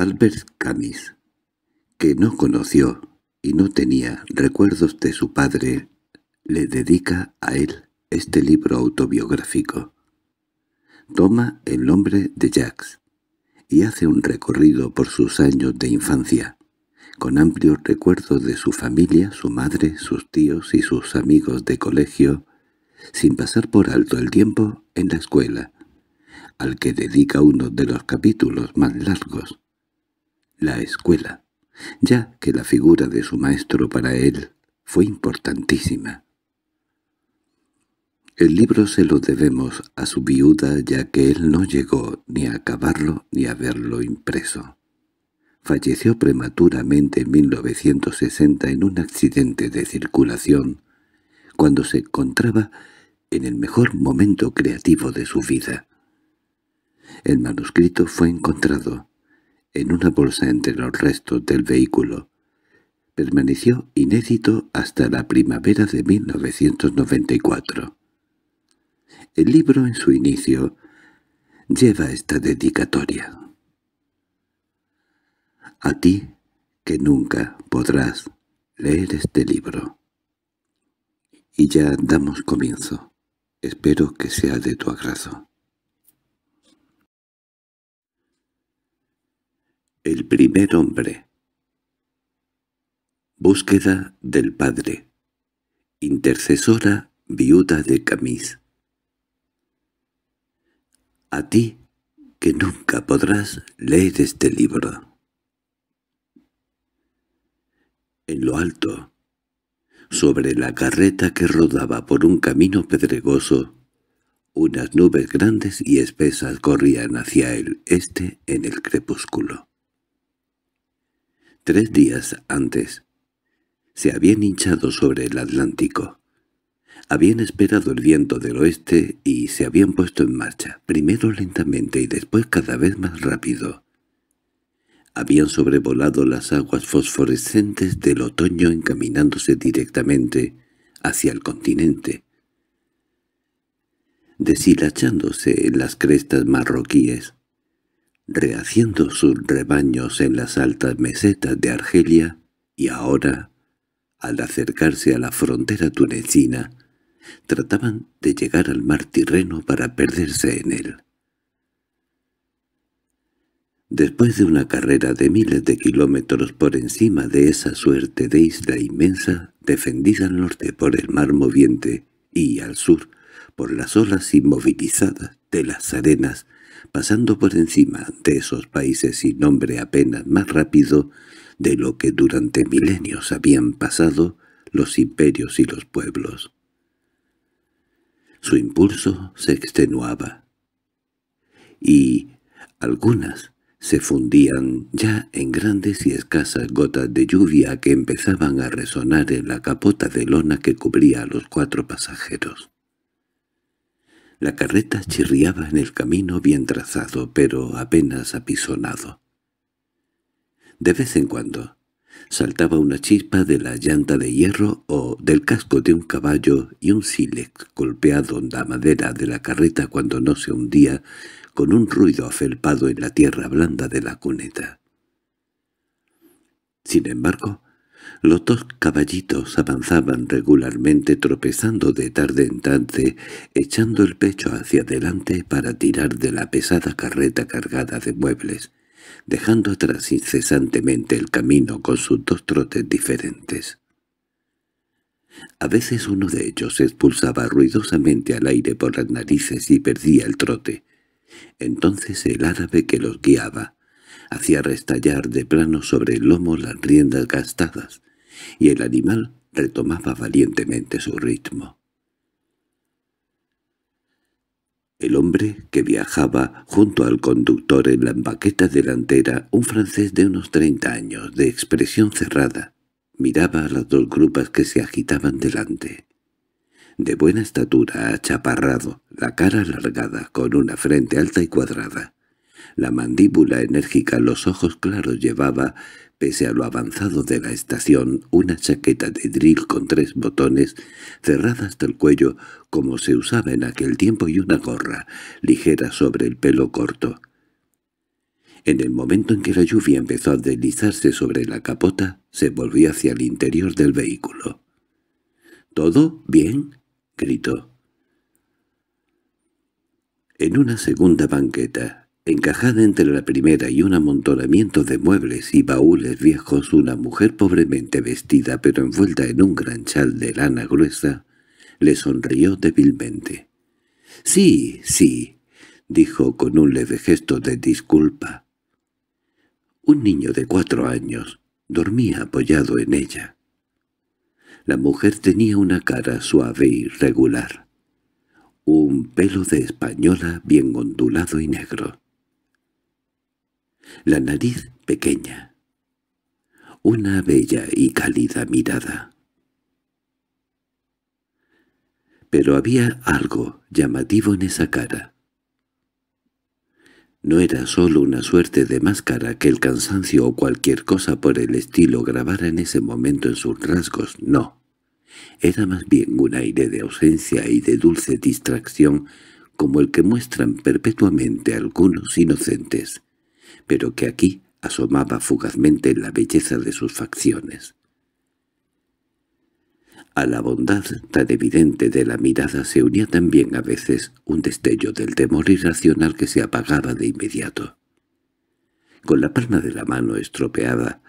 Albert Camus, que no conoció y no tenía recuerdos de su padre, le dedica a él este libro autobiográfico. Toma el nombre de Jacques y hace un recorrido por sus años de infancia, con amplios recuerdos de su familia, su madre, sus tíos y sus amigos de colegio, sin pasar por alto el tiempo en la escuela, al que dedica uno de los capítulos más largos la escuela, ya que la figura de su maestro para él fue importantísima. El libro se lo debemos a su viuda ya que él no llegó ni a acabarlo ni a verlo impreso. Falleció prematuramente en 1960 en un accidente de circulación, cuando se encontraba en el mejor momento creativo de su vida. El manuscrito fue encontrado, en una bolsa entre los restos del vehículo. Permaneció inédito hasta la primavera de 1994. El libro en su inicio lleva esta dedicatoria. A ti que nunca podrás leer este libro. Y ya damos comienzo. Espero que sea de tu agrado. El primer hombre. Búsqueda del Padre. Intercesora viuda de Camis. A ti, que nunca podrás leer este libro. En lo alto, sobre la carreta que rodaba por un camino pedregoso, unas nubes grandes y espesas corrían hacia el este en el crepúsculo tres días antes. Se habían hinchado sobre el Atlántico. Habían esperado el viento del oeste y se habían puesto en marcha, primero lentamente y después cada vez más rápido. Habían sobrevolado las aguas fosforescentes del otoño encaminándose directamente hacia el continente, deshilachándose en las crestas marroquíes, rehaciendo sus rebaños en las altas mesetas de Argelia, y ahora, al acercarse a la frontera tunecina, trataban de llegar al mar Tirreno para perderse en él. Después de una carrera de miles de kilómetros por encima de esa suerte de isla inmensa, defendida al norte por el mar moviente y al sur por las olas inmovilizadas de las arenas pasando por encima de esos países sin nombre apenas más rápido de lo que durante milenios habían pasado los imperios y los pueblos. Su impulso se extenuaba, y algunas se fundían ya en grandes y escasas gotas de lluvia que empezaban a resonar en la capota de lona que cubría a los cuatro pasajeros. La carreta chirriaba en el camino bien trazado, pero apenas apisonado. De vez en cuando saltaba una chispa de la llanta de hierro o del casco de un caballo y un sílex golpeado en la madera de la carreta cuando no se hundía con un ruido afelpado en la tierra blanda de la cuneta. Sin embargo, los dos caballitos avanzaban regularmente tropezando de tarde en tarde, echando el pecho hacia adelante para tirar de la pesada carreta cargada de muebles, dejando atrás incesantemente el camino con sus dos trotes diferentes. A veces uno de ellos se expulsaba ruidosamente al aire por las narices y perdía el trote. Entonces el árabe que los guiaba hacía restallar de plano sobre el lomo las riendas gastadas, y el animal retomaba valientemente su ritmo. El hombre que viajaba junto al conductor en la embaqueta delantera, un francés de unos treinta años, de expresión cerrada, miraba a las dos grupas que se agitaban delante. De buena estatura, achaparrado, la cara alargada, con una frente alta y cuadrada. La mandíbula enérgica, los ojos claros llevaba Pese a lo avanzado de la estación, una chaqueta de drill con tres botones, cerrada hasta el cuello, como se usaba en aquel tiempo, y una gorra, ligera sobre el pelo corto. En el momento en que la lluvia empezó a deslizarse sobre la capota, se volvió hacia el interior del vehículo. —¿Todo bien? —gritó. En una segunda banqueta, Encajada entre la primera y un amontonamiento de muebles y baúles viejos, una mujer pobremente vestida pero envuelta en un gran chal de lana gruesa, le sonrió débilmente. —Sí, sí —dijo con un leve gesto de disculpa. Un niño de cuatro años dormía apoyado en ella. La mujer tenía una cara suave y regular, un pelo de española bien ondulado y negro la nariz pequeña, una bella y cálida mirada. Pero había algo llamativo en esa cara. No era sólo una suerte de máscara que el cansancio o cualquier cosa por el estilo grabara en ese momento en sus rasgos, no. Era más bien un aire de ausencia y de dulce distracción como el que muestran perpetuamente algunos inocentes, pero que aquí asomaba fugazmente la belleza de sus facciones. A la bondad tan evidente de la mirada se unía también a veces un destello del temor irracional que se apagaba de inmediato. Con la palma de la mano estropeada,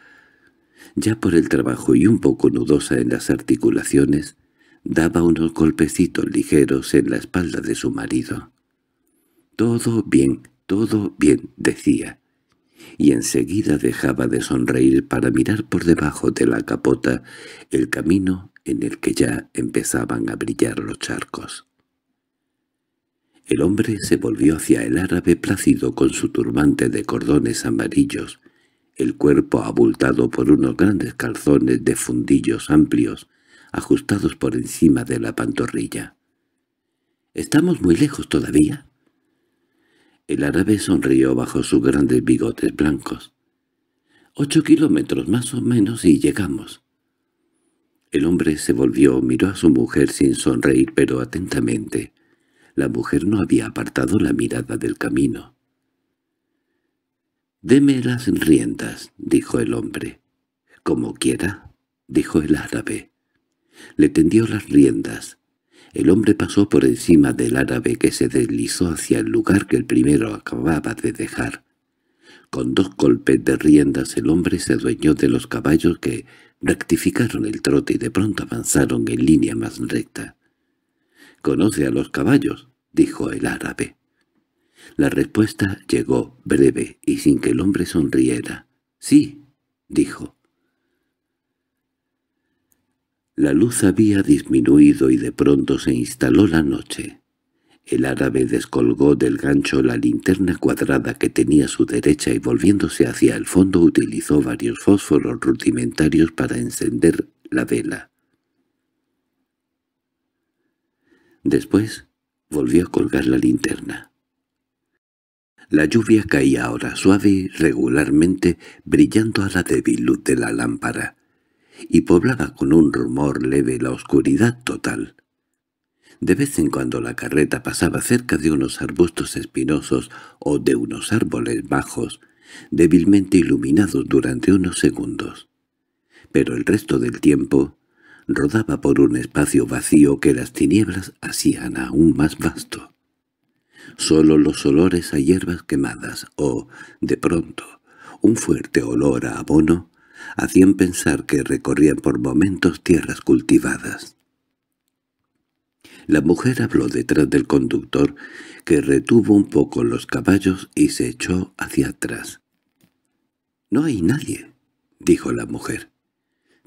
ya por el trabajo y un poco nudosa en las articulaciones, daba unos golpecitos ligeros en la espalda de su marido. «Todo bien, todo bien», decía, y enseguida dejaba de sonreír para mirar por debajo de la capota el camino en el que ya empezaban a brillar los charcos. El hombre se volvió hacia el árabe plácido con su turbante de cordones amarillos, el cuerpo abultado por unos grandes calzones de fundillos amplios, ajustados por encima de la pantorrilla. —¿Estamos muy lejos todavía? El árabe sonrió bajo sus grandes bigotes blancos. —Ocho kilómetros más o menos y llegamos. El hombre se volvió, miró a su mujer sin sonreír, pero atentamente. La mujer no había apartado la mirada del camino. —Deme las riendas —dijo el hombre. —Como quiera —dijo el árabe. Le tendió las riendas. El hombre pasó por encima del árabe que se deslizó hacia el lugar que el primero acababa de dejar. Con dos golpes de riendas el hombre se adueñó de los caballos que rectificaron el trote y de pronto avanzaron en línea más recta. —Conoce a los caballos —dijo el árabe. La respuesta llegó breve y sin que el hombre sonriera. —Sí —dijo—. La luz había disminuido y de pronto se instaló la noche. El árabe descolgó del gancho la linterna cuadrada que tenía a su derecha y volviéndose hacia el fondo utilizó varios fósforos rudimentarios para encender la vela. Después volvió a colgar la linterna. La lluvia caía ahora suave y regularmente, brillando a la débil luz de la lámpara y poblaba con un rumor leve la oscuridad total. De vez en cuando la carreta pasaba cerca de unos arbustos espinosos o de unos árboles bajos, débilmente iluminados durante unos segundos. Pero el resto del tiempo rodaba por un espacio vacío que las tinieblas hacían aún más vasto. Solo los olores a hierbas quemadas o, de pronto, un fuerte olor a abono hacían pensar que recorrían por momentos tierras cultivadas. La mujer habló detrás del conductor, que retuvo un poco los caballos y se echó hacia atrás. —No hay nadie —dijo la mujer.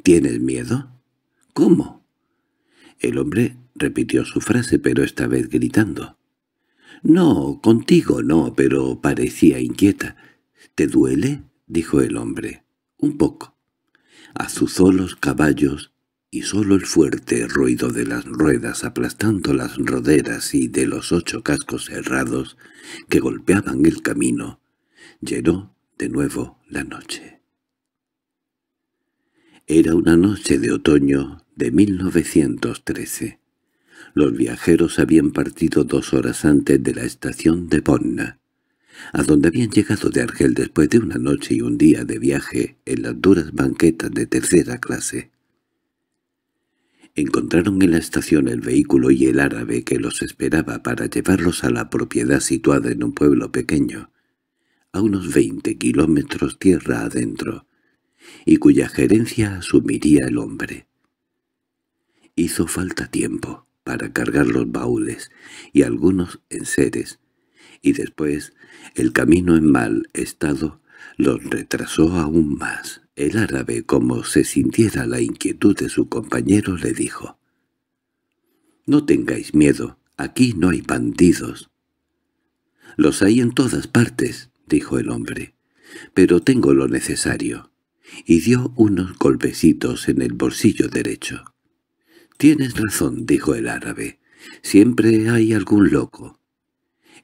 —¿Tienes miedo? —¿Cómo? El hombre repitió su frase, pero esta vez gritando. —No, contigo no, pero parecía inquieta. —¿Te duele? —dijo el hombre. —Un poco azuzó los caballos y sólo el fuerte ruido de las ruedas aplastando las roderas y de los ocho cascos cerrados que golpeaban el camino llenó de nuevo la noche. Era una noche de otoño de 1913. Los viajeros habían partido dos horas antes de la estación de Ponna a donde habían llegado de Argel después de una noche y un día de viaje en las duras banquetas de tercera clase. Encontraron en la estación el vehículo y el árabe que los esperaba para llevarlos a la propiedad situada en un pueblo pequeño, a unos veinte kilómetros tierra adentro, y cuya gerencia asumiría el hombre. Hizo falta tiempo para cargar los baúles y algunos enseres, y después el camino en mal estado los retrasó aún más. El árabe, como se sintiera la inquietud de su compañero, le dijo, «No tengáis miedo, aquí no hay bandidos». «Los hay en todas partes», dijo el hombre, «pero tengo lo necesario». Y dio unos golpecitos en el bolsillo derecho. «Tienes razón», dijo el árabe, «siempre hay algún loco».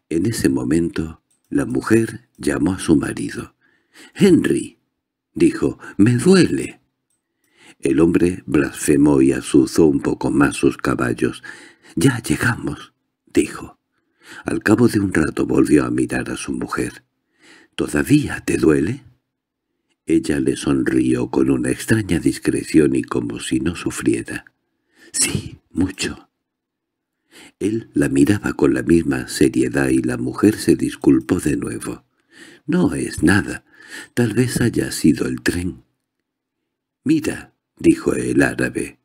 En ese momento la mujer llamó a su marido. —¡Henry! —dijo. —¡Me duele! El hombre blasfemó y azuzó un poco más sus caballos. —¡Ya llegamos! —dijo. Al cabo de un rato volvió a mirar a su mujer. —¿Todavía te duele? Ella le sonrió con una extraña discreción y como si no sufriera. —Sí, mucho él la miraba con la misma seriedad y la mujer se disculpó de nuevo. «No es nada. Tal vez haya sido el tren». «Mira», dijo el árabe,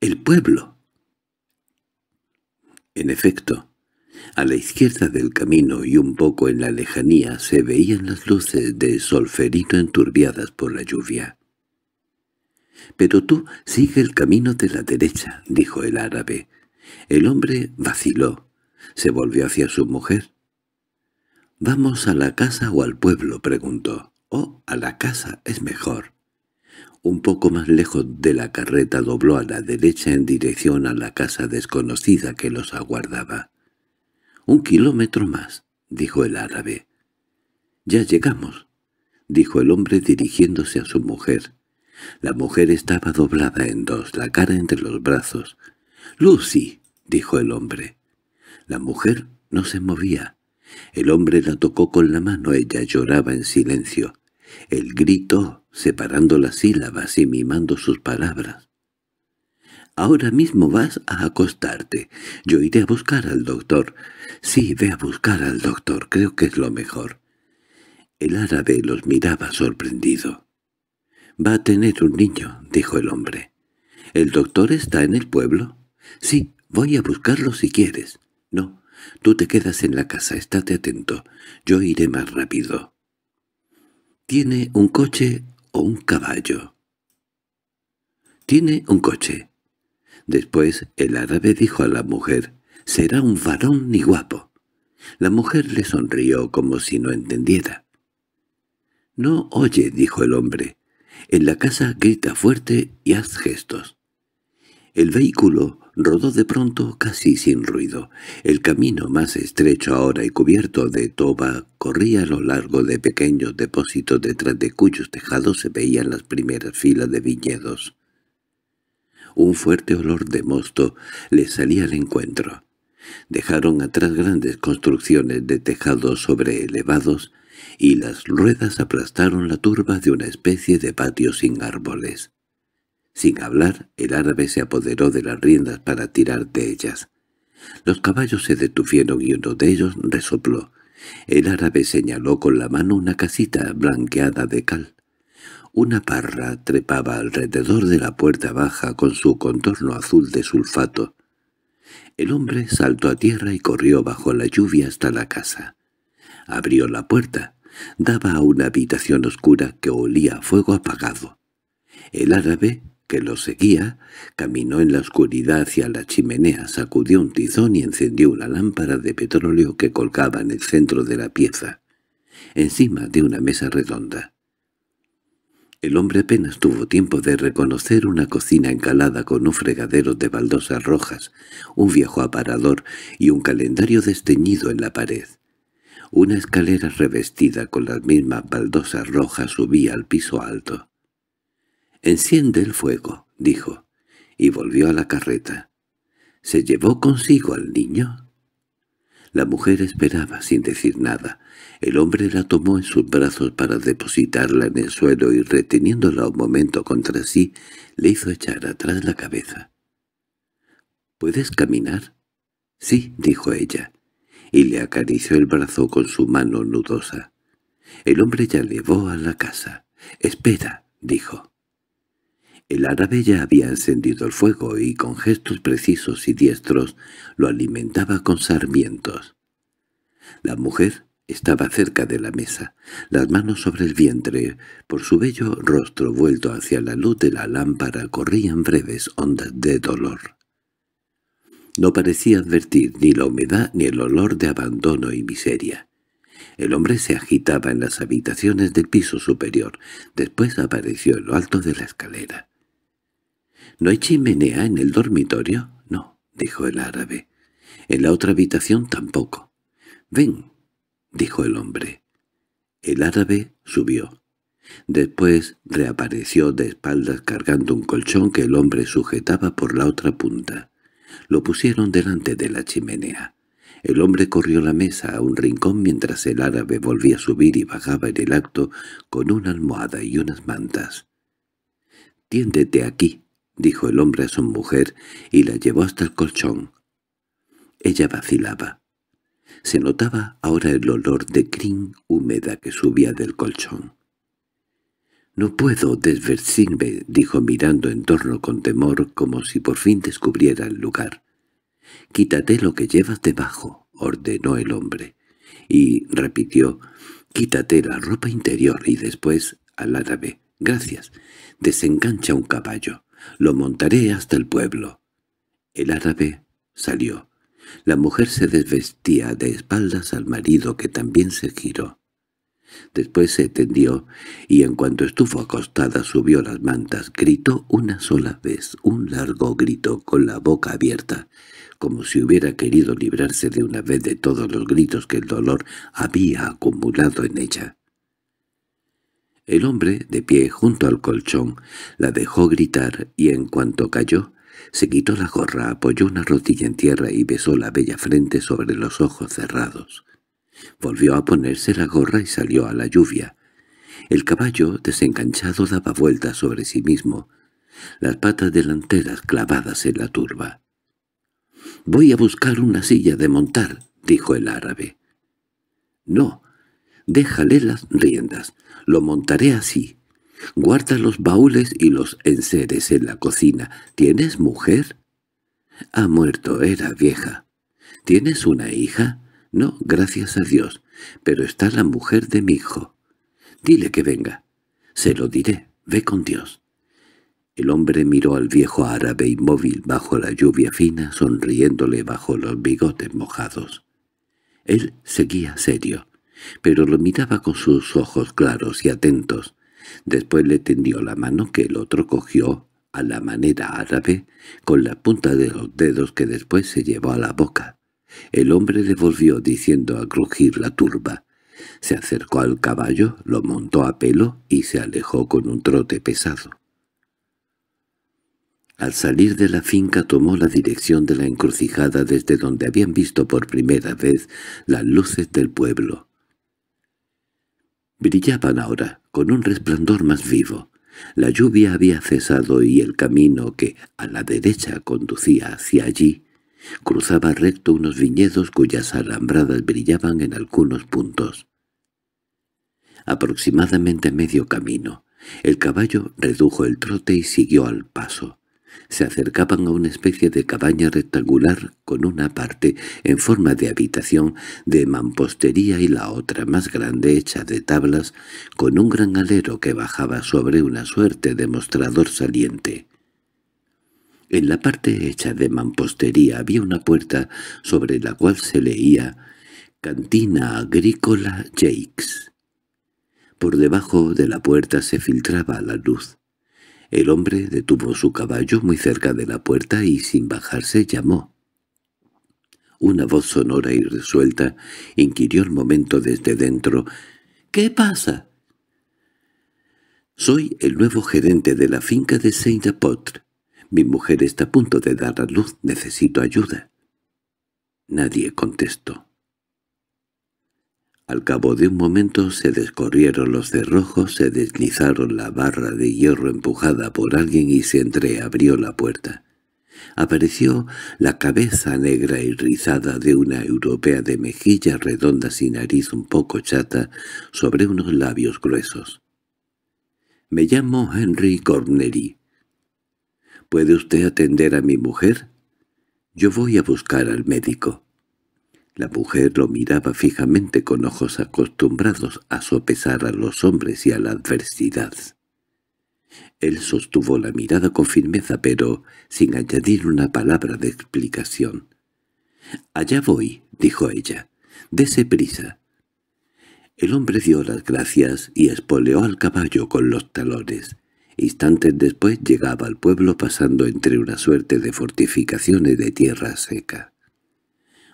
«el pueblo». En efecto, a la izquierda del camino y un poco en la lejanía se veían las luces de Solferino enturbiadas por la lluvia. «Pero tú sigue el camino de la derecha», dijo el árabe. El hombre vaciló. Se volvió hacia su mujer. —¿Vamos a la casa o al pueblo? —preguntó. —Oh, a la casa es mejor. Un poco más lejos de la carreta dobló a la derecha en dirección a la casa desconocida que los aguardaba. —Un kilómetro más —dijo el árabe. —Ya llegamos —dijo el hombre dirigiéndose a su mujer. La mujer estaba doblada en dos, la cara entre los brazos, —¡Lucy! —dijo el hombre. La mujer no se movía. El hombre la tocó con la mano, ella lloraba en silencio. El gritó, separando las sílabas y mimando sus palabras. —Ahora mismo vas a acostarte. Yo iré a buscar al doctor. —Sí, ve a buscar al doctor, creo que es lo mejor. El árabe los miraba sorprendido. —Va a tener un niño —dijo el hombre. —¿El doctor está en el pueblo? —Sí, voy a buscarlo si quieres. —No, tú te quedas en la casa, estate atento. Yo iré más rápido. —¿Tiene un coche o un caballo? —Tiene un coche. Después el árabe dijo a la mujer, «Será un varón ni guapo». La mujer le sonrió como si no entendiera. «No oye», dijo el hombre. «En la casa grita fuerte y haz gestos». El vehículo Rodó de pronto casi sin ruido. El camino más estrecho ahora y cubierto de toba corría a lo largo de pequeños depósitos detrás de cuyos tejados se veían las primeras filas de viñedos. Un fuerte olor de mosto les salía al encuentro. Dejaron atrás grandes construcciones de tejados elevados y las ruedas aplastaron la turba de una especie de patio sin árboles. Sin hablar, el árabe se apoderó de las riendas para tirar de ellas. Los caballos se detuvieron y uno de ellos resopló. El árabe señaló con la mano una casita blanqueada de cal. Una parra trepaba alrededor de la puerta baja con su contorno azul de sulfato. El hombre saltó a tierra y corrió bajo la lluvia hasta la casa. Abrió la puerta. Daba a una habitación oscura que olía a fuego apagado. El árabe que lo seguía, caminó en la oscuridad hacia la chimenea, sacudió un tizón y encendió una lámpara de petróleo que colgaba en el centro de la pieza, encima de una mesa redonda. El hombre apenas tuvo tiempo de reconocer una cocina encalada con un fregadero de baldosas rojas, un viejo aparador y un calendario desteñido en la pared. Una escalera revestida con las mismas baldosas rojas subía al piso alto. «Enciende el fuego», dijo, y volvió a la carreta. ¿Se llevó consigo al niño? La mujer esperaba sin decir nada. El hombre la tomó en sus brazos para depositarla en el suelo y reteniéndola un momento contra sí, le hizo echar atrás la cabeza. —¿Puedes caminar? —Sí —dijo ella, y le acarició el brazo con su mano nudosa. El hombre ya llevó a la casa. —Espera —dijo. El árabe ya había encendido el fuego y con gestos precisos y diestros lo alimentaba con sarmientos. La mujer estaba cerca de la mesa, las manos sobre el vientre. Por su bello rostro vuelto hacia la luz de la lámpara corrían breves ondas de dolor. No parecía advertir ni la humedad ni el olor de abandono y miseria. El hombre se agitaba en las habitaciones del piso superior. Después apareció en lo alto de la escalera. —¿No hay chimenea en el dormitorio? —No —dijo el árabe—. En la otra habitación tampoco. —Ven —dijo el hombre. El árabe subió. Después reapareció de espaldas cargando un colchón que el hombre sujetaba por la otra punta. Lo pusieron delante de la chimenea. El hombre corrió la mesa a un rincón mientras el árabe volvía a subir y bajaba en el acto con una almohada y unas mantas. «Tiéndete aquí», —dijo el hombre a su mujer, y la llevó hasta el colchón. Ella vacilaba. Se notaba ahora el olor de crin húmeda que subía del colchón. —No puedo desversirme, —dijo mirando en torno con temor como si por fin descubriera el lugar. —Quítate lo que llevas debajo —ordenó el hombre. Y repitió, quítate la ropa interior y después, al árabe, gracias, desengancha un caballo. Lo montaré hasta el pueblo. El árabe salió. La mujer se desvestía de espaldas al marido, que también se giró. Después se tendió, y en cuanto estuvo acostada subió las mantas. Gritó una sola vez, un largo grito, con la boca abierta, como si hubiera querido librarse de una vez de todos los gritos que el dolor había acumulado en ella. El hombre, de pie junto al colchón, la dejó gritar y en cuanto cayó, se quitó la gorra, apoyó una rodilla en tierra y besó la bella frente sobre los ojos cerrados. Volvió a ponerse la gorra y salió a la lluvia. El caballo, desenganchado, daba vueltas sobre sí mismo, las patas delanteras clavadas en la turba. «Voy a buscar una silla de montar», dijo el árabe. «No, déjale las riendas. Lo montaré así. Guarda los baúles y los enseres en la cocina. ¿Tienes mujer? Ha muerto, era vieja. ¿Tienes una hija? No, gracias a Dios, pero está la mujer de mi hijo. Dile que venga. Se lo diré, ve con Dios. El hombre miró al viejo árabe inmóvil bajo la lluvia fina, sonriéndole bajo los bigotes mojados. Él seguía serio pero lo miraba con sus ojos claros y atentos. Después le tendió la mano que el otro cogió, a la manera árabe, con la punta de los dedos que después se llevó a la boca. El hombre le volvió diciendo a crujir la turba. Se acercó al caballo, lo montó a pelo y se alejó con un trote pesado. Al salir de la finca tomó la dirección de la encrucijada desde donde habían visto por primera vez las luces del pueblo brillaban ahora con un resplandor más vivo. La lluvia había cesado y el camino que a la derecha conducía hacia allí cruzaba recto unos viñedos cuyas alambradas brillaban en algunos puntos. Aproximadamente medio camino, el caballo redujo el trote y siguió al paso se acercaban a una especie de cabaña rectangular con una parte en forma de habitación de mampostería y la otra más grande hecha de tablas con un gran alero que bajaba sobre una suerte de mostrador saliente. En la parte hecha de mampostería había una puerta sobre la cual se leía «Cantina Agrícola Jakes». Por debajo de la puerta se filtraba la luz, el hombre detuvo su caballo muy cerca de la puerta y sin bajarse llamó. Una voz sonora y resuelta inquirió el momento desde dentro. —¿Qué pasa? —Soy el nuevo gerente de la finca de saint apotre Mi mujer está a punto de dar a luz. Necesito ayuda. Nadie contestó. Al cabo de un momento se descorrieron los cerrojos, se deslizaron la barra de hierro empujada por alguien y se entreabrió la puerta. Apareció la cabeza negra y rizada de una europea de mejillas redondas y nariz un poco chata sobre unos labios gruesos. «Me llamo Henry Cornery. ¿Puede usted atender a mi mujer? Yo voy a buscar al médico». La mujer lo miraba fijamente con ojos acostumbrados a sopesar a los hombres y a la adversidad. Él sostuvo la mirada con firmeza, pero sin añadir una palabra de explicación. «Allá voy», dijo ella. «Dese prisa». El hombre dio las gracias y espoleó al caballo con los talones. Instantes después llegaba al pueblo pasando entre una suerte de fortificaciones de tierra seca.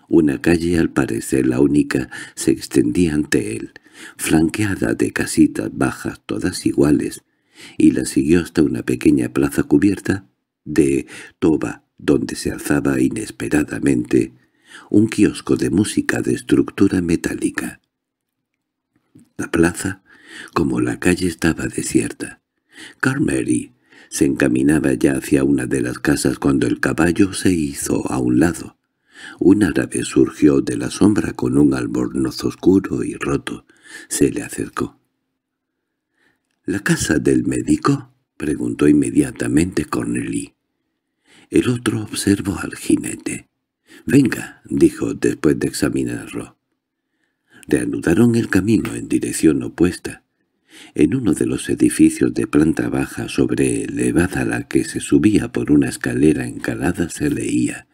Una calle, al parecer la única, se extendía ante él, flanqueada de casitas bajas todas iguales, y la siguió hasta una pequeña plaza cubierta de toba, donde se alzaba inesperadamente un kiosco de música de estructura metálica. La plaza, como la calle, estaba desierta. Carmery se encaminaba ya hacia una de las casas cuando el caballo se hizo a un lado, un árabe surgió de la sombra con un albornoz oscuro y roto. Se le acercó. —¿La casa del médico? —preguntó inmediatamente Corneli. El otro observó al jinete. —Venga —dijo después de examinarlo. Reanudaron el camino en dirección opuesta. En uno de los edificios de planta baja sobre elevada a la que se subía por una escalera encalada se leía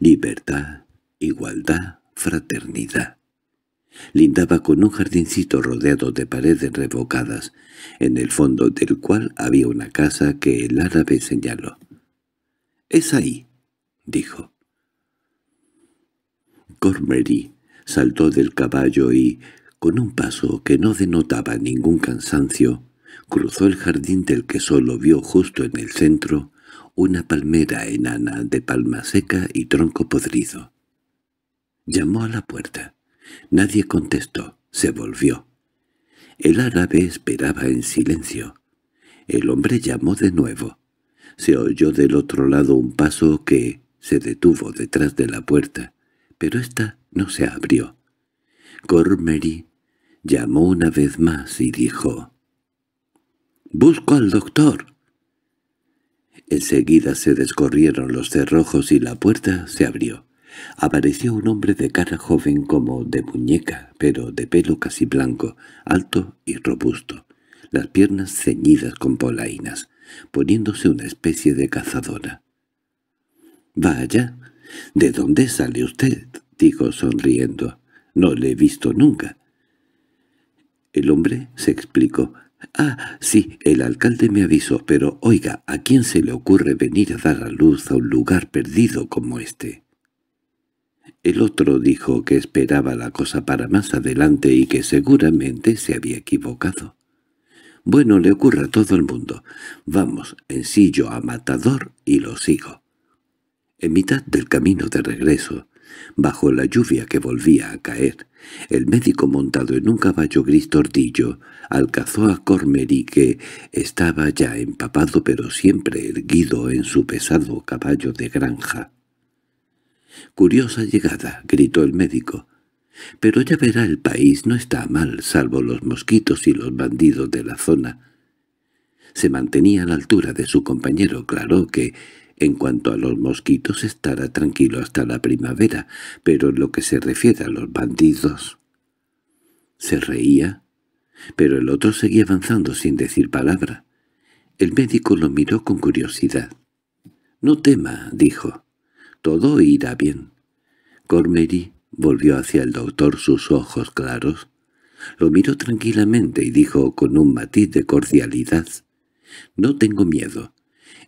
libertad, igualdad, fraternidad. Lindaba con un jardincito rodeado de paredes revocadas, en el fondo del cual había una casa que el árabe señaló. —Es ahí —dijo. Cormery saltó del caballo y, con un paso que no denotaba ningún cansancio, cruzó el jardín del que solo vio justo en el centro una palmera enana de palma seca y tronco podrido. Llamó a la puerta. Nadie contestó. Se volvió. El árabe esperaba en silencio. El hombre llamó de nuevo. Se oyó del otro lado un paso que se detuvo detrás de la puerta, pero ésta no se abrió. Cormery llamó una vez más y dijo, «¡Busco al doctor!» Enseguida se descorrieron los cerrojos y la puerta se abrió. Apareció un hombre de cara joven como de muñeca, pero de pelo casi blanco, alto y robusto, las piernas ceñidas con polainas, poniéndose una especie de cazadora. —Vaya, ¿de dónde sale usted? —dijo sonriendo. —No le he visto nunca. El hombre se explicó. —Ah, sí, el alcalde me avisó, pero oiga, ¿a quién se le ocurre venir a dar a luz a un lugar perdido como este? El otro dijo que esperaba la cosa para más adelante y que seguramente se había equivocado. —Bueno, le ocurre a todo el mundo. Vamos, ensillo a Matador y lo sigo. En mitad del camino de regreso, bajo la lluvia que volvía a caer, el médico montado en un caballo gris tortillo alcanzó a Cormery que estaba ya empapado pero siempre erguido en su pesado caballo de granja. «Curiosa llegada», gritó el médico. «Pero ya verá el país, no está mal, salvo los mosquitos y los bandidos de la zona». Se mantenía a la altura de su compañero, claro que en cuanto a los mosquitos estará tranquilo hasta la primavera, pero en lo que se refiere a los bandidos... Se reía, pero el otro seguía avanzando sin decir palabra. El médico lo miró con curiosidad. «No tema», dijo. «Todo irá bien». Cormery volvió hacia el doctor sus ojos claros, lo miró tranquilamente y dijo con un matiz de cordialidad. «No tengo miedo.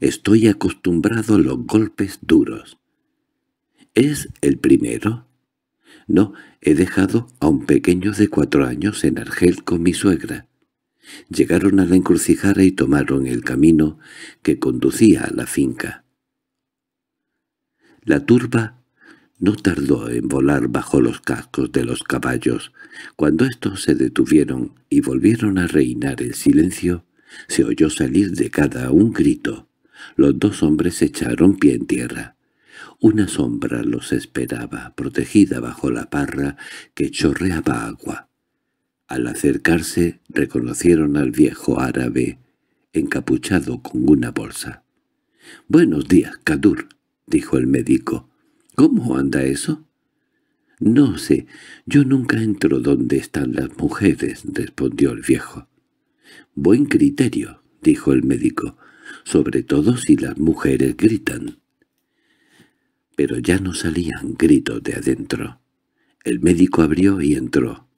Estoy acostumbrado a los golpes duros. ¿Es el primero? No, he dejado a un pequeño de cuatro años en Argel con mi suegra. Llegaron a la encrucijada y tomaron el camino que conducía a la finca. La turba no tardó en volar bajo los cascos de los caballos. Cuando estos se detuvieron y volvieron a reinar el silencio, se oyó salir de cada un grito. Los dos hombres echaron pie en tierra. Una sombra los esperaba, protegida bajo la parra que chorreaba agua. Al acercarse reconocieron al viejo árabe, encapuchado con una bolsa. «Buenos días, Kadur», dijo el médico. «¿Cómo anda eso?» «No sé, yo nunca entro donde están las mujeres», respondió el viejo. «Buen criterio», dijo el médico sobre todo si las mujeres gritan. Pero ya no salían gritos de adentro. El médico abrió y entró.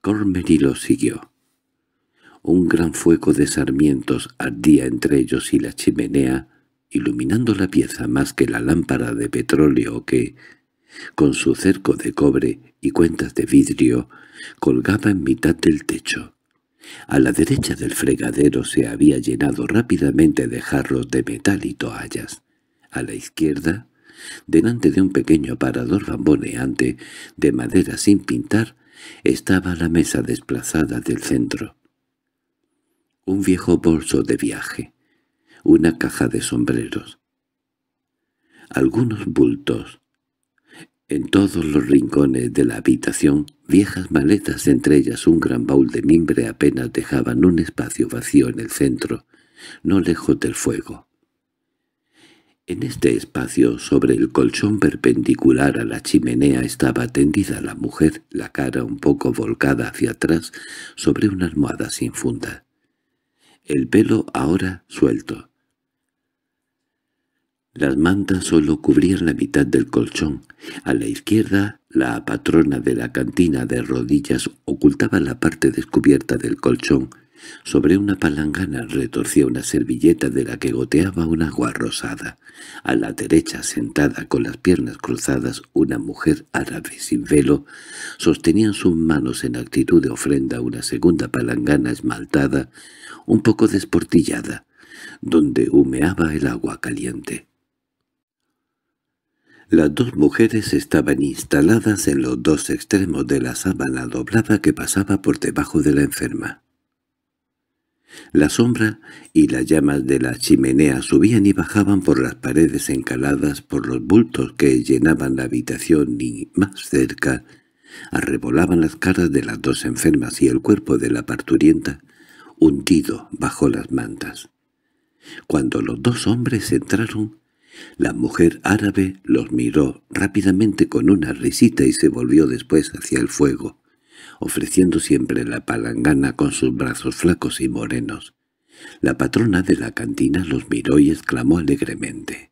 Cormery lo siguió. Un gran fuego de sarmientos ardía entre ellos y la chimenea, iluminando la pieza más que la lámpara de petróleo que, con su cerco de cobre y cuentas de vidrio, colgaba en mitad del techo. A la derecha del fregadero se había llenado rápidamente de jarros de metal y toallas. A la izquierda, delante de un pequeño aparador bamboneante de madera sin pintar, estaba la mesa desplazada del centro. Un viejo bolso de viaje, una caja de sombreros, algunos bultos, en todos los rincones de la habitación, viejas maletas, entre ellas un gran baúl de mimbre apenas dejaban un espacio vacío en el centro, no lejos del fuego. En este espacio, sobre el colchón perpendicular a la chimenea, estaba tendida la mujer, la cara un poco volcada hacia atrás, sobre una almohada sin funda. El pelo ahora suelto, las mantas solo cubrían la mitad del colchón. A la izquierda, la patrona de la cantina de rodillas ocultaba la parte descubierta del colchón. Sobre una palangana retorcía una servilleta de la que goteaba un agua rosada. A la derecha, sentada con las piernas cruzadas, una mujer árabe sin velo sostenía en sus manos en actitud de ofrenda una segunda palangana esmaltada, un poco desportillada, donde humeaba el agua caliente. Las dos mujeres estaban instaladas en los dos extremos de la sábana doblada que pasaba por debajo de la enferma. La sombra y las llamas de la chimenea subían y bajaban por las paredes encaladas por los bultos que llenaban la habitación y, más cerca, arrebolaban las caras de las dos enfermas y el cuerpo de la parturienta hundido bajo las mantas. Cuando los dos hombres entraron, la mujer árabe los miró rápidamente con una risita y se volvió después hacia el fuego, ofreciendo siempre la palangana con sus brazos flacos y morenos. La patrona de la cantina los miró y exclamó alegremente.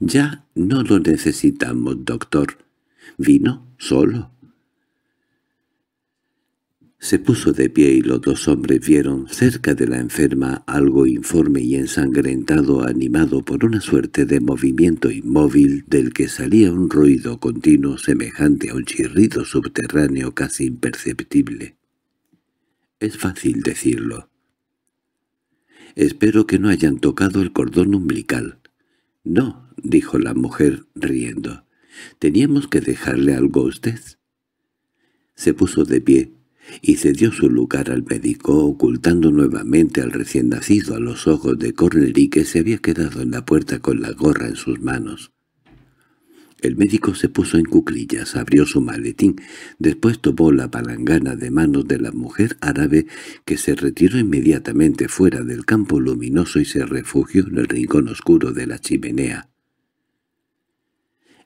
—Ya no lo necesitamos, doctor. Vino solo. Se puso de pie y los dos hombres vieron cerca de la enferma algo informe y ensangrentado animado por una suerte de movimiento inmóvil del que salía un ruido continuo semejante a un chirrido subterráneo casi imperceptible. Es fácil decirlo. Espero que no hayan tocado el cordón umbilical. No, dijo la mujer riendo. Teníamos que dejarle algo a usted. Se puso de pie y cedió su lugar al médico, ocultando nuevamente al recién nacido a los ojos de Corneli que se había quedado en la puerta con la gorra en sus manos. El médico se puso en cuclillas, abrió su maletín, después tomó la palangana de manos de la mujer árabe que se retiró inmediatamente fuera del campo luminoso y se refugió en el rincón oscuro de la chimenea.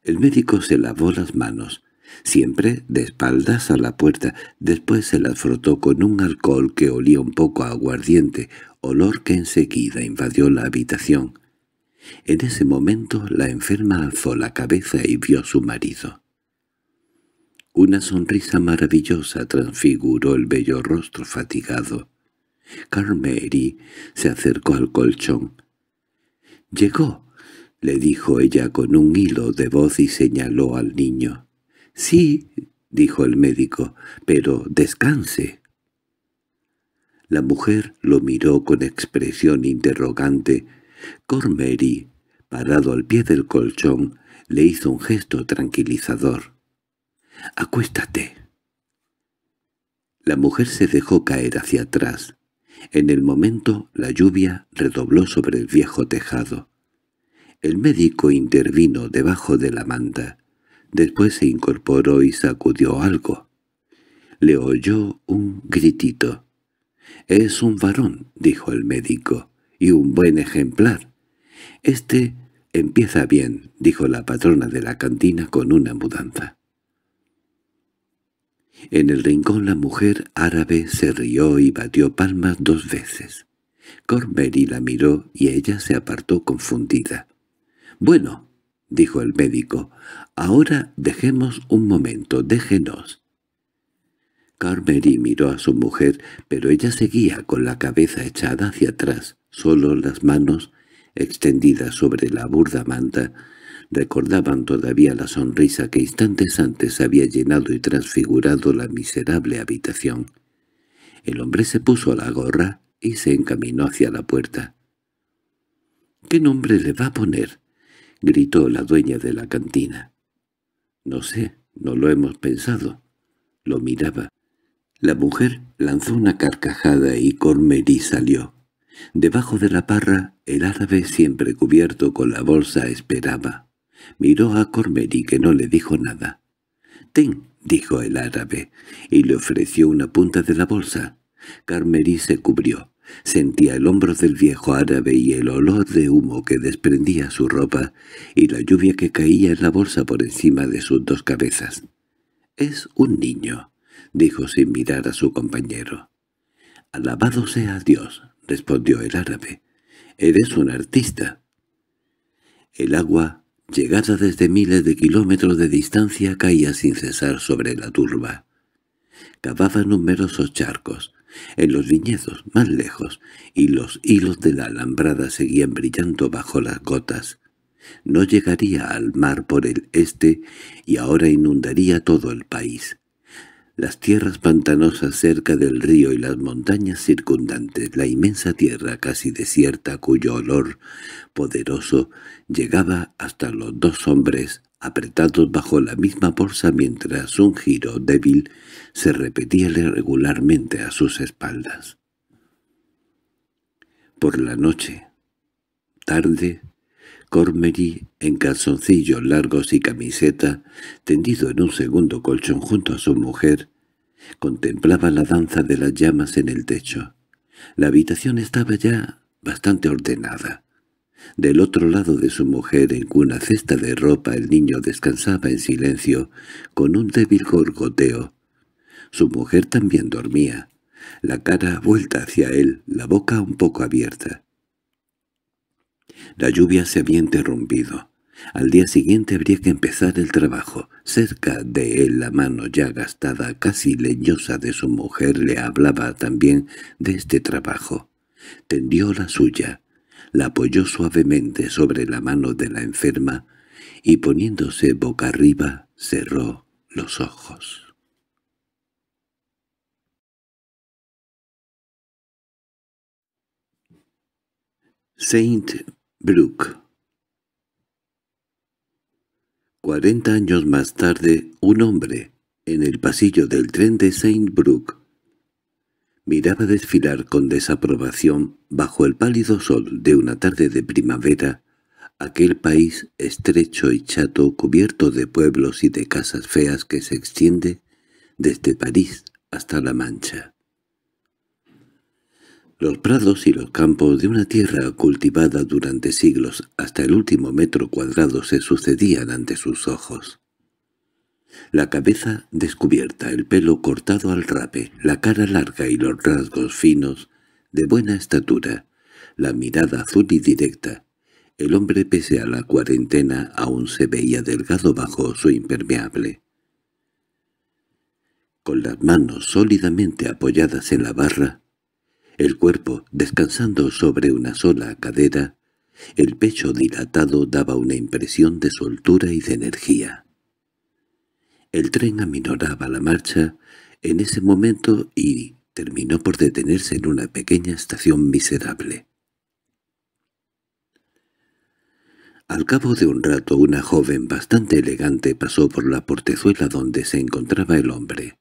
El médico se lavó las manos, siempre de espaldas a la puerta. Después se las frotó con un alcohol que olía un poco a aguardiente, olor que enseguida invadió la habitación. En ese momento la enferma alzó la cabeza y vio a su marido. Una sonrisa maravillosa transfiguró el bello rostro fatigado. Carmeri se acercó al colchón. —¡Llegó! —le dijo ella con un hilo de voz y señaló al niño. —Sí —dijo el médico—, pero descanse. La mujer lo miró con expresión interrogante. Cormery, parado al pie del colchón, le hizo un gesto tranquilizador. —Acuéstate. La mujer se dejó caer hacia atrás. En el momento la lluvia redobló sobre el viejo tejado. El médico intervino debajo de la manta. Después se incorporó y sacudió algo. Le oyó un gritito. «Es un varón», dijo el médico, «y un buen ejemplar». «Este empieza bien», dijo la patrona de la cantina con una mudanza. En el rincón la mujer árabe se rió y batió palmas dos veces. Cormery la miró y ella se apartó confundida. «Bueno», dijo el médico, Ahora dejemos un momento, déjenos. Carmery miró a su mujer, pero ella seguía con la cabeza echada hacia atrás, solo las manos, extendidas sobre la burda manta, recordaban todavía la sonrisa que instantes antes había llenado y transfigurado la miserable habitación. El hombre se puso la gorra y se encaminó hacia la puerta. —¿Qué nombre le va a poner? —gritó la dueña de la cantina. No sé, no lo hemos pensado. Lo miraba. La mujer lanzó una carcajada y Cormery salió. Debajo de la parra, el árabe, siempre cubierto con la bolsa, esperaba. Miró a Cormery, que no le dijo nada. —Ten —dijo el árabe, y le ofreció una punta de la bolsa. Carmery se cubrió. Sentía el hombro del viejo árabe y el olor de humo que desprendía su ropa y la lluvia que caía en la bolsa por encima de sus dos cabezas. «Es un niño», dijo sin mirar a su compañero. «Alabado sea Dios», respondió el árabe. «Eres un artista». El agua, llegada desde miles de kilómetros de distancia, caía sin cesar sobre la turba. Cavaba numerosos charcos, en los viñedos más lejos, y los hilos de la alambrada seguían brillando bajo las gotas. No llegaría al mar por el este y ahora inundaría todo el país. Las tierras pantanosas cerca del río y las montañas circundantes, la inmensa tierra casi desierta cuyo olor poderoso llegaba hasta los dos hombres, apretados bajo la misma bolsa mientras un giro débil se repetía regularmente a sus espaldas. Por la noche, tarde, Cormery, en calzoncillos largos y camiseta, tendido en un segundo colchón junto a su mujer, contemplaba la danza de las llamas en el techo. La habitación estaba ya bastante ordenada. Del otro lado de su mujer, en una cesta de ropa, el niño descansaba en silencio, con un débil gorgoteo. Su mujer también dormía, la cara vuelta hacia él, la boca un poco abierta. La lluvia se había interrumpido. Al día siguiente habría que empezar el trabajo. Cerca de él la mano ya gastada, casi leñosa de su mujer, le hablaba también de este trabajo. Tendió la suya la apoyó suavemente sobre la mano de la enferma y poniéndose boca arriba cerró los ojos. Saint Brook Cuarenta años más tarde, un hombre, en el pasillo del tren de Saint Brook, miraba desfilar con desaprobación, bajo el pálido sol de una tarde de primavera, aquel país estrecho y chato cubierto de pueblos y de casas feas que se extiende desde París hasta La Mancha. Los prados y los campos de una tierra cultivada durante siglos hasta el último metro cuadrado se sucedían ante sus ojos la cabeza descubierta, el pelo cortado al rape, la cara larga y los rasgos finos, de buena estatura, la mirada azul y directa. El hombre, pese a la cuarentena, aún se veía delgado bajo su impermeable. Con las manos sólidamente apoyadas en la barra, el cuerpo descansando sobre una sola cadera, el pecho dilatado daba una impresión de soltura y de energía. El tren aminoraba la marcha en ese momento y terminó por detenerse en una pequeña estación miserable. Al cabo de un rato una joven bastante elegante pasó por la portezuela donde se encontraba el hombre.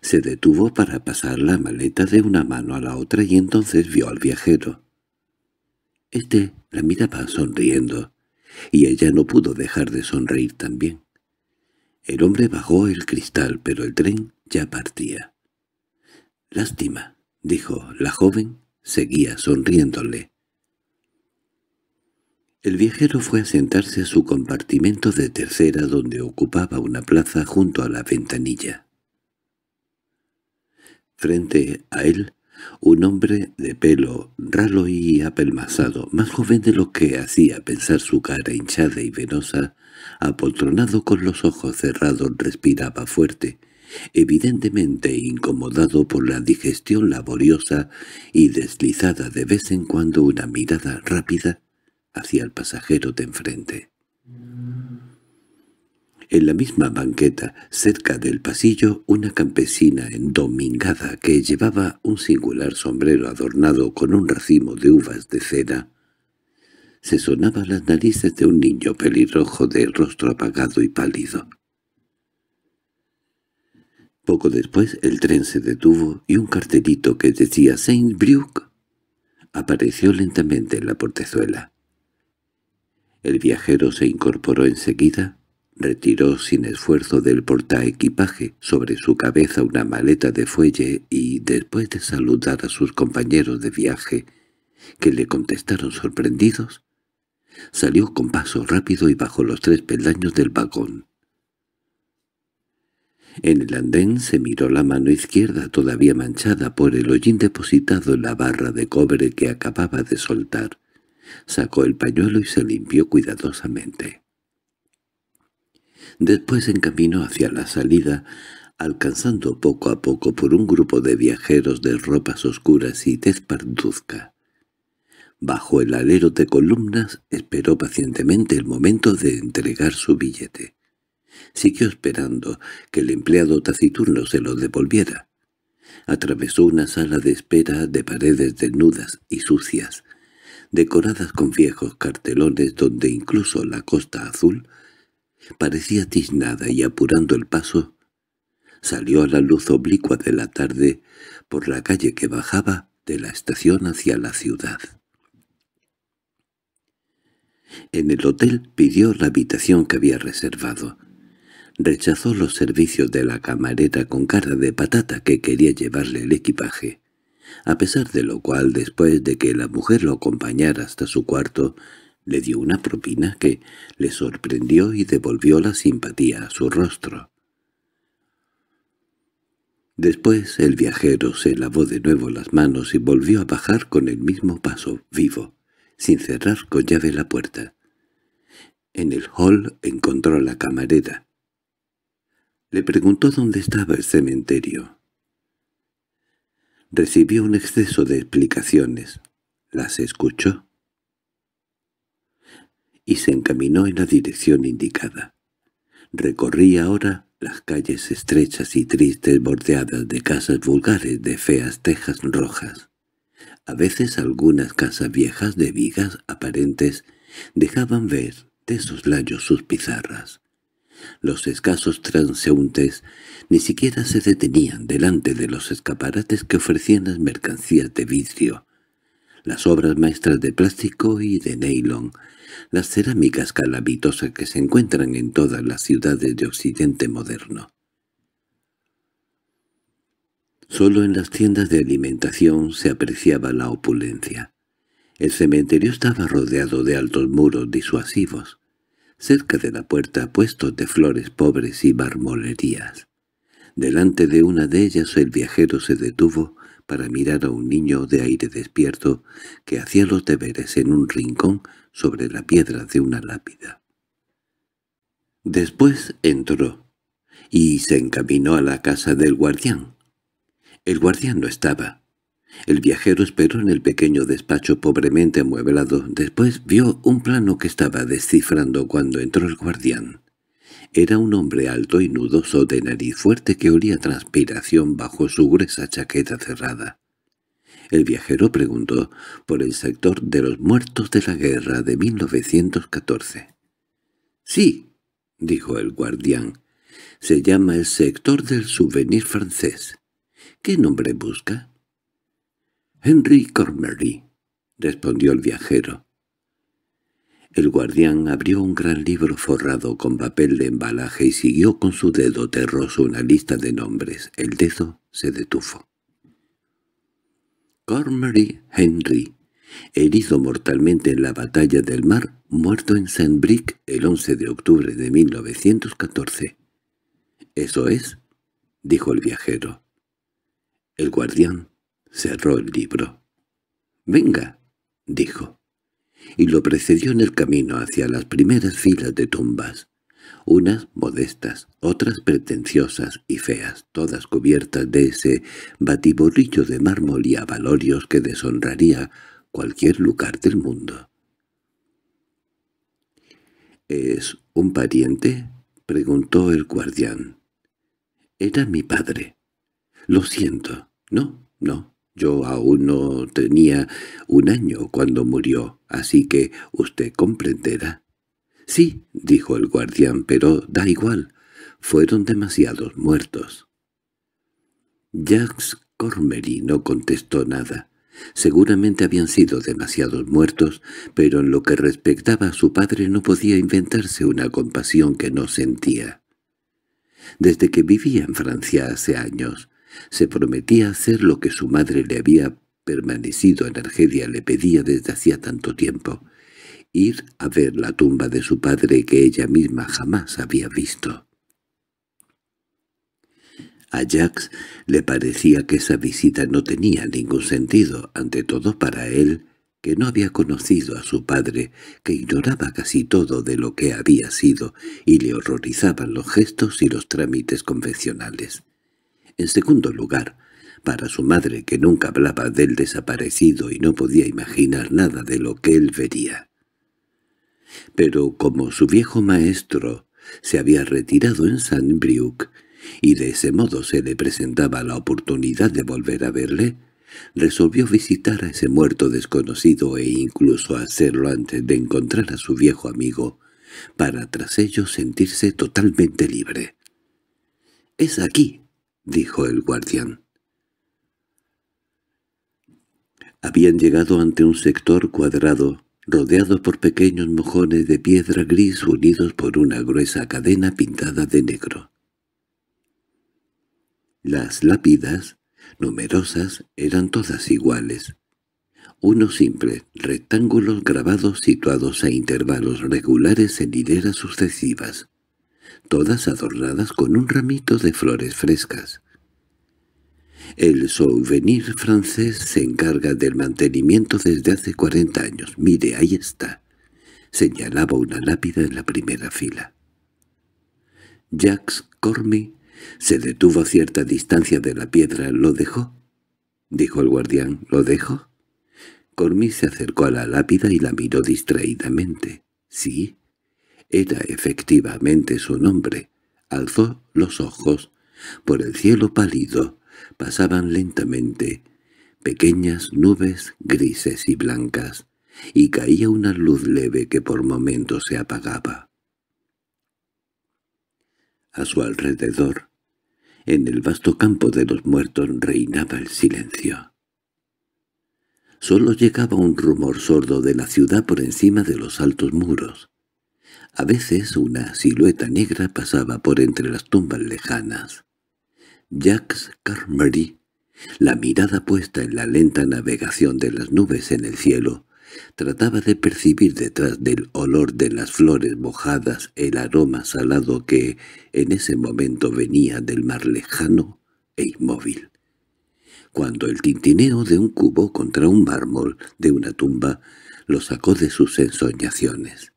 Se detuvo para pasar la maleta de una mano a la otra y entonces vio al viajero. Este la miraba sonriendo, y ella no pudo dejar de sonreír también. El hombre bajó el cristal, pero el tren ya partía. —Lástima —dijo. La joven seguía sonriéndole. El viajero fue a sentarse a su compartimento de tercera donde ocupaba una plaza junto a la ventanilla. Frente a él, un hombre de pelo ralo y apelmazado, más joven de lo que hacía pensar su cara hinchada y venosa, apoltronado con los ojos cerrados, respiraba fuerte, evidentemente incomodado por la digestión laboriosa y deslizada de vez en cuando una mirada rápida hacia el pasajero de enfrente. En la misma banqueta, cerca del pasillo, una campesina endomingada que llevaba un singular sombrero adornado con un racimo de uvas de cera, se sonaba las narices de un niño pelirrojo de rostro apagado y pálido. Poco después el tren se detuvo y un cartelito que decía Saint brieuc apareció lentamente en la portezuela. El viajero se incorporó enseguida, retiró sin esfuerzo del portaequipaje sobre su cabeza una maleta de fuelle y, después de saludar a sus compañeros de viaje, que le contestaron sorprendidos, Salió con paso rápido y bajó los tres peldaños del vagón. En el andén se miró la mano izquierda todavía manchada por el hollín depositado en la barra de cobre que acababa de soltar. Sacó el pañuelo y se limpió cuidadosamente. Después encaminó hacia la salida, alcanzando poco a poco por un grupo de viajeros de ropas oscuras y de Bajo el alero de columnas esperó pacientemente el momento de entregar su billete. Siguió esperando que el empleado taciturno se lo devolviera. Atravesó una sala de espera de paredes desnudas y sucias, decoradas con viejos cartelones donde incluso la costa azul parecía tiznada y apurando el paso, salió a la luz oblicua de la tarde por la calle que bajaba de la estación hacia la ciudad. En el hotel pidió la habitación que había reservado. Rechazó los servicios de la camarera con cara de patata que quería llevarle el equipaje. A pesar de lo cual, después de que la mujer lo acompañara hasta su cuarto, le dio una propina que le sorprendió y devolvió la simpatía a su rostro. Después el viajero se lavó de nuevo las manos y volvió a bajar con el mismo paso vivo sin cerrar con llave la puerta. En el hall encontró a la camarera. Le preguntó dónde estaba el cementerio. Recibió un exceso de explicaciones. Las escuchó y se encaminó en la dirección indicada. Recorría ahora las calles estrechas y tristes bordeadas de casas vulgares de feas tejas rojas. A veces algunas casas viejas de vigas aparentes dejaban ver de layos sus pizarras. Los escasos transeúntes ni siquiera se detenían delante de los escaparates que ofrecían las mercancías de vidrio, las obras maestras de plástico y de nylon, las cerámicas calabitosas que se encuentran en todas las ciudades de Occidente moderno. Solo en las tiendas de alimentación se apreciaba la opulencia. El cementerio estaba rodeado de altos muros disuasivos, cerca de la puerta puestos de flores pobres y marmolerías. Delante de una de ellas el viajero se detuvo para mirar a un niño de aire despierto que hacía los deberes en un rincón sobre la piedra de una lápida. Después entró y se encaminó a la casa del guardián. El guardián no estaba. El viajero esperó en el pequeño despacho pobremente amueblado. Después vio un plano que estaba descifrando cuando entró el guardián. Era un hombre alto y nudoso de nariz fuerte que olía transpiración bajo su gruesa chaqueta cerrada. El viajero preguntó por el sector de los muertos de la guerra de 1914. —Sí —dijo el guardián—, se llama el sector del souvenir francés. ¿Qué nombre busca? Henry Cormery, respondió el viajero. El guardián abrió un gran libro forrado con papel de embalaje y siguió con su dedo terroso una lista de nombres. El dedo se detuvo. Cormery Henry, herido mortalmente en la batalla del mar, muerto en Saint-Brick el 11 de octubre de 1914. —¿Eso es? —dijo el viajero. El guardián cerró el libro. «Venga», dijo, y lo precedió en el camino hacia las primeras filas de tumbas, unas modestas, otras pretenciosas y feas, todas cubiertas de ese batiborrillo de mármol y abalorios que deshonraría cualquier lugar del mundo. —¿Es un pariente? —preguntó el guardián. —Era mi padre. —Lo siento no, no, yo aún no tenía un año cuando murió, así que usted comprenderá. —Sí —dijo el guardián, pero da igual, fueron demasiados muertos. Jacques Cormery no contestó nada. Seguramente habían sido demasiados muertos, pero en lo que respectaba a su padre no podía inventarse una compasión que no sentía. Desde que vivía en Francia hace años, se prometía hacer lo que su madre le había permanecido en Argelia le pedía desde hacía tanto tiempo, ir a ver la tumba de su padre que ella misma jamás había visto. A Jax le parecía que esa visita no tenía ningún sentido, ante todo para él, que no había conocido a su padre, que ignoraba casi todo de lo que había sido, y le horrorizaban los gestos y los trámites convencionales. En segundo lugar, para su madre que nunca hablaba del desaparecido y no podía imaginar nada de lo que él vería. Pero como su viejo maestro se había retirado en Briuk y de ese modo se le presentaba la oportunidad de volver a verle, resolvió visitar a ese muerto desconocido e incluso hacerlo antes de encontrar a su viejo amigo, para tras ello sentirse totalmente libre. «Es aquí», —dijo el guardián. Habían llegado ante un sector cuadrado, rodeado por pequeños mojones de piedra gris unidos por una gruesa cadena pintada de negro. Las lápidas, numerosas, eran todas iguales. Unos simples rectángulos grabados situados a intervalos regulares en hileras sucesivas todas adornadas con un ramito de flores frescas. El souvenir francés se encarga del mantenimiento desde hace cuarenta años. Mire, ahí está. Señalaba una lápida en la primera fila. Jacques Cormy se detuvo a cierta distancia de la piedra. ¿Lo dejó? Dijo el guardián. ¿Lo dejó? Cormy se acercó a la lápida y la miró distraídamente. Sí, era efectivamente su nombre. Alzó los ojos. Por el cielo pálido pasaban lentamente pequeñas nubes grises y blancas, y caía una luz leve que por momentos se apagaba. A su alrededor, en el vasto campo de los muertos reinaba el silencio. Solo llegaba un rumor sordo de la ciudad por encima de los altos muros. A veces una silueta negra pasaba por entre las tumbas lejanas. Jacques Carmery, la mirada puesta en la lenta navegación de las nubes en el cielo, trataba de percibir detrás del olor de las flores mojadas el aroma salado que en ese momento venía del mar lejano e inmóvil. Cuando el tintineo de un cubo contra un mármol de una tumba lo sacó de sus ensoñaciones.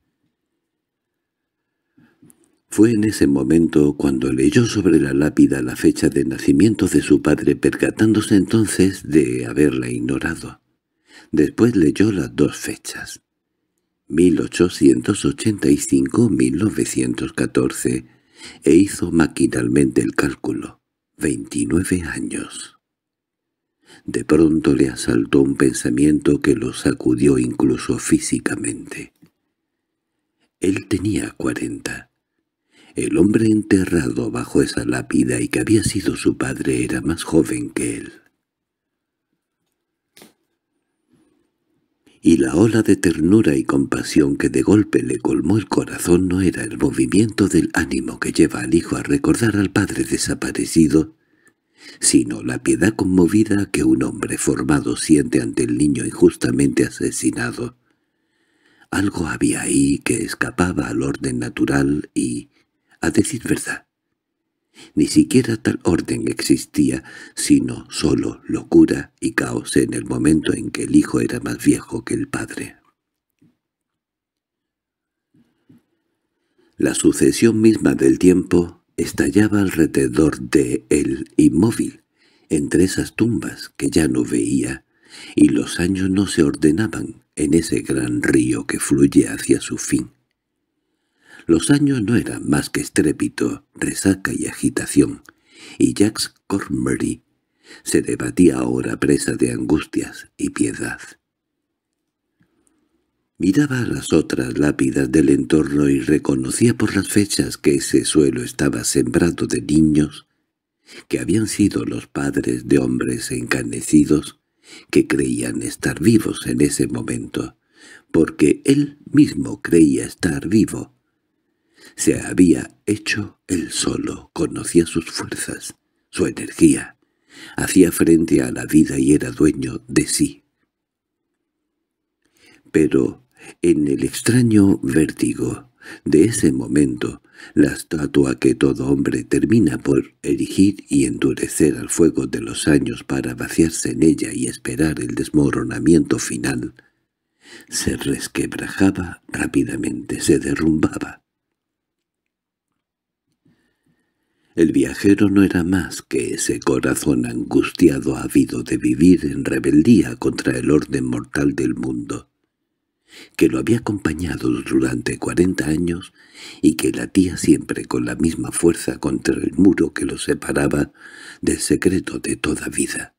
Fue en ese momento cuando leyó sobre la lápida la fecha de nacimiento de su padre, percatándose entonces de haberla ignorado. Después leyó las dos fechas. 1885-1914, e hizo maquinalmente el cálculo. 29 años. De pronto le asaltó un pensamiento que lo sacudió incluso físicamente. Él tenía cuarenta. El hombre enterrado bajo esa lápida y que había sido su padre era más joven que él. Y la ola de ternura y compasión que de golpe le colmó el corazón no era el movimiento del ánimo que lleva al hijo a recordar al padre desaparecido, sino la piedad conmovida que un hombre formado siente ante el niño injustamente asesinado. Algo había ahí que escapaba al orden natural y, a decir verdad, ni siquiera tal orden existía, sino solo locura y caos en el momento en que el hijo era más viejo que el padre. La sucesión misma del tiempo estallaba alrededor de él inmóvil, entre esas tumbas que ya no veía, y los años no se ordenaban en ese gran río que fluye hacia su fin. Los años no eran más que estrépito, resaca y agitación, y Jacques Cormery se debatía ahora presa de angustias y piedad. Miraba las otras lápidas del entorno y reconocía por las fechas que ese suelo estaba sembrado de niños, que habían sido los padres de hombres encanecidos que creían estar vivos en ese momento, porque él mismo creía estar vivo, se había hecho él solo, conocía sus fuerzas, su energía, hacía frente a la vida y era dueño de sí. Pero en el extraño vértigo de ese momento, la estatua que todo hombre termina por erigir y endurecer al fuego de los años para vaciarse en ella y esperar el desmoronamiento final, se resquebrajaba rápidamente, se derrumbaba. El viajero no era más que ese corazón angustiado habido de vivir en rebeldía contra el orden mortal del mundo, que lo había acompañado durante cuarenta años y que latía siempre con la misma fuerza contra el muro que lo separaba del secreto de toda vida,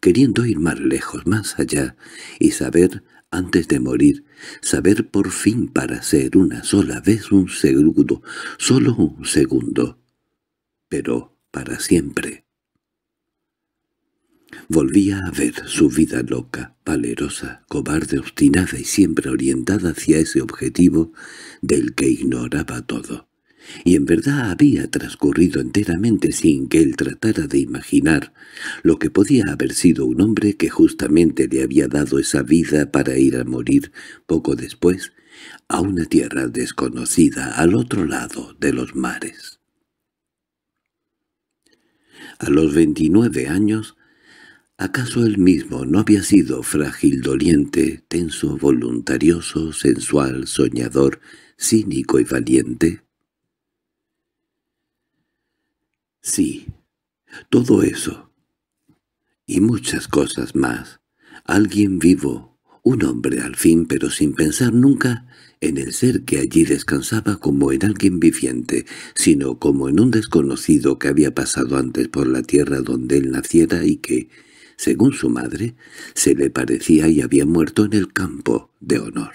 queriendo ir más lejos, más allá, y saber antes de morir, saber por fin para ser una sola vez un segundo, solo un segundo, pero para siempre. Volvía a ver su vida loca, valerosa, cobarde, obstinada y siempre orientada hacia ese objetivo del que ignoraba todo. Y en verdad había transcurrido enteramente sin que él tratara de imaginar lo que podía haber sido un hombre que justamente le había dado esa vida para ir a morir poco después a una tierra desconocida al otro lado de los mares. A los 29 años, ¿acaso él mismo no había sido frágil, doliente, tenso, voluntarioso, sensual, soñador, cínico y valiente? Sí, todo eso. Y muchas cosas más. Alguien vivo, un hombre al fin, pero sin pensar nunca en el ser que allí descansaba como en alguien viviente, sino como en un desconocido que había pasado antes por la tierra donde él naciera y que, según su madre, se le parecía y había muerto en el campo de honor.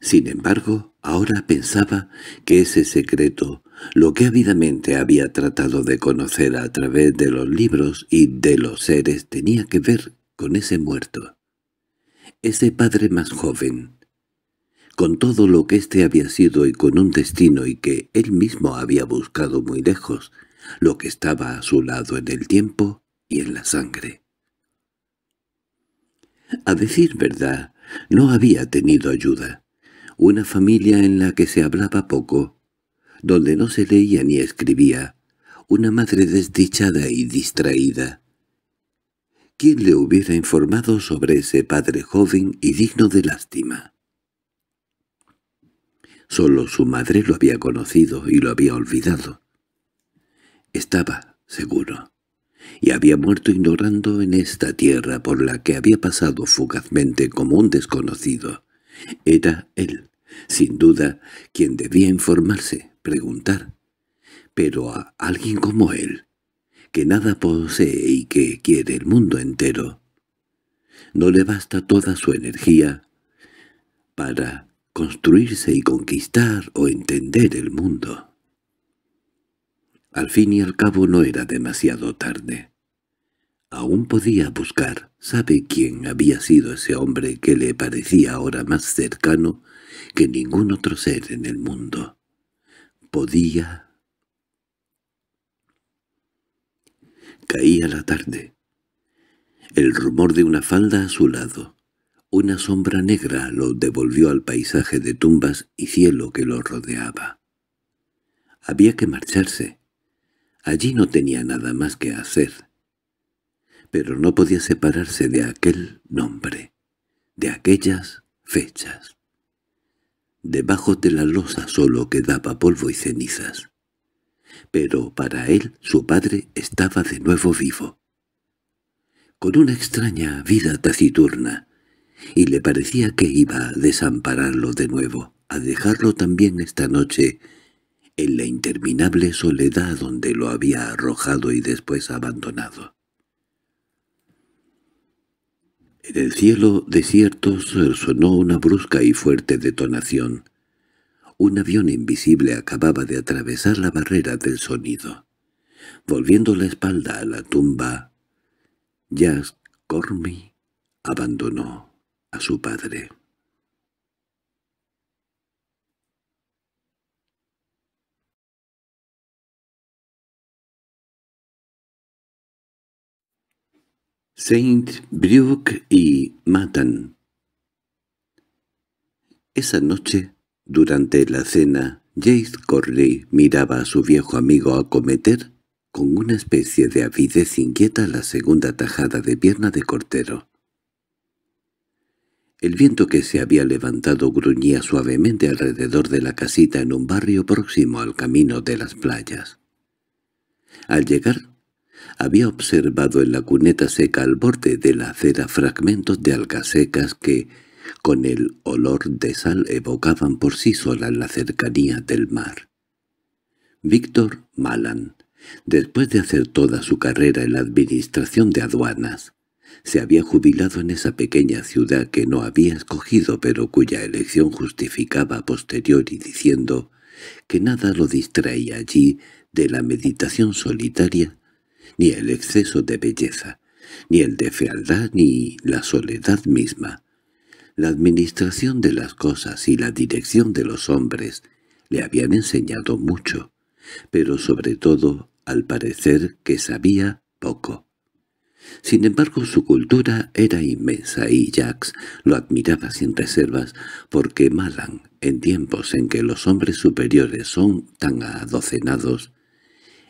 Sin embargo, ahora pensaba que ese secreto, lo que ávidamente había tratado de conocer a través de los libros y de los seres, tenía que ver con ese muerto. Ese padre más joven, con todo lo que éste había sido y con un destino y que él mismo había buscado muy lejos, lo que estaba a su lado en el tiempo y en la sangre. A decir verdad, no había tenido ayuda. Una familia en la que se hablaba poco, donde no se leía ni escribía, una madre desdichada y distraída, ¿Quién le hubiera informado sobre ese padre joven y digno de lástima? Solo su madre lo había conocido y lo había olvidado. Estaba seguro, y había muerto ignorando en esta tierra por la que había pasado fugazmente como un desconocido. Era él, sin duda, quien debía informarse, preguntar. Pero a alguien como él, que nada posee y que quiere el mundo entero. No le basta toda su energía para construirse y conquistar o entender el mundo. Al fin y al cabo no era demasiado tarde. Aún podía buscar, sabe quién había sido ese hombre que le parecía ahora más cercano que ningún otro ser en el mundo. Podía Caía la tarde. El rumor de una falda a su lado. Una sombra negra lo devolvió al paisaje de tumbas y cielo que lo rodeaba. Había que marcharse. Allí no tenía nada más que hacer. Pero no podía separarse de aquel nombre, de aquellas fechas. Debajo de la losa solo quedaba polvo y cenizas pero para él su padre estaba de nuevo vivo. Con una extraña vida taciturna, y le parecía que iba a desampararlo de nuevo, a dejarlo también esta noche en la interminable soledad donde lo había arrojado y después abandonado. En el cielo desierto sonó una brusca y fuerte detonación. Un avión invisible acababa de atravesar la barrera del sonido. Volviendo la espalda a la tumba, Jack Cormy abandonó a su padre. Saint briuk y Matan. Esa noche durante la cena, Jace Corley miraba a su viejo amigo acometer con una especie de avidez inquieta la segunda tajada de pierna de cortero. El viento que se había levantado gruñía suavemente alrededor de la casita en un barrio próximo al camino de las playas. Al llegar, había observado en la cuneta seca al borde de la acera fragmentos de algas secas que, con el olor de sal evocaban por sí solas la cercanía del mar. Víctor Malan, después de hacer toda su carrera en la administración de aduanas, se había jubilado en esa pequeña ciudad que no había escogido pero cuya elección justificaba posterior y diciendo que nada lo distraía allí de la meditación solitaria, ni el exceso de belleza, ni el de fealdad, ni la soledad misma la administración de las cosas y la dirección de los hombres le habían enseñado mucho, pero sobre todo al parecer que sabía poco. Sin embargo, su cultura era inmensa y Jacques lo admiraba sin reservas, porque Malan, en tiempos en que los hombres superiores son tan adocenados,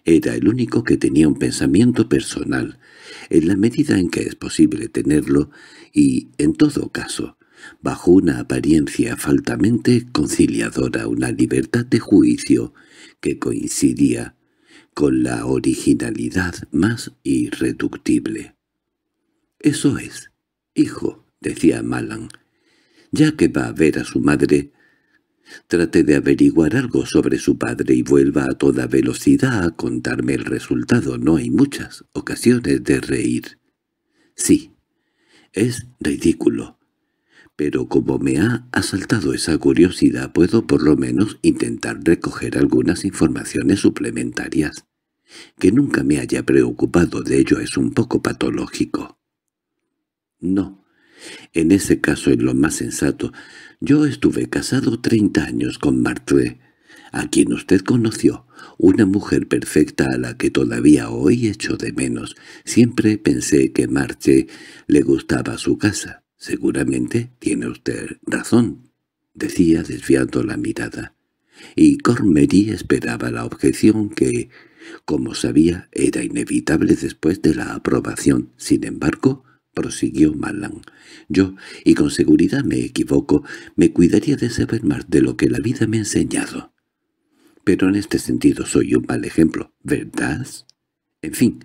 era el único que tenía un pensamiento personal, en la medida en que es posible tenerlo, y, en todo caso, bajo una apariencia faltamente conciliadora, una libertad de juicio que coincidía con la originalidad más irreductible. —Eso es, hijo —decía Malan—, ya que va a ver a su madre, trate de averiguar algo sobre su padre y vuelva a toda velocidad a contarme el resultado. No hay muchas ocasiones de reír. —Sí, es ridículo pero como me ha asaltado esa curiosidad puedo por lo menos intentar recoger algunas informaciones suplementarias. Que nunca me haya preocupado de ello es un poco patológico. No, en ese caso es lo más sensato. Yo estuve casado treinta años con Martre, a quien usted conoció, una mujer perfecta a la que todavía hoy echo de menos. Siempre pensé que Marche le gustaba su casa. —Seguramente tiene usted razón —decía desviando la mirada. Y Cormery esperaba la objeción que, como sabía, era inevitable después de la aprobación. Sin embargo, prosiguió Malan. Yo, y con seguridad me equivoco, me cuidaría de saber más de lo que la vida me ha enseñado. Pero en este sentido soy un mal ejemplo, ¿verdad? En fin,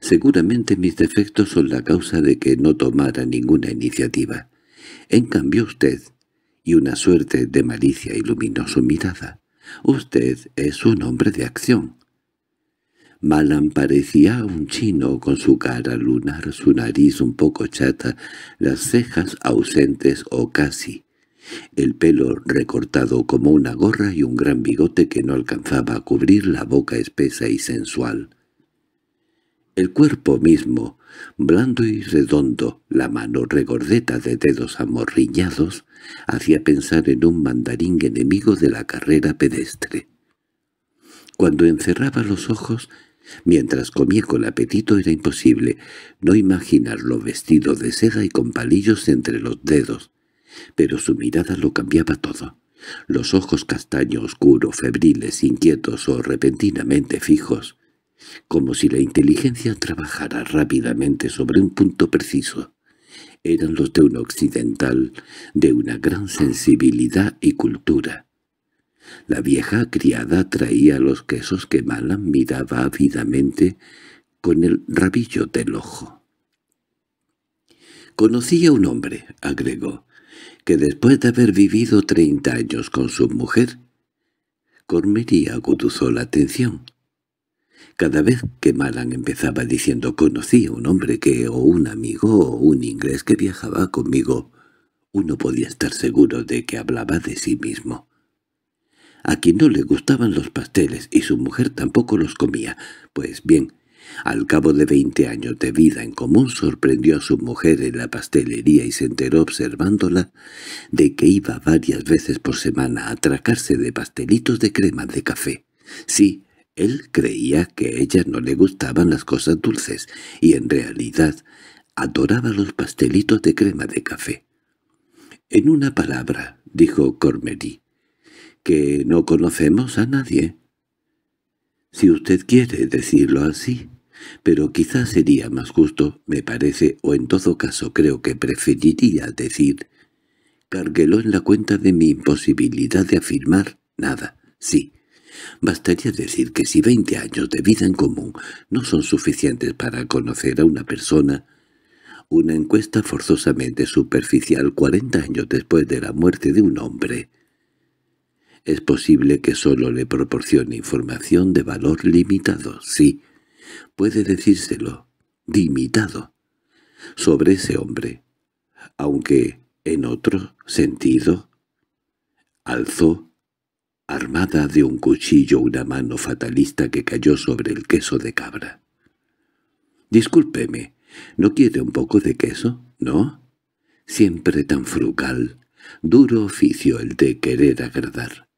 Seguramente mis defectos son la causa de que no tomara ninguna iniciativa. En cambio usted, y una suerte de malicia iluminó su mirada, usted es un hombre de acción. Malan parecía un chino con su cara lunar, su nariz un poco chata, las cejas ausentes o casi, el pelo recortado como una gorra y un gran bigote que no alcanzaba a cubrir la boca espesa y sensual el cuerpo mismo, blando y redondo, la mano regordeta de dedos amorriñados, hacía pensar en un mandarín enemigo de la carrera pedestre. Cuando encerraba los ojos, mientras comía con apetito era imposible no imaginarlo vestido de seda y con palillos entre los dedos, pero su mirada lo cambiaba todo. Los ojos castaño oscuro, febriles, inquietos o repentinamente fijos, como si la inteligencia trabajara rápidamente sobre un punto preciso. Eran los de un occidental, de una gran sensibilidad y cultura. La vieja criada traía los quesos que Malan miraba ávidamente con el rabillo del ojo. «Conocí a un hombre», agregó, «que después de haber vivido treinta años con su mujer, Cormería agudizó la atención. Cada vez que Malan empezaba diciendo «conocí un hombre que, o un amigo, o un inglés que viajaba conmigo», uno podía estar seguro de que hablaba de sí mismo. A quien no le gustaban los pasteles y su mujer tampoco los comía. Pues bien, al cabo de veinte años de vida en común sorprendió a su mujer en la pastelería y se enteró observándola de que iba varias veces por semana a atracarse de pastelitos de crema de café. Sí, él creía que a ella no le gustaban las cosas dulces y en realidad adoraba los pastelitos de crema de café. —En una palabra —dijo Cormery—, que no conocemos a nadie. —Si usted quiere decirlo así, pero quizás sería más justo, me parece, o en todo caso creo que preferiría decir, carguelo en la cuenta de mi imposibilidad de afirmar nada. Sí, Bastaría decir que si veinte años de vida en común no son suficientes para conocer a una persona, una encuesta forzosamente superficial cuarenta años después de la muerte de un hombre, es posible que solo le proporcione información de valor limitado, sí, puede decírselo, limitado, sobre ese hombre, aunque en otro sentido alzó armada de un cuchillo una mano fatalista que cayó sobre el queso de cabra. —Discúlpeme, ¿no quiere un poco de queso? ¿No? Siempre tan frugal, duro oficio el de querer agradar.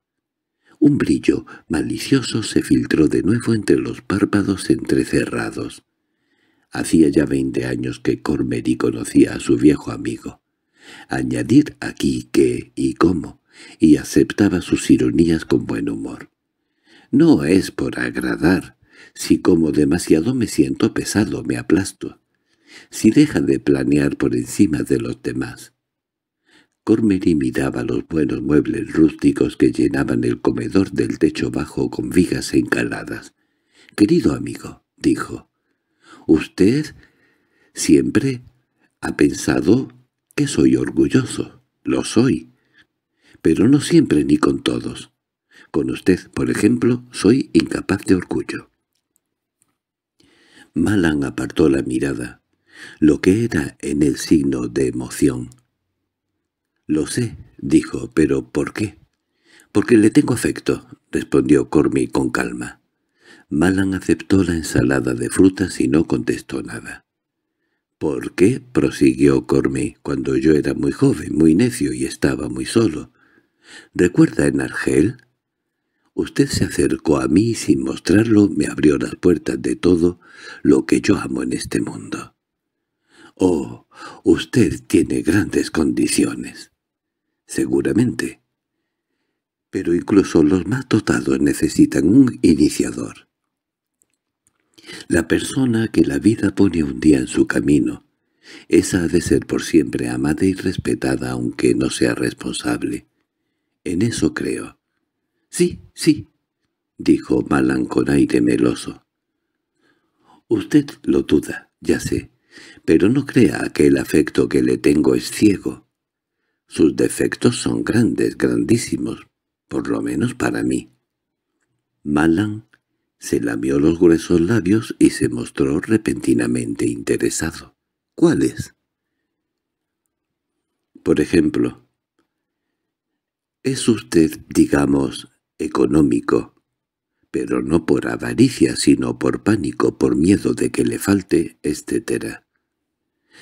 Un brillo malicioso se filtró de nuevo entre los párpados entrecerrados. Hacía ya veinte años que Cormery conocía a su viejo amigo. Añadir aquí qué y cómo y aceptaba sus ironías con buen humor. No es por agradar. Si como demasiado me siento pesado, me aplasto. Si deja de planear por encima de los demás. Cormery miraba los buenos muebles rústicos que llenaban el comedor del techo bajo con vigas encaladas. «Querido amigo», dijo, «usted siempre ha pensado que soy orgulloso. Lo soy pero no siempre ni con todos. Con usted, por ejemplo, soy incapaz de orgullo. Malan apartó la mirada, lo que era en el signo de emoción. —Lo sé —dijo—, pero ¿por qué? —Porque le tengo afecto —respondió Cormi con calma. Malan aceptó la ensalada de frutas y no contestó nada. —¿Por qué? —prosiguió Cormi, cuando yo era muy joven, muy necio y estaba muy solo. —¿Recuerda en Argel? Usted se acercó a mí y sin mostrarlo me abrió las puertas de todo lo que yo amo en este mundo. —Oh, usted tiene grandes condiciones. —Seguramente. Pero incluso los más dotados necesitan un iniciador. La persona que la vida pone un día en su camino, esa ha de ser por siempre amada y respetada aunque no sea responsable. En eso creo. —Sí, sí —dijo Malan con aire meloso. —Usted lo duda, ya sé, pero no crea que el afecto que le tengo es ciego. Sus defectos son grandes, grandísimos, por lo menos para mí. Malan se lamió los gruesos labios y se mostró repentinamente interesado. —¿Cuáles? —Por ejemplo es usted, digamos, económico, pero no por avaricia, sino por pánico, por miedo de que le falte, etc.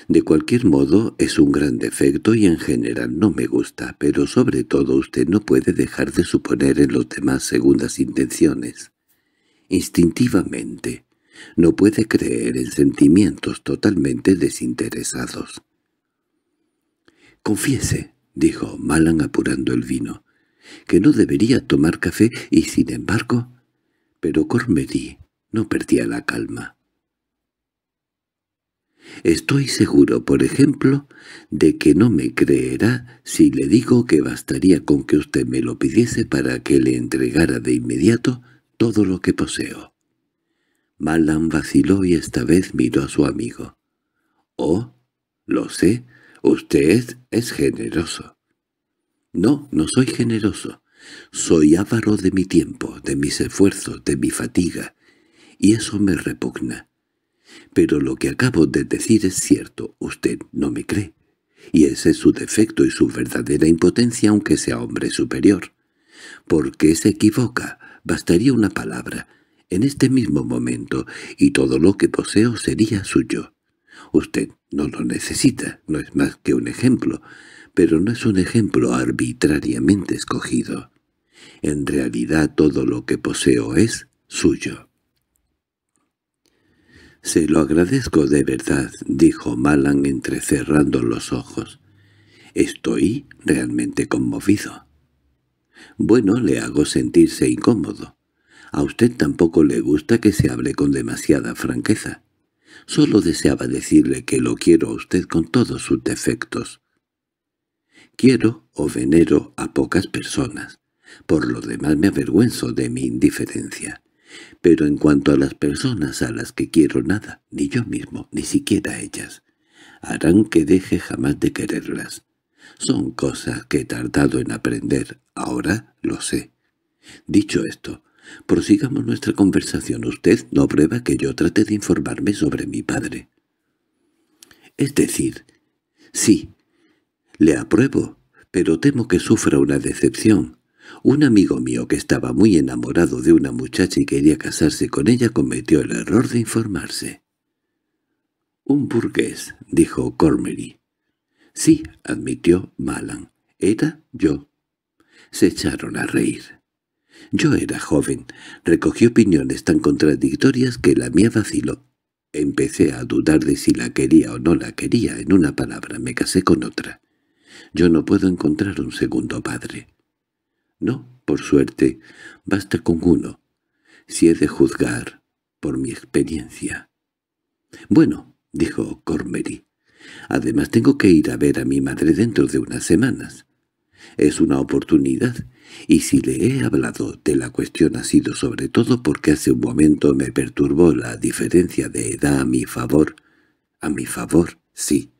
De cualquier modo, es un gran defecto y en general no me gusta, pero sobre todo usted no puede dejar de suponer en los demás segundas intenciones. Instintivamente, no puede creer en sentimientos totalmente desinteresados. —Confiese —dijo Malan apurando el vino—, que no debería tomar café y sin embargo... Pero Cormery no perdía la calma. Estoy seguro, por ejemplo, de que no me creerá si le digo que bastaría con que usted me lo pidiese para que le entregara de inmediato todo lo que poseo. Malan vaciló y esta vez miró a su amigo. —Oh, lo sé Usted es generoso. No, no soy generoso. Soy avaro de mi tiempo, de mis esfuerzos, de mi fatiga, y eso me repugna. Pero lo que acabo de decir es cierto, usted no me cree, y ese es su defecto y su verdadera impotencia aunque sea hombre superior. Porque se equivoca, bastaría una palabra, en este mismo momento, y todo lo que poseo sería suyo. Usted no lo necesita, no es más que un ejemplo, pero no es un ejemplo arbitrariamente escogido. En realidad todo lo que poseo es suyo. «Se lo agradezco de verdad», dijo Malan entrecerrando los ojos. «Estoy realmente conmovido». «Bueno, le hago sentirse incómodo. A usted tampoco le gusta que se hable con demasiada franqueza. Solo deseaba decirle que lo quiero a usted con todos sus defectos. Quiero o oh venero a pocas personas. Por lo demás me avergüenzo de mi indiferencia. Pero en cuanto a las personas a las que quiero nada, ni yo mismo, ni siquiera ellas, harán que deje jamás de quererlas. Son cosas que he tardado en aprender, ahora lo sé. Dicho esto, Prosigamos nuestra conversación. Usted no prueba que yo trate de informarme sobre mi padre. Es decir, sí, le apruebo, pero temo que sufra una decepción. Un amigo mío que estaba muy enamorado de una muchacha y quería casarse con ella cometió el error de informarse. —Un burgués —dijo Cormery. —Sí —admitió Malan—, era yo. Se echaron a reír. Yo era joven, recogí opiniones tan contradictorias que la mía vaciló. Empecé a dudar de si la quería o no la quería. En una palabra, me casé con otra. Yo no puedo encontrar un segundo padre. No, por suerte, basta con uno. Si he de juzgar por mi experiencia. Bueno, dijo Cormery, además tengo que ir a ver a mi madre dentro de unas semanas. Es una oportunidad y si le he hablado de la cuestión ha sido sobre todo porque hace un momento me perturbó la diferencia de edad a mi favor. A mi favor, sí.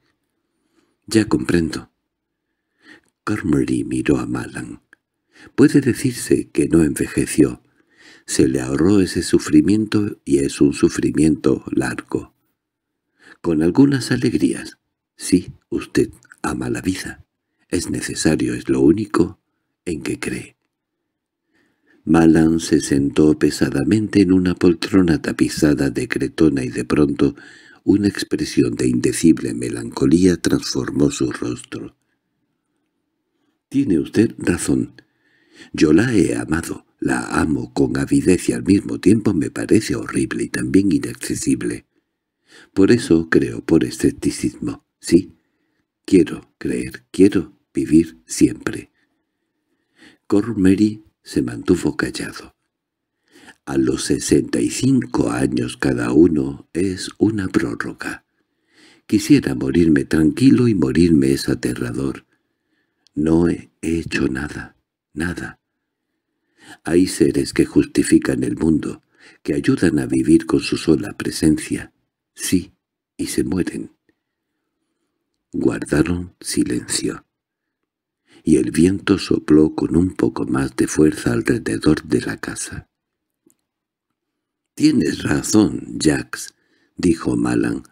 Ya comprendo. Cormery miró a Malan. Puede decirse que no envejeció. Se le ahorró ese sufrimiento y es un sufrimiento largo. Con algunas alegrías. Sí, usted ama la vida. Es necesario, es lo único en qué cree. Malan se sentó pesadamente en una poltrona tapizada de cretona y de pronto una expresión de indecible melancolía transformó su rostro. «Tiene usted razón. Yo la he amado, la amo con avidez y al mismo tiempo me parece horrible y también inaccesible. Por eso creo por escepticismo, sí. Quiero creer, quiero vivir siempre». Cormery se mantuvo callado. A los 65 años cada uno es una prórroga. Quisiera morirme tranquilo y morirme es aterrador. No he hecho nada, nada. Hay seres que justifican el mundo, que ayudan a vivir con su sola presencia. Sí, y se mueren. Guardaron silencio y el viento sopló con un poco más de fuerza alrededor de la casa. —Tienes razón, Jax —dijo Malan—.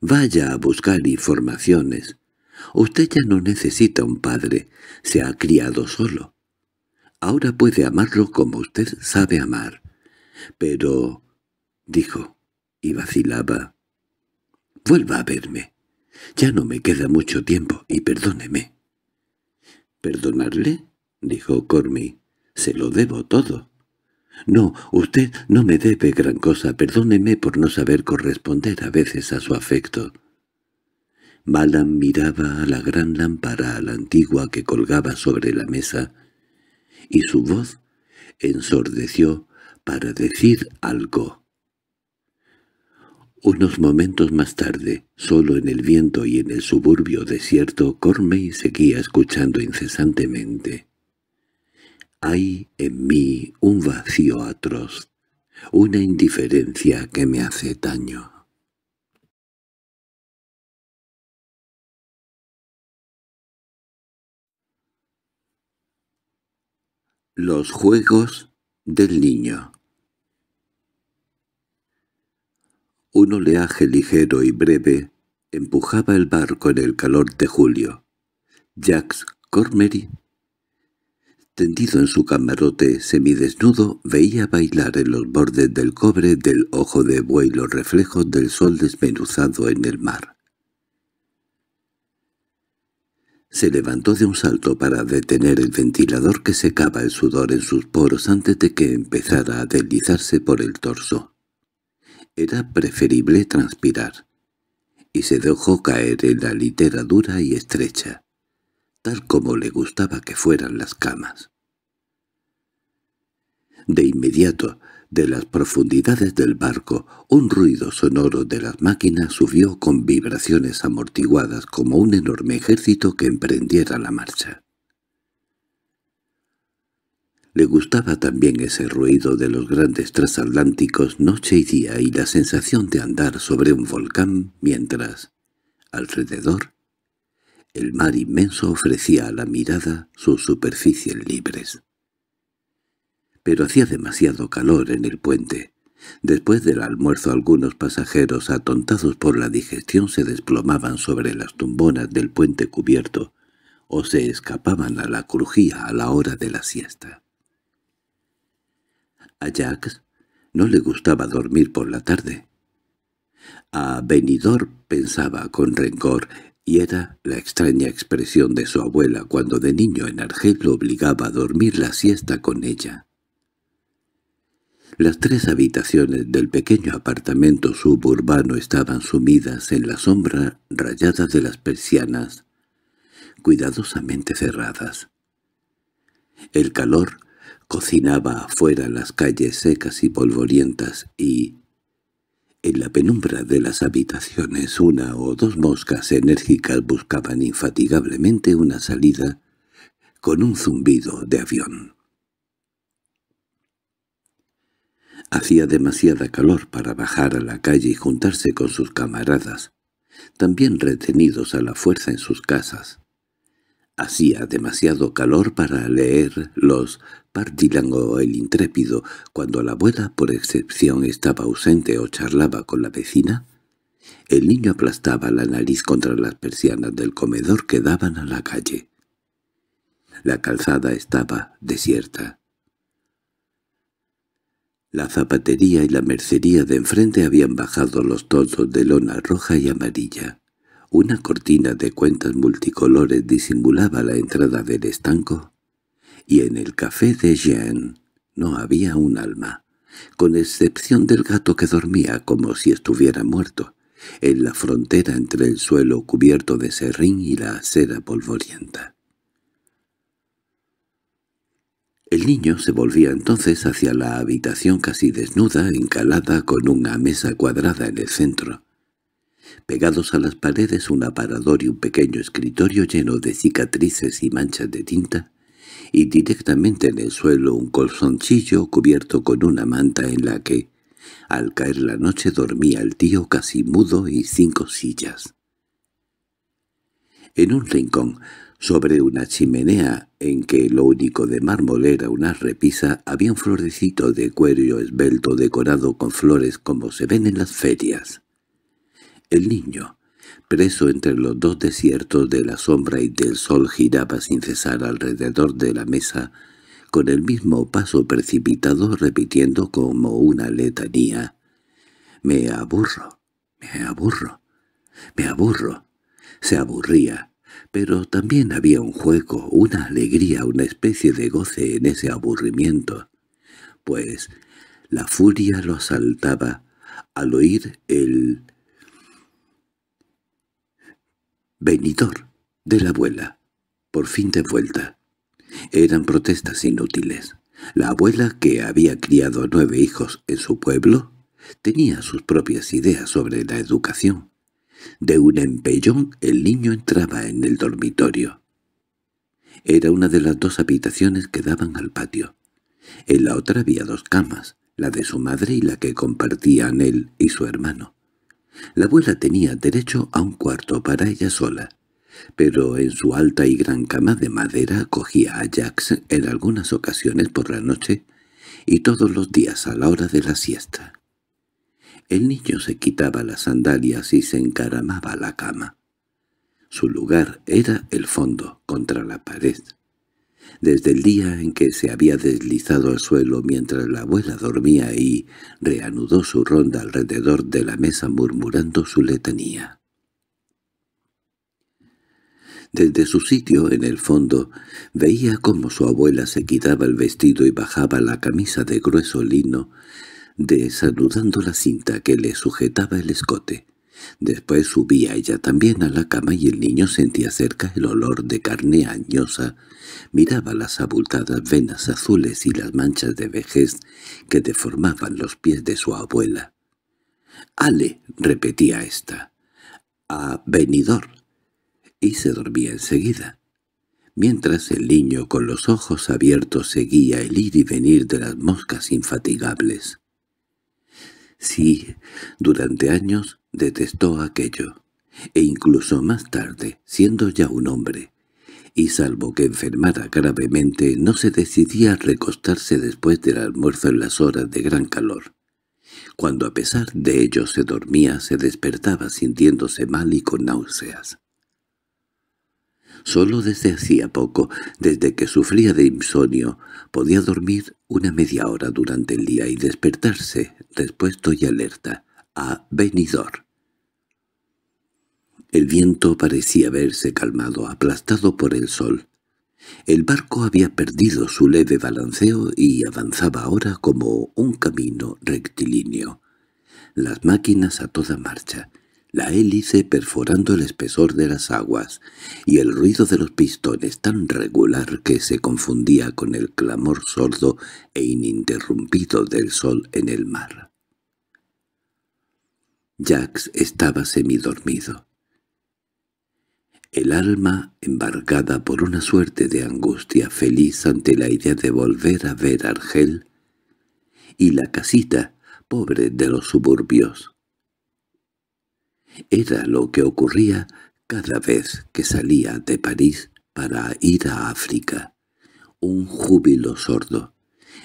Vaya a buscar informaciones. Usted ya no necesita un padre, se ha criado solo. Ahora puede amarlo como usted sabe amar. Pero... —dijo, y vacilaba. —Vuelva a verme. Ya no me queda mucho tiempo, y perdóneme. —¿Perdonarle? —dijo Cormi. —Se lo debo todo. —No, usted no me debe gran cosa. Perdóneme por no saber corresponder a veces a su afecto. Malan miraba a la gran lámpara a la antigua que colgaba sobre la mesa, y su voz ensordeció para decir algo. Unos momentos más tarde, solo en el viento y en el suburbio desierto, Cormey seguía escuchando incesantemente. Hay en mí un vacío atroz, una indiferencia que me hace daño. Los Juegos del Niño Un oleaje ligero y breve empujaba el barco en el calor de julio. Jacques Cormery, tendido en su camarote semidesnudo, veía bailar en los bordes del cobre del ojo de buey los reflejos del sol desmenuzado en el mar. Se levantó de un salto para detener el ventilador que secaba el sudor en sus poros antes de que empezara a deslizarse por el torso. Era preferible transpirar, y se dejó caer en la litera dura y estrecha, tal como le gustaba que fueran las camas. De inmediato, de las profundidades del barco, un ruido sonoro de las máquinas subió con vibraciones amortiguadas como un enorme ejército que emprendiera la marcha. Le gustaba también ese ruido de los grandes transatlánticos noche y día y la sensación de andar sobre un volcán mientras, alrededor, el mar inmenso ofrecía a la mirada sus superficies libres. Pero hacía demasiado calor en el puente. Después del almuerzo algunos pasajeros atontados por la digestión se desplomaban sobre las tumbonas del puente cubierto o se escapaban a la crujía a la hora de la siesta. A Jacques no le gustaba dormir por la tarde. A Benidor pensaba con rencor, y era la extraña expresión de su abuela cuando de niño en Argel lo obligaba a dormir la siesta con ella. Las tres habitaciones del pequeño apartamento suburbano estaban sumidas en la sombra rayada de las persianas, cuidadosamente cerradas. El calor cocinaba afuera las calles secas y polvorientas y, en la penumbra de las habitaciones una o dos moscas enérgicas buscaban infatigablemente una salida con un zumbido de avión. Hacía demasiada calor para bajar a la calle y juntarse con sus camaradas, también retenidos a la fuerza en sus casas. Hacía demasiado calor para leer los dilango el intrépido, cuando la abuela por excepción estaba ausente o charlaba con la vecina, el niño aplastaba la nariz contra las persianas del comedor que daban a la calle. La calzada estaba desierta. La zapatería y la mercería de enfrente habían bajado los toldos de lona roja y amarilla. Una cortina de cuentas multicolores disimulaba la entrada del estanco y en el café de Jean no había un alma, con excepción del gato que dormía como si estuviera muerto, en la frontera entre el suelo cubierto de serrín y la acera polvorienta. El niño se volvía entonces hacia la habitación casi desnuda, encalada con una mesa cuadrada en el centro. Pegados a las paredes un aparador y un pequeño escritorio lleno de cicatrices y manchas de tinta, y directamente en el suelo un colchoncillo cubierto con una manta en la que, al caer la noche, dormía el tío casi mudo y cinco sillas. En un rincón, sobre una chimenea en que lo único de mármol era una repisa, había un florecito de cuero esbelto decorado con flores como se ven en las ferias. El niño, preso entre los dos desiertos de la sombra y del sol giraba sin cesar alrededor de la mesa, con el mismo paso precipitado repitiendo como una letanía. «Me aburro, me aburro, me aburro». Se aburría, pero también había un juego, una alegría, una especie de goce en ese aburrimiento. Pues la furia lo asaltaba al oír el venidor de la abuela, por fin de vuelta. Eran protestas inútiles. La abuela, que había criado a nueve hijos en su pueblo, tenía sus propias ideas sobre la educación. De un empellón el niño entraba en el dormitorio. Era una de las dos habitaciones que daban al patio. En la otra había dos camas, la de su madre y la que compartían él y su hermano. La abuela tenía derecho a un cuarto para ella sola, pero en su alta y gran cama de madera cogía a Jax en algunas ocasiones por la noche y todos los días a la hora de la siesta. El niño se quitaba las sandalias y se encaramaba a la cama. Su lugar era el fondo, contra la pared desde el día en que se había deslizado al suelo mientras la abuela dormía y reanudó su ronda alrededor de la mesa murmurando su letanía. Desde su sitio, en el fondo, veía cómo su abuela se quitaba el vestido y bajaba la camisa de grueso lino, desanudando la cinta que le sujetaba el escote. Después subía ella también a la cama y el niño sentía cerca el olor de carne añosa, miraba las abultadas venas azules y las manchas de vejez que deformaban los pies de su abuela. —¡Ale! —repetía ésta. —¡A venidor! Y se dormía enseguida. Mientras el niño con los ojos abiertos seguía el ir y venir de las moscas infatigables. Sí, durante años Detestó aquello, e incluso más tarde, siendo ya un hombre, y salvo que enfermara gravemente, no se decidía a recostarse después del almuerzo en las horas de gran calor. Cuando a pesar de ello se dormía, se despertaba sintiéndose mal y con náuseas. Solo desde hacía poco, desde que sufría de insomnio, podía dormir una media hora durante el día y despertarse, respuesto y alerta, a venidor. El viento parecía haberse calmado, aplastado por el sol. El barco había perdido su leve balanceo y avanzaba ahora como un camino rectilíneo. Las máquinas a toda marcha, la hélice perforando el espesor de las aguas y el ruido de los pistones tan regular que se confundía con el clamor sordo e ininterrumpido del sol en el mar. Jax estaba semidormido el alma embargada por una suerte de angustia feliz ante la idea de volver a ver Argel y la casita pobre de los suburbios. Era lo que ocurría cada vez que salía de París para ir a África. Un júbilo sordo,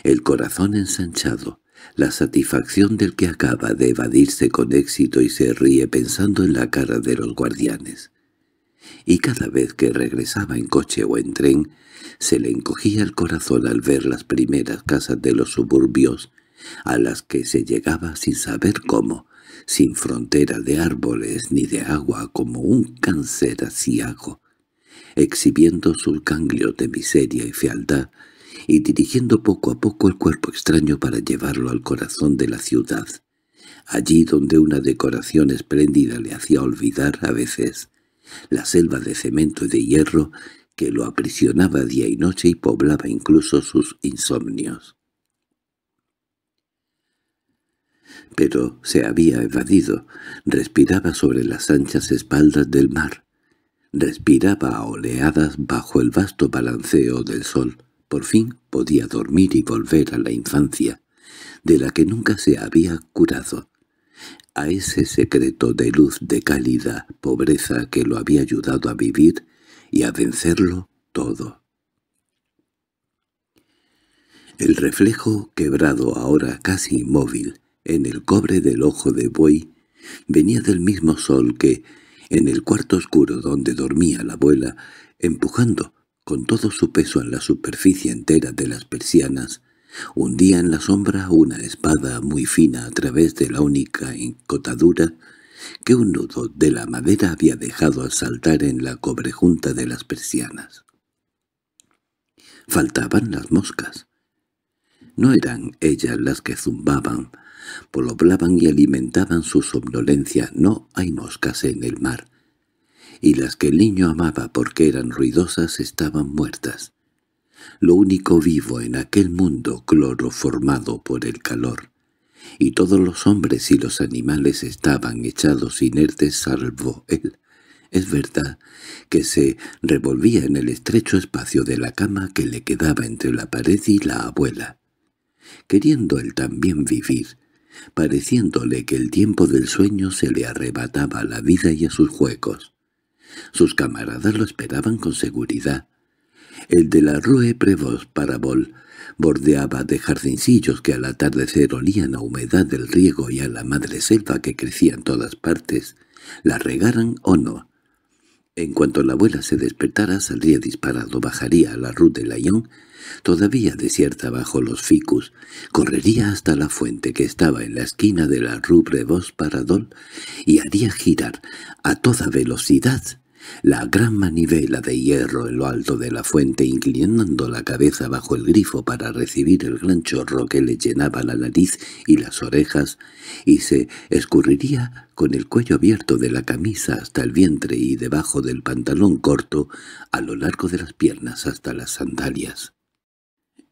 el corazón ensanchado, la satisfacción del que acaba de evadirse con éxito y se ríe pensando en la cara de los guardianes y cada vez que regresaba en coche o en tren, se le encogía el corazón al ver las primeras casas de los suburbios, a las que se llegaba sin saber cómo, sin frontera de árboles ni de agua como un cáncer asiago, exhibiendo su canglio de miseria y fealdad, y dirigiendo poco a poco el cuerpo extraño para llevarlo al corazón de la ciudad, allí donde una decoración espléndida le hacía olvidar a veces la selva de cemento y de hierro que lo aprisionaba día y noche y poblaba incluso sus insomnios. Pero se había evadido, respiraba sobre las anchas espaldas del mar, respiraba a oleadas bajo el vasto balanceo del sol. Por fin podía dormir y volver a la infancia, de la que nunca se había curado a ese secreto de luz de cálida pobreza que lo había ayudado a vivir y a vencerlo todo. El reflejo quebrado ahora casi inmóvil en el cobre del ojo de buey venía del mismo sol que, en el cuarto oscuro donde dormía la abuela, empujando con todo su peso en la superficie entera de las persianas, Hundía en la sombra una espada muy fina a través de la única encotadura que un nudo de la madera había dejado al saltar en la cobrejunta de las persianas. Faltaban las moscas. No eran ellas las que zumbaban, poloblaban y alimentaban su somnolencia. No hay moscas en el mar. Y las que el niño amaba porque eran ruidosas estaban muertas lo único vivo en aquel mundo cloroformado por el calor, y todos los hombres y los animales estaban echados inertes salvo él. Es verdad que se revolvía en el estrecho espacio de la cama que le quedaba entre la pared y la abuela. Queriendo él también vivir, pareciéndole que el tiempo del sueño se le arrebataba a la vida y a sus juegos. Sus camaradas lo esperaban con seguridad, el de la Rue Prevost Parabol bordeaba de jardincillos que al atardecer olían a humedad del riego y a la madre selva que crecía en todas partes, la regaran o no. En cuanto la abuela se despertara saldría disparado, bajaría a la Rue de Lyon, todavía desierta bajo los ficus, correría hasta la fuente que estaba en la esquina de la Rue Prevost Paradol y haría girar a toda velocidad la gran manivela de hierro en lo alto de la fuente inclinando la cabeza bajo el grifo para recibir el gran chorro que le llenaba la nariz y las orejas, y se escurriría con el cuello abierto de la camisa hasta el vientre y debajo del pantalón corto, a lo largo de las piernas hasta las sandalias.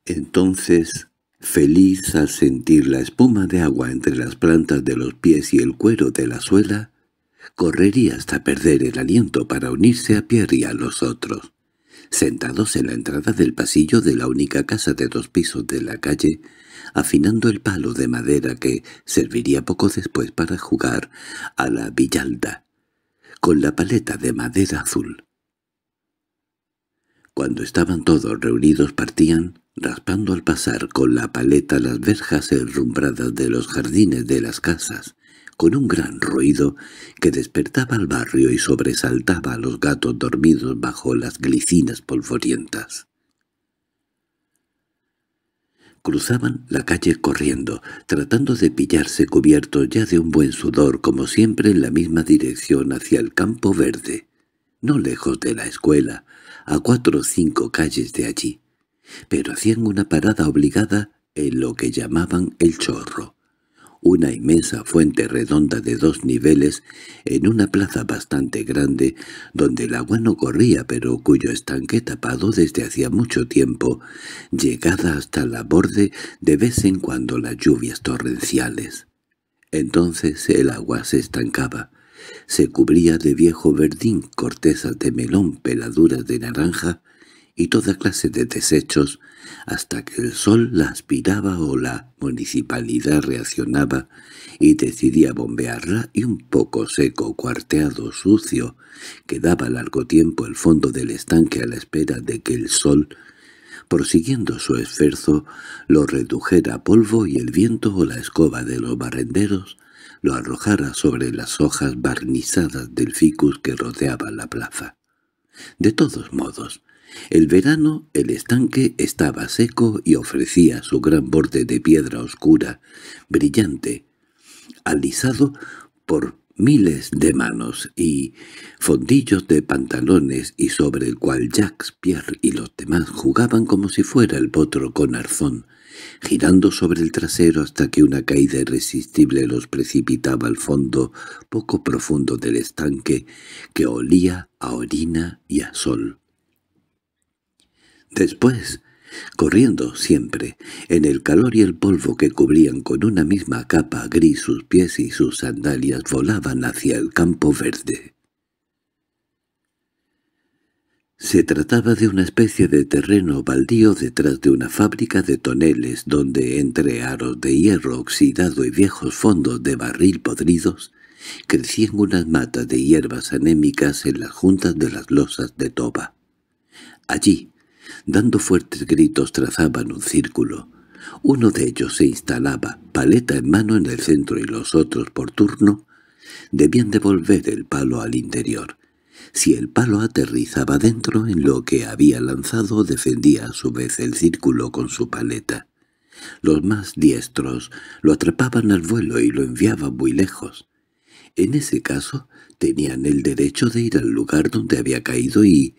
Entonces Feliz al sentir la espuma de agua entre las plantas de los pies y el cuero de la suela, correría hasta perder el aliento para unirse a Pierre y a los otros. Sentados en la entrada del pasillo de la única casa de dos pisos de la calle, afinando el palo de madera que serviría poco después para jugar a la villalda, con la paleta de madera azul. Cuando estaban todos reunidos partían, raspando al pasar con la paleta las verjas herrumbradas de los jardines de las casas, con un gran ruido que despertaba al barrio y sobresaltaba a los gatos dormidos bajo las glicinas polvorientas. Cruzaban la calle corriendo, tratando de pillarse cubiertos ya de un buen sudor, como siempre en la misma dirección hacia el campo verde, no lejos de la escuela, a cuatro o cinco calles de allí, pero hacían una parada obligada en lo que llamaban el chorro una inmensa fuente redonda de dos niveles en una plaza bastante grande donde el agua no corría pero cuyo estanque tapado desde hacía mucho tiempo, llegada hasta la borde de vez en cuando las lluvias torrenciales. Entonces el agua se estancaba, se cubría de viejo verdín, cortezas de melón, peladuras de naranja y toda clase de desechos hasta que el sol la aspiraba o la municipalidad reaccionaba y decidía bombearla y un poco seco, cuarteado, sucio, quedaba largo tiempo el fondo del estanque a la espera de que el sol, prosiguiendo su esfuerzo, lo redujera a polvo y el viento o la escoba de los barrenderos lo arrojara sobre las hojas barnizadas del ficus que rodeaba la plaza. De todos modos, el verano el estanque estaba seco y ofrecía su gran borde de piedra oscura, brillante, alisado por miles de manos y fondillos de pantalones y sobre el cual Jacques, Pierre y los demás jugaban como si fuera el potro con arzón, girando sobre el trasero hasta que una caída irresistible los precipitaba al fondo poco profundo del estanque que olía a orina y a sol. Después, corriendo siempre, en el calor y el polvo que cubrían con una misma capa gris sus pies y sus sandalias volaban hacia el campo verde. Se trataba de una especie de terreno baldío detrás de una fábrica de toneles donde entre aros de hierro oxidado y viejos fondos de barril podridos crecían unas matas de hierbas anémicas en las juntas de las losas de toba. Allí, Dando fuertes gritos trazaban un círculo. Uno de ellos se instalaba, paleta en mano en el centro y los otros, por turno, debían devolver el palo al interior. Si el palo aterrizaba dentro en lo que había lanzado, defendía a su vez el círculo con su paleta. Los más diestros lo atrapaban al vuelo y lo enviaban muy lejos. En ese caso, tenían el derecho de ir al lugar donde había caído y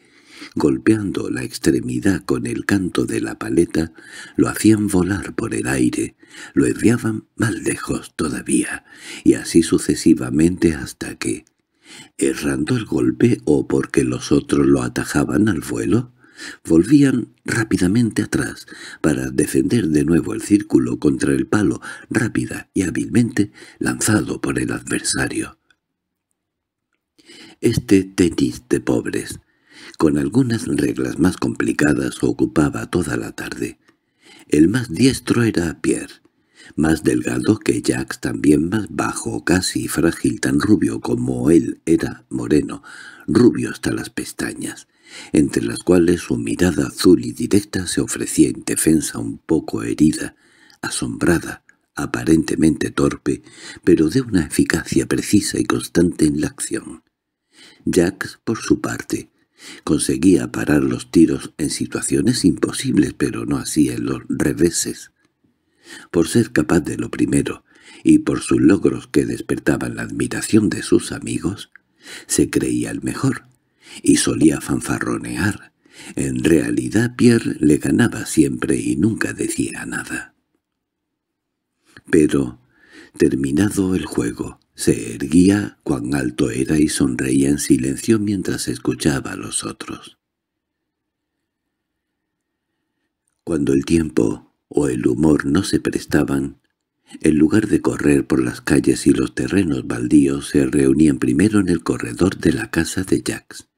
golpeando la extremidad con el canto de la paleta, lo hacían volar por el aire, lo enviaban más lejos todavía, y así sucesivamente hasta que, errando el golpe o porque los otros lo atajaban al vuelo, volvían rápidamente atrás para defender de nuevo el círculo contra el palo rápida y hábilmente lanzado por el adversario. Este tenis de pobres con algunas reglas más complicadas ocupaba toda la tarde. El más diestro era Pierre, más delgado que Jacques, también más bajo, casi frágil, tan rubio como él era moreno, rubio hasta las pestañas, entre las cuales su mirada azul y directa se ofrecía en defensa un poco herida, asombrada, aparentemente torpe, pero de una eficacia precisa y constante en la acción. Jacques, por su parte, Conseguía parar los tiros en situaciones imposibles, pero no hacía los reveses. Por ser capaz de lo primero, y por sus logros que despertaban la admiración de sus amigos, se creía el mejor, y solía fanfarronear. En realidad Pierre le ganaba siempre y nunca decía nada. Pero, terminado el juego, se erguía cuán alto era y sonreía en silencio mientras escuchaba a los otros. Cuando el tiempo o el humor no se prestaban, en lugar de correr por las calles y los terrenos baldíos se reunían primero en el corredor de la casa de Jacques.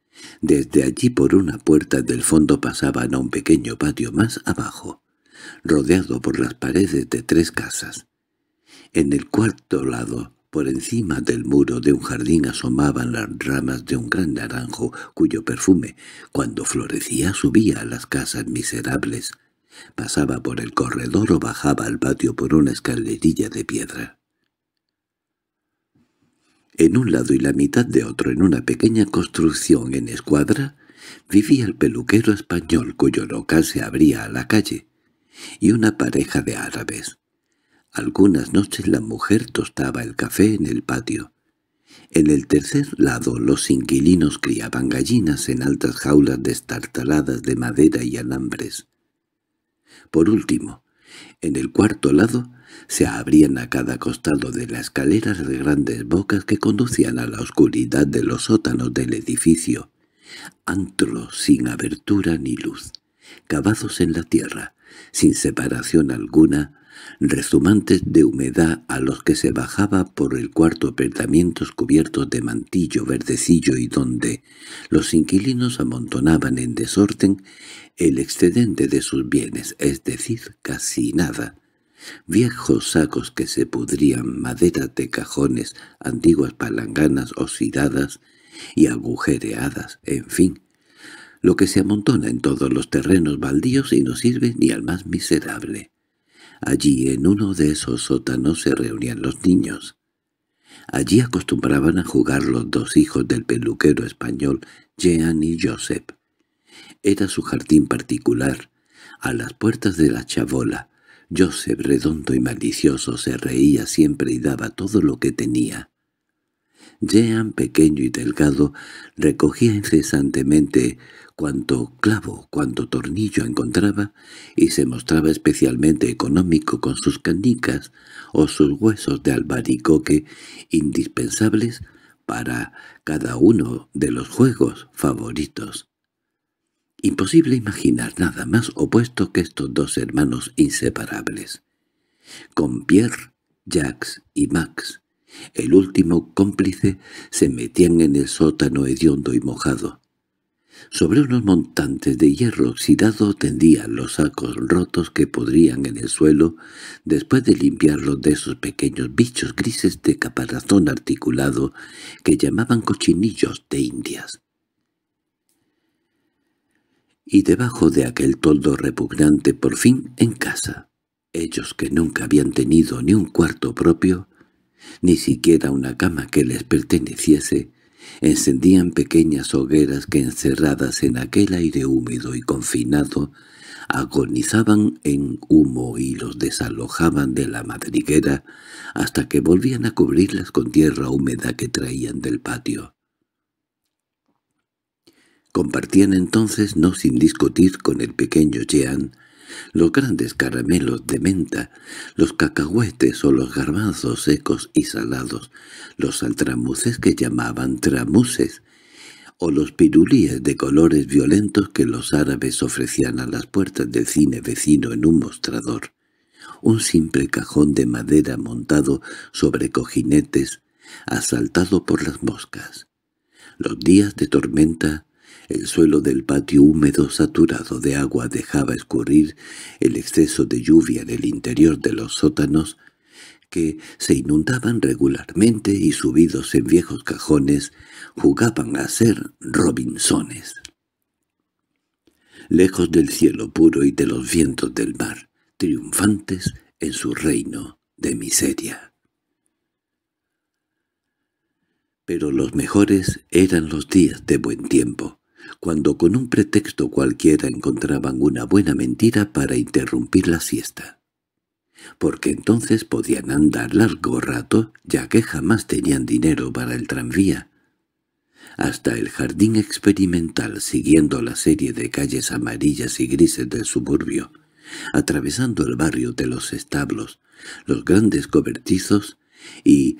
Desde allí por una puerta del fondo pasaban a un pequeño patio más abajo, rodeado por las paredes de tres casas. En el cuarto lado por encima del muro de un jardín asomaban las ramas de un gran naranjo cuyo perfume, cuando florecía, subía a las casas miserables. Pasaba por el corredor o bajaba al patio por una escalerilla de piedra. En un lado y la mitad de otro, en una pequeña construcción en escuadra, vivía el peluquero español cuyo local se abría a la calle, y una pareja de árabes. Algunas noches la mujer tostaba el café en el patio. En el tercer lado los inquilinos criaban gallinas en altas jaulas destartaladas de madera y alambres. Por último, en el cuarto lado se abrían a cada costado de la escalera las grandes bocas que conducían a la oscuridad de los sótanos del edificio, antros sin abertura ni luz, cavados en la tierra, sin separación alguna rezumantes de humedad a los que se bajaba por el cuarto apertamientos cubiertos de mantillo verdecillo y donde los inquilinos amontonaban en desorden el excedente de sus bienes, es decir, casi nada. Viejos sacos que se pudrían, maderas de cajones, antiguas palanganas oxidadas y agujereadas, en fin, lo que se amontona en todos los terrenos baldíos y no sirve ni al más miserable. Allí en uno de esos sótanos se reunían los niños. Allí acostumbraban a jugar los dos hijos del peluquero español, Jean y Joseph. Era su jardín particular. A las puertas de la chabola, Joseph, redondo y malicioso, se reía siempre y daba todo lo que tenía. Jean, pequeño y delgado, recogía incesantemente cuanto clavo, cuanto tornillo encontraba, y se mostraba especialmente económico con sus canicas o sus huesos de albaricoque indispensables para cada uno de los juegos favoritos. Imposible imaginar nada más opuesto que estos dos hermanos inseparables. Con Pierre, Jacques y Max, el último cómplice, se metían en el sótano hediondo y mojado. Sobre unos montantes de hierro oxidado tendían los sacos rotos que podrían en el suelo después de limpiarlos de esos pequeños bichos grises de caparazón articulado que llamaban cochinillos de indias. Y debajo de aquel toldo repugnante por fin en casa, ellos que nunca habían tenido ni un cuarto propio, ni siquiera una cama que les perteneciese, encendían pequeñas hogueras que encerradas en aquel aire húmedo y confinado agonizaban en humo y los desalojaban de la madriguera hasta que volvían a cubrirlas con tierra húmeda que traían del patio. Compartían entonces, no sin discutir con el pequeño Jean, los grandes caramelos de menta, los cacahuetes o los garbanzos secos y salados, los altramuces que llamaban tramuses, o los pirulíes de colores violentos que los árabes ofrecían a las puertas del cine vecino en un mostrador, un simple cajón de madera montado sobre cojinetes, asaltado por las moscas. Los días de tormenta el suelo del patio húmedo saturado de agua dejaba escurrir el exceso de lluvia del interior de los sótanos, que se inundaban regularmente y subidos en viejos cajones jugaban a ser robinsones. Lejos del cielo puro y de los vientos del mar, triunfantes en su reino de miseria. Pero los mejores eran los días de buen tiempo cuando con un pretexto cualquiera encontraban una buena mentira para interrumpir la siesta. Porque entonces podían andar largo rato, ya que jamás tenían dinero para el tranvía. Hasta el jardín experimental, siguiendo la serie de calles amarillas y grises del suburbio, atravesando el barrio de los establos, los grandes cobertizos y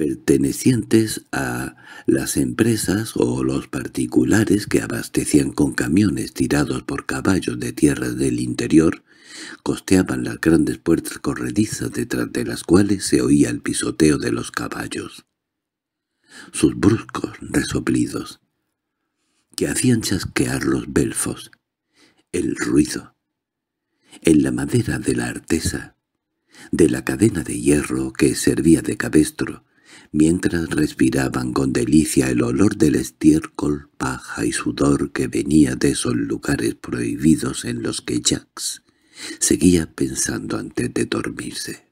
pertenecientes a las empresas o los particulares que abastecían con camiones tirados por caballos de tierra del interior, costeaban las grandes puertas corredizas detrás de las cuales se oía el pisoteo de los caballos. Sus bruscos resoplidos, que hacían chasquear los belfos, el ruido, en la madera de la artesa, de la cadena de hierro que servía de cabestro, mientras respiraban con delicia el olor del estiércol, paja y sudor que venía de esos lugares prohibidos en los que Jacques seguía pensando antes de dormirse.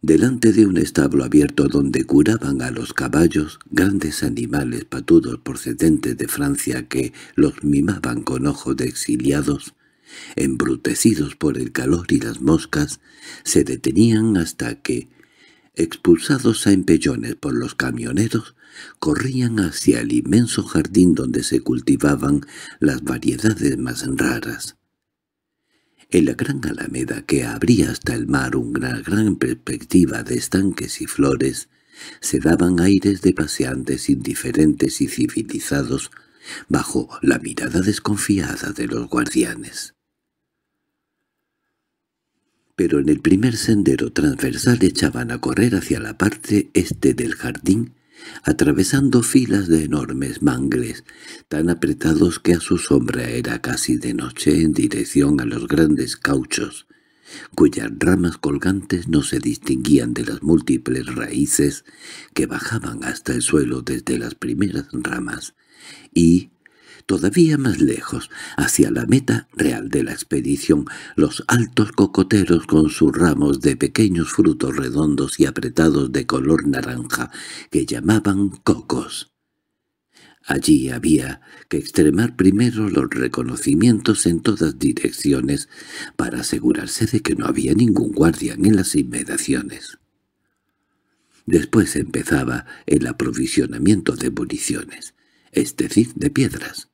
Delante de un establo abierto donde curaban a los caballos, grandes animales patudos procedentes de Francia que los mimaban con ojos de exiliados, embrutecidos por el calor y las moscas, se detenían hasta que, expulsados a empellones por los camioneros, corrían hacia el inmenso jardín donde se cultivaban las variedades más raras. En la gran alameda que abría hasta el mar una gran perspectiva de estanques y flores, se daban aires de paseantes indiferentes y civilizados bajo la mirada desconfiada de los guardianes pero en el primer sendero transversal echaban a correr hacia la parte este del jardín, atravesando filas de enormes mangles, tan apretados que a su sombra era casi de noche en dirección a los grandes cauchos, cuyas ramas colgantes no se distinguían de las múltiples raíces que bajaban hasta el suelo desde las primeras ramas, y, todavía más lejos, hacia la meta real de la expedición, los altos cocoteros con sus ramos de pequeños frutos redondos y apretados de color naranja, que llamaban cocos. Allí había que extremar primero los reconocimientos en todas direcciones para asegurarse de que no había ningún guardián en las inmediaciones. Después empezaba el aprovisionamiento de municiones, es decir, de piedras.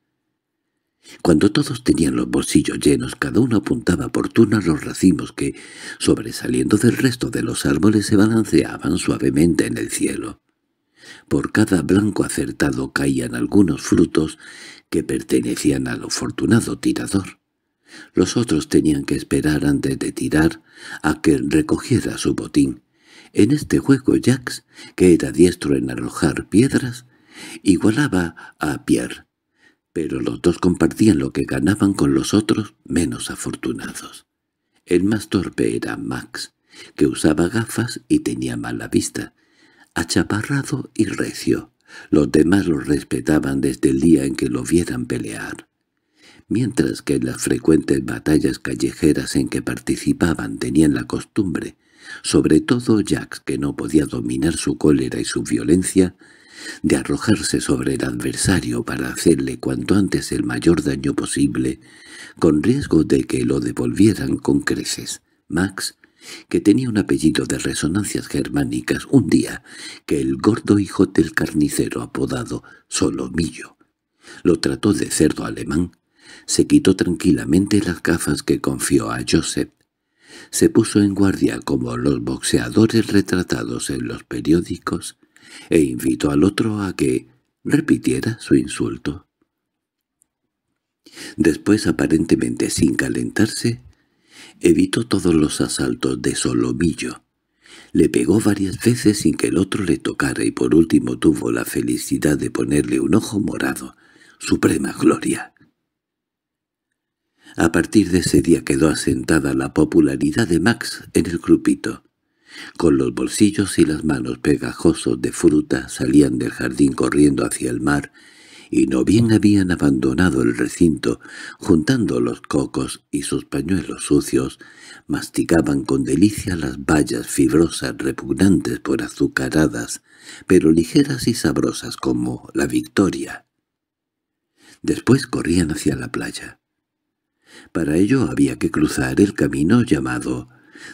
Cuando todos tenían los bolsillos llenos, cada uno apuntaba por turno los racimos que, sobresaliendo del resto de los árboles, se balanceaban suavemente en el cielo. Por cada blanco acertado caían algunos frutos que pertenecían al afortunado tirador. Los otros tenían que esperar antes de tirar a que recogiera su botín. En este juego Jax, que era diestro en arrojar piedras, igualaba a Pierre, pero los dos compartían lo que ganaban con los otros menos afortunados. El más torpe era Max, que usaba gafas y tenía mala vista, achaparrado y recio. Los demás lo respetaban desde el día en que lo vieran pelear. Mientras que en las frecuentes batallas callejeras en que participaban tenían la costumbre, sobre todo Jax que no podía dominar su cólera y su violencia, de arrojarse sobre el adversario para hacerle cuanto antes el mayor daño posible, con riesgo de que lo devolvieran con creces. Max, que tenía un apellido de resonancias germánicas, un día que el gordo hijo del carnicero apodado Solomillo lo trató de cerdo alemán, se quitó tranquilamente las gafas que confió a Joseph, se puso en guardia como los boxeadores retratados en los periódicos e invitó al otro a que repitiera su insulto. Después, aparentemente sin calentarse, evitó todos los asaltos de Solomillo. Le pegó varias veces sin que el otro le tocara y por último tuvo la felicidad de ponerle un ojo morado. ¡Suprema gloria! A partir de ese día quedó asentada la popularidad de Max en el grupito. Con los bolsillos y las manos pegajosos de fruta salían del jardín corriendo hacia el mar, y no bien habían abandonado el recinto, juntando los cocos y sus pañuelos sucios, masticaban con delicia las bayas fibrosas repugnantes por azucaradas, pero ligeras y sabrosas como la victoria. Después corrían hacia la playa. Para ello había que cruzar el camino llamado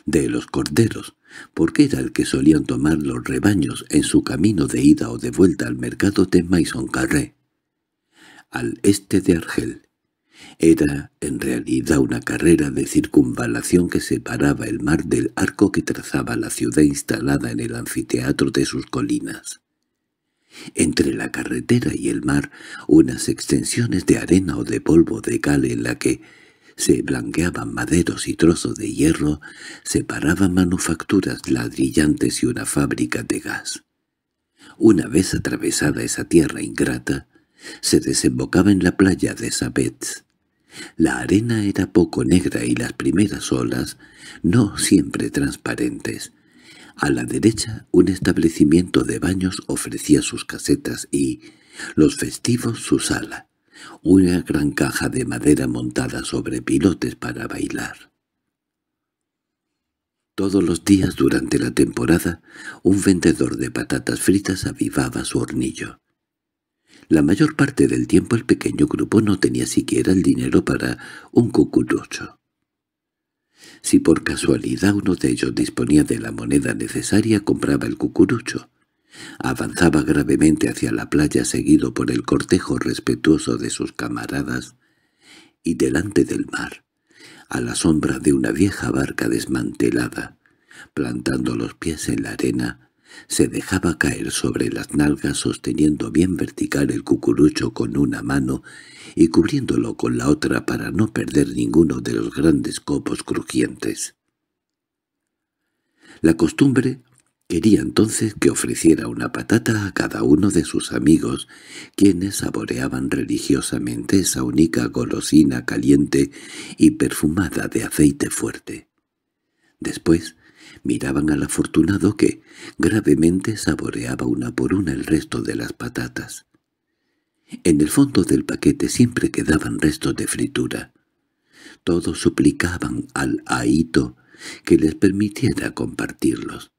de los corderos, porque era el que solían tomar los rebaños en su camino de ida o de vuelta al mercado de Maison Carré, al este de Argel. Era en realidad una carrera de circunvalación que separaba el mar del arco que trazaba la ciudad instalada en el anfiteatro de sus colinas. Entre la carretera y el mar unas extensiones de arena o de polvo de cal en la que se blanqueaban maderos y trozos de hierro, separaban manufacturas ladrillantes y una fábrica de gas. Una vez atravesada esa tierra ingrata, se desembocaba en la playa de Sabetz. La arena era poco negra y las primeras olas no siempre transparentes. A la derecha un establecimiento de baños ofrecía sus casetas y, los festivos, su sala una gran caja de madera montada sobre pilotes para bailar. Todos los días durante la temporada, un vendedor de patatas fritas avivaba su hornillo. La mayor parte del tiempo el pequeño grupo no tenía siquiera el dinero para un cucurucho. Si por casualidad uno de ellos disponía de la moneda necesaria, compraba el cucurucho. Avanzaba gravemente hacia la playa seguido por el cortejo respetuoso de sus camaradas y delante del mar, a la sombra de una vieja barca desmantelada, plantando los pies en la arena, se dejaba caer sobre las nalgas sosteniendo bien vertical el cucurucho con una mano y cubriéndolo con la otra para no perder ninguno de los grandes copos crujientes. La costumbre Quería entonces que ofreciera una patata a cada uno de sus amigos, quienes saboreaban religiosamente esa única golosina caliente y perfumada de aceite fuerte. Después miraban al afortunado que gravemente saboreaba una por una el resto de las patatas. En el fondo del paquete siempre quedaban restos de fritura. Todos suplicaban al ahito que les permitiera compartirlos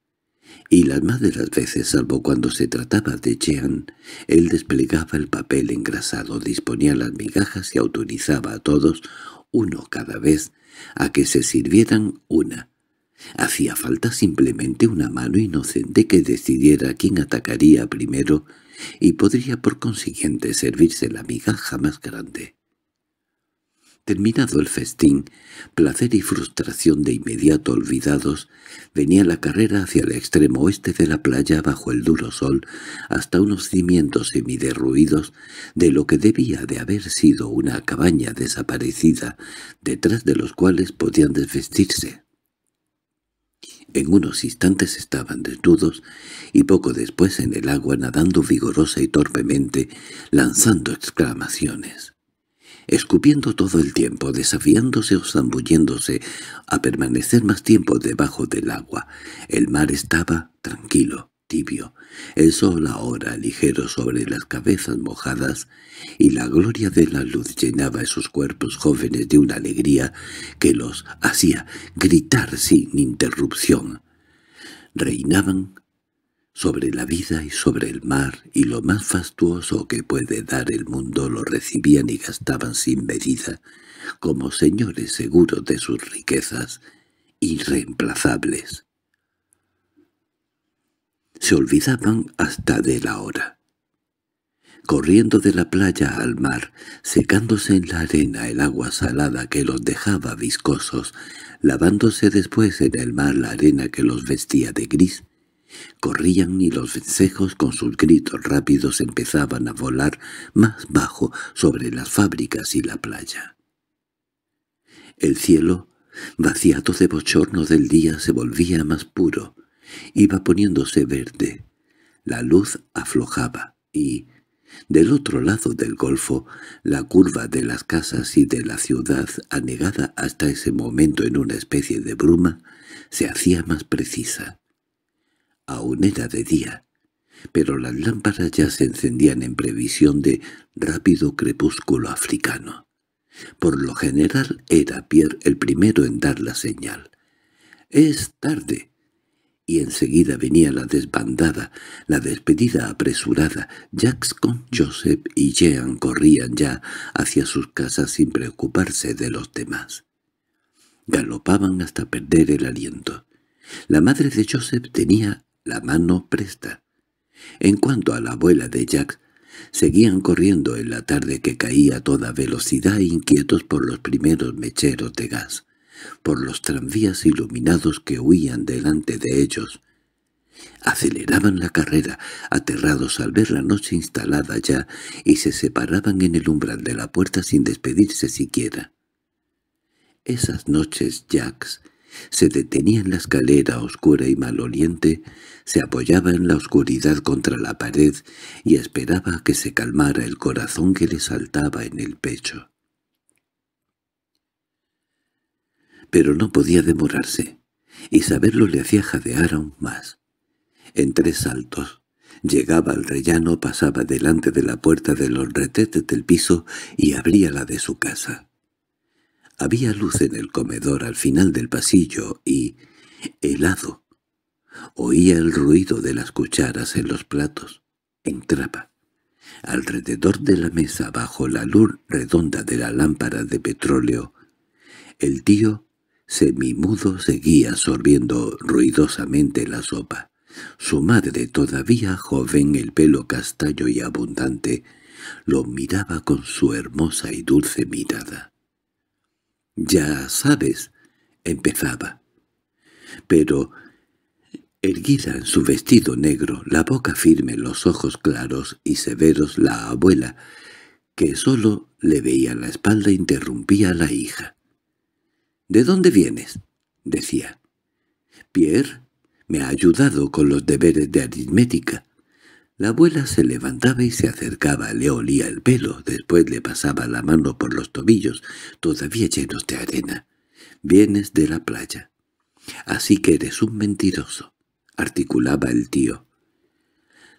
y las más de las veces, salvo cuando se trataba de Jean, él desplegaba el papel engrasado, disponía las migajas y autorizaba a todos, uno cada vez, a que se sirvieran una. Hacía falta simplemente una mano inocente que decidiera quién atacaría primero y podría por consiguiente servirse la migaja más grande. Terminado el festín, placer y frustración de inmediato olvidados, venía la carrera hacia el extremo oeste de la playa bajo el duro sol hasta unos cimientos semiderruidos de lo que debía de haber sido una cabaña desaparecida, detrás de los cuales podían desvestirse. En unos instantes estaban desnudos y poco después en el agua nadando vigorosa y torpemente, lanzando exclamaciones escupiendo todo el tiempo, desafiándose o zambulléndose a permanecer más tiempo debajo del agua. El mar estaba tranquilo, tibio, el sol ahora ligero sobre las cabezas mojadas, y la gloria de la luz llenaba esos cuerpos jóvenes de una alegría que los hacía gritar sin interrupción. Reinaban sobre la vida y sobre el mar, y lo más fastuoso que puede dar el mundo lo recibían y gastaban sin medida, como señores seguros de sus riquezas irreemplazables. Se olvidaban hasta de la hora. Corriendo de la playa al mar, secándose en la arena el agua salada que los dejaba viscosos, lavándose después en el mar la arena que los vestía de gris, Corrían y los vencejos con sus gritos rápidos empezaban a volar más bajo sobre las fábricas y la playa. El cielo, vaciado de bochorno del día, se volvía más puro. Iba poniéndose verde. La luz aflojaba y, del otro lado del golfo, la curva de las casas y de la ciudad, anegada hasta ese momento en una especie de bruma, se hacía más precisa aún era de día, pero las lámparas ya se encendían en previsión de rápido crepúsculo africano. Por lo general era Pierre el primero en dar la señal. «¡Es tarde!» y enseguida venía la desbandada, la despedida apresurada. Jacques con Joseph y Jean corrían ya hacia sus casas sin preocuparse de los demás. Galopaban hasta perder el aliento. La madre de Joseph tenía la mano presta. En cuanto a la abuela de Jacks, seguían corriendo en la tarde que caía a toda velocidad inquietos por los primeros mecheros de gas, por los tranvías iluminados que huían delante de ellos. Aceleraban la carrera, aterrados al ver la noche instalada ya, y se separaban en el umbral de la puerta sin despedirse siquiera. Esas noches Jacks se detenía en la escalera oscura y maloliente, se apoyaba en la oscuridad contra la pared y esperaba que se calmara el corazón que le saltaba en el pecho. Pero no podía demorarse, y saberlo le hacía jadear aún más. En tres saltos, Llegaba al rellano, pasaba delante de la puerta de los retetes del piso y abría la de su casa. Había luz en el comedor al final del pasillo y... helado. Oía el ruido de las cucharas en los platos. Entraba. Alrededor de la mesa, bajo la luz redonda de la lámpara de petróleo, el tío semimudo seguía sorbiendo ruidosamente la sopa. Su madre, todavía joven, el pelo castaño y abundante, lo miraba con su hermosa y dulce mirada ya sabes, empezaba. Pero, erguida en su vestido negro, la boca firme, los ojos claros y severos, la abuela, que solo le veía la espalda, interrumpía a la hija. —¿De dónde vienes? —decía. —Pierre me ha ayudado con los deberes de aritmética. La abuela se levantaba y se acercaba, le olía el pelo, después le pasaba la mano por los tobillos, todavía llenos de arena. «Vienes de la playa. Así que eres un mentiroso», articulaba el tío.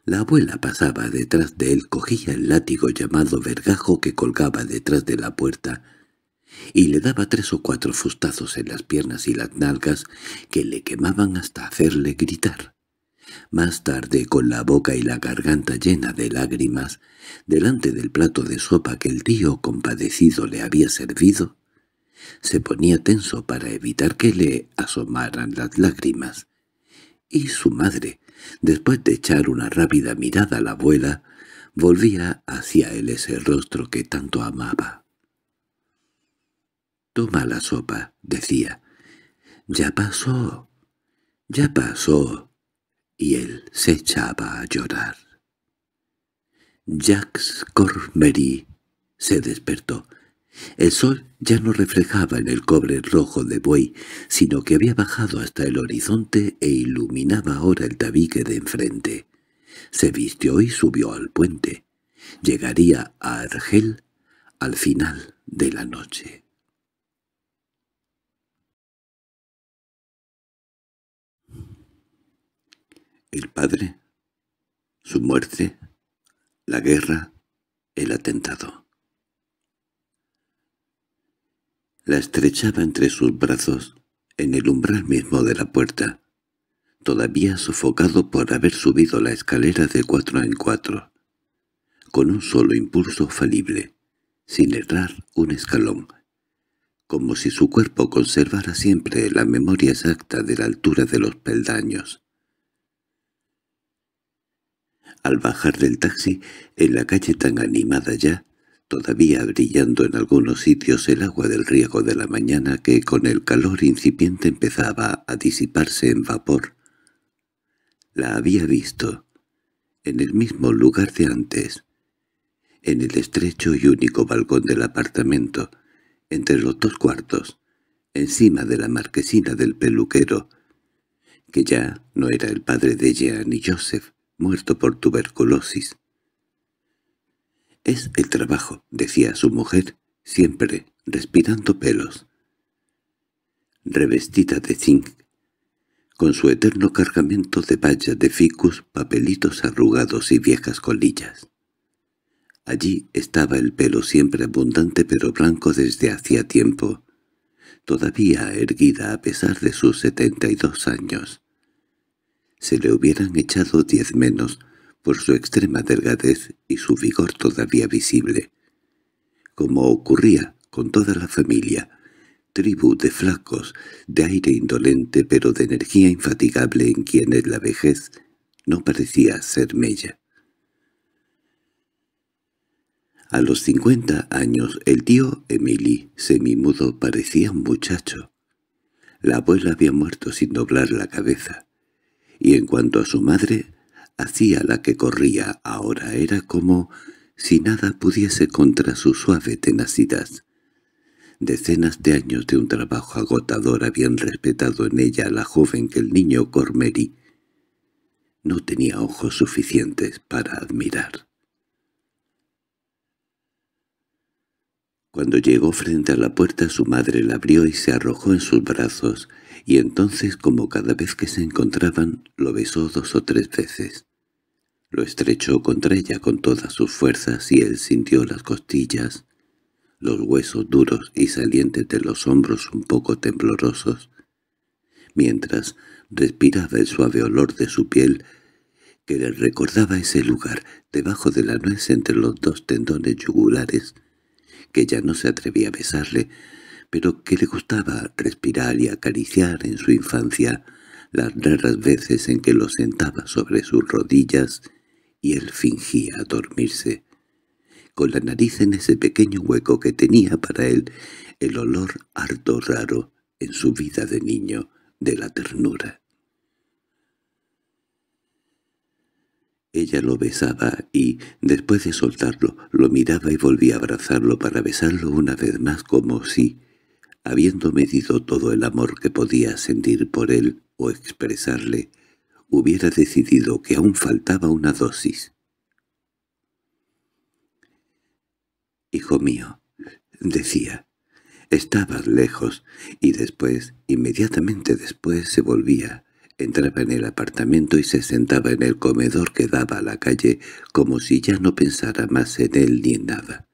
La abuela pasaba detrás de él, cogía el látigo llamado vergajo que colgaba detrás de la puerta, y le daba tres o cuatro fustazos en las piernas y las nalgas que le quemaban hasta hacerle gritar. Más tarde, con la boca y la garganta llena de lágrimas, delante del plato de sopa que el tío compadecido le había servido, se ponía tenso para evitar que le asomaran las lágrimas. Y su madre, después de echar una rápida mirada a la abuela, volvía hacia él ese rostro que tanto amaba. «Toma la sopa», decía. «Ya pasó, ya pasó» y él se echaba a llorar. Jacques Cormery se despertó. El sol ya no reflejaba en el cobre rojo de buey, sino que había bajado hasta el horizonte e iluminaba ahora el tabique de enfrente. Se vistió y subió al puente. Llegaría a Argel al final de la noche. el padre, su muerte, la guerra, el atentado. La estrechaba entre sus brazos, en el umbral mismo de la puerta, todavía sofocado por haber subido la escalera de cuatro en cuatro, con un solo impulso falible, sin errar un escalón, como si su cuerpo conservara siempre la memoria exacta de la altura de los peldaños, al bajar del taxi, en la calle tan animada ya, todavía brillando en algunos sitios el agua del riego de la mañana que con el calor incipiente empezaba a disiparse en vapor. La había visto, en el mismo lugar de antes, en el estrecho y único balcón del apartamento, entre los dos cuartos, encima de la marquesina del peluquero, que ya no era el padre de Jean y Joseph, muerto por tuberculosis. «Es el trabajo», decía su mujer, siempre respirando pelos. Revestida de zinc, con su eterno cargamento de vallas de ficus, papelitos arrugados y viejas colillas. Allí estaba el pelo siempre abundante pero blanco desde hacía tiempo, todavía erguida a pesar de sus setenta y dos años se le hubieran echado diez menos por su extrema delgadez y su vigor todavía visible. Como ocurría con toda la familia, tribu de flacos, de aire indolente pero de energía infatigable en quienes la vejez no parecía ser mella. A los cincuenta años el tío Emily, semimudo, parecía un muchacho. La abuela había muerto sin doblar la cabeza y en cuanto a su madre, hacía la que corría ahora era como si nada pudiese contra su suave tenacidad. Decenas de años de un trabajo agotador habían respetado en ella a la joven que el niño Cormery no tenía ojos suficientes para admirar. Cuando llegó frente a la puerta su madre la abrió y se arrojó en sus brazos y entonces como cada vez que se encontraban lo besó dos o tres veces. Lo estrechó contra ella con todas sus fuerzas y él sintió las costillas, los huesos duros y salientes de los hombros un poco temblorosos, mientras respiraba el suave olor de su piel que le recordaba ese lugar debajo de la nuez entre los dos tendones yugulares, que ya no se atrevía a besarle pero que le gustaba respirar y acariciar en su infancia las raras veces en que lo sentaba sobre sus rodillas y él fingía dormirse. Con la nariz en ese pequeño hueco que tenía para él el olor harto raro en su vida de niño de la ternura. Ella lo besaba y, después de soltarlo, lo miraba y volvía a abrazarlo para besarlo una vez más como si habiendo medido todo el amor que podía sentir por él o expresarle, hubiera decidido que aún faltaba una dosis. «Hijo mío», decía, «estabas lejos», y después, inmediatamente después, se volvía, entraba en el apartamento y se sentaba en el comedor que daba a la calle como si ya no pensara más en él ni en nada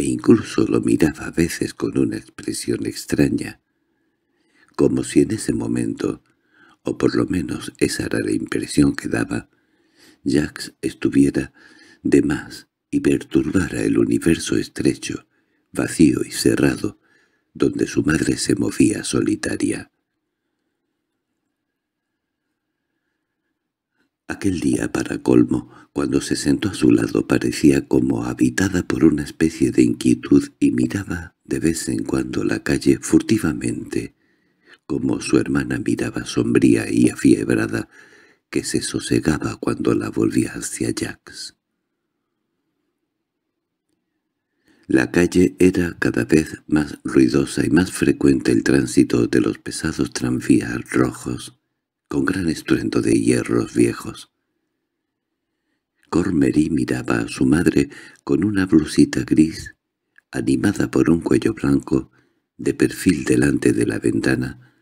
e incluso lo miraba a veces con una expresión extraña, como si en ese momento, o por lo menos esa era la impresión que daba, Jax estuviera de más y perturbara el universo estrecho, vacío y cerrado, donde su madre se movía solitaria. Aquel día, para colmo, cuando se sentó a su lado parecía como habitada por una especie de inquietud y miraba de vez en cuando la calle furtivamente, como su hermana miraba sombría y afiebrada, que se sosegaba cuando la volvía hacia Jacques. La calle era cada vez más ruidosa y más frecuente el tránsito de los pesados tranvías rojos con gran estruendo de hierros viejos. Cormery miraba a su madre con una blusita gris, animada por un cuello blanco, de perfil delante de la ventana,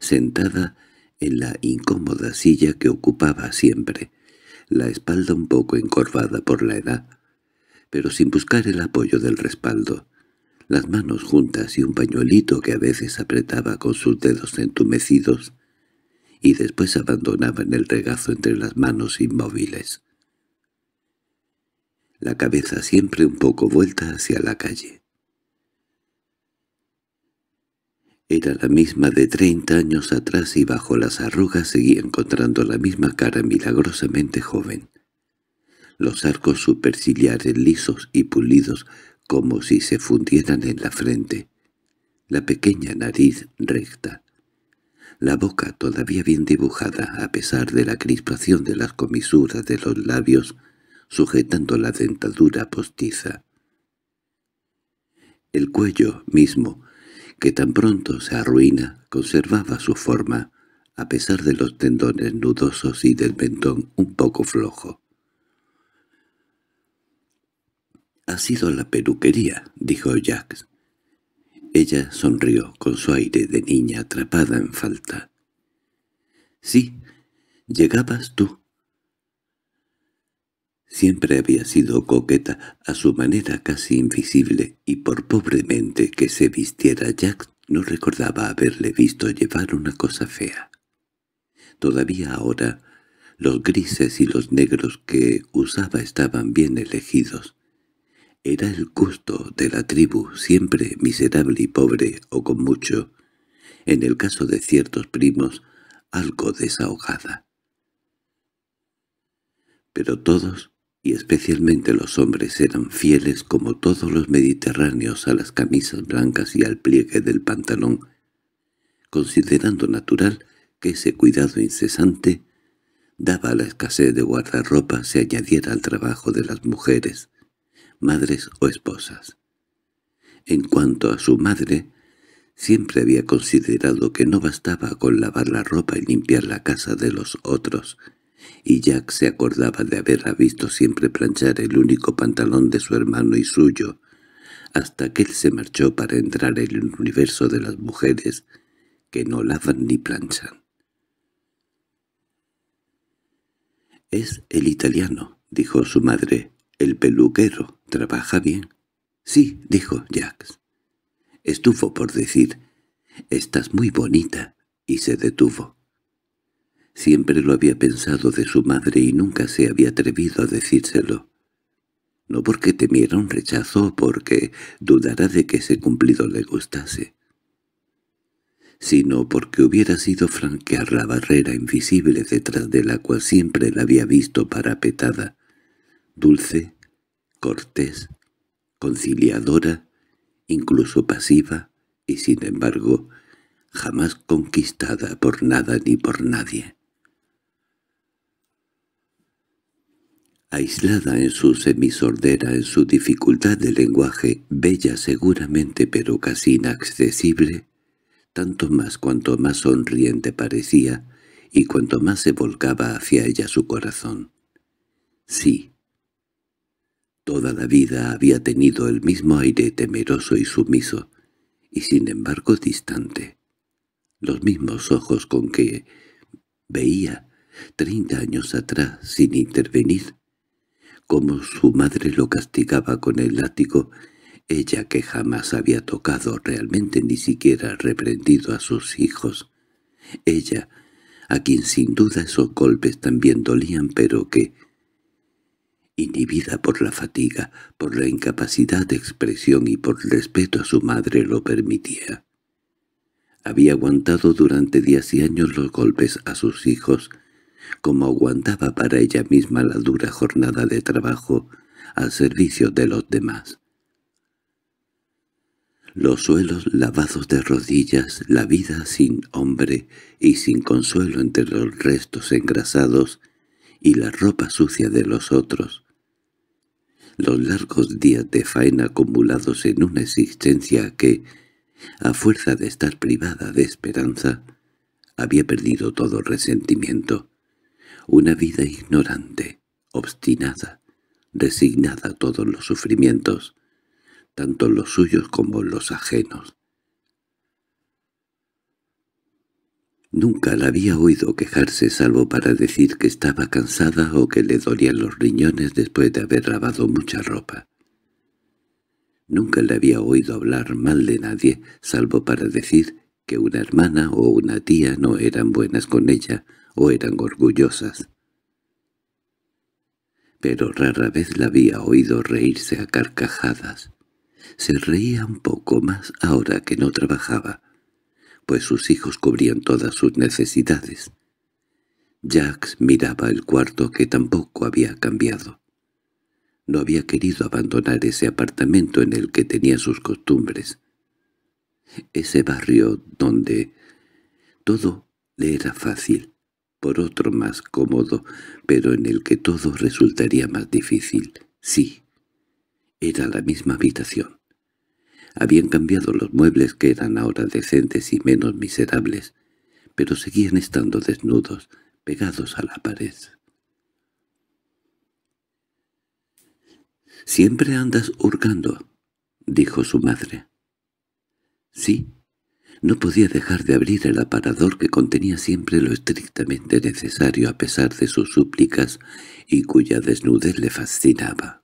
sentada en la incómoda silla que ocupaba siempre, la espalda un poco encorvada por la edad, pero sin buscar el apoyo del respaldo, las manos juntas y un pañuelito que a veces apretaba con sus dedos entumecidos y después abandonaban el regazo entre las manos inmóviles. La cabeza siempre un poco vuelta hacia la calle. Era la misma de treinta años atrás y bajo las arrugas seguía encontrando la misma cara milagrosamente joven. Los arcos superciliares lisos y pulidos como si se fundieran en la frente. La pequeña nariz recta la boca todavía bien dibujada a pesar de la crispación de las comisuras de los labios, sujetando la dentadura postiza. El cuello mismo, que tan pronto se arruina, conservaba su forma, a pesar de los tendones nudosos y del mentón un poco flojo. —Ha sido la peluquería —dijo Jacques. Ella sonrió con su aire de niña atrapada en falta. —Sí, llegabas tú. Siempre había sido coqueta, a su manera casi invisible, y por pobremente que se vistiera Jack no recordaba haberle visto llevar una cosa fea. Todavía ahora, los grises y los negros que usaba estaban bien elegidos, era el gusto de la tribu, siempre miserable y pobre, o con mucho, en el caso de ciertos primos, algo desahogada. Pero todos, y especialmente los hombres, eran fieles como todos los mediterráneos a las camisas blancas y al pliegue del pantalón, considerando natural que ese cuidado incesante daba a la escasez de guardarropa se añadiera al trabajo de las mujeres madres o esposas. En cuanto a su madre, siempre había considerado que no bastaba con lavar la ropa y limpiar la casa de los otros, y Jack se acordaba de haberla visto siempre planchar el único pantalón de su hermano y suyo, hasta que él se marchó para entrar en el universo de las mujeres que no lavan ni planchan. —Es el italiano —dijo su madre. —El peluquero. ¿Trabaja bien? —Sí —dijo Jacks. Estuvo por decir —Estás muy bonita —y se detuvo. Siempre lo había pensado de su madre y nunca se había atrevido a decírselo. No porque temiera un rechazo o porque dudara de que ese cumplido le gustase, sino porque hubiera sido franquear la barrera invisible detrás de la cual siempre la había visto parapetada dulce, cortés, conciliadora, incluso pasiva, y sin embargo jamás conquistada por nada ni por nadie. Aislada en su semisordera, en su dificultad de lenguaje, bella seguramente pero casi inaccesible, tanto más cuanto más sonriente parecía y cuanto más se volcaba hacia ella su corazón. Sí, Toda la vida había tenido el mismo aire temeroso y sumiso, y sin embargo distante. Los mismos ojos con que veía treinta años atrás sin intervenir. Como su madre lo castigaba con el látigo, ella que jamás había tocado realmente ni siquiera reprendido a sus hijos. Ella, a quien sin duda esos golpes también dolían, pero que inhibida por la fatiga, por la incapacidad de expresión y por respeto a su madre lo permitía. Había aguantado durante días y años los golpes a sus hijos, como aguantaba para ella misma la dura jornada de trabajo al servicio de los demás. Los suelos lavados de rodillas, la vida sin hombre y sin consuelo entre los restos engrasados y la ropa sucia de los otros, los largos días de faena acumulados en una existencia que, a fuerza de estar privada de esperanza, había perdido todo resentimiento. Una vida ignorante, obstinada, resignada a todos los sufrimientos, tanto los suyos como los ajenos. Nunca la había oído quejarse salvo para decir que estaba cansada o que le dolían los riñones después de haber lavado mucha ropa. Nunca le había oído hablar mal de nadie, salvo para decir que una hermana o una tía no eran buenas con ella o eran orgullosas. Pero rara vez la había oído reírse a carcajadas. Se reía un poco más ahora que no trabajaba pues sus hijos cubrían todas sus necesidades. Jacques miraba el cuarto que tampoco había cambiado. No había querido abandonar ese apartamento en el que tenía sus costumbres. Ese barrio donde todo le era fácil, por otro más cómodo, pero en el que todo resultaría más difícil. Sí, era la misma habitación, habían cambiado los muebles que eran ahora decentes y menos miserables, pero seguían estando desnudos, pegados a la pared. —Siempre andas hurgando —dijo su madre. —Sí. No podía dejar de abrir el aparador que contenía siempre lo estrictamente necesario a pesar de sus súplicas y cuya desnudez le fascinaba.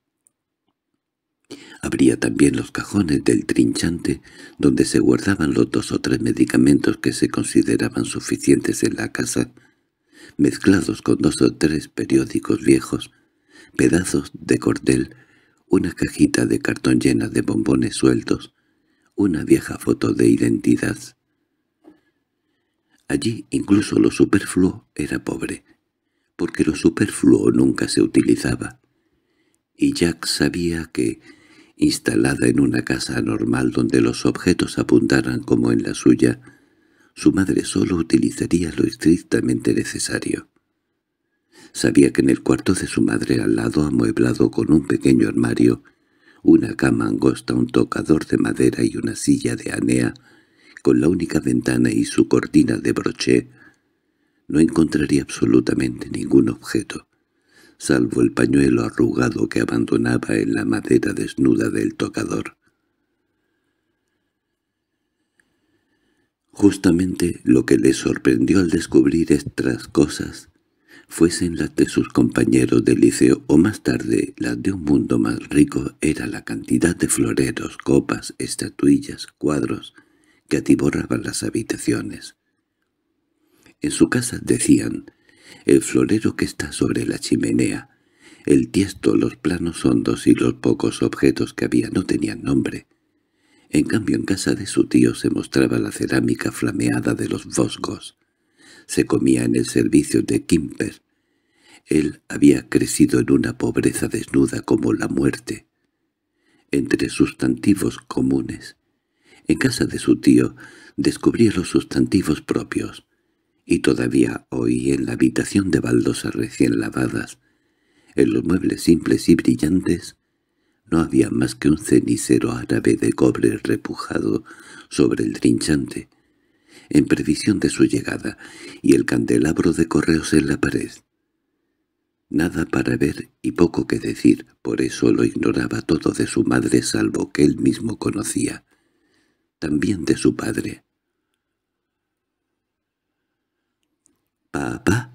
Abría también los cajones del trinchante, donde se guardaban los dos o tres medicamentos que se consideraban suficientes en la casa, mezclados con dos o tres periódicos viejos, pedazos de cordel, una cajita de cartón llena de bombones sueltos, una vieja foto de identidad. Allí incluso lo superfluo era pobre, porque lo superfluo nunca se utilizaba, y Jack sabía que Instalada en una casa normal donde los objetos apuntaran como en la suya, su madre solo utilizaría lo estrictamente necesario. Sabía que en el cuarto de su madre al lado amueblado con un pequeño armario, una cama angosta, un tocador de madera y una silla de anea, con la única ventana y su cortina de broché, no encontraría absolutamente ningún objeto salvo el pañuelo arrugado que abandonaba en la madera desnuda del tocador. Justamente lo que le sorprendió al descubrir estas cosas fuesen las de sus compañeros de liceo o más tarde las de un mundo más rico era la cantidad de floreros, copas, estatuillas, cuadros que atiborraban las habitaciones. En su casa decían el florero que está sobre la chimenea, el tiesto, los planos hondos y los pocos objetos que había no tenían nombre. En cambio en casa de su tío se mostraba la cerámica flameada de los boscos. Se comía en el servicio de Kimper. Él había crecido en una pobreza desnuda como la muerte. Entre sustantivos comunes, en casa de su tío descubría los sustantivos propios, y todavía hoy en la habitación de baldosas recién lavadas, en los muebles simples y brillantes, no había más que un cenicero árabe de cobre repujado sobre el trinchante, en previsión de su llegada, y el candelabro de correos en la pared. Nada para ver y poco que decir, por eso lo ignoraba todo de su madre salvo que él mismo conocía. También de su padre. —¿Papá?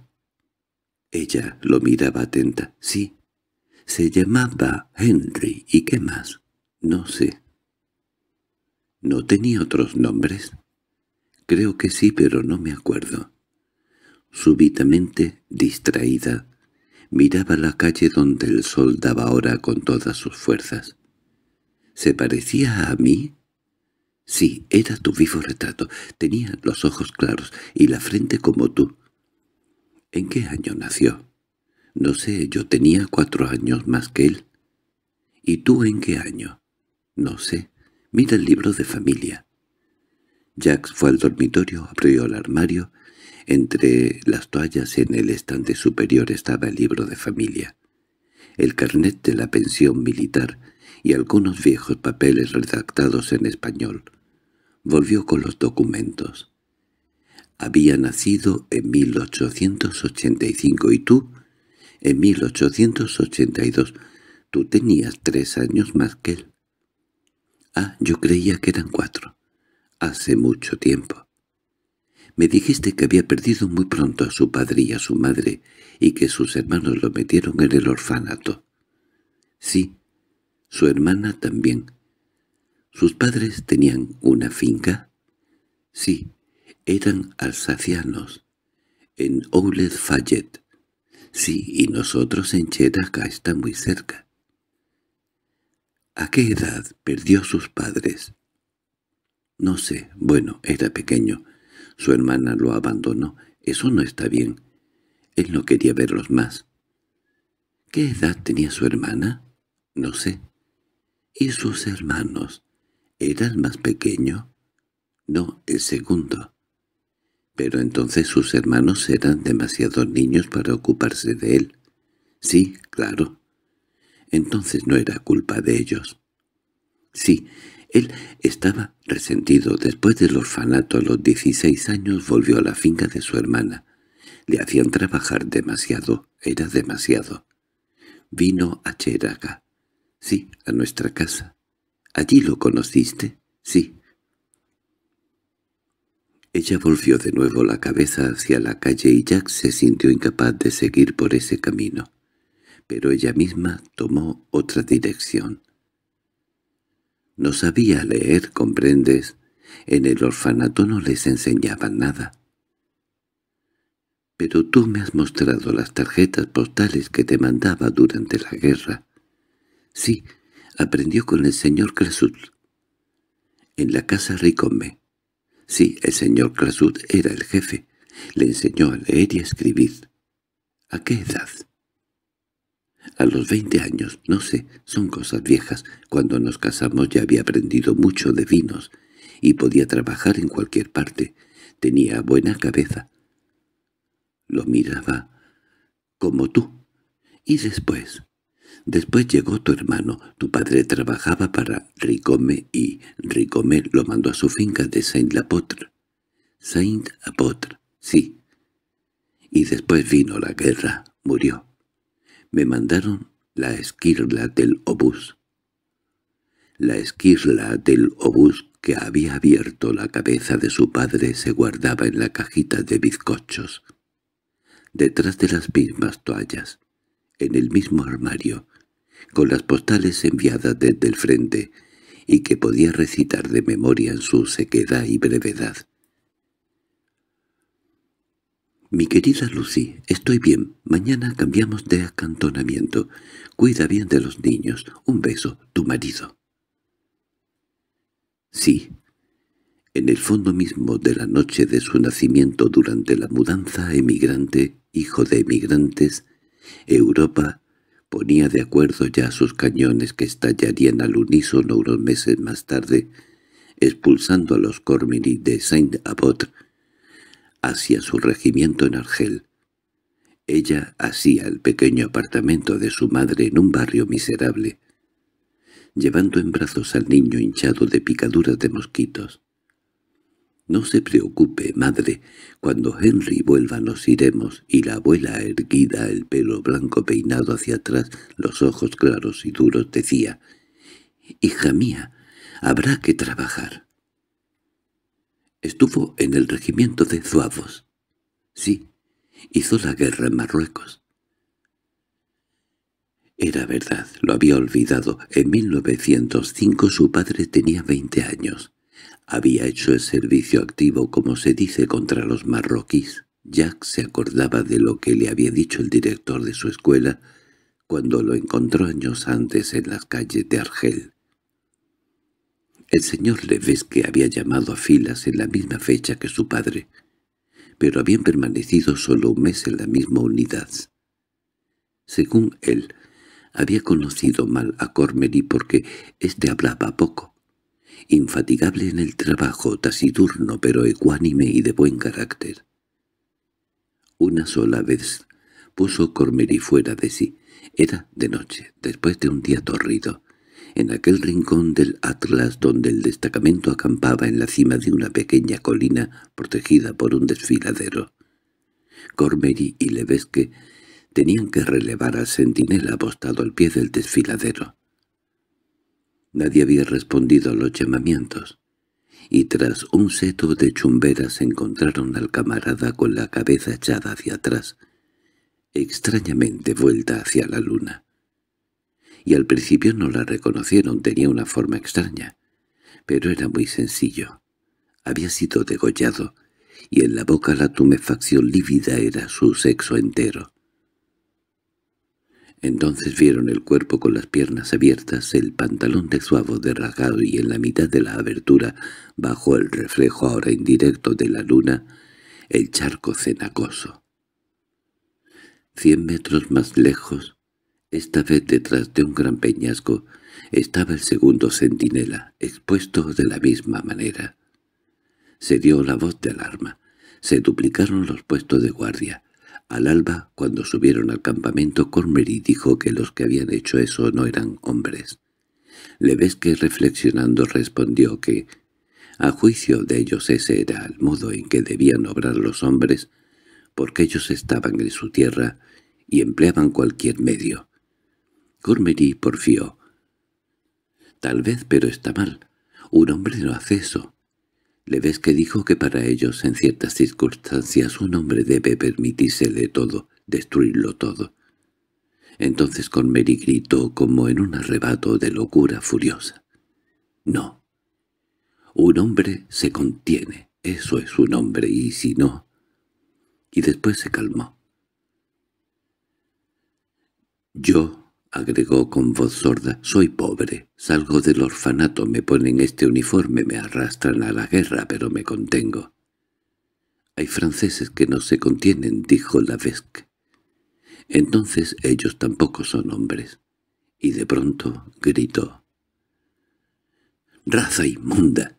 Ella lo miraba atenta. —Sí. Se llamaba Henry. ¿Y qué más? No sé. —¿No tenía otros nombres? —Creo que sí, pero no me acuerdo. Súbitamente, distraída, miraba la calle donde el sol daba ahora con todas sus fuerzas. —¿Se parecía a mí? —Sí, era tu vivo retrato. Tenía los ojos claros y la frente como tú. ¿En qué año nació? No sé, yo tenía cuatro años más que él. ¿Y tú en qué año? No sé. Mira el libro de familia. Jax fue al dormitorio, abrió el armario. Entre las toallas en el estante superior estaba el libro de familia, el carnet de la pensión militar y algunos viejos papeles redactados en español. Volvió con los documentos había nacido en 1885 y tú en 1882. Tú tenías tres años más que él. Ah, yo creía que eran cuatro. Hace mucho tiempo. Me dijiste que había perdido muy pronto a su padre y a su madre, y que sus hermanos lo metieron en el orfanato. Sí, su hermana también. ¿Sus padres tenían una finca? Sí, eran alsacianos, en ouled Fayet. Sí, y nosotros en Cheraca está muy cerca. ¿A qué edad perdió sus padres? No sé, bueno, era pequeño. Su hermana lo abandonó. Eso no está bien. Él no quería verlos más. ¿Qué edad tenía su hermana? No sé. ¿Y sus hermanos? ¿Era el más pequeño? No, el segundo. Pero entonces sus hermanos eran demasiados niños para ocuparse de él. Sí, claro. Entonces no era culpa de ellos. Sí, él estaba resentido. Después del orfanato a los 16 años volvió a la finca de su hermana. Le hacían trabajar demasiado, era demasiado. Vino a Cheraga. Sí, a nuestra casa. ¿Allí lo conociste? Sí, ella volvió de nuevo la cabeza hacia la calle y Jack se sintió incapaz de seguir por ese camino, pero ella misma tomó otra dirección. No sabía leer, ¿comprendes? En el orfanato no les enseñaban nada. Pero tú me has mostrado las tarjetas postales que te mandaba durante la guerra. Sí, aprendió con el señor Krasut. En la casa Ricombe. Sí, el señor Krasud era el jefe. Le enseñó a leer y escribir. ¿A qué edad? A los veinte años, no sé, son cosas viejas. Cuando nos casamos ya había aprendido mucho de vinos y podía trabajar en cualquier parte. Tenía buena cabeza. Lo miraba como tú. Y después, Después llegó tu hermano. Tu padre trabajaba para Ricome y Ricome lo mandó a su finca de Saint-Lapotre. saint lapotre sí. Y después vino la guerra. Murió. Me mandaron la esquirla del obús. La esquirla del obús que había abierto la cabeza de su padre se guardaba en la cajita de bizcochos. Detrás de las mismas toallas, en el mismo armario, con las postales enviadas desde el frente, y que podía recitar de memoria en su sequedad y brevedad. «Mi querida Lucy, estoy bien. Mañana cambiamos de acantonamiento. Cuida bien de los niños. Un beso, tu marido». Sí, en el fondo mismo de la noche de su nacimiento durante la mudanza emigrante, hijo de emigrantes, Europa ponía de acuerdo ya sus cañones que estallarían al unísono unos meses más tarde, expulsando a los Cormini de Saint-Abbot hacia su regimiento en Argel. Ella hacía el pequeño apartamento de su madre en un barrio miserable, llevando en brazos al niño hinchado de picaduras de mosquitos. No se preocupe, madre. Cuando Henry vuelva nos iremos. Y la abuela erguida, el pelo blanco peinado hacia atrás, los ojos claros y duros, decía, «Hija mía, habrá que trabajar». Estuvo en el regimiento de Zuavos. Sí, hizo la guerra en Marruecos. Era verdad, lo había olvidado. En 1905 su padre tenía 20 años había hecho el servicio activo como se dice contra los marroquíes. Jack se acordaba de lo que le había dicho el director de su escuela cuando lo encontró años antes en las calles de Argel. El señor Levesque había llamado a filas en la misma fecha que su padre, pero habían permanecido solo un mes en la misma unidad. Según él, había conocido mal a Cormery porque éste hablaba poco, infatigable en el trabajo, taciturno pero ecuánime y de buen carácter. Una sola vez puso Cormery fuera de sí. Era de noche, después de un día torrido, en aquel rincón del Atlas donde el destacamento acampaba en la cima de una pequeña colina protegida por un desfiladero. Cormery y Levesque tenían que relevar al centinela apostado al pie del desfiladero. Nadie había respondido a los llamamientos, y tras un seto de chumberas encontraron al camarada con la cabeza echada hacia atrás, extrañamente vuelta hacia la luna. Y al principio no la reconocieron, tenía una forma extraña, pero era muy sencillo. Había sido degollado, y en la boca la tumefacción lívida era su sexo entero. Entonces vieron el cuerpo con las piernas abiertas, el pantalón de suavo derragado y en la mitad de la abertura, bajo el reflejo ahora indirecto de la luna, el charco cenacoso. Cien metros más lejos, esta vez detrás de un gran peñasco, estaba el segundo centinela, expuesto de la misma manera. Se dio la voz de alarma. Se duplicaron los puestos de guardia. Al alba, cuando subieron al campamento, Cormery dijo que los que habían hecho eso no eran hombres. Levesque reflexionando respondió que, a juicio de ellos ese era el modo en que debían obrar los hombres, porque ellos estaban en su tierra y empleaban cualquier medio. Cormery porfió. Tal vez, pero está mal. Un hombre no hace eso que dijo que para ellos, en ciertas circunstancias, un hombre debe permitirse de todo, destruirlo todo. Entonces Mary gritó como en un arrebato de locura furiosa. «No. Un hombre se contiene, eso es un hombre, y si no...» Y después se calmó. «Yo agregó con voz sorda, soy pobre, salgo del orfanato, me ponen este uniforme, me arrastran a la guerra, pero me contengo. Hay franceses que no se contienen, dijo Lavesque. Entonces ellos tampoco son hombres. Y de pronto gritó. —¡Raza inmunda!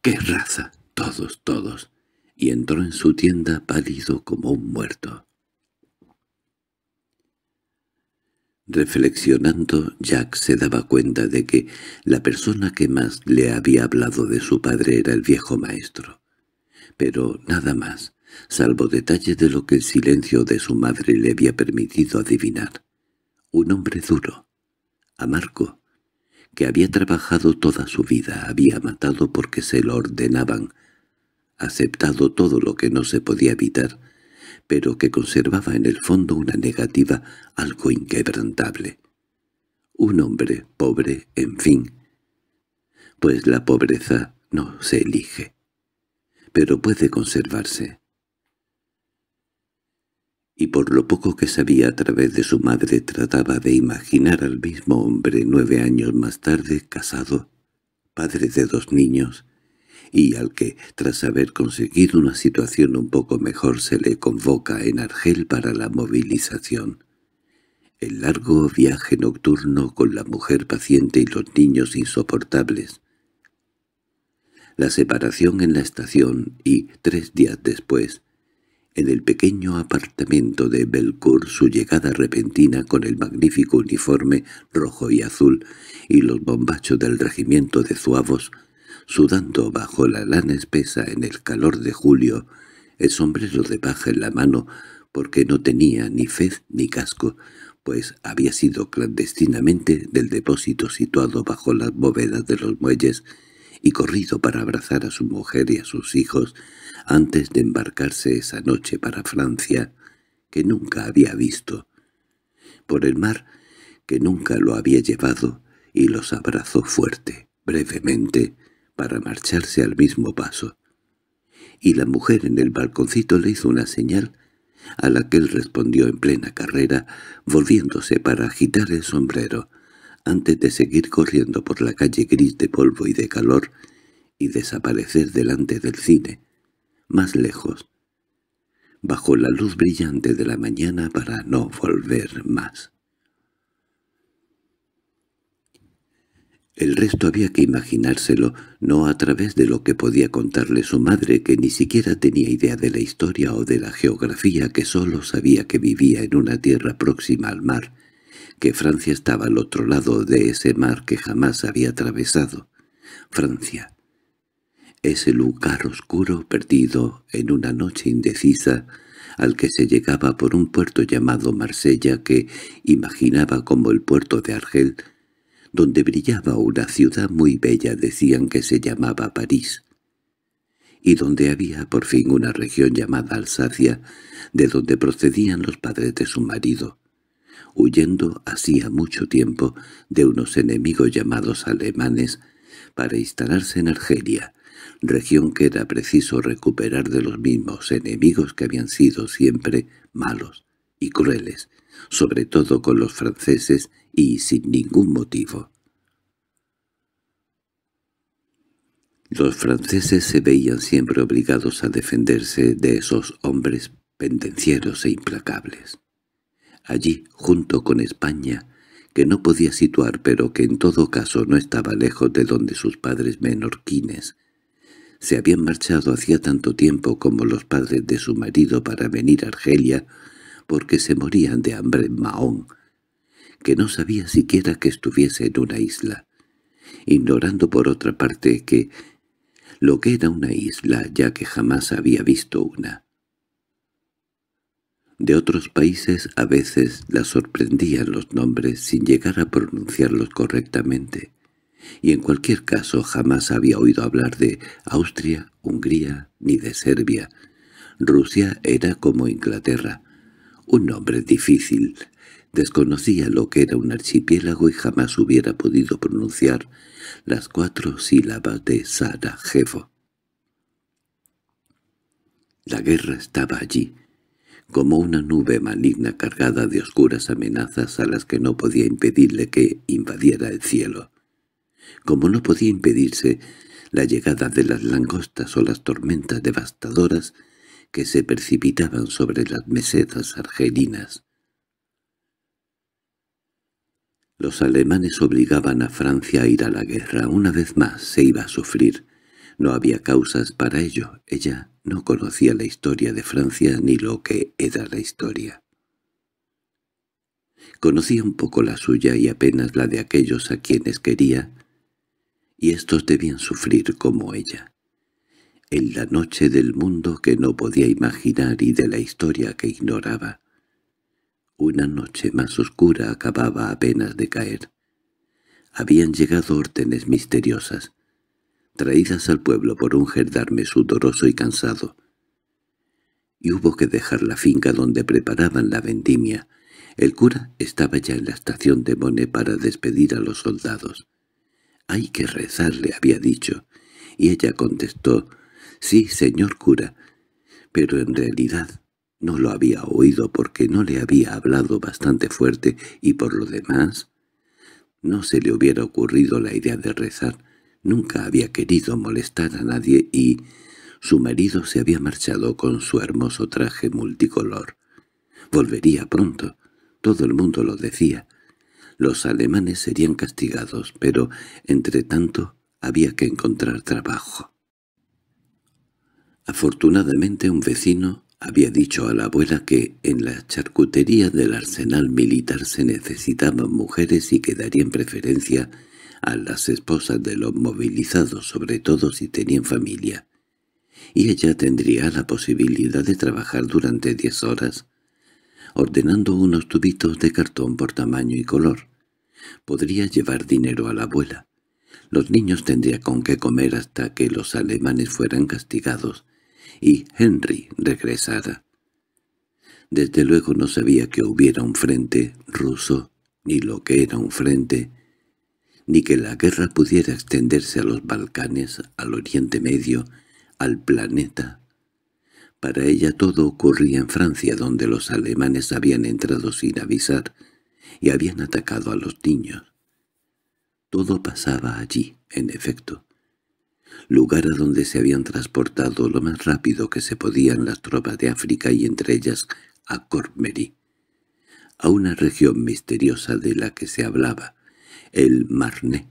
—¡Qué raza! Todos, todos. Y entró en su tienda pálido como un muerto. Reflexionando, Jack se daba cuenta de que la persona que más le había hablado de su padre era el viejo maestro. Pero nada más, salvo detalles de lo que el silencio de su madre le había permitido adivinar. Un hombre duro, amargo, que había trabajado toda su vida, había matado porque se lo ordenaban, aceptado todo lo que no se podía evitar, pero que conservaba en el fondo una negativa algo inquebrantable. Un hombre pobre, en fin. Pues la pobreza no se elige, pero puede conservarse. Y por lo poco que sabía a través de su madre trataba de imaginar al mismo hombre nueve años más tarde, casado, padre de dos niños, y al que, tras haber conseguido una situación un poco mejor, se le convoca en Argel para la movilización. El largo viaje nocturno con la mujer paciente y los niños insoportables. La separación en la estación y, tres días después, en el pequeño apartamento de Belcourt su llegada repentina con el magnífico uniforme rojo y azul y los bombachos del regimiento de zuavos sudando bajo la lana espesa en el calor de julio, el sombrero de paja en la mano, porque no tenía ni fez ni casco, pues había sido clandestinamente del depósito situado bajo las bóvedas de los muelles y corrido para abrazar a su mujer y a sus hijos antes de embarcarse esa noche para Francia, que nunca había visto. Por el mar, que nunca lo había llevado, y los abrazó fuerte, brevemente, para marcharse al mismo paso. Y la mujer en el balconcito le hizo una señal, a la que él respondió en plena carrera, volviéndose para agitar el sombrero, antes de seguir corriendo por la calle gris de polvo y de calor y desaparecer delante del cine, más lejos, bajo la luz brillante de la mañana para no volver más. El resto había que imaginárselo, no a través de lo que podía contarle su madre, que ni siquiera tenía idea de la historia o de la geografía, que solo sabía que vivía en una tierra próxima al mar, que Francia estaba al otro lado de ese mar que jamás había atravesado. Francia. Ese lugar oscuro perdido en una noche indecisa al que se llegaba por un puerto llamado Marsella que imaginaba como el puerto de Argel donde brillaba una ciudad muy bella decían que se llamaba París, y donde había por fin una región llamada Alsacia, de donde procedían los padres de su marido, huyendo hacía mucho tiempo de unos enemigos llamados alemanes para instalarse en Argelia, región que era preciso recuperar de los mismos enemigos que habían sido siempre malos y crueles, sobre todo con los franceses y sin ningún motivo. Los franceses se veían siempre obligados a defenderse de esos hombres pendencieros e implacables. Allí, junto con España, que no podía situar pero que en todo caso no estaba lejos de donde sus padres menorquines, se habían marchado hacía tanto tiempo como los padres de su marido para venir a Argelia porque se morían de hambre en Mahón, que no sabía siquiera que estuviese en una isla, ignorando por otra parte que lo que era una isla ya que jamás había visto una. De otros países a veces la sorprendían los nombres sin llegar a pronunciarlos correctamente, y en cualquier caso jamás había oído hablar de Austria, Hungría ni de Serbia. Rusia era como Inglaterra, un nombre difícil, Desconocía lo que era un archipiélago y jamás hubiera podido pronunciar las cuatro sílabas de Sarajevo. La guerra estaba allí, como una nube maligna cargada de oscuras amenazas a las que no podía impedirle que invadiera el cielo. Como no podía impedirse la llegada de las langostas o las tormentas devastadoras que se precipitaban sobre las mesetas argelinas. Los alemanes obligaban a Francia a ir a la guerra. Una vez más se iba a sufrir. No había causas para ello. Ella no conocía la historia de Francia ni lo que era la historia. Conocía un poco la suya y apenas la de aquellos a quienes quería, y estos debían sufrir como ella. En la noche del mundo que no podía imaginar y de la historia que ignoraba, una noche más oscura acababa apenas de caer. Habían llegado órdenes misteriosas, traídas al pueblo por un gendarme sudoroso y cansado. Y hubo que dejar la finca donde preparaban la vendimia. El cura estaba ya en la estación de Monet para despedir a los soldados. «Hay que rezar», le había dicho, y ella contestó, «Sí, señor cura, pero en realidad no lo había oído porque no le había hablado bastante fuerte y por lo demás no se le hubiera ocurrido la idea de rezar. Nunca había querido molestar a nadie y su marido se había marchado con su hermoso traje multicolor. Volvería pronto. Todo el mundo lo decía. Los alemanes serían castigados, pero, entre tanto, había que encontrar trabajo. Afortunadamente un vecino había dicho a la abuela que en la charcutería del arsenal militar se necesitaban mujeres y que darían preferencia a las esposas de los movilizados, sobre todo si tenían familia. Y ella tendría la posibilidad de trabajar durante diez horas, ordenando unos tubitos de cartón por tamaño y color. Podría llevar dinero a la abuela. Los niños tendría con qué comer hasta que los alemanes fueran castigados, y Henry regresara. Desde luego no sabía que hubiera un frente ruso, ni lo que era un frente, ni que la guerra pudiera extenderse a los Balcanes, al Oriente Medio, al planeta. Para ella todo ocurría en Francia, donde los alemanes habían entrado sin avisar y habían atacado a los niños. Todo pasaba allí, en efecto, lugar a donde se habían transportado lo más rápido que se podían las tropas de África y entre ellas a Cormery, a una región misteriosa de la que se hablaba, el Marné.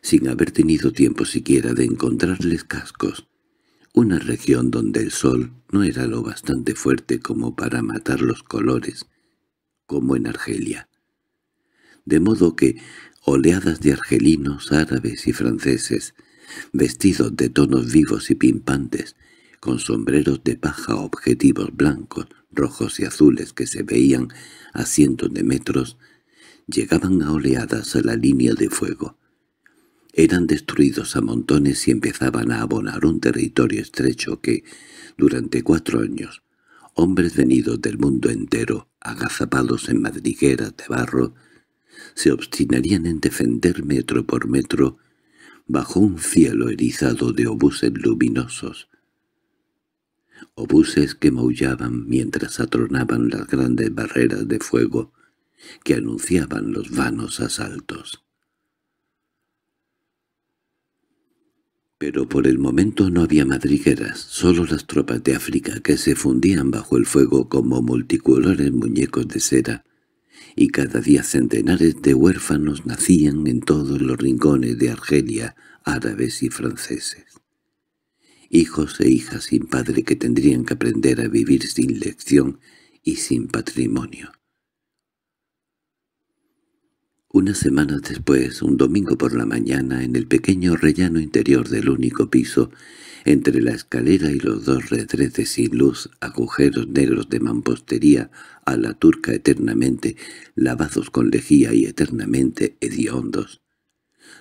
Sin haber tenido tiempo siquiera de encontrarles cascos, una región donde el sol no era lo bastante fuerte como para matar los colores, como en Argelia. De modo que oleadas de argelinos, árabes y franceses vestidos de tonos vivos y pimpantes, con sombreros de paja objetivos blancos, rojos y azules que se veían a cientos de metros, llegaban a oleadas a la línea de fuego. Eran destruidos a montones y empezaban a abonar un territorio estrecho que, durante cuatro años, hombres venidos del mundo entero, agazapados en madrigueras de barro, se obstinarían en defender metro por metro bajo un cielo erizado de obuses luminosos. Obuses que maullaban mientras atronaban las grandes barreras de fuego que anunciaban los vanos asaltos. Pero por el momento no había madrigueras, solo las tropas de África que se fundían bajo el fuego como multicolores muñecos de cera y cada día centenares de huérfanos nacían en todos los rincones de Argelia, árabes y franceses. Hijos e hijas sin padre que tendrían que aprender a vivir sin lección y sin patrimonio. Unas semanas después, un domingo por la mañana, en el pequeño rellano interior del único piso, entre la escalera y los dos retretes sin luz, agujeros negros de mampostería a la turca eternamente lavados con lejía y eternamente hediondos.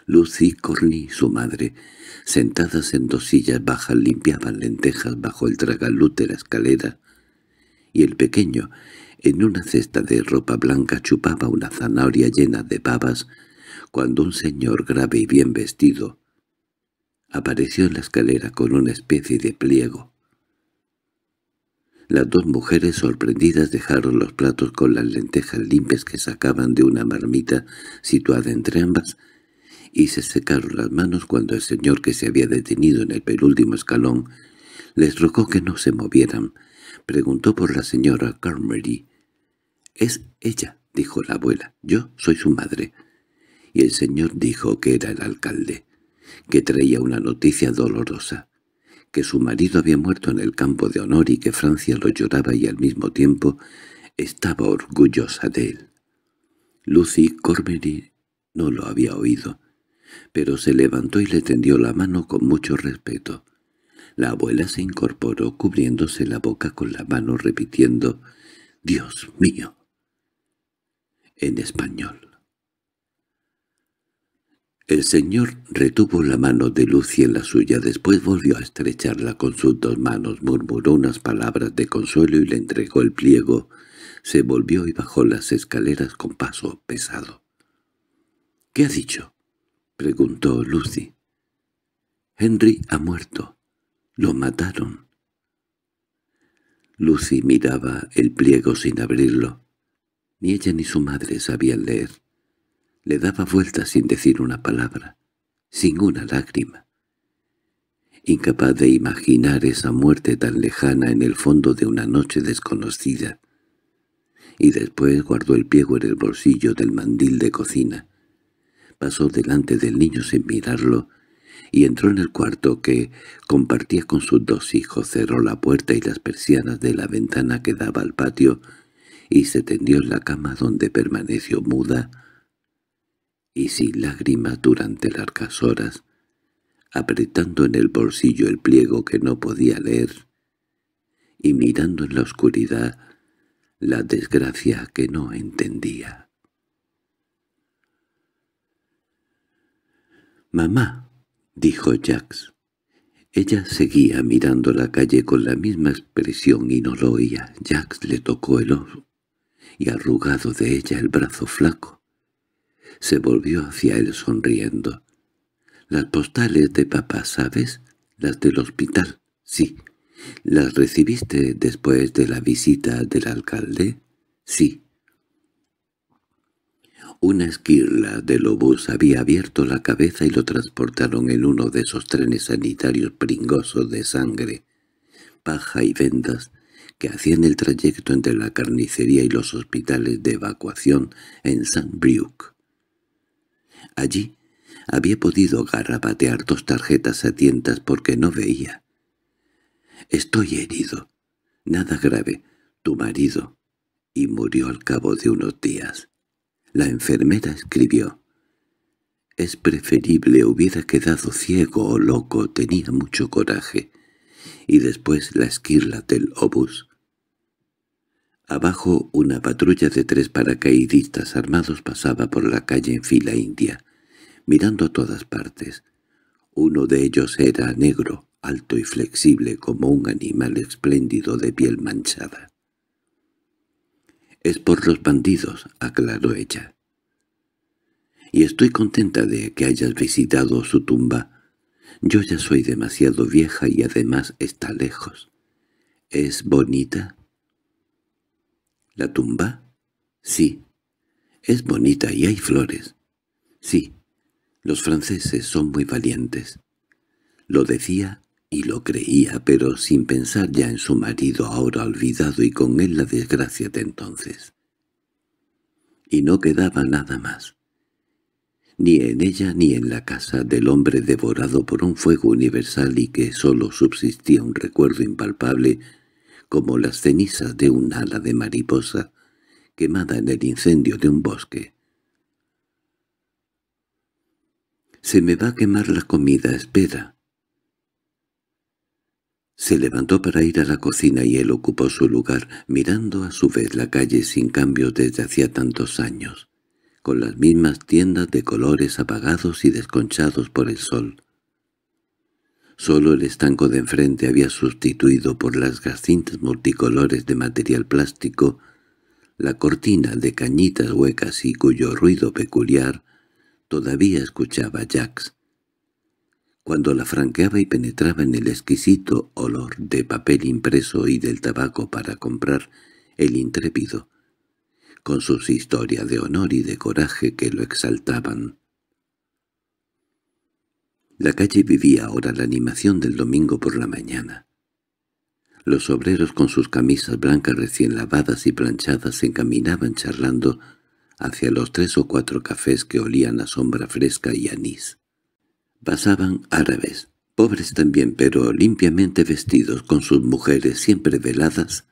Lucy y su madre, sentadas en dos sillas bajas limpiaban lentejas bajo el tragaluz de la escalera, y el pequeño, en una cesta de ropa blanca, chupaba una zanahoria llena de babas cuando un señor grave y bien vestido apareció en la escalera con una especie de pliego las dos mujeres sorprendidas dejaron los platos con las lentejas limpias que sacaban de una marmita situada entre ambas y se secaron las manos cuando el señor que se había detenido en el penúltimo escalón les rogó que no se movieran. Preguntó por la señora Carmery. —Es ella —dijo la abuela—, yo soy su madre. Y el señor dijo que era el alcalde, que traía una noticia dolorosa que su marido había muerto en el campo de honor y que Francia lo lloraba y al mismo tiempo estaba orgullosa de él. Lucy Cormery no lo había oído, pero se levantó y le tendió la mano con mucho respeto. La abuela se incorporó cubriéndose la boca con la mano repitiendo «Dios mío» en español. El señor retuvo la mano de Lucy en la suya, después volvió a estrecharla con sus dos manos, murmuró unas palabras de consuelo y le entregó el pliego. Se volvió y bajó las escaleras con paso pesado. —¿Qué ha dicho? —preguntó Lucy. —Henry ha muerto. Lo mataron. Lucy miraba el pliego sin abrirlo. Ni ella ni su madre sabían leer le daba vueltas sin decir una palabra, sin una lágrima. Incapaz de imaginar esa muerte tan lejana en el fondo de una noche desconocida. Y después guardó el piego en el bolsillo del mandil de cocina. Pasó delante del niño sin mirarlo y entró en el cuarto que compartía con sus dos hijos, cerró la puerta y las persianas de la ventana que daba al patio y se tendió en la cama donde permaneció muda y sin lágrimas durante largas horas, apretando en el bolsillo el pliego que no podía leer y mirando en la oscuridad la desgracia que no entendía. «Mamá», dijo Jax. Ella seguía mirando la calle con la misma expresión y no lo oía. Jax le tocó el ojo y arrugado de ella el brazo flaco. Se volvió hacia él sonriendo. —Las postales de papá, ¿sabes? Las del hospital. —Sí. —¿Las recibiste después de la visita del alcalde? —Sí. Una esquirla del obús había abierto la cabeza y lo transportaron en uno de esos trenes sanitarios pringosos de sangre, paja y vendas que hacían el trayecto entre la carnicería y los hospitales de evacuación en San Brieuc. Allí había podido garrapatear dos tarjetas a tientas porque no veía. «Estoy herido. Nada grave. Tu marido». Y murió al cabo de unos días. La enfermera escribió. «Es preferible hubiera quedado ciego o loco. Tenía mucho coraje» y después la esquirla del obús. Abajo una patrulla de tres paracaidistas armados pasaba por la calle en fila india, mirando a todas partes. Uno de ellos era negro, alto y flexible como un animal espléndido de piel manchada. «Es por los bandidos», aclaró ella. «Y estoy contenta de que hayas visitado su tumba. Yo ya soy demasiado vieja y además está lejos. ¿Es bonita?» ¿La tumba? Sí. Es bonita y hay flores. Sí, los franceses son muy valientes. Lo decía y lo creía, pero sin pensar ya en su marido ahora olvidado y con él la desgracia de entonces. Y no quedaba nada más. Ni en ella ni en la casa del hombre devorado por un fuego universal y que sólo subsistía un recuerdo impalpable como las cenizas de un ala de mariposa quemada en el incendio de un bosque. «Se me va a quemar la comida, espera». Se levantó para ir a la cocina y él ocupó su lugar, mirando a su vez la calle sin cambios desde hacía tantos años, con las mismas tiendas de colores apagados y desconchados por el sol. Solo el estanco de enfrente había sustituido por las gacintas multicolores de material plástico la cortina de cañitas huecas y cuyo ruido peculiar todavía escuchaba Jax. Cuando la franqueaba y penetraba en el exquisito olor de papel impreso y del tabaco para comprar el intrépido, con sus historias de honor y de coraje que lo exaltaban. La calle vivía ahora la animación del domingo por la mañana. Los obreros con sus camisas blancas recién lavadas y planchadas se encaminaban charlando hacia los tres o cuatro cafés que olían a sombra fresca y anís. Pasaban árabes, pobres también pero limpiamente vestidos con sus mujeres siempre veladas,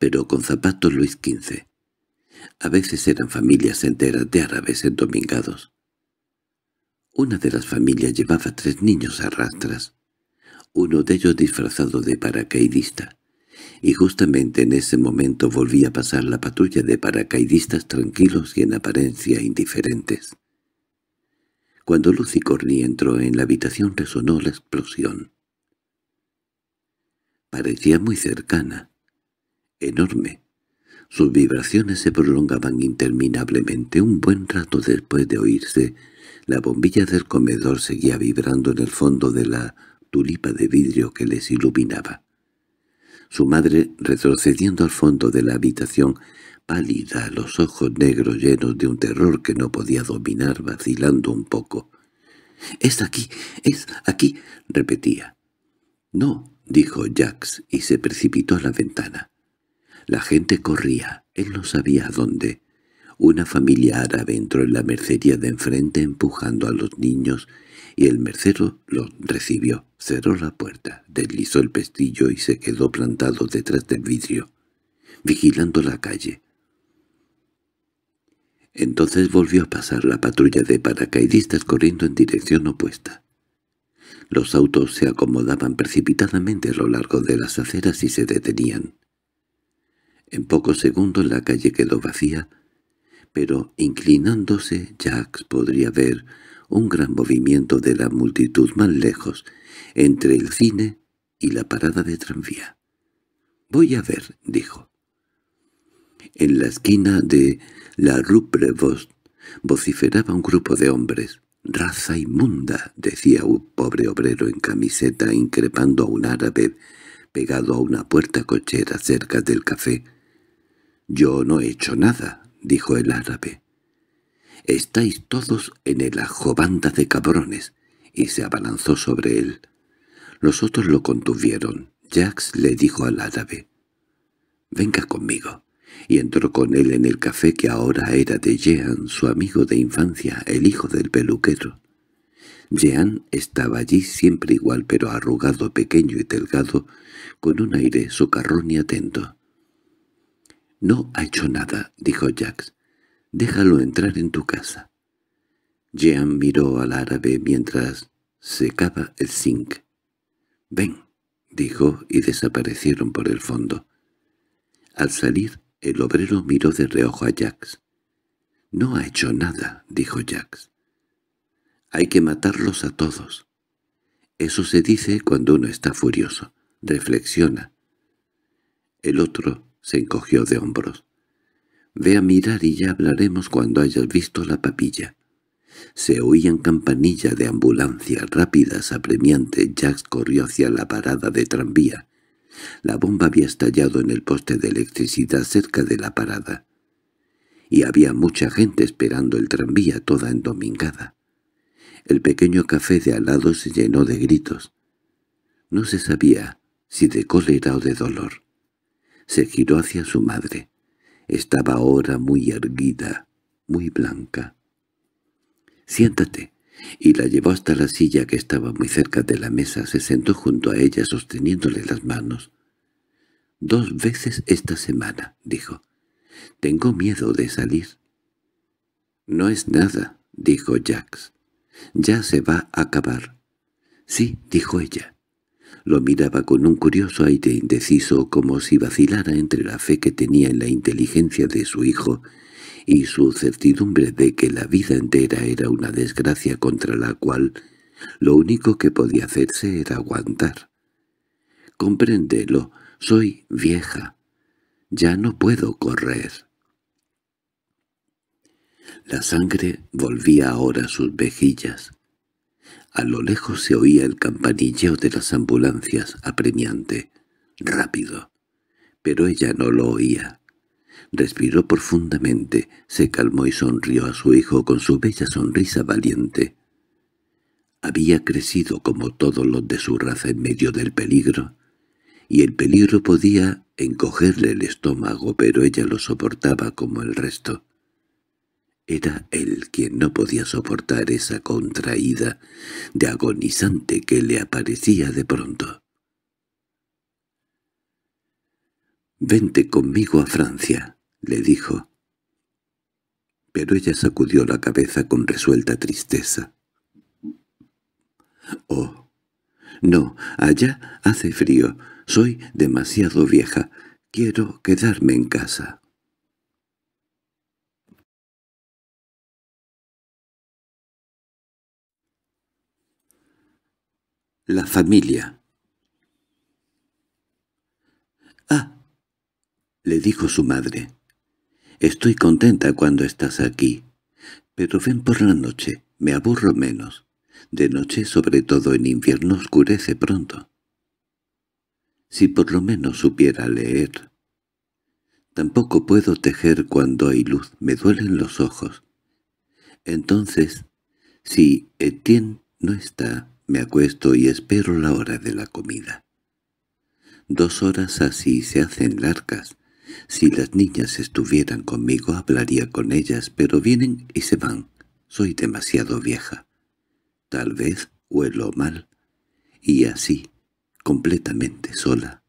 pero con zapatos Luis XV. A veces eran familias enteras de árabes endomingados. Una de las familias llevaba tres niños a rastras, uno de ellos disfrazado de paracaidista, y justamente en ese momento volvía a pasar la patrulla de paracaidistas tranquilos y en apariencia indiferentes. Cuando Lucy Corny entró en la habitación resonó la explosión. Parecía muy cercana, enorme. Sus vibraciones se prolongaban interminablemente un buen rato después de oírse la bombilla del comedor seguía vibrando en el fondo de la tulipa de vidrio que les iluminaba. Su madre, retrocediendo al fondo de la habitación, pálida, los ojos negros llenos de un terror que no podía dominar, vacilando un poco. —¡Es aquí! ¡Es aquí! —repetía. —No —dijo Jax, y se precipitó a la ventana. La gente corría, él no sabía dónde. Una familia árabe entró en la mercería de enfrente empujando a los niños y el mercero los recibió. Cerró la puerta, deslizó el pestillo y se quedó plantado detrás del vidrio, vigilando la calle. Entonces volvió a pasar la patrulla de paracaidistas corriendo en dirección opuesta. Los autos se acomodaban precipitadamente a lo largo de las aceras y se detenían. En pocos segundos la calle quedó vacía pero inclinándose Jacques podría ver un gran movimiento de la multitud más lejos, entre el cine y la parada de tranvía. «Voy a ver», dijo. En la esquina de la Rue vociferaba un grupo de hombres. «Raza inmunda», decía un pobre obrero en camiseta increpando a un árabe pegado a una puerta cochera cerca del café. «Yo no he hecho nada», —dijo el árabe. —Estáis todos en el ajobanda de cabrones —y se abalanzó sobre él. Los otros lo contuvieron. Jax le dijo al árabe. —Venga conmigo y entró con él en el café que ahora era de Jean, su amigo de infancia, el hijo del peluquero. Jean estaba allí siempre igual pero arrugado, pequeño y delgado, con un aire socarrón y atento. —No ha hecho nada —dijo Jax—. Déjalo entrar en tu casa. Jean miró al árabe mientras secaba el zinc. —Ven —dijo, y desaparecieron por el fondo. Al salir, el obrero miró de reojo a Jax. —No ha hecho nada —dijo Jax. —Hay que matarlos a todos. Eso se dice cuando uno está furioso. Reflexiona. El otro se encogió de hombros. «Ve a mirar y ya hablaremos cuando hayas visto la papilla». Se oían campanillas de ambulancia rápidas, apremiantes. Jax corrió hacia la parada de tranvía. La bomba había estallado en el poste de electricidad cerca de la parada. Y había mucha gente esperando el tranvía toda endomingada. El pequeño café de al lado se llenó de gritos. No se sabía si de cólera o de dolor se giró hacia su madre. Estaba ahora muy erguida, muy blanca. «Siéntate», y la llevó hasta la silla que estaba muy cerca de la mesa. Se sentó junto a ella sosteniéndole las manos. «Dos veces esta semana», dijo. «Tengo miedo de salir». «No es nada», dijo Jax. «Ya se va a acabar». «Sí», dijo ella. Lo miraba con un curioso aire indeciso como si vacilara entre la fe que tenía en la inteligencia de su hijo y su certidumbre de que la vida entera era una desgracia contra la cual lo único que podía hacerse era aguantar. «Compréndelo, soy vieja. Ya no puedo correr». La sangre volvía ahora sus vejillas. A lo lejos se oía el campanilleo de las ambulancias, apremiante, rápido. Pero ella no lo oía. Respiró profundamente, se calmó y sonrió a su hijo con su bella sonrisa valiente. Había crecido como todos los de su raza en medio del peligro, y el peligro podía encogerle el estómago, pero ella lo soportaba como el resto. Era él quien no podía soportar esa contraída de agonizante que le aparecía de pronto. «Vente conmigo a Francia», le dijo. Pero ella sacudió la cabeza con resuelta tristeza. «Oh, no, allá hace frío. Soy demasiado vieja. Quiero quedarme en casa». La familia. —¡Ah! —le dijo su madre. —Estoy contenta cuando estás aquí. Pero ven por la noche, me aburro menos. De noche, sobre todo en invierno, oscurece pronto. Si por lo menos supiera leer. Tampoco puedo tejer cuando hay luz, me duelen los ojos. Entonces, si Etienne no está, me acuesto y espero la hora de la comida. Dos horas así se hacen largas. Si las niñas estuvieran conmigo hablaría con ellas, pero vienen y se van. Soy demasiado vieja. Tal vez huelo mal. Y así, completamente sola.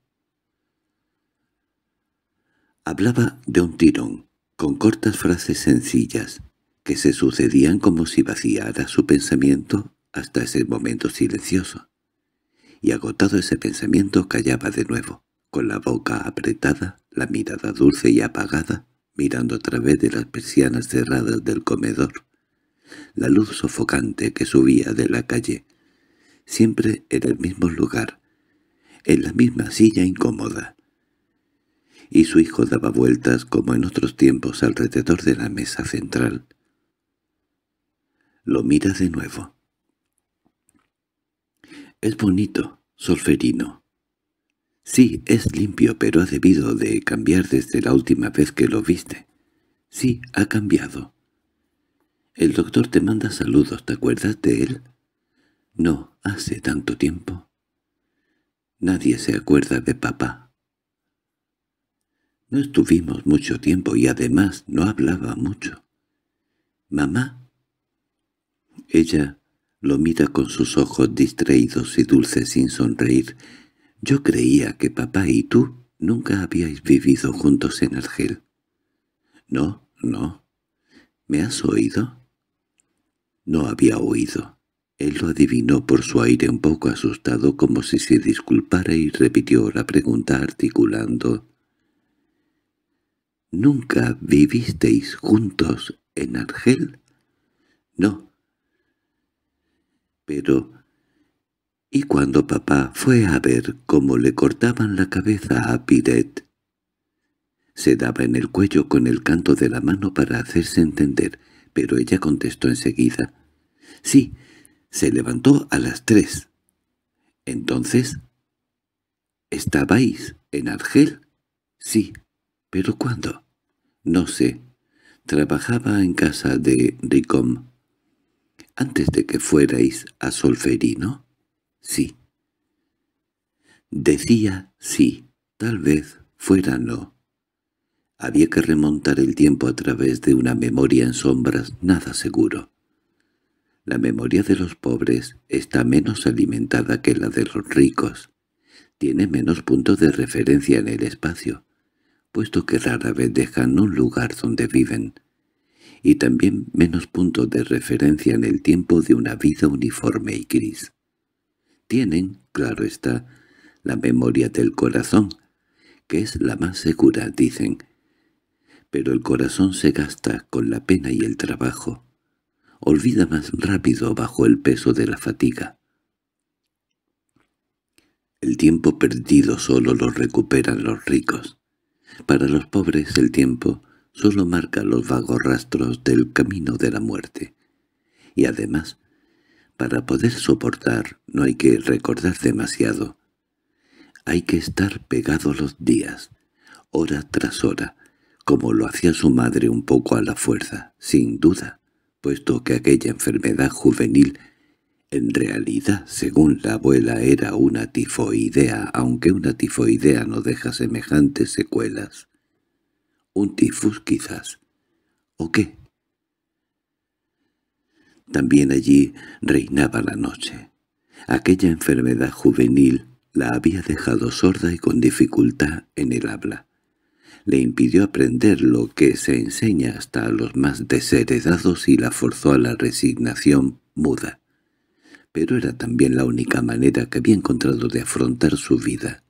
Hablaba de un tirón, con cortas frases sencillas, que se sucedían como si vaciara su pensamiento hasta ese momento silencioso. Y agotado ese pensamiento callaba de nuevo, con la boca apretada, la mirada dulce y apagada, mirando a través de las persianas cerradas del comedor. La luz sofocante que subía de la calle, siempre en el mismo lugar, en la misma silla incómoda. Y su hijo daba vueltas como en otros tiempos alrededor de la mesa central. Lo mira de nuevo. Es bonito, Solferino. Sí, es limpio, pero ha debido de cambiar desde la última vez que lo viste. Sí, ha cambiado. El doctor te manda saludos, ¿te acuerdas de él? No, hace tanto tiempo. Nadie se acuerda de papá. No estuvimos mucho tiempo y además no hablaba mucho. ¿Mamá? Ella lo mira con sus ojos distraídos y dulces sin sonreír. Yo creía que papá y tú nunca habíais vivido juntos en Argel. —No, no. —¿Me has oído? No había oído. Él lo adivinó por su aire un poco asustado como si se disculpara y repitió la pregunta articulando. —¿Nunca vivisteis juntos en Argel? —No. Pero... ¿Y cuando papá fue a ver cómo le cortaban la cabeza a Piret? Se daba en el cuello con el canto de la mano para hacerse entender, pero ella contestó enseguida. —Sí, se levantó a las tres. —¿Entonces? —¿Estabais en Argel? —Sí. —¿Pero cuándo? —No sé. Trabajaba en casa de Ricom antes de que fuerais a Solferino? Sí. Decía sí, tal vez fuera no. Había que remontar el tiempo a través de una memoria en sombras, nada seguro. La memoria de los pobres está menos alimentada que la de los ricos. Tiene menos puntos de referencia en el espacio, puesto que rara vez dejan un lugar donde viven y también menos puntos de referencia en el tiempo de una vida uniforme y gris. Tienen, claro está, la memoria del corazón, que es la más segura, dicen. Pero el corazón se gasta con la pena y el trabajo. Olvida más rápido bajo el peso de la fatiga. El tiempo perdido solo lo recuperan los ricos. Para los pobres el tiempo solo marca los vagos rastros del camino de la muerte. Y además, para poder soportar no hay que recordar demasiado. Hay que estar pegado los días, hora tras hora, como lo hacía su madre un poco a la fuerza, sin duda, puesto que aquella enfermedad juvenil en realidad, según la abuela, era una tifoidea, aunque una tifoidea no deja semejantes secuelas. Un tifus quizás. ¿O qué? También allí reinaba la noche. Aquella enfermedad juvenil la había dejado sorda y con dificultad en el habla. Le impidió aprender lo que se enseña hasta a los más desheredados y la forzó a la resignación muda. Pero era también la única manera que había encontrado de afrontar su vida.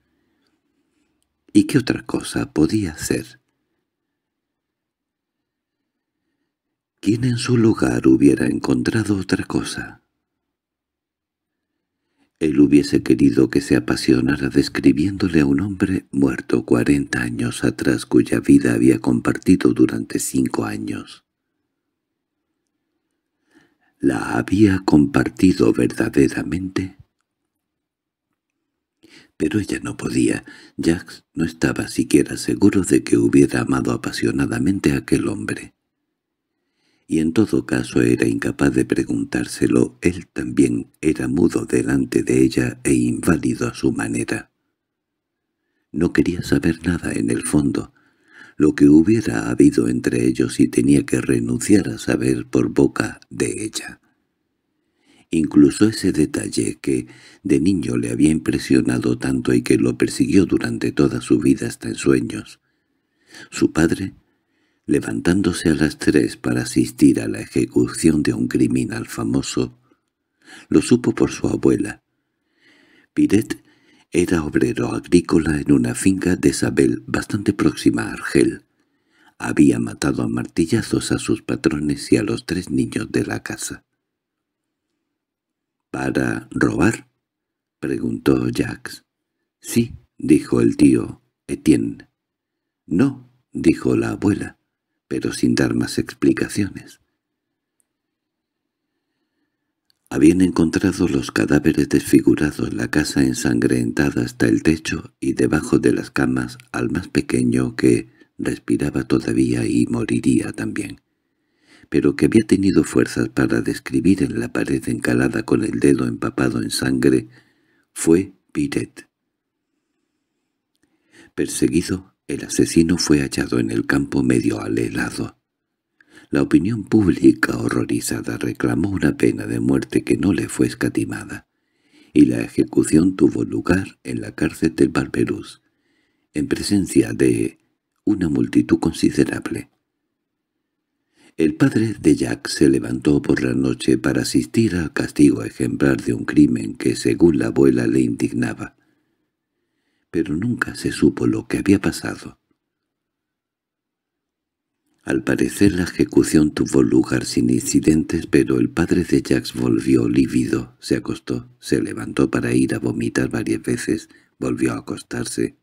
¿Y qué otra cosa podía hacer? ¿Quién en su lugar hubiera encontrado otra cosa? Él hubiese querido que se apasionara describiéndole a un hombre muerto cuarenta años atrás cuya vida había compartido durante cinco años. ¿La había compartido verdaderamente? Pero ella no podía. Jax no estaba siquiera seguro de que hubiera amado apasionadamente a aquel hombre y en todo caso era incapaz de preguntárselo, él también era mudo delante de ella e inválido a su manera. No quería saber nada en el fondo, lo que hubiera habido entre ellos y tenía que renunciar a saber por boca de ella. Incluso ese detalle que de niño le había impresionado tanto y que lo persiguió durante toda su vida hasta en sueños. Su padre levantándose a las tres para asistir a la ejecución de un criminal famoso, lo supo por su abuela. Piret era obrero agrícola en una finca de Sabel bastante próxima a Argel. Había matado a martillazos a sus patrones y a los tres niños de la casa. —¿Para robar? —preguntó Jacques. —Sí —dijo el tío Etienne. —No —dijo la abuela—, pero sin dar más explicaciones. Habían encontrado los cadáveres desfigurados, en la casa ensangrentada hasta el techo y debajo de las camas al más pequeño que respiraba todavía y moriría también, pero que había tenido fuerzas para describir en la pared encalada con el dedo empapado en sangre, fue Piret. Perseguido, el asesino fue hallado en el campo medio alelado. La opinión pública horrorizada reclamó una pena de muerte que no le fue escatimada, y la ejecución tuvo lugar en la cárcel del Barberús, en presencia de una multitud considerable. El padre de Jack se levantó por la noche para asistir al castigo ejemplar de un crimen que, según la abuela, le indignaba pero nunca se supo lo que había pasado. Al parecer la ejecución tuvo lugar sin incidentes, pero el padre de Jax volvió lívido, se acostó, se levantó para ir a vomitar varias veces, volvió a acostarse.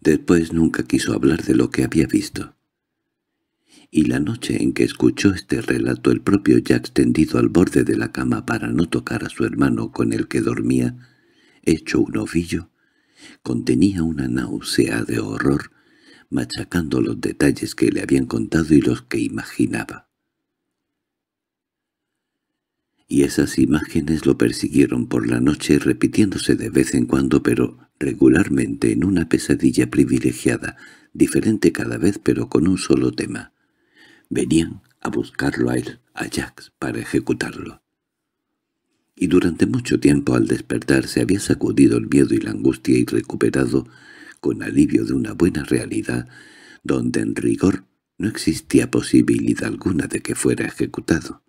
Después nunca quiso hablar de lo que había visto. Y la noche en que escuchó este relato el propio Jax tendido al borde de la cama para no tocar a su hermano con el que dormía, hecho un ovillo, contenía una náusea de horror, machacando los detalles que le habían contado y los que imaginaba. Y esas imágenes lo persiguieron por la noche repitiéndose de vez en cuando, pero regularmente en una pesadilla privilegiada, diferente cada vez pero con un solo tema. Venían a buscarlo a él, a Jax, para ejecutarlo y durante mucho tiempo al despertar se había sacudido el miedo y la angustia y recuperado, con alivio de una buena realidad, donde en rigor no existía posibilidad alguna de que fuera ejecutado.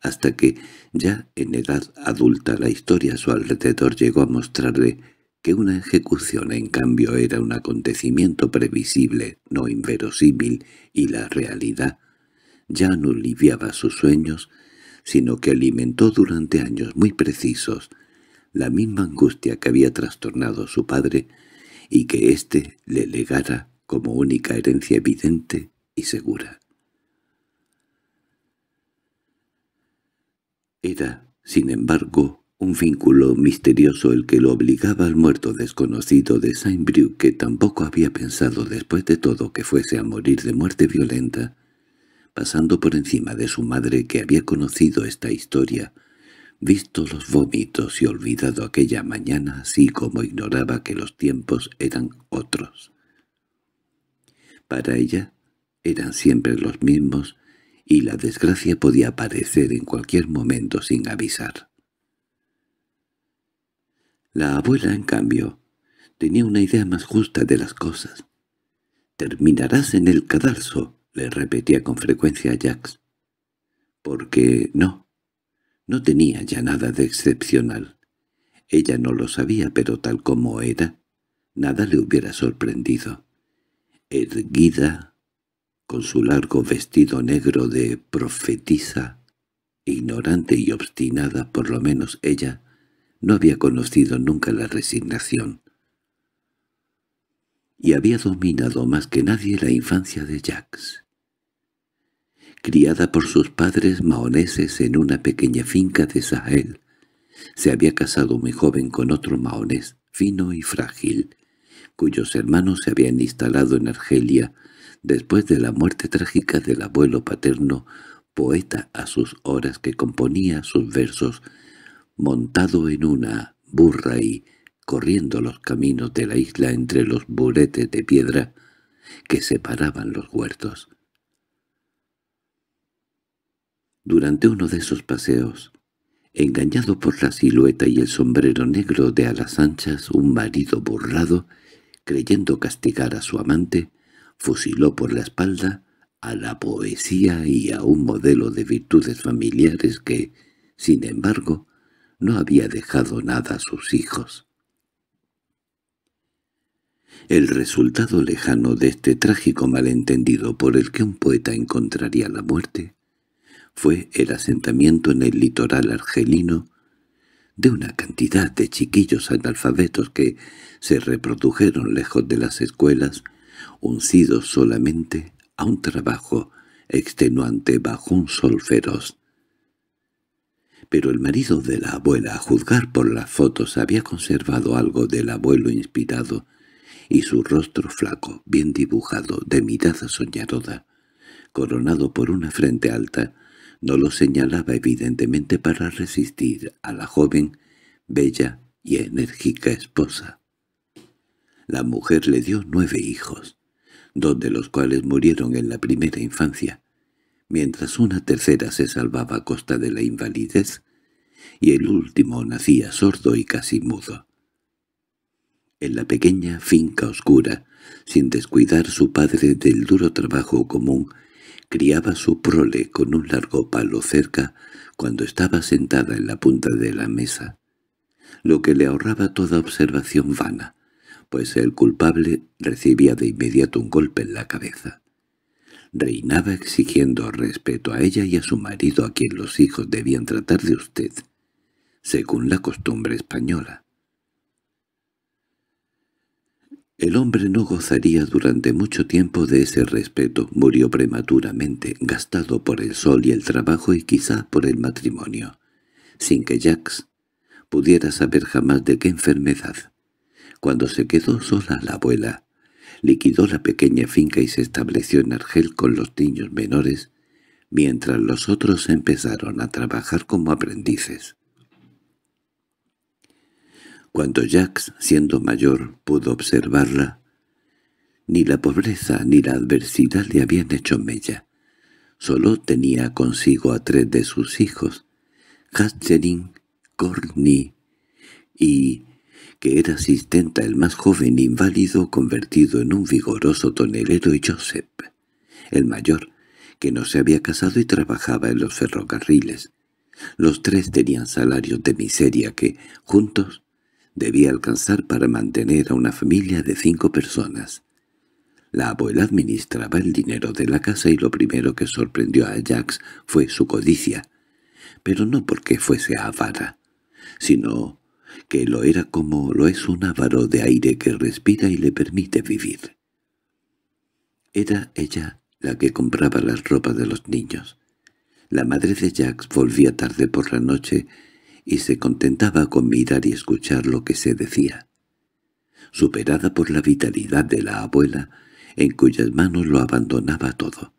Hasta que, ya en edad adulta, la historia a su alrededor llegó a mostrarle que una ejecución en cambio era un acontecimiento previsible, no inverosímil, y la realidad ya no aliviaba sus sueños, sino que alimentó durante años muy precisos la misma angustia que había trastornado su padre y que éste le legara como única herencia evidente y segura. Era, sin embargo, un vínculo misterioso el que lo obligaba al muerto desconocido de Saint-Brieuc que tampoco había pensado después de todo que fuese a morir de muerte violenta, pasando por encima de su madre que había conocido esta historia, visto los vómitos y olvidado aquella mañana, así como ignoraba que los tiempos eran otros. Para ella eran siempre los mismos, y la desgracia podía aparecer en cualquier momento sin avisar. La abuela, en cambio, tenía una idea más justa de las cosas. «Terminarás en el cadalso», le repetía con frecuencia a Jax. Porque no, no tenía ya nada de excepcional. Ella no lo sabía, pero tal como era, nada le hubiera sorprendido. Erguida, con su largo vestido negro de profetisa, ignorante y obstinada, por lo menos ella, no había conocido nunca la resignación. Y había dominado más que nadie la infancia de Jacks criada por sus padres maoneses en una pequeña finca de Sahel. Se había casado muy joven con otro maonés, fino y frágil, cuyos hermanos se habían instalado en Argelia después de la muerte trágica del abuelo paterno, poeta a sus horas que componía sus versos, montado en una burra y, corriendo los caminos de la isla entre los buretes de piedra que separaban los huertos. Durante uno de esos paseos, engañado por la silueta y el sombrero negro de alas anchas, un marido borrado, creyendo castigar a su amante, fusiló por la espalda a la poesía y a un modelo de virtudes familiares que, sin embargo, no había dejado nada a sus hijos. El resultado lejano de este trágico malentendido por el que un poeta encontraría la muerte fue el asentamiento en el litoral argelino de una cantidad de chiquillos analfabetos que se reprodujeron lejos de las escuelas, uncidos solamente a un trabajo extenuante bajo un sol feroz. Pero el marido de la abuela, a juzgar por las fotos, había conservado algo del abuelo inspirado, y su rostro flaco, bien dibujado, de mirada soñaroda, coronado por una frente alta, no lo señalaba evidentemente para resistir a la joven, bella y enérgica esposa. La mujer le dio nueve hijos, dos de los cuales murieron en la primera infancia, mientras una tercera se salvaba a costa de la invalidez y el último nacía sordo y casi mudo. En la pequeña finca oscura, sin descuidar su padre del duro trabajo común criaba su prole con un largo palo cerca cuando estaba sentada en la punta de la mesa, lo que le ahorraba toda observación vana, pues el culpable recibía de inmediato un golpe en la cabeza. Reinaba exigiendo respeto a ella y a su marido a quien los hijos debían tratar de usted, según la costumbre española. El hombre no gozaría durante mucho tiempo de ese respeto. Murió prematuramente, gastado por el sol y el trabajo y quizá por el matrimonio, sin que Jacks pudiera saber jamás de qué enfermedad. Cuando se quedó sola la abuela, liquidó la pequeña finca y se estableció en Argel con los niños menores, mientras los otros empezaron a trabajar como aprendices. Cuando Jacques, siendo mayor, pudo observarla, ni la pobreza ni la adversidad le habían hecho mella. Solo tenía consigo a tres de sus hijos, Hatcherin, Corny y, que era asistenta el más joven inválido convertido en un vigoroso tonelero y Joseph, el mayor, que no se había casado y trabajaba en los ferrocarriles. Los tres tenían salarios de miseria que, juntos, debía alcanzar para mantener a una familia de cinco personas. La abuela administraba el dinero de la casa y lo primero que sorprendió a Jax fue su codicia, pero no porque fuese avara, sino que lo era como lo es un avaro de aire que respira y le permite vivir. Era ella la que compraba las ropas de los niños. La madre de Jax volvía tarde por la noche y se contentaba con mirar y escuchar lo que se decía. Superada por la vitalidad de la abuela, en cuyas manos lo abandonaba todo.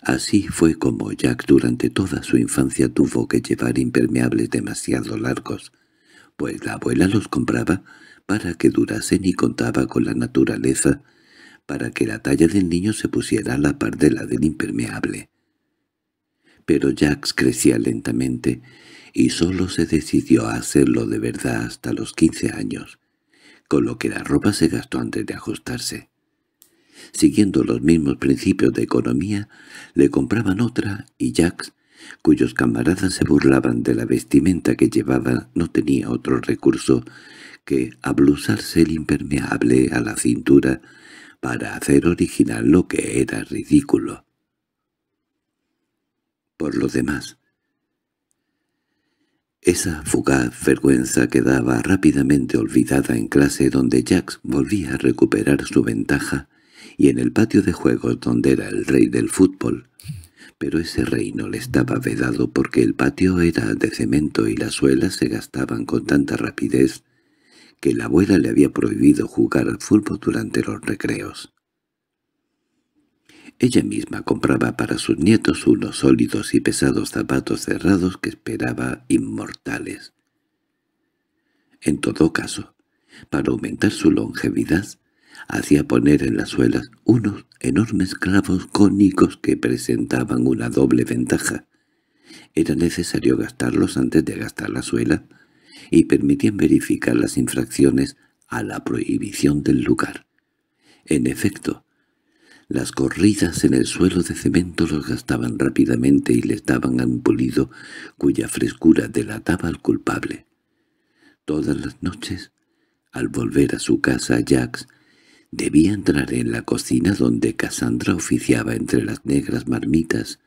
Así fue como Jack durante toda su infancia tuvo que llevar impermeables demasiado largos, pues la abuela los compraba para que durasen y contaba con la naturaleza para que la talla del niño se pusiera a la par de la del impermeable. Pero Jack crecía lentamente y solo se decidió a hacerlo de verdad hasta los 15 años, con lo que la ropa se gastó antes de ajustarse. Siguiendo los mismos principios de economía, le compraban otra y Jacques, cuyos camaradas se burlaban de la vestimenta que llevaba, no tenía otro recurso que ablusarse el impermeable a la cintura para hacer original lo que era ridículo. Por lo demás, esa fugaz vergüenza quedaba rápidamente olvidada en clase donde Jax volvía a recuperar su ventaja y en el patio de juegos donde era el rey del fútbol. Pero ese reino le estaba vedado porque el patio era de cemento y las suelas se gastaban con tanta rapidez que la abuela le había prohibido jugar al fútbol durante los recreos. Ella misma compraba para sus nietos unos sólidos y pesados zapatos cerrados que esperaba inmortales. En todo caso, para aumentar su longevidad, hacía poner en las suelas unos enormes clavos cónicos que presentaban una doble ventaja. Era necesario gastarlos antes de gastar la suela y permitían verificar las infracciones a la prohibición del lugar. En efecto, las corridas en el suelo de cemento los gastaban rápidamente y les daban a un pulido cuya frescura delataba al culpable. Todas las noches, al volver a su casa, Jax debía entrar en la cocina donde Cassandra oficiaba entre las negras marmitas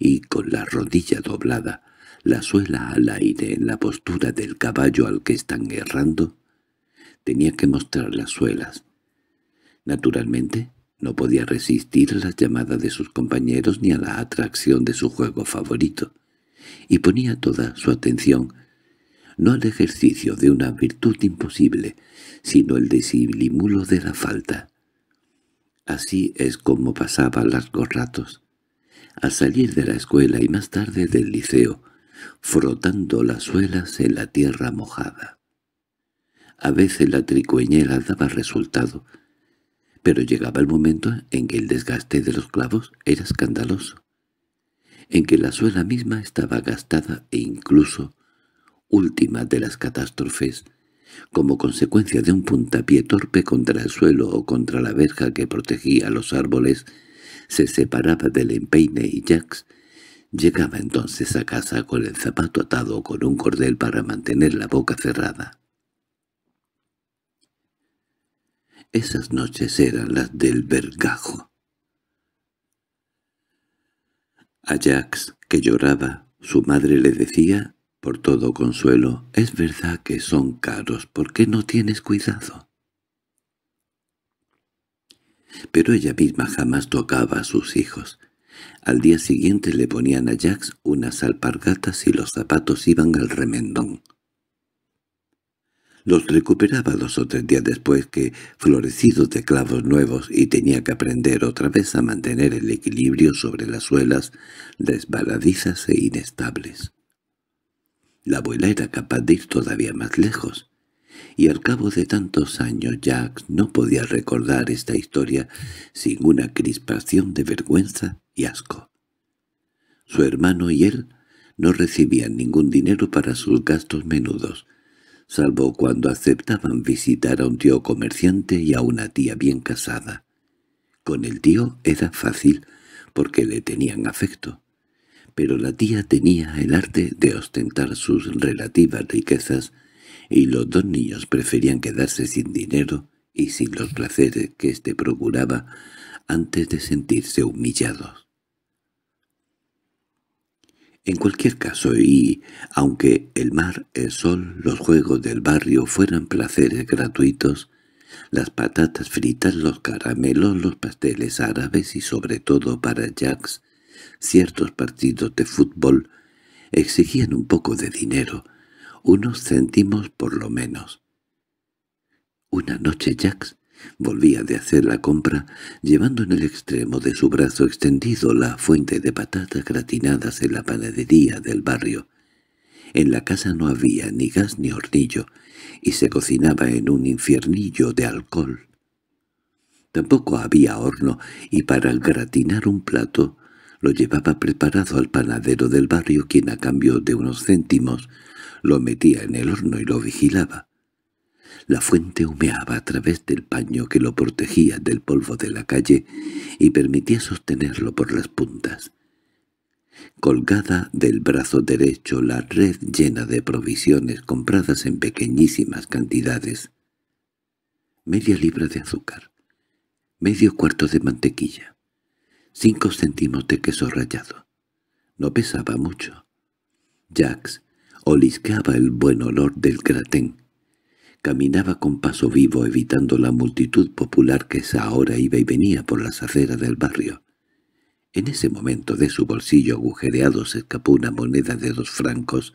y con la rodilla doblada, la suela al aire en la postura del caballo al que están errando, tenía que mostrar las suelas. Naturalmente, no podía resistir a la llamada de sus compañeros ni a la atracción de su juego favorito, y ponía toda su atención, no al ejercicio de una virtud imposible, sino el desilimulo de la falta. Así es como pasaba largos ratos. Al salir de la escuela y más tarde del liceo, frotando las suelas en la tierra mojada. A veces la tricueñera daba resultado, pero llegaba el momento en que el desgaste de los clavos era escandaloso, en que la suela misma estaba gastada e incluso, última de las catástrofes, como consecuencia de un puntapié torpe contra el suelo o contra la verja que protegía los árboles, se separaba del empeine y Jacks llegaba entonces a casa con el zapato atado con un cordel para mantener la boca cerrada. Esas noches eran las del vergajo. A Jax, que lloraba, su madre le decía, por todo consuelo, «Es verdad que son caros, ¿por qué no tienes cuidado?» Pero ella misma jamás tocaba a sus hijos. Al día siguiente le ponían a Jax unas alpargatas y los zapatos iban al remendón. Los recuperaba dos o tres días después que, florecidos de clavos nuevos, y tenía que aprender otra vez a mantener el equilibrio sobre las suelas desbaladizas e inestables. La abuela era capaz de ir todavía más lejos, y al cabo de tantos años Jack no podía recordar esta historia sin una crispación de vergüenza y asco. Su hermano y él no recibían ningún dinero para sus gastos menudos, salvo cuando aceptaban visitar a un tío comerciante y a una tía bien casada. Con el tío era fácil, porque le tenían afecto, pero la tía tenía el arte de ostentar sus relativas riquezas y los dos niños preferían quedarse sin dinero y sin los placeres que éste procuraba antes de sentirse humillados. En cualquier caso, y aunque el mar, el sol, los juegos del barrio fueran placeres gratuitos, las patatas fritas, los caramelos, los pasteles árabes y sobre todo para Jacks, ciertos partidos de fútbol exigían un poco de dinero, unos céntimos por lo menos. Una noche Jacks Volvía de hacer la compra, llevando en el extremo de su brazo extendido la fuente de patatas gratinadas en la panadería del barrio. En la casa no había ni gas ni hornillo, y se cocinaba en un infiernillo de alcohol. Tampoco había horno, y para el gratinar un plato lo llevaba preparado al panadero del barrio, quien a cambio de unos céntimos lo metía en el horno y lo vigilaba. La fuente humeaba a través del paño que lo protegía del polvo de la calle y permitía sostenerlo por las puntas. Colgada del brazo derecho la red llena de provisiones compradas en pequeñísimas cantidades. Media libra de azúcar, medio cuarto de mantequilla, cinco céntimos de queso rallado. No pesaba mucho. Jax olisqueaba el buen olor del gratén, Caminaba con paso vivo evitando la multitud popular que esa hora iba y venía por las aceras del barrio. En ese momento de su bolsillo agujereado se escapó una moneda de dos francos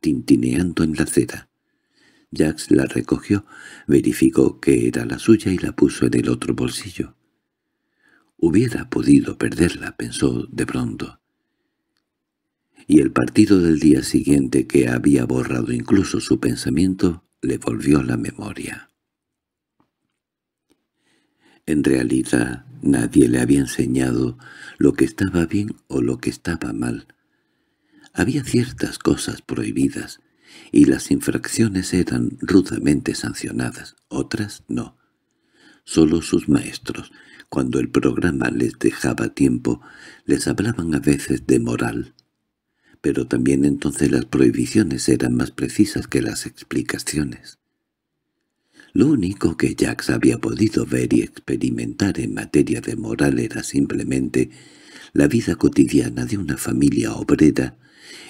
tintineando en la acera. Jax la recogió, verificó que era la suya y la puso en el otro bolsillo. Hubiera podido perderla, pensó de pronto. Y el partido del día siguiente que había borrado incluso su pensamiento le volvió la memoria. En realidad nadie le había enseñado lo que estaba bien o lo que estaba mal. Había ciertas cosas prohibidas, y las infracciones eran rudamente sancionadas, otras no. Solo sus maestros, cuando el programa les dejaba tiempo, les hablaban a veces de moral, pero también entonces las prohibiciones eran más precisas que las explicaciones. Lo único que Jacques había podido ver y experimentar en materia de moral era simplemente la vida cotidiana de una familia obrera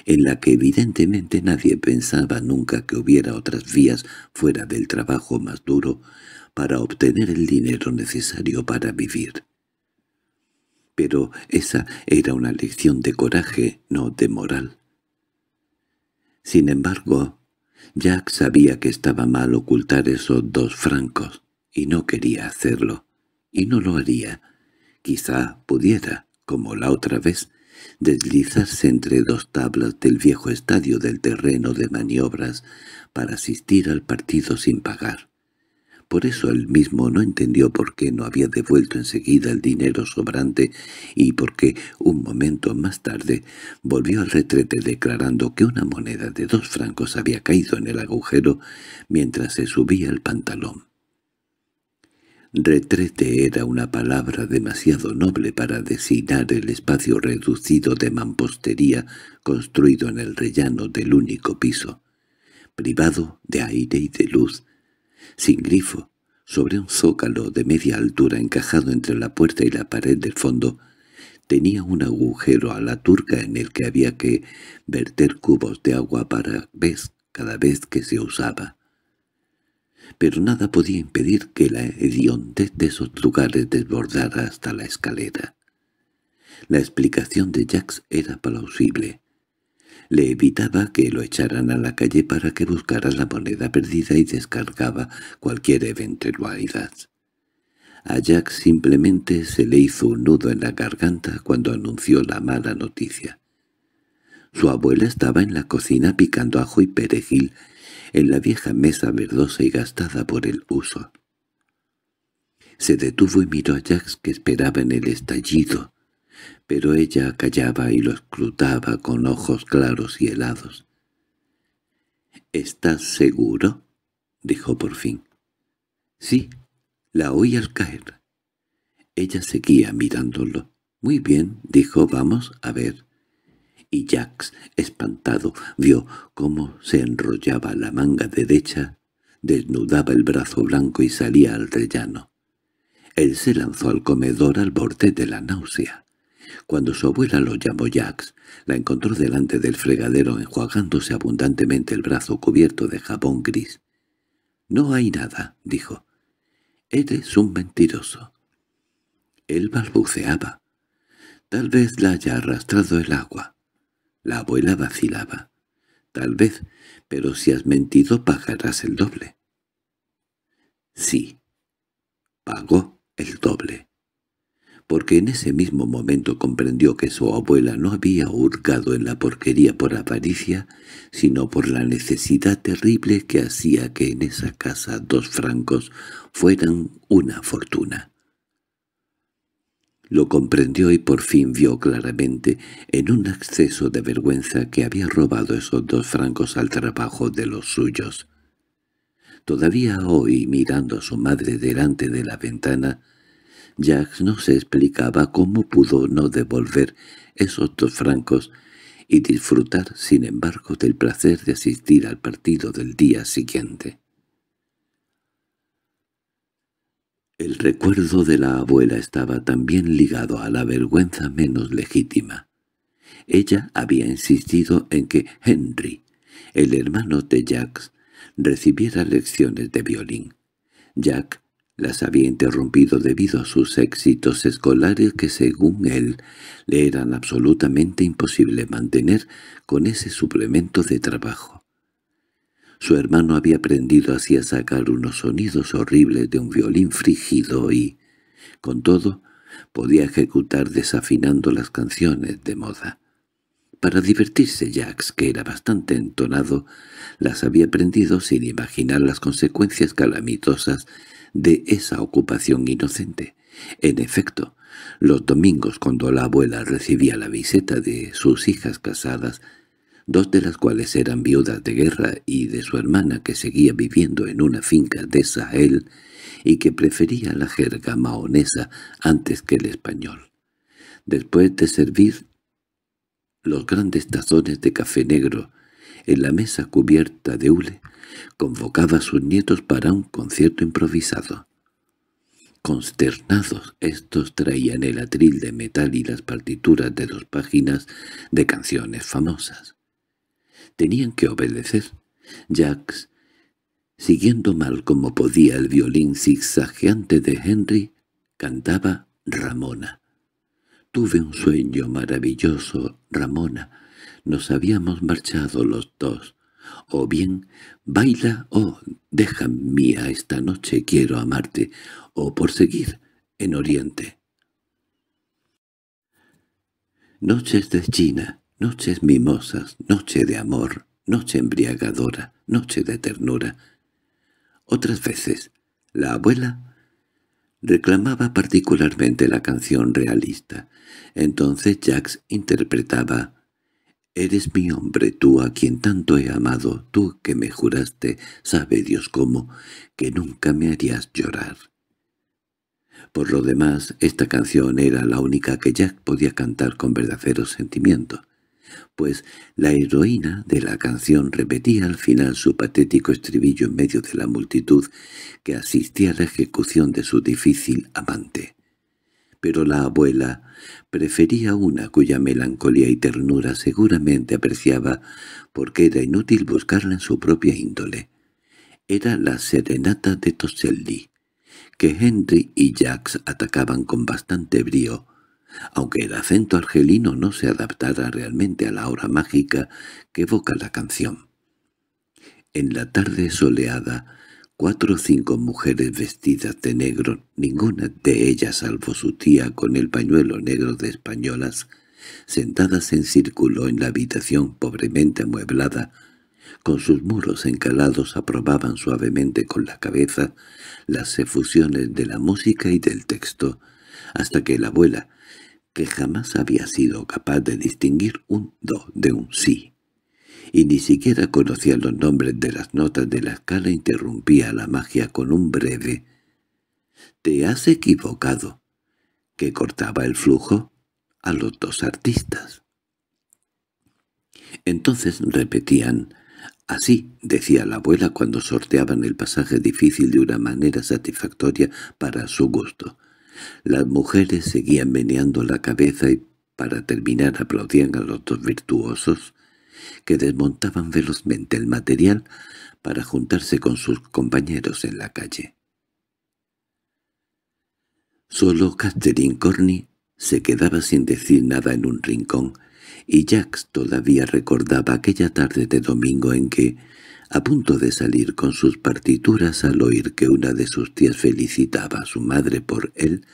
en la que evidentemente nadie pensaba nunca que hubiera otras vías fuera del trabajo más duro para obtener el dinero necesario para vivir pero esa era una lección de coraje, no de moral. Sin embargo, Jack sabía que estaba mal ocultar esos dos francos, y no quería hacerlo, y no lo haría. Quizá pudiera, como la otra vez, deslizarse entre dos tablas del viejo estadio del terreno de maniobras para asistir al partido sin pagar. Por eso él mismo no entendió por qué no había devuelto enseguida el dinero sobrante y por qué, un momento más tarde, volvió al retrete declarando que una moneda de dos francos había caído en el agujero mientras se subía el pantalón. Retrete era una palabra demasiado noble para designar el espacio reducido de mampostería construido en el rellano del único piso, privado de aire y de luz, sin grifo, sobre un zócalo de media altura encajado entre la puerta y la pared del fondo, tenía un agujero a la turca en el que había que verter cubos de agua para vez cada vez que se usaba. Pero nada podía impedir que la hediondez de esos lugares desbordara hasta la escalera. La explicación de Jacques era plausible. Le evitaba que lo echaran a la calle para que buscara la moneda perdida y descargaba cualquier eventualidad. A Jack simplemente se le hizo un nudo en la garganta cuando anunció la mala noticia. Su abuela estaba en la cocina picando ajo y perejil en la vieja mesa verdosa y gastada por el uso. Se detuvo y miró a Jack que esperaba en el estallido pero ella callaba y lo escrutaba con ojos claros y helados. —¿Estás seguro? —dijo por fin. —Sí, la oí al caer. Ella seguía mirándolo. —Muy bien —dijo, vamos a ver y Jax, espantado, vio cómo se enrollaba la manga derecha, desnudaba el brazo blanco y salía al rellano. Él se lanzó al comedor al borde de la náusea. Cuando su abuela lo llamó Jax, la encontró delante del fregadero enjuagándose abundantemente el brazo cubierto de jabón gris. «No hay nada», dijo. «Eres un mentiroso». Él balbuceaba. Tal vez la haya arrastrado el agua. La abuela vacilaba. Tal vez, pero si has mentido pagarás el doble. Sí, pagó el doble porque en ese mismo momento comprendió que su abuela no había hurgado en la porquería por avaricia, sino por la necesidad terrible que hacía que en esa casa dos francos fueran una fortuna. Lo comprendió y por fin vio claramente, en un acceso de vergüenza, que había robado esos dos francos al trabajo de los suyos. Todavía hoy, mirando a su madre delante de la ventana, Jack no se explicaba cómo pudo no devolver esos dos francos y disfrutar, sin embargo, del placer de asistir al partido del día siguiente. El recuerdo de la abuela estaba también ligado a la vergüenza menos legítima. Ella había insistido en que Henry, el hermano de Jack, recibiera lecciones de violín. Jack las había interrumpido debido a sus éxitos escolares que según él le eran absolutamente imposible mantener con ese suplemento de trabajo. Su hermano había aprendido así a sacar unos sonidos horribles de un violín frígido y, con todo, podía ejecutar desafinando las canciones de moda. Para divertirse Jacques, que era bastante entonado, las había aprendido sin imaginar las consecuencias calamitosas de esa ocupación inocente. En efecto, los domingos cuando la abuela recibía la visita de sus hijas casadas, dos de las cuales eran viudas de guerra y de su hermana que seguía viviendo en una finca de Sahel y que prefería la jerga maonesa antes que el español. Después de servir los grandes tazones de café negro en la mesa cubierta de hule, convocaba a sus nietos para un concierto improvisado. Consternados, estos traían el atril de metal y las partituras de dos páginas de canciones famosas. Tenían que obedecer. Jacks, siguiendo mal como podía el violín zigzagueante de Henry, cantaba Ramona. Tuve un sueño maravilloso, Ramona. Nos habíamos marchado los dos o bien «Baila, o deja mía esta noche, quiero amarte», o por seguir en Oriente. Noches de China, noches mimosas, noche de amor, noche embriagadora, noche de ternura. Otras veces, la abuela reclamaba particularmente la canción realista. Entonces Jax interpretaba Eres mi hombre, tú a quien tanto he amado, tú que me juraste, sabe Dios cómo, que nunca me harías llorar. Por lo demás, esta canción era la única que Jack podía cantar con verdadero sentimiento, pues la heroína de la canción repetía al final su patético estribillo en medio de la multitud que asistía a la ejecución de su difícil amante. Pero la abuela Prefería una cuya melancolía y ternura seguramente apreciaba, porque era inútil buscarla en su propia índole. Era la serenata de Toselli, que Henry y Jacques atacaban con bastante brío, aunque el acento argelino no se adaptara realmente a la hora mágica que evoca la canción. En la tarde soleada, Cuatro o cinco mujeres vestidas de negro, ninguna de ellas salvo su tía con el pañuelo negro de españolas, sentadas en círculo en la habitación pobremente amueblada, con sus muros encalados aprobaban suavemente con la cabeza las efusiones de la música y del texto, hasta que la abuela, que jamás había sido capaz de distinguir un do de un sí, y ni siquiera conocía los nombres de las notas de la escala, interrumpía la magia con un breve «¿Te has equivocado?» que cortaba el flujo a los dos artistas. Entonces repetían Así decía la abuela cuando sorteaban el pasaje difícil de una manera satisfactoria para su gusto. Las mujeres seguían meneando la cabeza y para terminar aplaudían a los dos virtuosos que desmontaban velozmente el material para juntarse con sus compañeros en la calle. Solo Catherine Corney se quedaba sin decir nada en un rincón, y Jax todavía recordaba aquella tarde de domingo en que, a punto de salir con sus partituras al oír que una de sus tías felicitaba a su madre por él,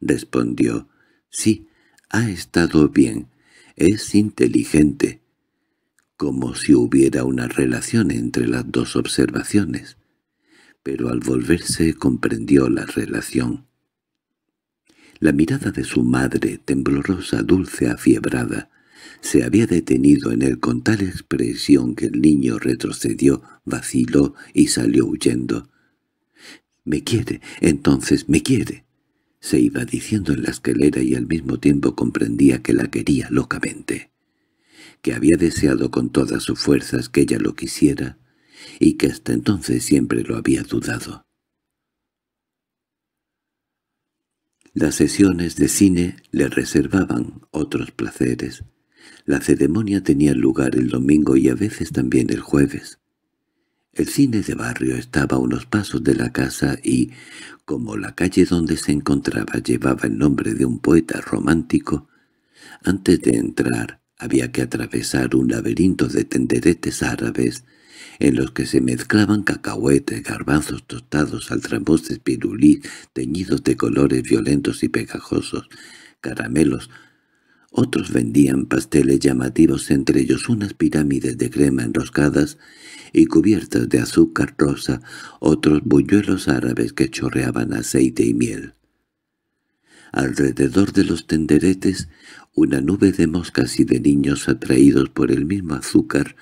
respondió, «Sí, ha estado bien, es inteligente, como si hubiera una relación entre las dos observaciones, pero al volverse comprendió la relación. La mirada de su madre, temblorosa, dulce, afiebrada, se había detenido en él con tal expresión que el niño retrocedió, vaciló y salió huyendo. «Me quiere, entonces me quiere», se iba diciendo en la escalera y al mismo tiempo comprendía que la quería locamente que había deseado con todas sus fuerzas que ella lo quisiera, y que hasta entonces siempre lo había dudado. Las sesiones de cine le reservaban otros placeres. La ceremonia tenía lugar el domingo y a veces también el jueves. El cine de barrio estaba a unos pasos de la casa y, como la calle donde se encontraba llevaba el nombre de un poeta romántico, antes de entrar había que atravesar un laberinto de tenderetes árabes en los que se mezclaban cacahuetes, garbanzos tostados, de pirulí, teñidos de colores violentos y pegajosos, caramelos. Otros vendían pasteles llamativos, entre ellos unas pirámides de crema enroscadas y cubiertas de azúcar rosa, otros buñuelos árabes que chorreaban aceite y miel alrededor de los tenderetes, una nube de moscas y de niños atraídos por el mismo azúcar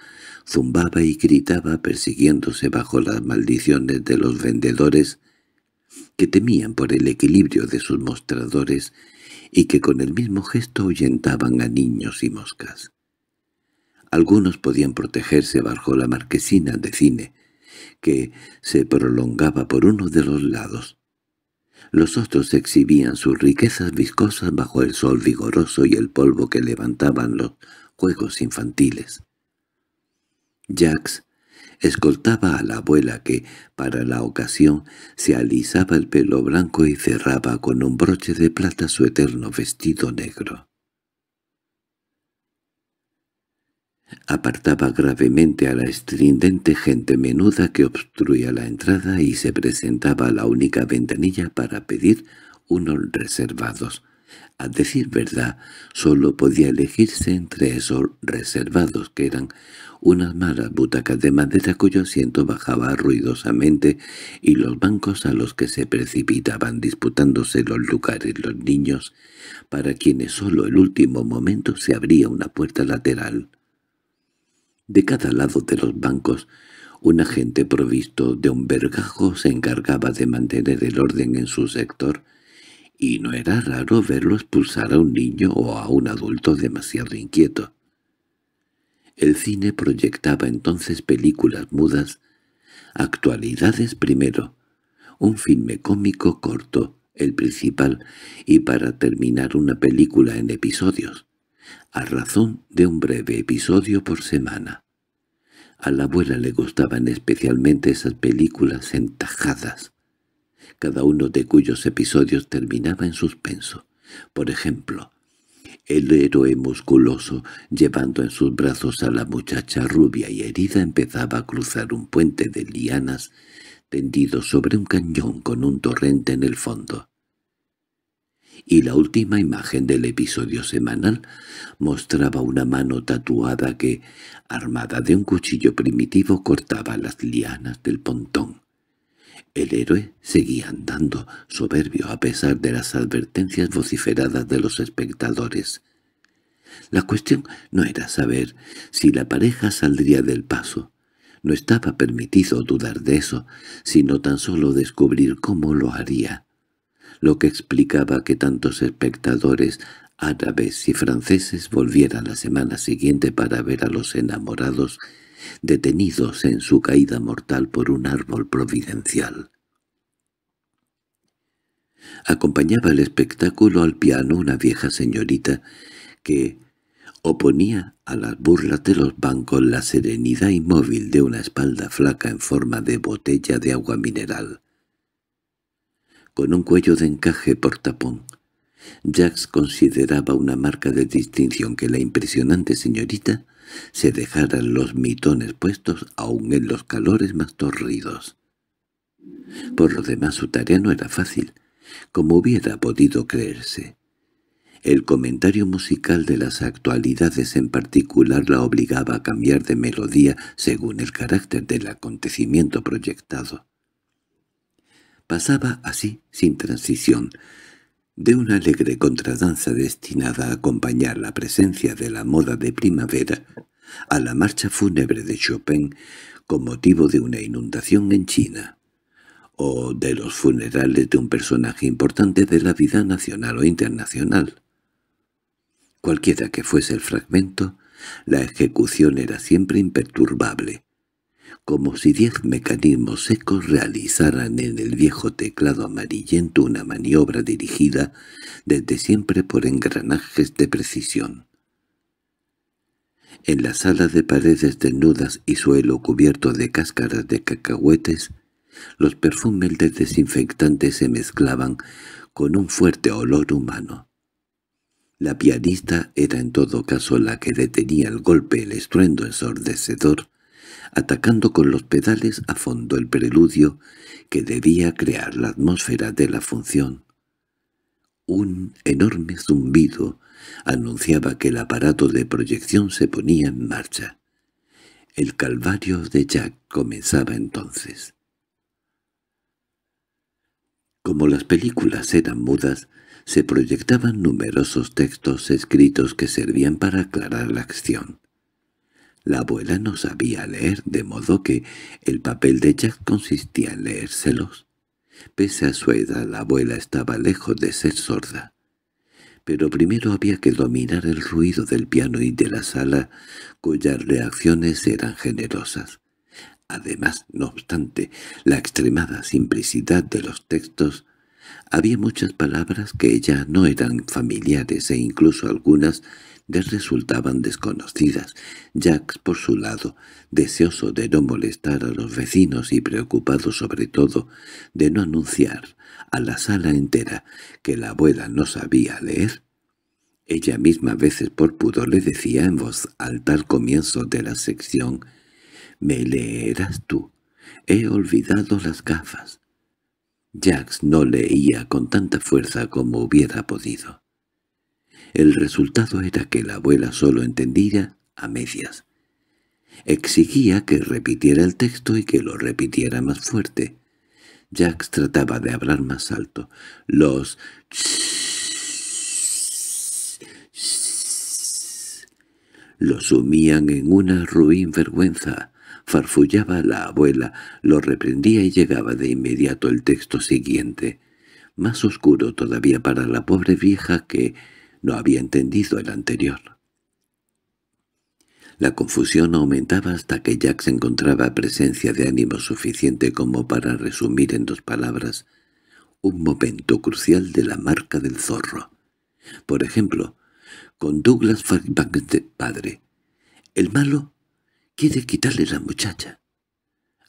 zumbaba y gritaba persiguiéndose bajo las maldiciones de los vendedores que temían por el equilibrio de sus mostradores y que con el mismo gesto ahuyentaban a niños y moscas. Algunos podían protegerse bajo la marquesina de cine, que se prolongaba por uno de los lados, los otros exhibían sus riquezas viscosas bajo el sol vigoroso y el polvo que levantaban los juegos infantiles. Jax escoltaba a la abuela que, para la ocasión, se alisaba el pelo blanco y cerraba con un broche de plata su eterno vestido negro. apartaba gravemente a la estridente gente menuda que obstruía la entrada y se presentaba a la única ventanilla para pedir unos reservados. A decir verdad, sólo podía elegirse entre esos reservados, que eran unas malas butacas de madera cuyo asiento bajaba ruidosamente, y los bancos a los que se precipitaban disputándose los lugares los niños, para quienes sólo el último momento se abría una puerta lateral. De cada lado de los bancos, un agente provisto de un vergajo se encargaba de mantener el orden en su sector, y no era raro verlo expulsar a un niño o a un adulto demasiado inquieto. El cine proyectaba entonces películas mudas, actualidades primero, un filme cómico corto, el principal, y para terminar una película en episodios a razón de un breve episodio por semana. A la abuela le gustaban especialmente esas películas entajadas, cada uno de cuyos episodios terminaba en suspenso. Por ejemplo, el héroe musculoso, llevando en sus brazos a la muchacha rubia y herida, empezaba a cruzar un puente de lianas tendido sobre un cañón con un torrente en el fondo y la última imagen del episodio semanal mostraba una mano tatuada que, armada de un cuchillo primitivo, cortaba las lianas del pontón. El héroe seguía andando, soberbio a pesar de las advertencias vociferadas de los espectadores. La cuestión no era saber si la pareja saldría del paso. No estaba permitido dudar de eso, sino tan solo descubrir cómo lo haría lo que explicaba que tantos espectadores árabes y franceses volvieran la semana siguiente para ver a los enamorados detenidos en su caída mortal por un árbol providencial. Acompañaba el espectáculo al piano una vieja señorita que oponía a las burlas de los bancos la serenidad inmóvil de una espalda flaca en forma de botella de agua mineral en un cuello de encaje por tapón. Jax consideraba una marca de distinción que la impresionante señorita se dejara los mitones puestos aún en los calores más torridos. Por lo demás su tarea no era fácil, como hubiera podido creerse. El comentario musical de las actualidades en particular la obligaba a cambiar de melodía según el carácter del acontecimiento proyectado. Pasaba así, sin transición, de una alegre contradanza destinada a acompañar la presencia de la moda de primavera a la marcha fúnebre de Chopin con motivo de una inundación en China, o de los funerales de un personaje importante de la vida nacional o internacional. Cualquiera que fuese el fragmento, la ejecución era siempre imperturbable, como si diez mecanismos secos realizaran en el viejo teclado amarillento una maniobra dirigida desde siempre por engranajes de precisión. En la sala de paredes desnudas y suelo cubierto de cáscaras de cacahuetes, los perfumes de desinfectantes se mezclaban con un fuerte olor humano. La pianista era en todo caso la que detenía el golpe, el estruendo ensordecedor atacando con los pedales a fondo el preludio que debía crear la atmósfera de la función. Un enorme zumbido anunciaba que el aparato de proyección se ponía en marcha. El calvario de Jack comenzaba entonces. Como las películas eran mudas, se proyectaban numerosos textos escritos que servían para aclarar la acción. La abuela no sabía leer, de modo que el papel de Jack consistía en leérselos. Pese a su edad, la abuela estaba lejos de ser sorda. Pero primero había que dominar el ruido del piano y de la sala, cuyas reacciones eran generosas. Además, no obstante, la extremada simplicidad de los textos, había muchas palabras que ella no eran familiares e incluso algunas resultaban desconocidas. Jacques, por su lado, deseoso de no molestar a los vecinos y preocupado sobre todo de no anunciar a la sala entera que la abuela no sabía leer, ella misma a veces por pudor le decía en voz al al comienzo de la sección «¿Me leerás tú? He olvidado las gafas». Jacks no leía con tanta fuerza como hubiera podido. El resultado era que la abuela solo entendía a medias. Exigía que repitiera el texto y que lo repitiera más fuerte. Jax trataba de hablar más alto. Los lo sumían en una ruin vergüenza. Farfullaba la abuela, lo reprendía y llegaba de inmediato el texto siguiente, más oscuro todavía para la pobre vieja que, no había entendido el anterior. La confusión aumentaba hasta que Jack encontraba presencia de ánimo suficiente como para resumir en dos palabras un momento crucial de la marca del zorro. Por ejemplo, con Douglas Fairbanks padre. El malo quiere quitarle la muchacha.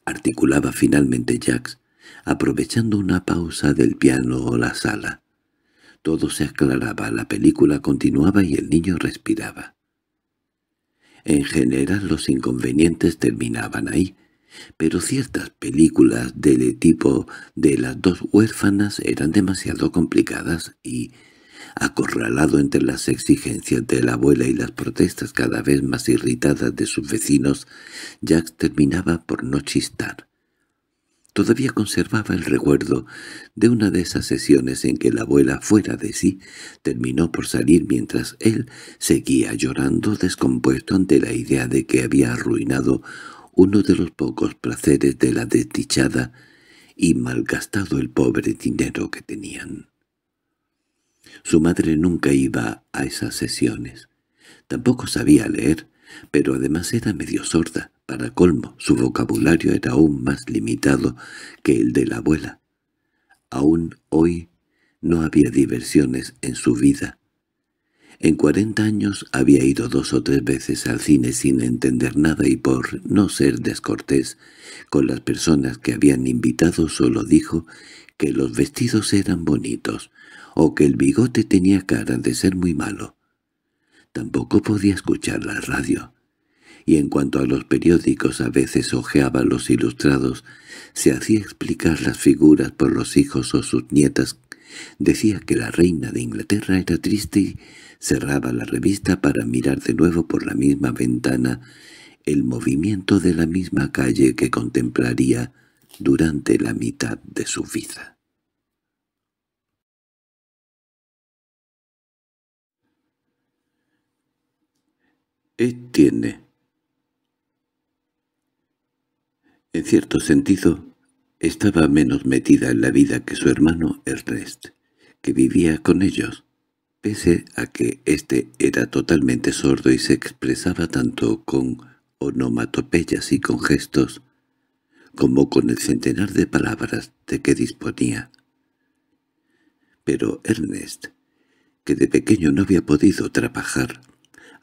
Articulaba finalmente Jacks, aprovechando una pausa del piano o la sala. Todo se aclaraba, la película continuaba y el niño respiraba. En general los inconvenientes terminaban ahí, pero ciertas películas del tipo de las dos huérfanas eran demasiado complicadas y, acorralado entre las exigencias de la abuela y las protestas cada vez más irritadas de sus vecinos, Jack terminaba por no chistar. Todavía conservaba el recuerdo de una de esas sesiones en que la abuela fuera de sí terminó por salir mientras él seguía llorando descompuesto ante la idea de que había arruinado uno de los pocos placeres de la desdichada y malgastado el pobre dinero que tenían. Su madre nunca iba a esas sesiones. Tampoco sabía leer, pero además era medio sorda. Para colmo, su vocabulario era aún más limitado que el de la abuela. Aún hoy no había diversiones en su vida. En cuarenta años había ido dos o tres veces al cine sin entender nada y por no ser descortés con las personas que habían invitado solo dijo que los vestidos eran bonitos o que el bigote tenía cara de ser muy malo. Tampoco podía escuchar la radio y en cuanto a los periódicos a veces ojeaba los ilustrados, se hacía explicar las figuras por los hijos o sus nietas, decía que la reina de Inglaterra era triste y cerraba la revista para mirar de nuevo por la misma ventana el movimiento de la misma calle que contemplaría durante la mitad de su vida. tiene... En cierto sentido, estaba menos metida en la vida que su hermano Ernest, que vivía con ellos, pese a que éste era totalmente sordo y se expresaba tanto con onomatopeyas y con gestos, como con el centenar de palabras de que disponía. Pero Ernest, que de pequeño no había podido trabajar,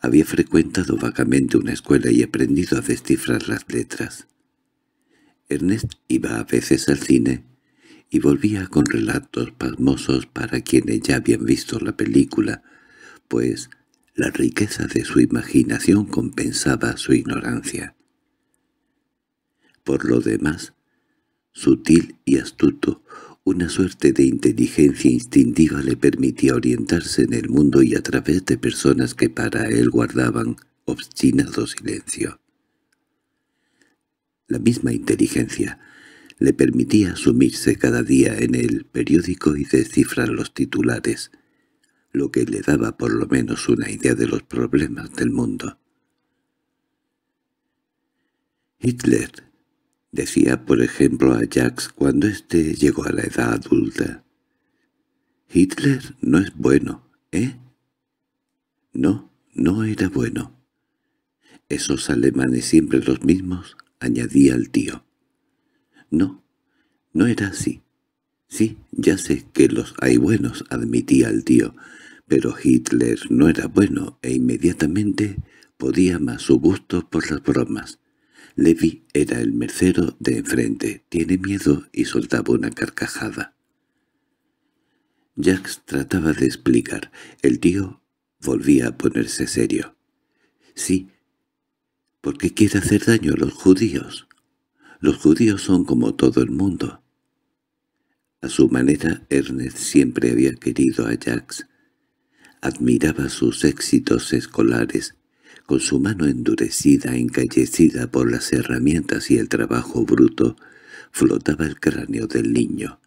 había frecuentado vagamente una escuela y aprendido a descifrar las letras. Ernest iba a veces al cine y volvía con relatos pasmosos para quienes ya habían visto la película, pues la riqueza de su imaginación compensaba su ignorancia. Por lo demás, sutil y astuto, una suerte de inteligencia instintiva le permitía orientarse en el mundo y a través de personas que para él guardaban obstinado silencio. La misma inteligencia le permitía sumirse cada día en el periódico y descifrar los titulares, lo que le daba por lo menos una idea de los problemas del mundo. Hitler decía por ejemplo a Jax cuando éste llegó a la edad adulta. «Hitler no es bueno, ¿eh?» No, no era bueno. Esos alemanes siempre los mismos —añadía el tío. —No, no era así. —Sí, ya sé que los hay buenos —admitía el tío—, pero Hitler no era bueno e inmediatamente podía más su gusto por las bromas. Levi era el mercero de enfrente, tiene miedo y soltaba una carcajada. Jax trataba de explicar. El tío volvía a ponerse serio. —Sí, qué quiere hacer daño a los judíos. Los judíos son como todo el mundo. A su manera, Ernest siempre había querido a Jax. Admiraba sus éxitos escolares, con su mano endurecida, encallecida por las herramientas y el trabajo bruto, flotaba el cráneo del niño.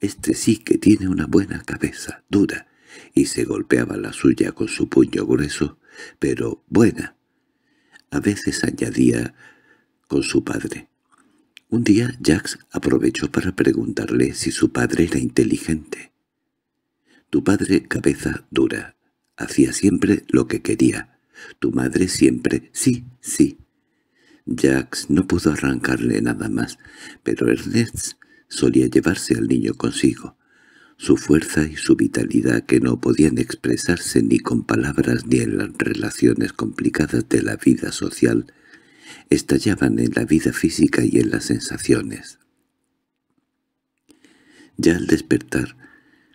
Este sí que tiene una buena cabeza, dura, y se golpeaba la suya con su puño grueso, pero buena. A veces añadía con su padre. Un día Jax aprovechó para preguntarle si su padre era inteligente. Tu padre, cabeza dura, hacía siempre lo que quería. Tu madre siempre, sí, sí. Jax no pudo arrancarle nada más, pero Ernest solía llevarse al niño consigo su fuerza y su vitalidad que no podían expresarse ni con palabras ni en las relaciones complicadas de la vida social, estallaban en la vida física y en las sensaciones. Ya al despertar,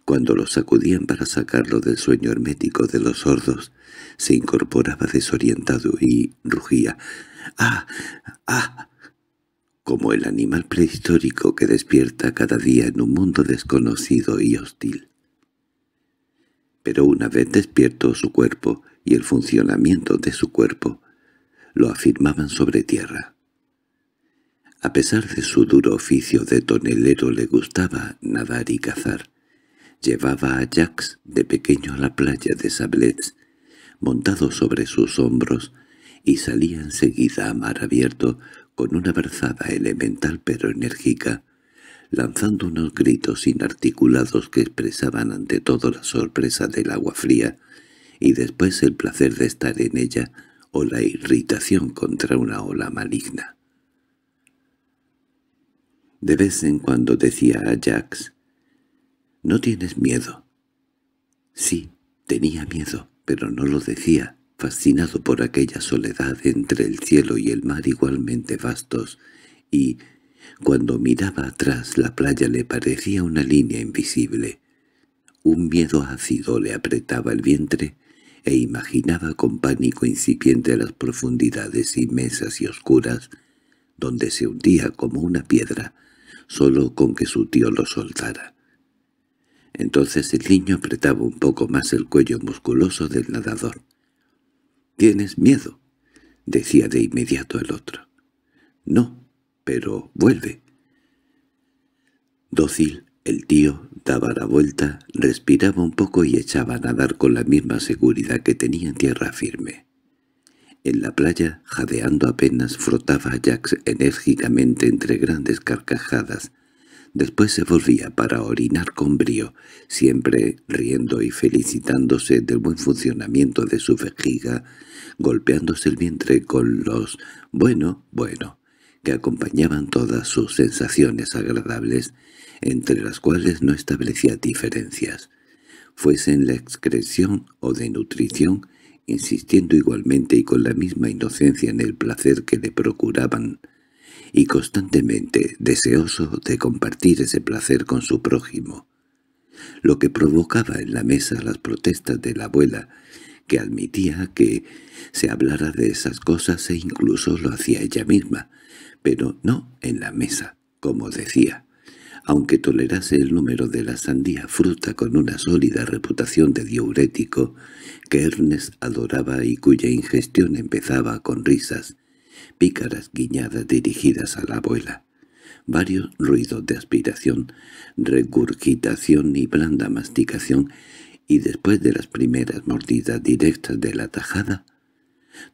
cuando lo sacudían para sacarlo del sueño hermético de los sordos, se incorporaba desorientado y rugía. —¡Ah! ¡Ah! como el animal prehistórico que despierta cada día en un mundo desconocido y hostil. Pero una vez despierto su cuerpo y el funcionamiento de su cuerpo, lo afirmaban sobre tierra. A pesar de su duro oficio de tonelero le gustaba nadar y cazar. Llevaba a Jax de pequeño a la playa de Sablets, montado sobre sus hombros, y salía enseguida a mar abierto con una brazada elemental pero enérgica, lanzando unos gritos inarticulados que expresaban ante todo la sorpresa del agua fría y después el placer de estar en ella o la irritación contra una ola maligna. De vez en cuando decía a Jax, «¿No tienes miedo?» Sí, tenía miedo, pero no lo decía fascinado por aquella soledad entre el cielo y el mar igualmente vastos, y, cuando miraba atrás, la playa le parecía una línea invisible. Un miedo ácido le apretaba el vientre e imaginaba con pánico incipiente las profundidades inmensas y oscuras, donde se hundía como una piedra, solo con que su tío lo soltara. Entonces el niño apretaba un poco más el cuello musculoso del nadador, —¿Tienes miedo? —decía de inmediato el otro. —No, pero vuelve. Dócil, el tío daba la vuelta, respiraba un poco y echaba a nadar con la misma seguridad que tenía en tierra firme. En la playa, jadeando apenas, frotaba a Jax enérgicamente entre grandes carcajadas, Después se volvía para orinar con brío, siempre riendo y felicitándose del buen funcionamiento de su vejiga, golpeándose el vientre con los «bueno, bueno», que acompañaban todas sus sensaciones agradables, entre las cuales no establecía diferencias, fuesen la excreción o de nutrición, insistiendo igualmente y con la misma inocencia en el placer que le procuraban y constantemente deseoso de compartir ese placer con su prójimo, lo que provocaba en la mesa las protestas de la abuela, que admitía que se hablara de esas cosas e incluso lo hacía ella misma, pero no en la mesa, como decía, aunque tolerase el número de la sandía fruta con una sólida reputación de diurético que Ernest adoraba y cuya ingestión empezaba con risas, pícaras guiñadas dirigidas a la abuela, varios ruidos de aspiración, regurgitación y blanda masticación, y después de las primeras mordidas directas de la tajada,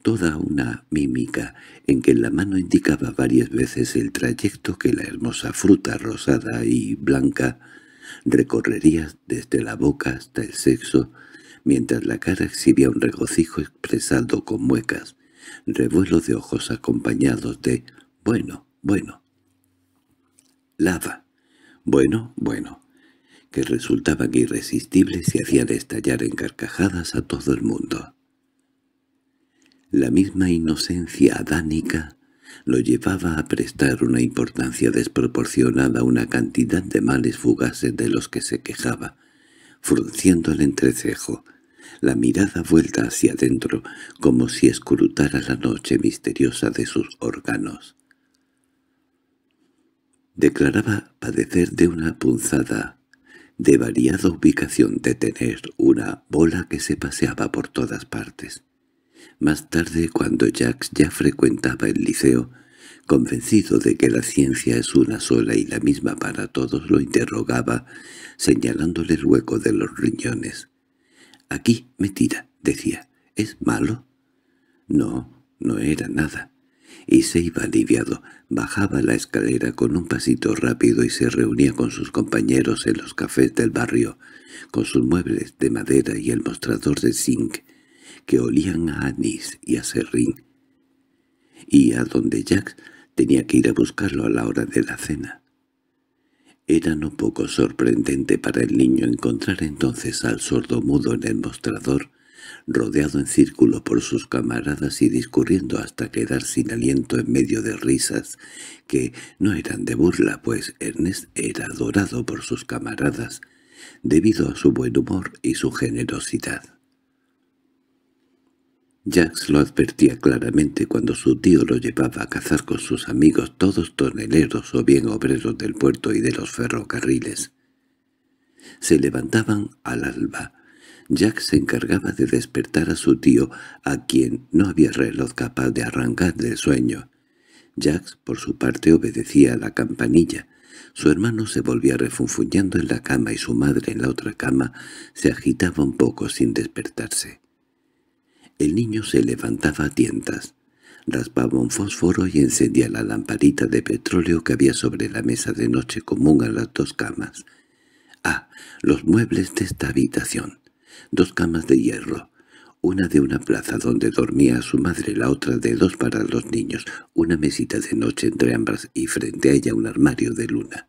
toda una mímica en que la mano indicaba varias veces el trayecto que la hermosa fruta rosada y blanca recorrería desde la boca hasta el sexo, mientras la cara exhibía un regocijo expresado con muecas, revuelo de ojos acompañados de «bueno, bueno». Lava, «bueno, bueno», que resultaban irresistibles y hacían estallar en carcajadas a todo el mundo. La misma inocencia adánica lo llevaba a prestar una importancia desproporcionada a una cantidad de males fugaces de los que se quejaba, frunciendo el entrecejo, la mirada vuelta hacia adentro, como si escrutara la noche misteriosa de sus órganos. Declaraba padecer de una punzada, de variada ubicación de tener una bola que se paseaba por todas partes. Más tarde, cuando Jacques ya frecuentaba el liceo, convencido de que la ciencia es una sola y la misma para todos, lo interrogaba, señalándole el hueco de los riñones. Aquí me tira, decía. ¿Es malo? No, no era nada. Y se iba aliviado, bajaba la escalera con un pasito rápido y se reunía con sus compañeros en los cafés del barrio, con sus muebles de madera y el mostrador de zinc, que olían a anís y a serrín, y a donde Jack tenía que ir a buscarlo a la hora de la cena. Era no poco sorprendente para el niño encontrar entonces al sordo mudo en el mostrador, rodeado en círculo por sus camaradas y discurriendo hasta quedar sin aliento en medio de risas, que no eran de burla, pues Ernest era adorado por sus camaradas, debido a su buen humor y su generosidad. Jax lo advertía claramente cuando su tío lo llevaba a cazar con sus amigos todos toneleros o bien obreros del puerto y de los ferrocarriles. Se levantaban al alba. Jack se encargaba de despertar a su tío, a quien no había reloj capaz de arrancar del sueño. Jax, por su parte, obedecía a la campanilla. Su hermano se volvía refunfuñando en la cama y su madre en la otra cama se agitaba un poco sin despertarse. El niño se levantaba a tientas, raspaba un fósforo y encendía la lamparita de petróleo que había sobre la mesa de noche común a las dos camas. Ah, los muebles de esta habitación. Dos camas de hierro, una de una plaza donde dormía su madre, la otra de dos para los niños, una mesita de noche entre ambas y frente a ella un armario de luna.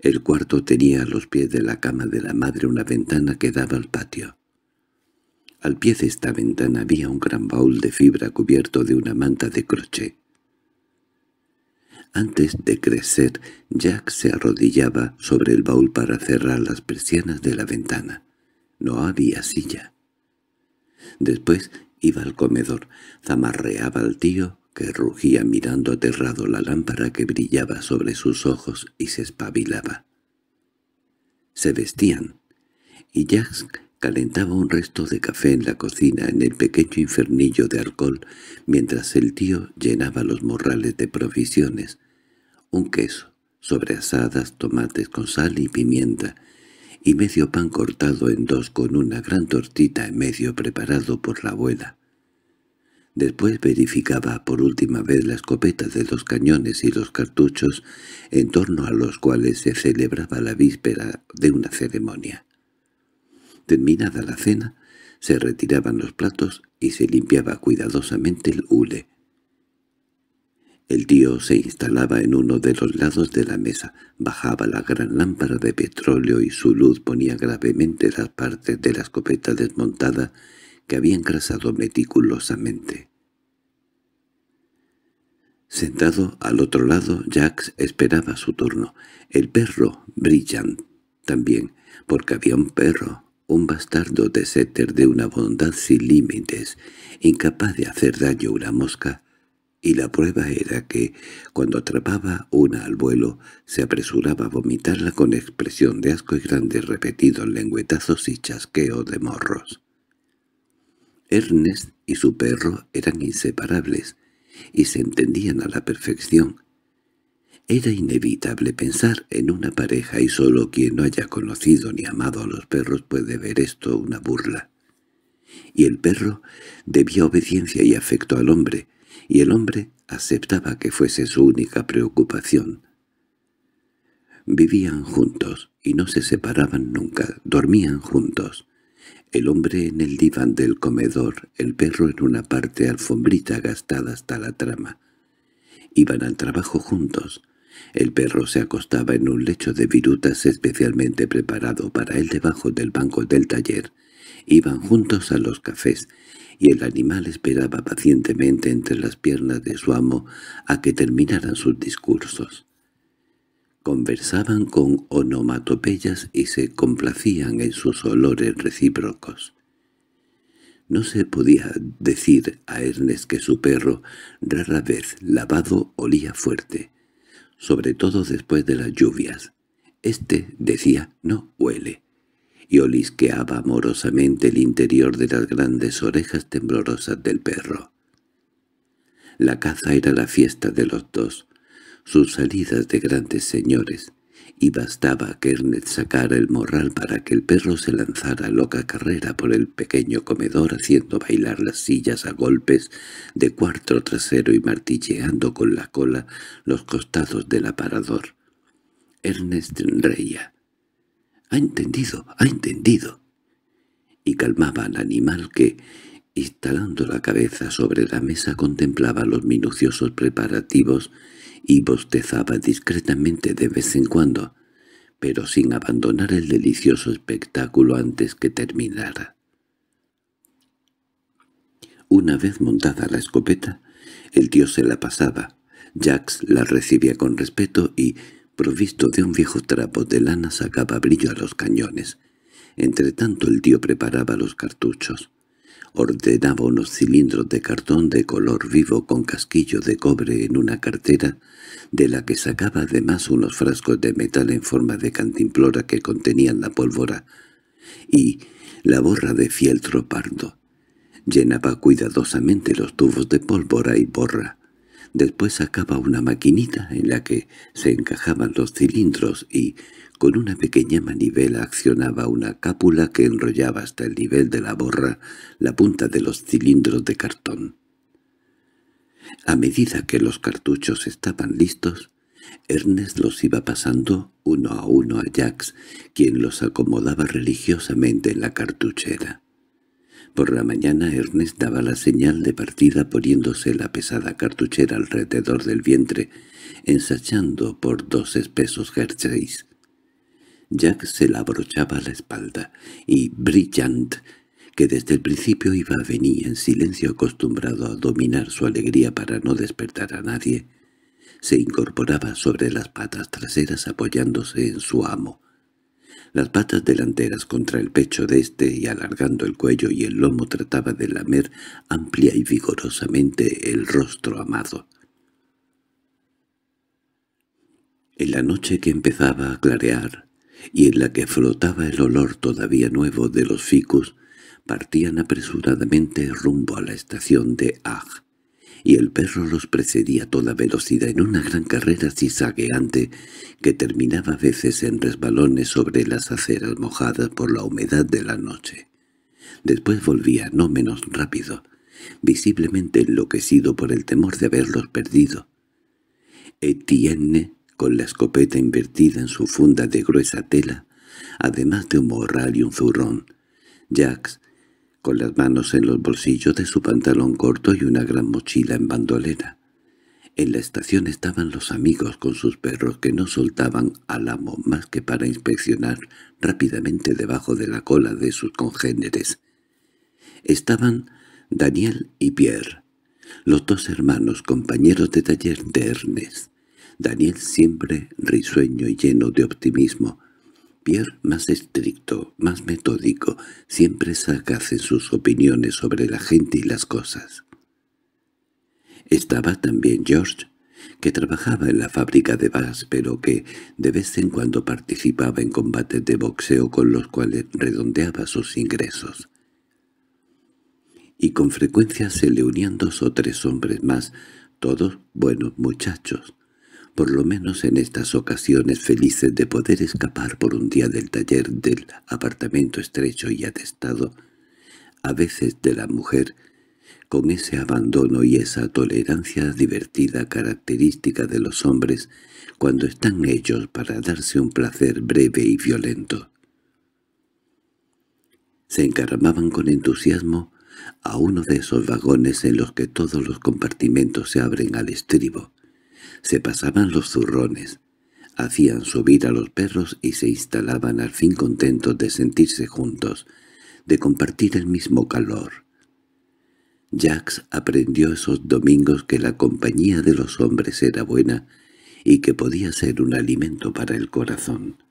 El cuarto tenía a los pies de la cama de la madre una ventana que daba al patio. Al pie de esta ventana había un gran baúl de fibra cubierto de una manta de crochet. Antes de crecer, Jack se arrodillaba sobre el baúl para cerrar las persianas de la ventana. No había silla. Después iba al comedor, zamarreaba al tío, que rugía mirando aterrado la lámpara que brillaba sobre sus ojos y se espabilaba. Se vestían, y Jack Calentaba un resto de café en la cocina en el pequeño infernillo de alcohol mientras el tío llenaba los morrales de provisiones. Un queso, sobre asadas, tomates con sal y pimienta, y medio pan cortado en dos con una gran tortita en medio preparado por la abuela. Después verificaba por última vez la escopeta de los cañones y los cartuchos en torno a los cuales se celebraba la víspera de una ceremonia. Terminada la cena, se retiraban los platos y se limpiaba cuidadosamente el hule. El tío se instalaba en uno de los lados de la mesa, bajaba la gran lámpara de petróleo y su luz ponía gravemente las partes de la escopeta desmontada que había engrasado meticulosamente. Sentado al otro lado, Jax esperaba su turno. El perro, Brillant, también, porque había un perro un bastardo de Setter de una bondad sin límites, incapaz de hacer daño a una mosca, y la prueba era que, cuando atrapaba una al vuelo, se apresuraba a vomitarla con expresión de asco y grandes repetidos lengüetazos y chasqueo de morros. Ernest y su perro eran inseparables, y se entendían a la perfección, era inevitable pensar en una pareja y solo quien no haya conocido ni amado a los perros puede ver esto una burla. Y el perro debía obediencia y afecto al hombre, y el hombre aceptaba que fuese su única preocupación. Vivían juntos y no se separaban nunca, dormían juntos. El hombre en el diván del comedor, el perro en una parte alfombrita gastada hasta la trama. Iban al trabajo juntos, el perro se acostaba en un lecho de virutas especialmente preparado para él debajo del banco del taller. Iban juntos a los cafés, y el animal esperaba pacientemente entre las piernas de su amo a que terminaran sus discursos. Conversaban con onomatopeyas y se complacían en sus olores recíprocos. No se podía decir a Ernest que su perro, rara vez lavado, olía fuerte sobre todo después de las lluvias. Este, decía, no huele, y olisqueaba amorosamente el interior de las grandes orejas temblorosas del perro. La caza era la fiesta de los dos, sus salidas de grandes señores, y bastaba que Ernest sacara el morral para que el perro se lanzara loca carrera por el pequeño comedor haciendo bailar las sillas a golpes de cuarto trasero y martilleando con la cola los costados del aparador. Ernest reía. —¡Ha entendido! ¡Ha entendido! Y calmaba al animal que, instalando la cabeza sobre la mesa, contemplaba los minuciosos preparativos y bostezaba discretamente de vez en cuando, pero sin abandonar el delicioso espectáculo antes que terminara. Una vez montada la escopeta, el tío se la pasaba. Jax la recibía con respeto y, provisto de un viejo trapo de lana, sacaba brillo a los cañones. Entretanto el tío preparaba los cartuchos ordenaba unos cilindros de cartón de color vivo con casquillo de cobre en una cartera, de la que sacaba además unos frascos de metal en forma de cantimplora que contenían la pólvora, y la borra de fieltro pardo. Llenaba cuidadosamente los tubos de pólvora y borra. Después sacaba una maquinita en la que se encajaban los cilindros y, con una pequeña manivela accionaba una cápula que enrollaba hasta el nivel de la borra la punta de los cilindros de cartón. A medida que los cartuchos estaban listos, Ernest los iba pasando uno a uno a Jax, quien los acomodaba religiosamente en la cartuchera. Por la mañana Ernest daba la señal de partida poniéndose la pesada cartuchera alrededor del vientre, ensachando por dos espesos jerseys. Jack se la abrochaba a la espalda, y Brillant, que desde el principio iba a venir en silencio acostumbrado a dominar su alegría para no despertar a nadie, se incorporaba sobre las patas traseras apoyándose en su amo. Las patas delanteras contra el pecho de éste y alargando el cuello y el lomo trataba de lamer amplia y vigorosamente el rostro amado. En la noche que empezaba a clarear, y en la que flotaba el olor todavía nuevo de los ficus, partían apresuradamente rumbo a la estación de Aj, y el perro los precedía a toda velocidad en una gran carrera zigzagueante que terminaba a veces en resbalones sobre las aceras mojadas por la humedad de la noche. Después volvía no menos rápido, visiblemente enloquecido por el temor de haberlos perdido. Etienne con la escopeta invertida en su funda de gruesa tela, además de un morral y un zurrón. Jax, con las manos en los bolsillos de su pantalón corto y una gran mochila en bandolera. En la estación estaban los amigos con sus perros que no soltaban al amo más que para inspeccionar rápidamente debajo de la cola de sus congéneres. Estaban Daniel y Pierre, los dos hermanos compañeros de taller de Ernest. Daniel siempre risueño y lleno de optimismo, Pierre más estricto, más metódico, siempre sagaz en sus opiniones sobre la gente y las cosas. Estaba también George, que trabajaba en la fábrica de Bass, pero que de vez en cuando participaba en combates de boxeo con los cuales redondeaba sus ingresos. Y con frecuencia se le unían dos o tres hombres más, todos buenos muchachos, por lo menos en estas ocasiones felices de poder escapar por un día del taller del apartamento estrecho y atestado, a veces de la mujer, con ese abandono y esa tolerancia divertida característica de los hombres cuando están ellos para darse un placer breve y violento. Se encaramaban con entusiasmo a uno de esos vagones en los que todos los compartimentos se abren al estribo, se pasaban los zurrones, hacían subir a los perros y se instalaban al fin contentos de sentirse juntos, de compartir el mismo calor. Jacks aprendió esos domingos que la compañía de los hombres era buena y que podía ser un alimento para el corazón.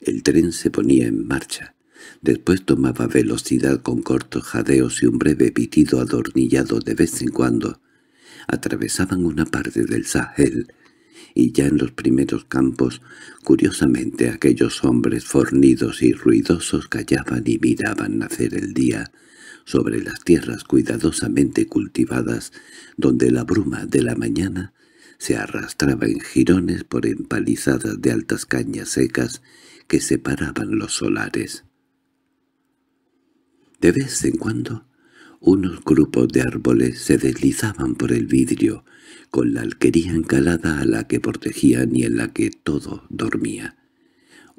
El tren se ponía en marcha. Después tomaba velocidad con cortos jadeos y un breve pitido adornillado de vez en cuando, atravesaban una parte del Sahel, y ya en los primeros campos, curiosamente aquellos hombres fornidos y ruidosos callaban y miraban nacer el día sobre las tierras cuidadosamente cultivadas donde la bruma de la mañana se arrastraba en jirones por empalizadas de altas cañas secas que separaban los solares. De vez en cuando unos grupos de árboles se deslizaban por el vidrio, con la alquería encalada a la que protegían y en la que todo dormía.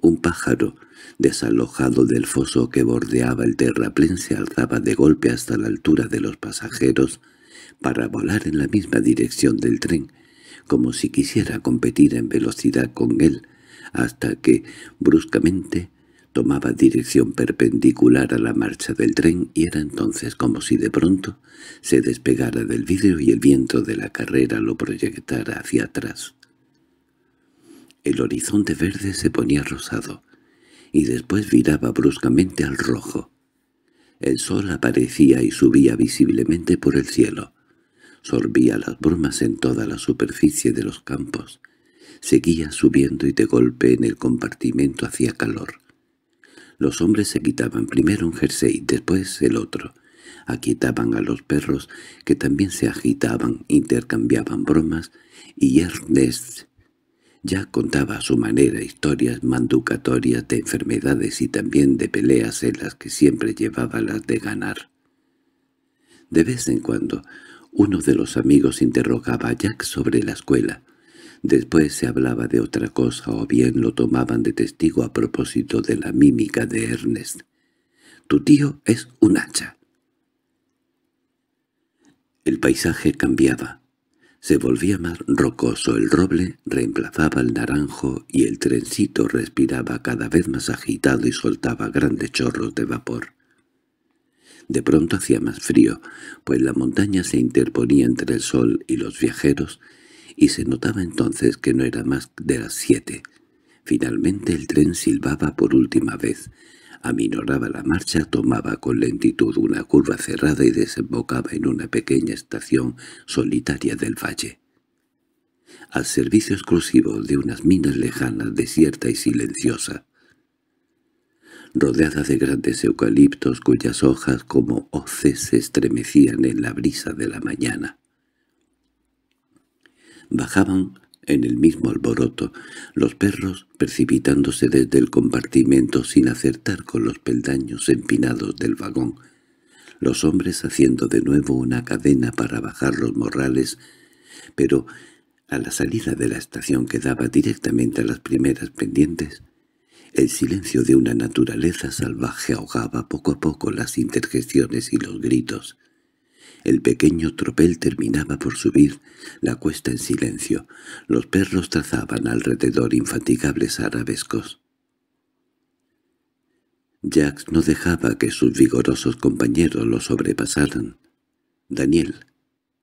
Un pájaro, desalojado del foso que bordeaba el terraplén, se alzaba de golpe hasta la altura de los pasajeros para volar en la misma dirección del tren, como si quisiera competir en velocidad con él, hasta que, bruscamente, tomaba dirección perpendicular a la marcha del tren y era entonces como si de pronto se despegara del vidrio y el viento de la carrera lo proyectara hacia atrás. El horizonte verde se ponía rosado y después viraba bruscamente al rojo. El sol aparecía y subía visiblemente por el cielo. Sorbía las brumas en toda la superficie de los campos. Seguía subiendo y de golpe en el compartimento hacía calor. Los hombres se quitaban primero un jersey, después el otro. Aquietaban a los perros, que también se agitaban, intercambiaban bromas, y Ernest ya contaba a su manera historias manducatorias de enfermedades y también de peleas en las que siempre llevaba las de ganar. De vez en cuando, uno de los amigos interrogaba a Jack sobre la escuela. Después se hablaba de otra cosa o bien lo tomaban de testigo a propósito de la mímica de Ernest. «Tu tío es un hacha». El paisaje cambiaba. Se volvía más rocoso, el roble reemplazaba el naranjo y el trencito respiraba cada vez más agitado y soltaba grandes chorros de vapor. De pronto hacía más frío, pues la montaña se interponía entre el sol y los viajeros y se notaba entonces que no era más de las siete. Finalmente el tren silbaba por última vez, aminoraba la marcha, tomaba con lentitud una curva cerrada y desembocaba en una pequeña estación solitaria del valle. Al servicio exclusivo de unas minas lejanas, desierta y silenciosa, rodeada de grandes eucaliptos cuyas hojas como hoces se estremecían en la brisa de la mañana bajaban en el mismo alboroto, los perros precipitándose desde el compartimento sin acertar con los peldaños empinados del vagón, los hombres haciendo de nuevo una cadena para bajar los morrales, pero a la salida de la estación que daba directamente a las primeras pendientes, el silencio de una naturaleza salvaje ahogaba poco a poco las interjecciones y los gritos. El pequeño tropel terminaba por subir la cuesta en silencio. Los perros trazaban alrededor infatigables arabescos. Jack no dejaba que sus vigorosos compañeros lo sobrepasaran. Daniel,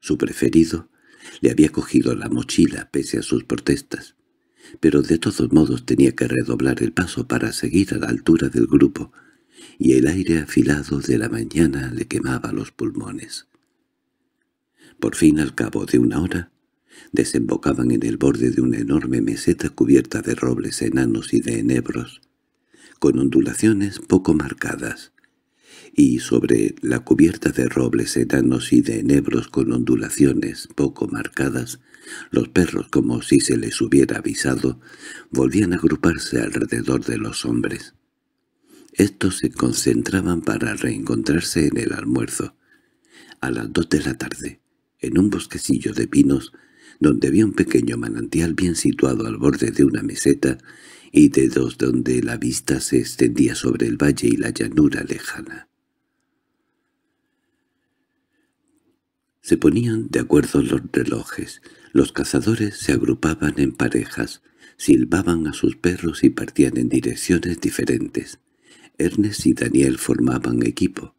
su preferido, le había cogido la mochila pese a sus protestas, pero de todos modos tenía que redoblar el paso para seguir a la altura del grupo, y el aire afilado de la mañana le quemaba los pulmones. Por fin, al cabo de una hora, desembocaban en el borde de una enorme meseta cubierta de robles enanos y de enebros, con ondulaciones poco marcadas, y sobre la cubierta de robles enanos y de enebros con ondulaciones poco marcadas, los perros, como si se les hubiera avisado, volvían a agruparse alrededor de los hombres. Estos se concentraban para reencontrarse en el almuerzo, a las dos de la tarde en un bosquecillo de pinos, donde había un pequeño manantial bien situado al borde de una meseta y de dos donde la vista se extendía sobre el valle y la llanura lejana. Se ponían de acuerdo los relojes, los cazadores se agrupaban en parejas, silbaban a sus perros y partían en direcciones diferentes. Ernest y Daniel formaban equipo.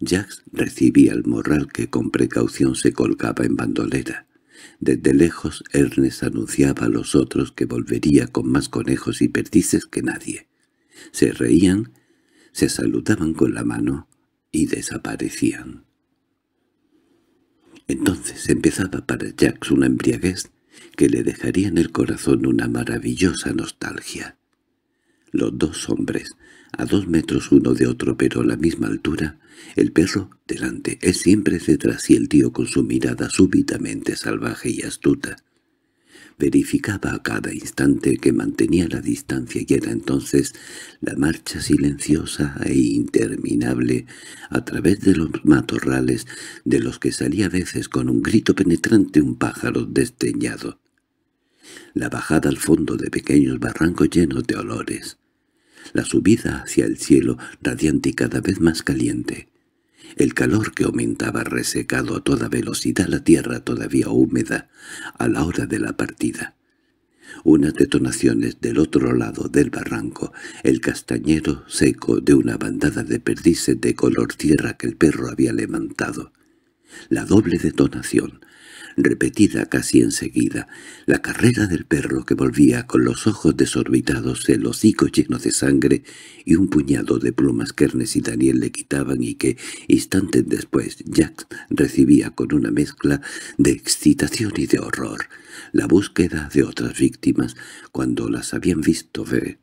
Jax recibía el morral que con precaución se colgaba en bandolera. Desde lejos Ernest anunciaba a los otros que volvería con más conejos y perdices que nadie. Se reían, se saludaban con la mano y desaparecían. Entonces empezaba para Jax una embriaguez que le dejaría en el corazón una maravillosa nostalgia. Los dos hombres, a dos metros uno de otro pero a la misma altura, el perro delante, él siempre detrás y el tío con su mirada súbitamente salvaje y astuta. Verificaba a cada instante que mantenía la distancia y era entonces la marcha silenciosa e interminable a través de los matorrales de los que salía a veces con un grito penetrante un pájaro desteñado. La bajada al fondo de pequeños barrancos llenos de olores la subida hacia el cielo, radiante y cada vez más caliente. El calor que aumentaba resecado a toda velocidad la tierra todavía húmeda a la hora de la partida. Unas detonaciones del otro lado del barranco, el castañero seco de una bandada de perdices de color tierra que el perro había levantado. La doble detonación, repetida casi enseguida, la carrera del perro que volvía con los ojos desorbitados, el hocico lleno de sangre y un puñado de plumas que Ernest y Daniel le quitaban y que, instantes después, Jack recibía con una mezcla de excitación y de horror, la búsqueda de otras víctimas cuando las habían visto ver,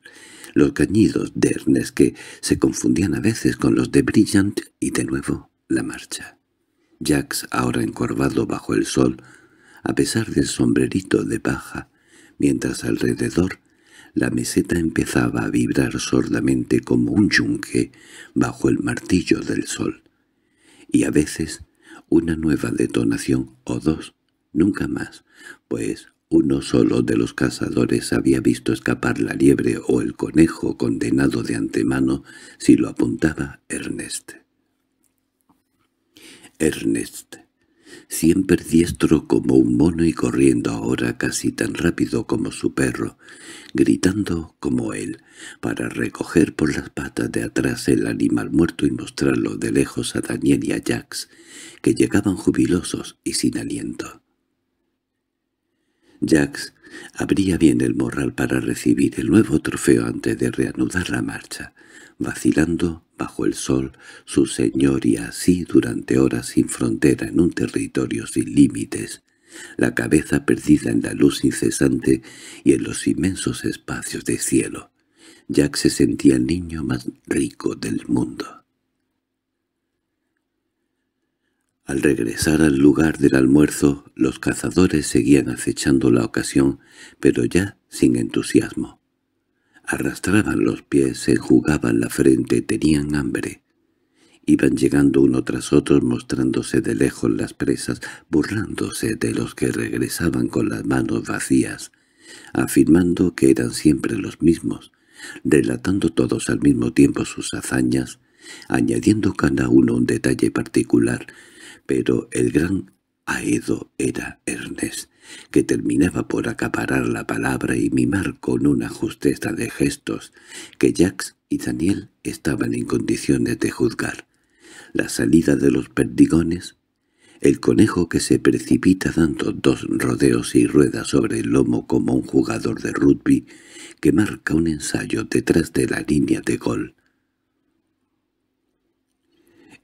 los cañidos de Ernest que se confundían a veces con los de Brilliant y de nuevo la marcha. Jax, ahora encorvado bajo el sol, a pesar del sombrerito de paja, mientras alrededor la meseta empezaba a vibrar sordamente como un yunque bajo el martillo del sol. Y a veces una nueva detonación o dos, nunca más, pues uno solo de los cazadores había visto escapar la liebre o el conejo condenado de antemano si lo apuntaba Ernest. Ernest, siempre diestro como un mono y corriendo ahora casi tan rápido como su perro, gritando como él, para recoger por las patas de atrás el animal muerto y mostrarlo de lejos a Daniel y a Jax, que llegaban jubilosos y sin aliento. Jax abría bien el morral para recibir el nuevo trofeo antes de reanudar la marcha, vacilando bajo el sol su señor y así durante horas sin frontera en un territorio sin límites, la cabeza perdida en la luz incesante y en los inmensos espacios de cielo. Jack se sentía el niño más rico del mundo. Al regresar al lugar del almuerzo, los cazadores seguían acechando la ocasión, pero ya sin entusiasmo. Arrastraban los pies, se enjugaban la frente, tenían hambre. Iban llegando uno tras otro mostrándose de lejos las presas, burlándose de los que regresaban con las manos vacías, afirmando que eran siempre los mismos, relatando todos al mismo tiempo sus hazañas, añadiendo cada uno un detalle particular, pero el gran Aedo era Ernest, que terminaba por acaparar la palabra y mimar con una justeza de gestos que Jacques y Daniel estaban en condiciones de juzgar. La salida de los perdigones, el conejo que se precipita dando dos rodeos y ruedas sobre el lomo como un jugador de rugby que marca un ensayo detrás de la línea de gol.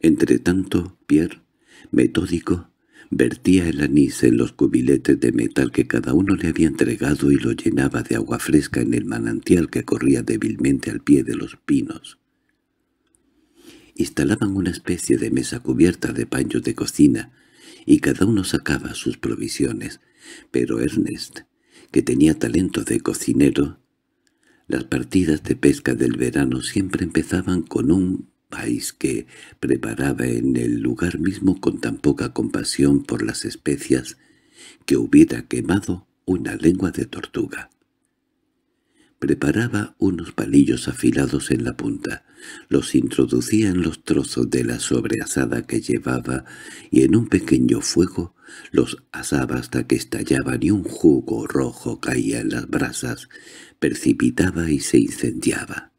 entre tanto Pierre, metódico, Vertía el anís en los cubiletes de metal que cada uno le había entregado y lo llenaba de agua fresca en el manantial que corría débilmente al pie de los pinos. Instalaban una especie de mesa cubierta de paños de cocina, y cada uno sacaba sus provisiones, pero Ernest, que tenía talento de cocinero, las partidas de pesca del verano siempre empezaban con un país que preparaba en el lugar mismo con tan poca compasión por las especias que hubiera quemado una lengua de tortuga. Preparaba unos palillos afilados en la punta, los introducía en los trozos de la sobreasada que llevaba y en un pequeño fuego los asaba hasta que estallaban y un jugo rojo caía en las brasas, precipitaba y se incendiaba.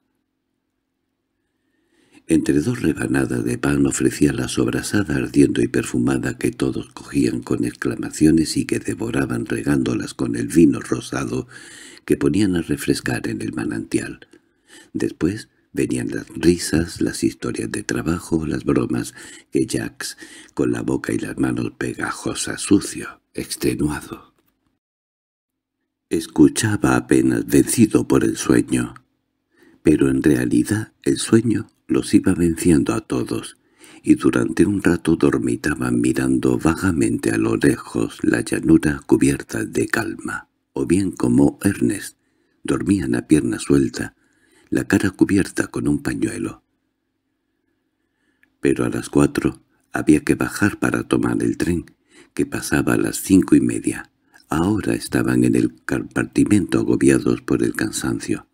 Entre dos rebanadas de pan ofrecía la sobrasada ardiendo y perfumada que todos cogían con exclamaciones y que devoraban regándolas con el vino rosado que ponían a refrescar en el manantial. Después venían las risas, las historias de trabajo, las bromas que Jax, con la boca y las manos pegajosas, sucio, extenuado. Escuchaba apenas vencido por el sueño, pero en realidad el sueño los iba venciendo a todos, y durante un rato dormitaban mirando vagamente a lo lejos la llanura cubierta de calma, o bien como Ernest, dormían a pierna suelta, la cara cubierta con un pañuelo. Pero a las cuatro había que bajar para tomar el tren, que pasaba a las cinco y media. Ahora estaban en el compartimento agobiados por el cansancio.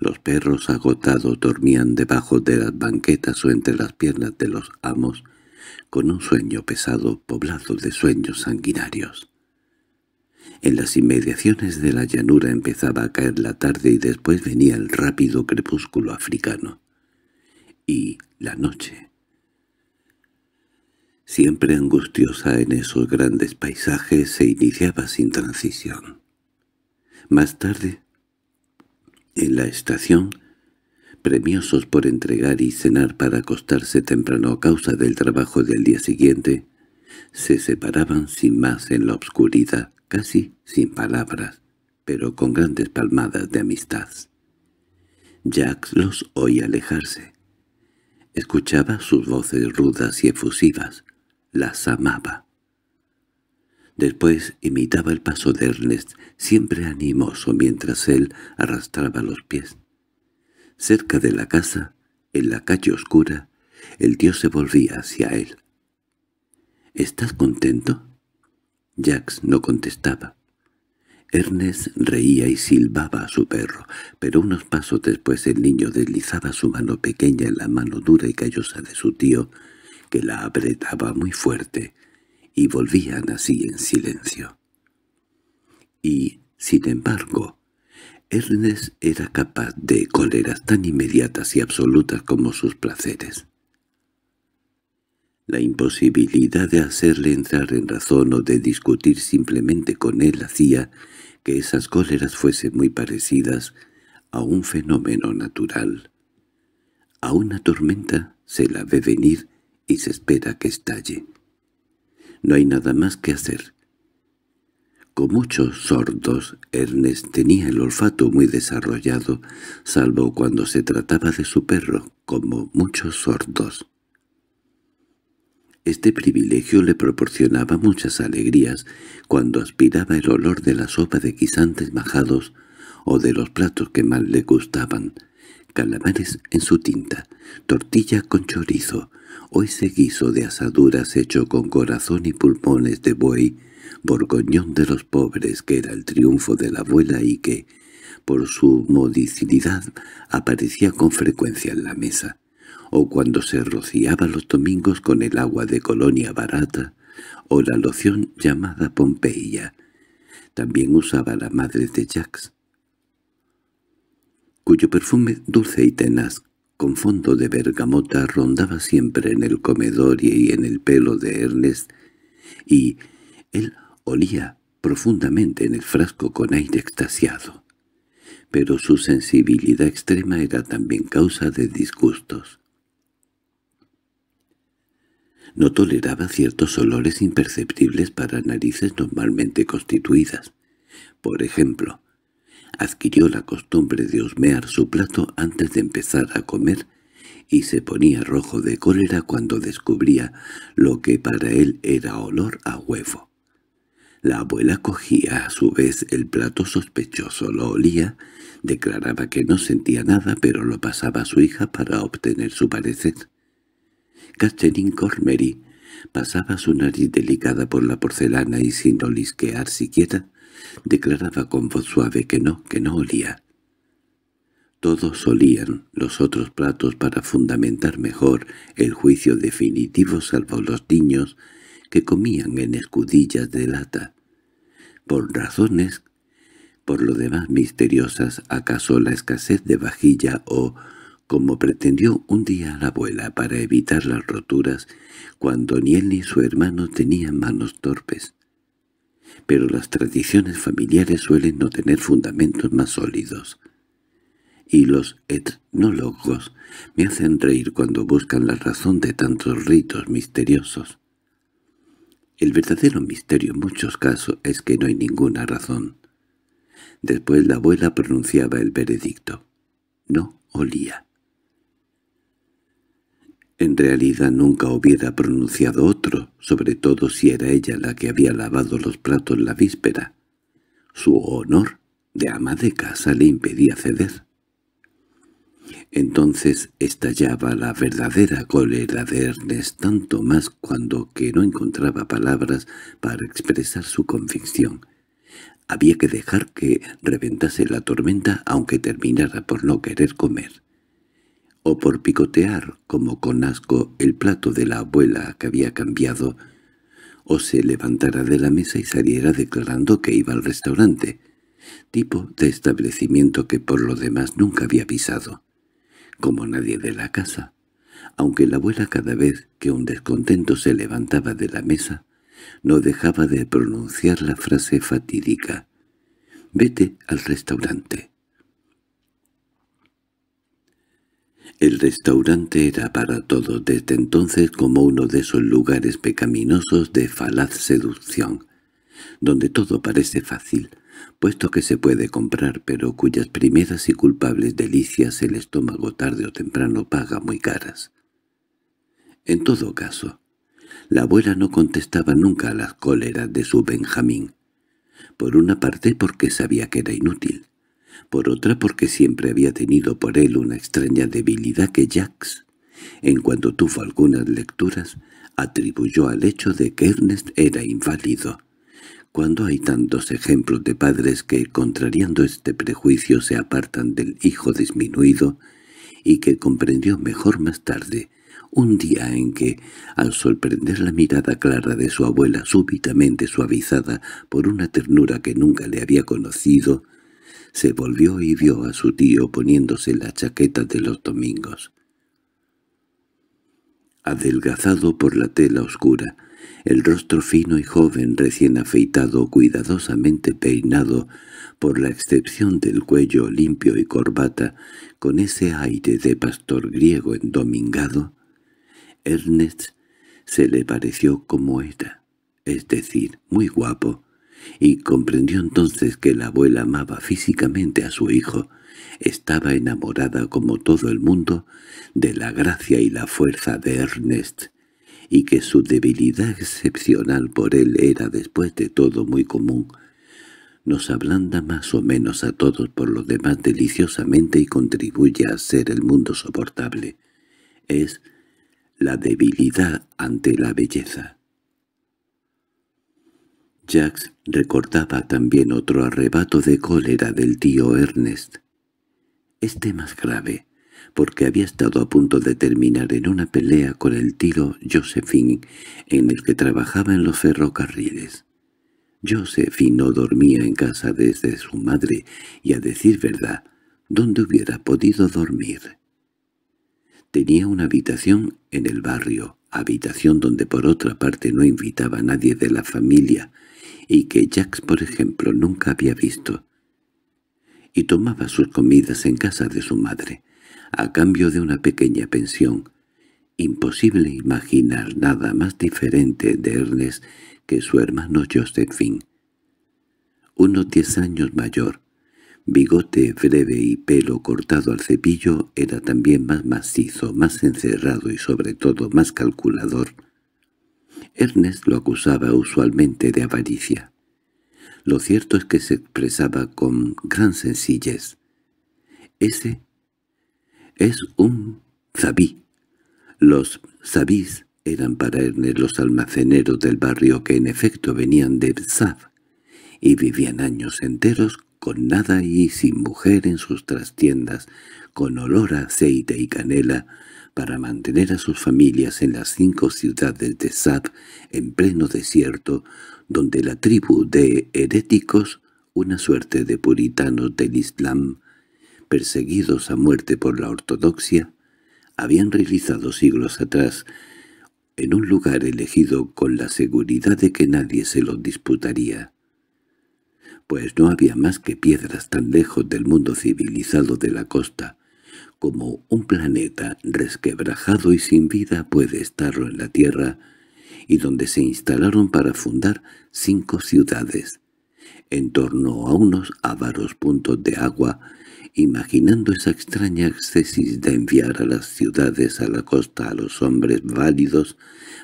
Los perros agotados dormían debajo de las banquetas o entre las piernas de los amos, con un sueño pesado poblado de sueños sanguinarios. En las inmediaciones de la llanura empezaba a caer la tarde y después venía el rápido crepúsculo africano. Y la noche. Siempre angustiosa en esos grandes paisajes se iniciaba sin transición. Más tarde en la estación, premiosos por entregar y cenar para acostarse temprano a causa del trabajo del día siguiente, se separaban sin más en la obscuridad, casi sin palabras, pero con grandes palmadas de amistad. Jack los oía alejarse. Escuchaba sus voces rudas y efusivas. Las amaba. Después imitaba el paso de Ernest, siempre animoso mientras él arrastraba los pies. Cerca de la casa, en la calle oscura, el tío se volvía hacia él. —¿Estás contento? Jax no contestaba. Ernest reía y silbaba a su perro, pero unos pasos después el niño deslizaba su mano pequeña en la mano dura y callosa de su tío, que la apretaba muy fuerte y volvían así en silencio. Y, sin embargo, Ernest era capaz de cóleras tan inmediatas y absolutas como sus placeres. La imposibilidad de hacerle entrar en razón o de discutir simplemente con él hacía que esas cóleras fuesen muy parecidas a un fenómeno natural. A una tormenta se la ve venir y se espera que estalle. No hay nada más que hacer. Con muchos sordos, Ernest tenía el olfato muy desarrollado, salvo cuando se trataba de su perro, como muchos sordos. Este privilegio le proporcionaba muchas alegrías cuando aspiraba el olor de la sopa de guisantes majados o de los platos que más le gustaban, calamares en su tinta, tortilla con chorizo, Hoy se guiso de asaduras hecho con corazón y pulmones de buey, borgoñón de los pobres que era el triunfo de la abuela y que, por su modicidad, aparecía con frecuencia en la mesa, o cuando se rociaba los domingos con el agua de colonia barata, o la loción llamada Pompeya. También usaba la madre de Jacques, cuyo perfume dulce y tenaz con fondo de bergamota rondaba siempre en el comedor y en el pelo de Ernest, y él olía profundamente en el frasco con aire extasiado. Pero su sensibilidad extrema era también causa de disgustos. No toleraba ciertos olores imperceptibles para narices normalmente constituidas. Por ejemplo, adquirió la costumbre de husmear su plato antes de empezar a comer y se ponía rojo de cólera cuando descubría lo que para él era olor a huevo. La abuela cogía a su vez el plato sospechoso, lo olía, declaraba que no sentía nada pero lo pasaba a su hija para obtener su parecer. Catherine Cormery pasaba su nariz delicada por la porcelana y sin olisquear siquiera, declaraba con voz suave que no, que no olía. Todos olían los otros platos para fundamentar mejor el juicio definitivo salvo los niños que comían en escudillas de lata. Por razones, por lo demás misteriosas, acaso la escasez de vajilla o, como pretendió un día la abuela para evitar las roturas, cuando ni él ni su hermano tenían manos torpes pero las tradiciones familiares suelen no tener fundamentos más sólidos. Y los etnólogos me hacen reír cuando buscan la razón de tantos ritos misteriosos. El verdadero misterio en muchos casos es que no hay ninguna razón. Después la abuela pronunciaba el veredicto. No olía. En realidad nunca hubiera pronunciado otro, sobre todo si era ella la que había lavado los platos la víspera. Su honor de ama de casa le impedía ceder. Entonces estallaba la verdadera cólera de Ernest, tanto más cuando que no encontraba palabras para expresar su convicción. Había que dejar que reventase la tormenta aunque terminara por no querer comer o por picotear como con asco el plato de la abuela que había cambiado, o se levantara de la mesa y saliera declarando que iba al restaurante, tipo de establecimiento que por lo demás nunca había pisado, como nadie de la casa, aunque la abuela cada vez que un descontento se levantaba de la mesa, no dejaba de pronunciar la frase fatídica «Vete al restaurante». El restaurante era para todos desde entonces como uno de esos lugares pecaminosos de falaz seducción, donde todo parece fácil, puesto que se puede comprar, pero cuyas primeras y culpables delicias el estómago tarde o temprano paga muy caras. En todo caso, la abuela no contestaba nunca a las cóleras de su Benjamín, por una parte porque sabía que era inútil, por otra porque siempre había tenido por él una extraña debilidad que Jacques, en cuanto tuvo algunas lecturas, atribuyó al hecho de que Ernest era inválido. Cuando hay tantos ejemplos de padres que, contrariando este prejuicio, se apartan del hijo disminuido, y que comprendió mejor más tarde, un día en que, al sorprender la mirada clara de su abuela súbitamente suavizada por una ternura que nunca le había conocido, se volvió y vio a su tío poniéndose la chaqueta de los domingos. Adelgazado por la tela oscura, el rostro fino y joven recién afeitado, cuidadosamente peinado, por la excepción del cuello limpio y corbata, con ese aire de pastor griego endomingado, Ernest se le pareció como era, es decir, muy guapo, y comprendió entonces que la abuela amaba físicamente a su hijo. Estaba enamorada, como todo el mundo, de la gracia y la fuerza de Ernest, y que su debilidad excepcional por él era después de todo muy común. Nos ablanda más o menos a todos por lo demás deliciosamente y contribuye a hacer el mundo soportable. Es la debilidad ante la belleza. Jax recordaba también otro arrebato de cólera del tío Ernest. Este más grave, porque había estado a punto de terminar en una pelea con el tío Josephine, en el que trabajaba en los ferrocarriles. Josephine no dormía en casa desde su madre, y a decir verdad, ¿dónde hubiera podido dormir? Tenía una habitación en el barrio, habitación donde por otra parte no invitaba a nadie de la familia, y que Jacks, por ejemplo, nunca había visto. Y tomaba sus comidas en casa de su madre, a cambio de una pequeña pensión. Imposible imaginar nada más diferente de Ernest que su hermano Josephine. Unos diez años mayor, bigote breve y pelo cortado al cepillo era también más macizo, más encerrado y sobre todo más calculador Ernest lo acusaba usualmente de avaricia. Lo cierto es que se expresaba con gran sencillez. Ese es un zabí. Los zabís eran para Ernest los almaceneros del barrio que en efecto venían de Zab y vivían años enteros con nada y sin mujer en sus trastiendas, con olor a aceite y canela, para mantener a sus familias en las cinco ciudades de Saab, en pleno desierto, donde la tribu de heréticos, una suerte de puritanos del Islam, perseguidos a muerte por la ortodoxia, habían realizado siglos atrás, en un lugar elegido con la seguridad de que nadie se lo disputaría pues no había más que piedras tan lejos del mundo civilizado de la costa, como un planeta resquebrajado y sin vida puede estarlo en la Tierra, y donde se instalaron para fundar cinco ciudades, en torno a unos ávaros puntos de agua, imaginando esa extraña excesis de enviar a las ciudades a la costa a los hombres válidos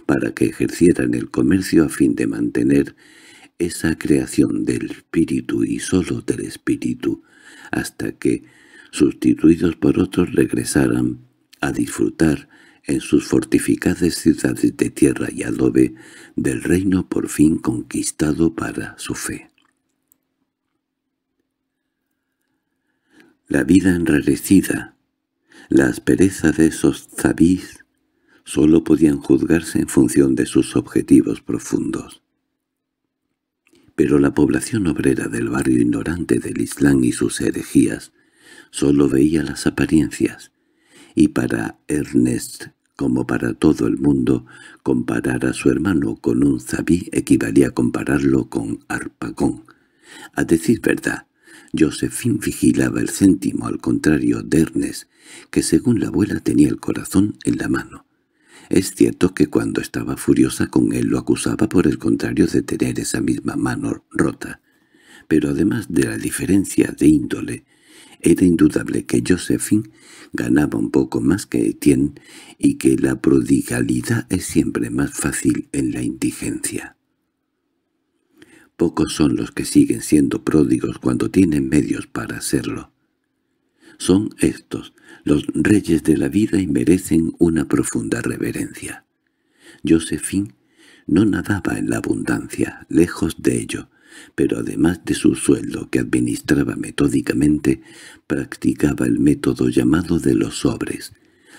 para que ejercieran el comercio a fin de mantener esa creación del espíritu y sólo del espíritu, hasta que sustituidos por otros regresaran a disfrutar en sus fortificadas ciudades de tierra y adobe del reino por fin conquistado para su fe. La vida enrarecida, la aspereza de esos zabís, sólo podían juzgarse en función de sus objetivos profundos. Pero la población obrera del barrio ignorante del Islam y sus herejías solo veía las apariencias, y para Ernest, como para todo el mundo, comparar a su hermano con un zabí equivalía a compararlo con Arpagón. A decir verdad, Josephine vigilaba el céntimo al contrario de Ernest, que según la abuela tenía el corazón en la mano. Es cierto que cuando estaba furiosa con él lo acusaba por el contrario de tener esa misma mano rota, pero además de la diferencia de índole, era indudable que Josephine ganaba un poco más que Etienne y que la prodigalidad es siempre más fácil en la indigencia. Pocos son los que siguen siendo pródigos cuando tienen medios para hacerlo. Son estos los reyes de la vida y merecen una profunda reverencia. Josephine no nadaba en la abundancia, lejos de ello, pero además de su sueldo que administraba metódicamente, practicaba el método llamado de los sobres.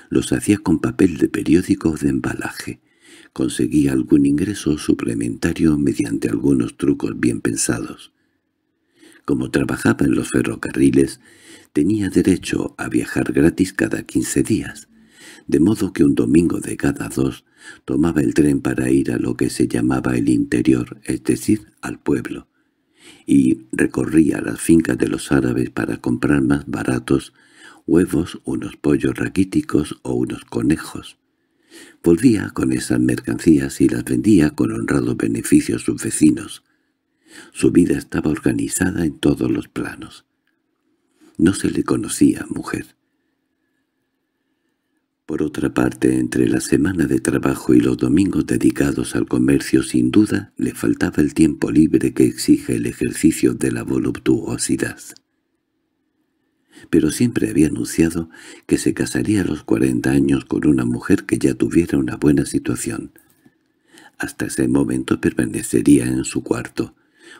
Los hacía con papel de periódico de embalaje. Conseguía algún ingreso suplementario mediante algunos trucos bien pensados. Como trabajaba en los ferrocarriles, tenía derecho a viajar gratis cada quince días, de modo que un domingo de cada dos Tomaba el tren para ir a lo que se llamaba el interior, es decir, al pueblo, y recorría las fincas de los árabes para comprar más baratos huevos, unos pollos raquíticos o unos conejos. Volvía con esas mercancías y las vendía con honrados beneficios sus vecinos. Su vida estaba organizada en todos los planos. No se le conocía mujer. Por otra parte, entre la semana de trabajo y los domingos dedicados al comercio sin duda le faltaba el tiempo libre que exige el ejercicio de la voluptuosidad. Pero siempre había anunciado que se casaría a los cuarenta años con una mujer que ya tuviera una buena situación. Hasta ese momento permanecería en su cuarto,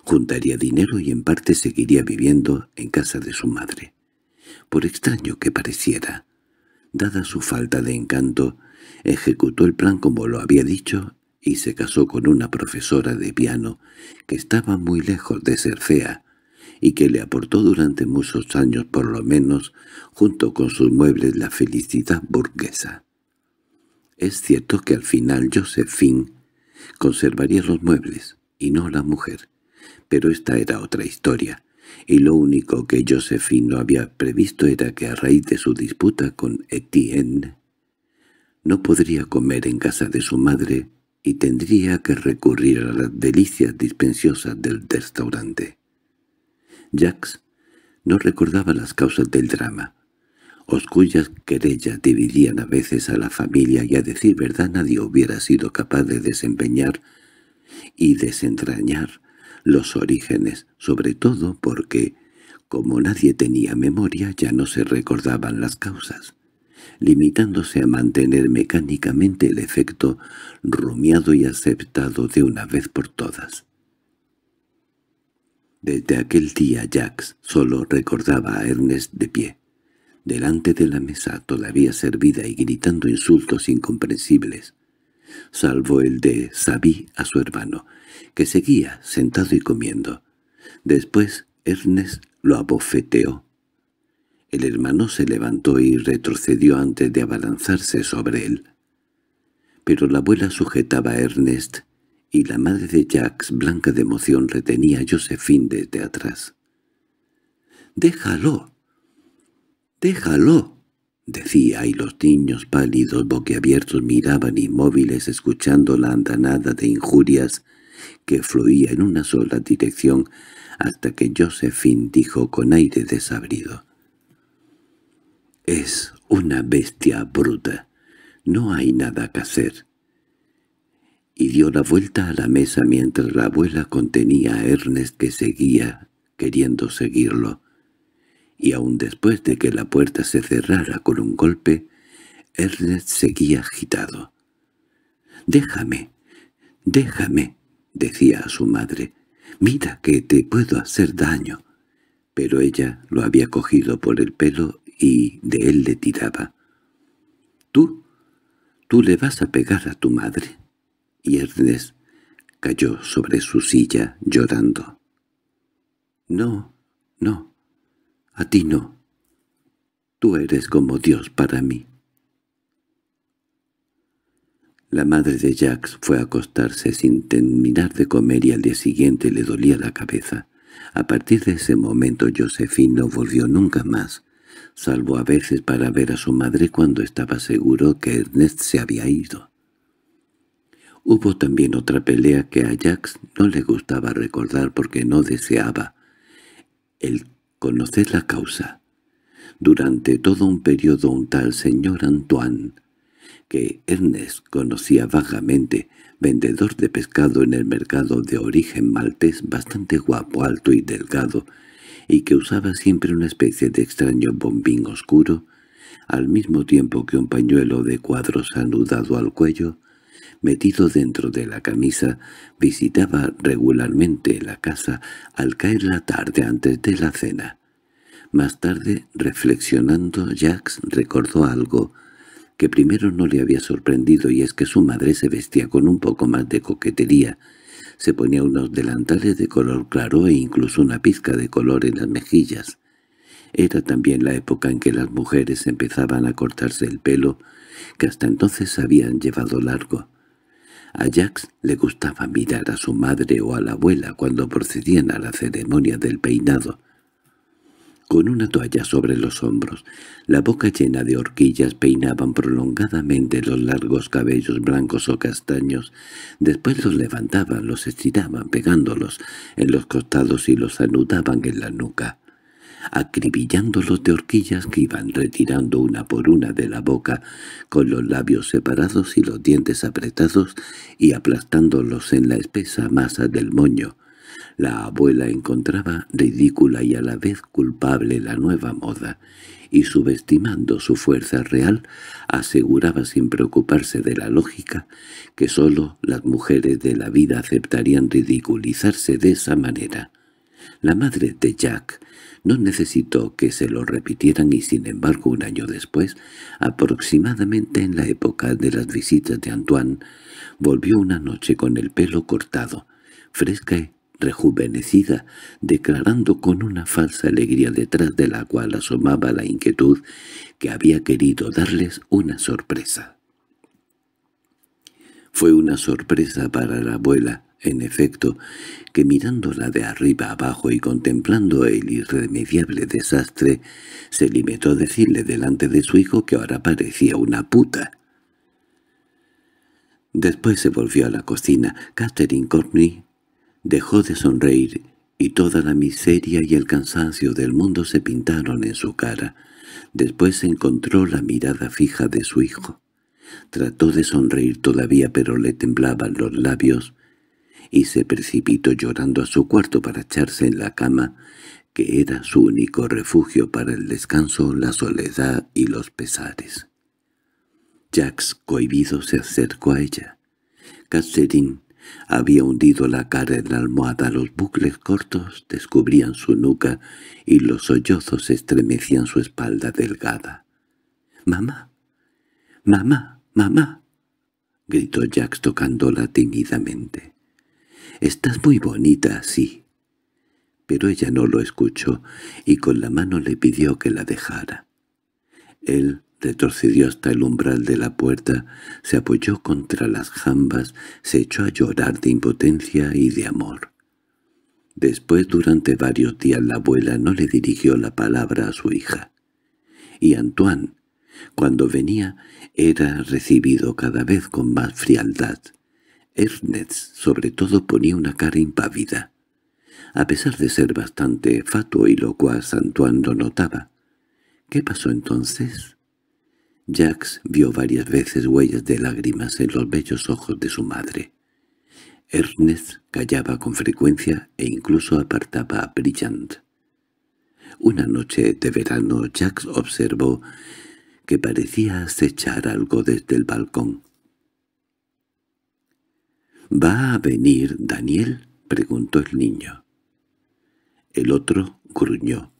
juntaría dinero y en parte seguiría viviendo en casa de su madre. Por extraño que pareciera, Dada su falta de encanto, ejecutó el plan como lo había dicho y se casó con una profesora de piano que estaba muy lejos de ser fea y que le aportó durante muchos años por lo menos, junto con sus muebles, la felicidad burguesa. Es cierto que al final Josephine conservaría los muebles, y no la mujer, pero esta era otra historia y lo único que Josephine no había previsto era que a raíz de su disputa con Etienne no podría comer en casa de su madre y tendría que recurrir a las delicias dispensiosas del restaurante. Jax no recordaba las causas del drama, os cuyas querellas dividían a veces a la familia y a decir verdad nadie hubiera sido capaz de desempeñar y desentrañar los orígenes, sobre todo porque, como nadie tenía memoria, ya no se recordaban las causas, limitándose a mantener mecánicamente el efecto rumiado y aceptado de una vez por todas. Desde aquel día Jax solo recordaba a Ernest de pie, delante de la mesa todavía servida y gritando insultos incomprensibles, salvo el de Sabí a su hermano, que seguía sentado y comiendo. Después Ernest lo abofeteó. El hermano se levantó y retrocedió antes de abalanzarse sobre él. Pero la abuela sujetaba a Ernest y la madre de Jax, blanca de emoción, retenía a Josephine desde atrás. —¡Déjalo! —¡Déjalo! —decía, y los niños pálidos boquiabiertos miraban inmóviles escuchando la andanada de injurias que fluía en una sola dirección hasta que Josephine dijo con aire desabrido. «Es una bestia bruta. No hay nada que hacer» y dio la vuelta a la mesa mientras la abuela contenía a Ernest que seguía, queriendo seguirlo. Y aun después de que la puerta se cerrara con un golpe, Ernest seguía agitado. «Déjame, déjame», decía a su madre, «mira que te puedo hacer daño». Pero ella lo había cogido por el pelo y de él le tiraba. «¿Tú? ¿Tú le vas a pegar a tu madre?» Y Ernest cayó sobre su silla llorando. «No, no, a ti no. Tú eres como Dios para mí». La madre de Jacques fue a acostarse sin terminar de comer y al día siguiente le dolía la cabeza. A partir de ese momento Josephine no volvió nunca más, salvo a veces para ver a su madre cuando estaba seguro que Ernest se había ido. Hubo también otra pelea que a Jax no le gustaba recordar porque no deseaba, el conocer la causa. Durante todo un periodo un tal señor Antoine Ernest conocía vagamente, vendedor de pescado en el mercado de origen maltés bastante guapo, alto y delgado, y que usaba siempre una especie de extraño bombín oscuro, al mismo tiempo que un pañuelo de cuadros anudado al cuello, metido dentro de la camisa, visitaba regularmente la casa al caer la tarde antes de la cena. Más tarde, reflexionando, Jacques recordó algo que primero no le había sorprendido y es que su madre se vestía con un poco más de coquetería. Se ponía unos delantales de color claro e incluso una pizca de color en las mejillas. Era también la época en que las mujeres empezaban a cortarse el pelo, que hasta entonces habían llevado largo. A Jax le gustaba mirar a su madre o a la abuela cuando procedían a la ceremonia del peinado con una toalla sobre los hombros. La boca llena de horquillas peinaban prolongadamente los largos cabellos blancos o castaños. Después los levantaban, los estiraban, pegándolos en los costados y los anudaban en la nuca, acribillándolos de horquillas que iban retirando una por una de la boca, con los labios separados y los dientes apretados, y aplastándolos en la espesa masa del moño la abuela encontraba ridícula y a la vez culpable la nueva moda, y subestimando su fuerza real, aseguraba sin preocuparse de la lógica que sólo las mujeres de la vida aceptarían ridiculizarse de esa manera. La madre de Jack no necesitó que se lo repitieran y sin embargo un año después, aproximadamente en la época de las visitas de Antoine, volvió una noche con el pelo cortado, fresca rejuvenecida, declarando con una falsa alegría detrás de la cual asomaba la inquietud que había querido darles una sorpresa. Fue una sorpresa para la abuela, en efecto, que mirándola de arriba abajo y contemplando el irremediable desastre, se limitó a decirle delante de su hijo que ahora parecía una puta. Después se volvió a la cocina. Catherine Corney Dejó de sonreír, y toda la miseria y el cansancio del mundo se pintaron en su cara. Después encontró la mirada fija de su hijo. Trató de sonreír todavía, pero le temblaban los labios, y se precipitó llorando a su cuarto para echarse en la cama, que era su único refugio para el descanso, la soledad y los pesares. Jax cohibido se acercó a ella. Catherine había hundido la cara en la almohada, los bucles cortos descubrían su nuca y los sollozos estremecían su espalda delgada. —¡Mamá! ¡Mamá! ¡Mamá! —gritó Jack tocándola tímidamente. —Estás muy bonita así. Pero ella no lo escuchó y con la mano le pidió que la dejara. Él retrocedió hasta el umbral de la puerta, se apoyó contra las jambas, se echó a llorar de impotencia y de amor. Después, durante varios días, la abuela no le dirigió la palabra a su hija. Y Antoine, cuando venía, era recibido cada vez con más frialdad. Ernest, sobre todo, ponía una cara impávida. A pesar de ser bastante fatuo y locuaz, Antoine lo notaba. ¿Qué pasó entonces? Jax vio varias veces huellas de lágrimas en los bellos ojos de su madre. Ernest callaba con frecuencia e incluso apartaba a Brillant. Una noche de verano Jax observó que parecía acechar algo desde el balcón. —¿Va a venir Daniel? —preguntó el niño. El otro gruñó,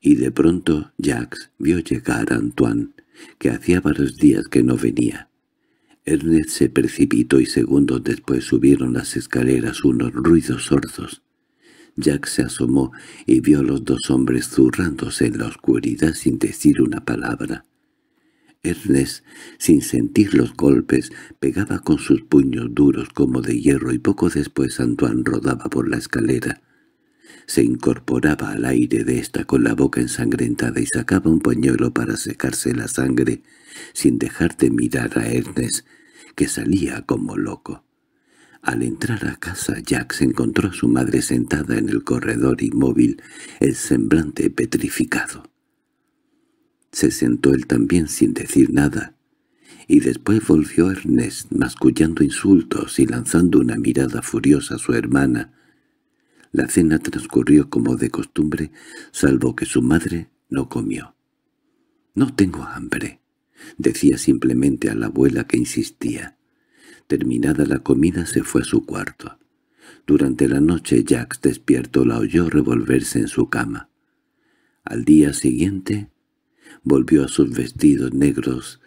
y de pronto Jax vio llegar a Antoine, que hacía varios días que no venía. Ernest se precipitó y segundos después subieron las escaleras unos ruidos sordos. Jack se asomó y vio a los dos hombres zurrándose en la oscuridad sin decir una palabra. Ernest, sin sentir los golpes, pegaba con sus puños duros como de hierro y poco después Antoine rodaba por la escalera se incorporaba al aire de esta con la boca ensangrentada y sacaba un pañuelo para secarse la sangre, sin dejar de mirar a Ernest, que salía como loco. Al entrar a casa, Jack se encontró a su madre sentada en el corredor inmóvil, el semblante petrificado. Se sentó él también sin decir nada, y después volvió Ernest mascullando insultos y lanzando una mirada furiosa a su hermana, la cena transcurrió como de costumbre, salvo que su madre no comió. «No tengo hambre», decía simplemente a la abuela que insistía. Terminada la comida se fue a su cuarto. Durante la noche Jax despierto la oyó revolverse en su cama. Al día siguiente volvió a sus vestidos negros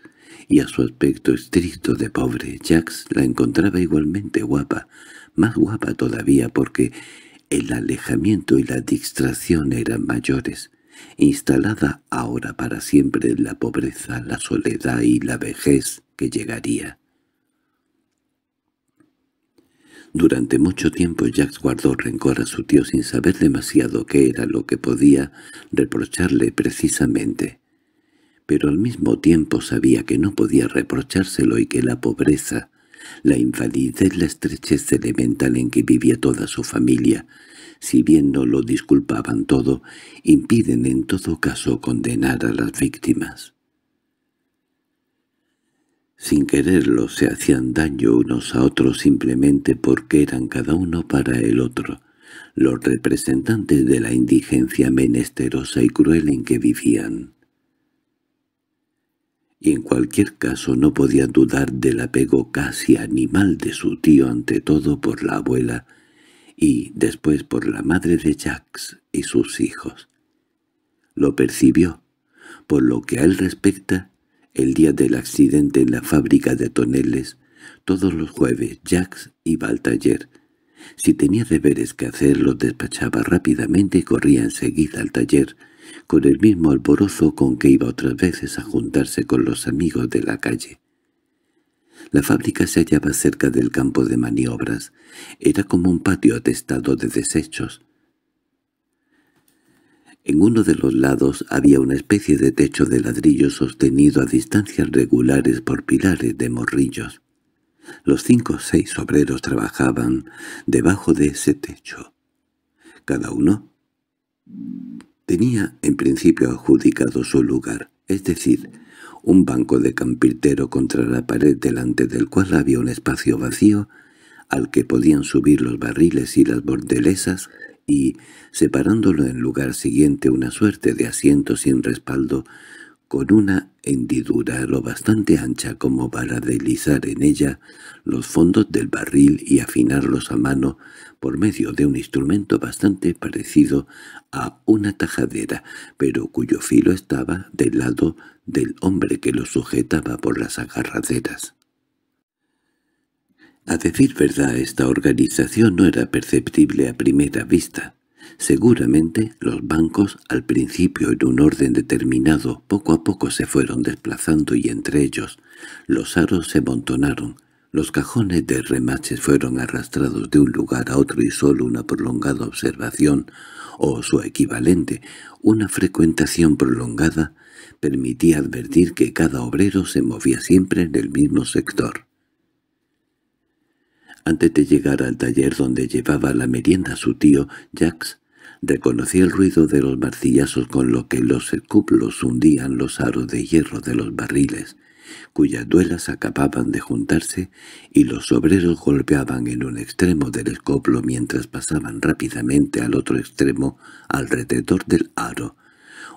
y a su aspecto estricto de pobre. Jax la encontraba igualmente guapa, más guapa todavía porque el alejamiento y la distracción eran mayores. Instalada ahora para siempre la pobreza, la soledad y la vejez que llegaría. Durante mucho tiempo Jack guardó rencor a su tío sin saber demasiado qué era lo que podía reprocharle precisamente. Pero al mismo tiempo sabía que no podía reprochárselo y que la pobreza la invalidez, la estrechez elemental en que vivía toda su familia, si bien no lo disculpaban todo, impiden en todo caso condenar a las víctimas. Sin quererlo se hacían daño unos a otros simplemente porque eran cada uno para el otro, los representantes de la indigencia menesterosa y cruel en que vivían y en cualquier caso no podía dudar del apego casi animal de su tío ante todo por la abuela y después por la madre de Jax y sus hijos. Lo percibió. Por lo que a él respecta, el día del accidente en la fábrica de toneles, todos los jueves Jax iba al taller. Si tenía deberes que hacer los despachaba rápidamente y corría enseguida al taller, con el mismo alborozo con que iba otras veces a juntarse con los amigos de la calle. La fábrica se hallaba cerca del campo de maniobras. Era como un patio atestado de desechos. En uno de los lados había una especie de techo de ladrillo sostenido a distancias regulares por pilares de morrillos. Los cinco o seis obreros trabajaban debajo de ese techo. Cada uno Tenía en principio adjudicado su lugar, es decir, un banco de campiltero contra la pared delante del cual había un espacio vacío al que podían subir los barriles y las bordelesas y, separándolo en lugar siguiente una suerte de asiento sin respaldo, con una hendidura lo bastante ancha como para deslizar en ella los fondos del barril y afinarlos a mano por medio de un instrumento bastante parecido a una tajadera, pero cuyo filo estaba del lado del hombre que lo sujetaba por las agarraderas. A decir verdad, esta organización no era perceptible a primera vista, Seguramente los bancos, al principio en un orden determinado, poco a poco se fueron desplazando y entre ellos los aros se montonaron, los cajones de remaches fueron arrastrados de un lugar a otro y solo una prolongada observación, o su equivalente, una frecuentación prolongada, permitía advertir que cada obrero se movía siempre en el mismo sector. Antes de llegar al taller donde llevaba la merienda su tío, Jax reconocía el ruido de los marcillazos con lo que los escuplos hundían los aros de hierro de los barriles, cuyas duelas acababan de juntarse y los obreros golpeaban en un extremo del escoplo mientras pasaban rápidamente al otro extremo alrededor del aro,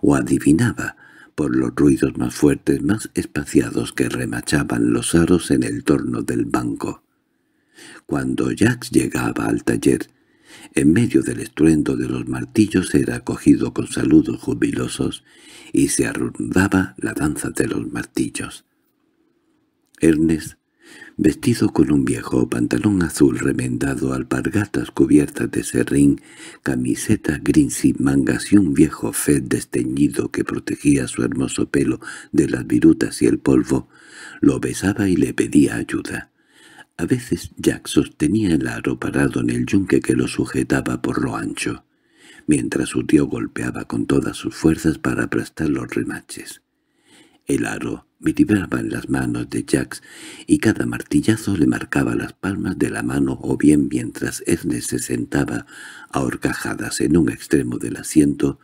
o adivinaba, por los ruidos más fuertes más espaciados que remachaban los aros en el torno del banco. Cuando Jacques llegaba al taller, en medio del estruendo de los martillos era acogido con saludos jubilosos y se arrondaba la danza de los martillos. Ernest, vestido con un viejo pantalón azul remendado, alpargatas cubiertas de serrín, camiseta gris sin mangas y un viejo fed desteñido que protegía su hermoso pelo de las virutas y el polvo, lo besaba y le pedía ayuda. A veces Jack sostenía el aro parado en el yunque que lo sujetaba por lo ancho, mientras su tío golpeaba con todas sus fuerzas para aplastar los remaches. El aro vibraba en las manos de Jack y cada martillazo le marcaba las palmas de la mano o bien mientras Ernest se sentaba ahorcajadas en un extremo del asiento,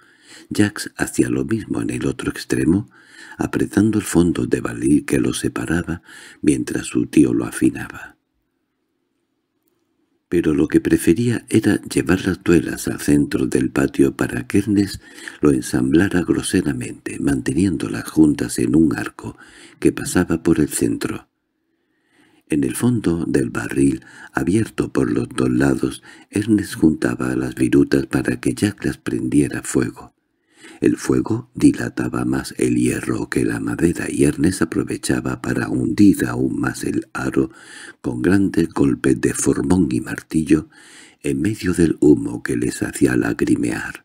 Jack hacía lo mismo en el otro extremo, apretando el fondo de balí que lo separaba mientras su tío lo afinaba pero lo que prefería era llevar las duelas al centro del patio para que Ernest lo ensamblara groseramente, manteniéndolas juntas en un arco que pasaba por el centro. En el fondo del barril, abierto por los dos lados, Ernest juntaba las virutas para que Jack las prendiera fuego. El fuego dilataba más el hierro que la madera y Ernest aprovechaba para hundir aún más el aro con grandes golpes de formón y martillo en medio del humo que les hacía lagrimear.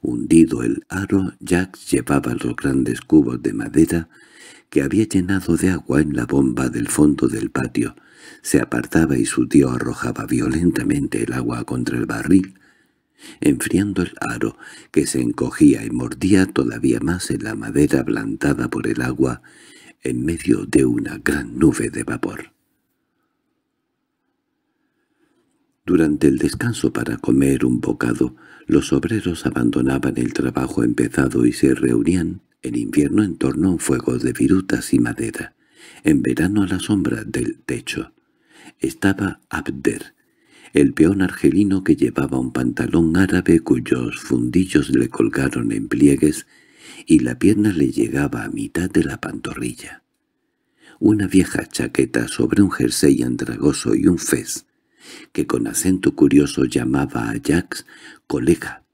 Hundido el aro, Jack llevaba los grandes cubos de madera que había llenado de agua en la bomba del fondo del patio. Se apartaba y su tío arrojaba violentamente el agua contra el barril, enfriando el aro, que se encogía y mordía todavía más en la madera ablandada por el agua, en medio de una gran nube de vapor. Durante el descanso para comer un bocado, los obreros abandonaban el trabajo empezado y se reunían en invierno en torno a un fuego de virutas y madera, en verano a la sombra del techo. Estaba Abder, el peón argelino que llevaba un pantalón árabe cuyos fundillos le colgaron en pliegues y la pierna le llegaba a mitad de la pantorrilla. Una vieja chaqueta sobre un jersey andragoso y un fez, que con acento curioso llamaba a Jax colega,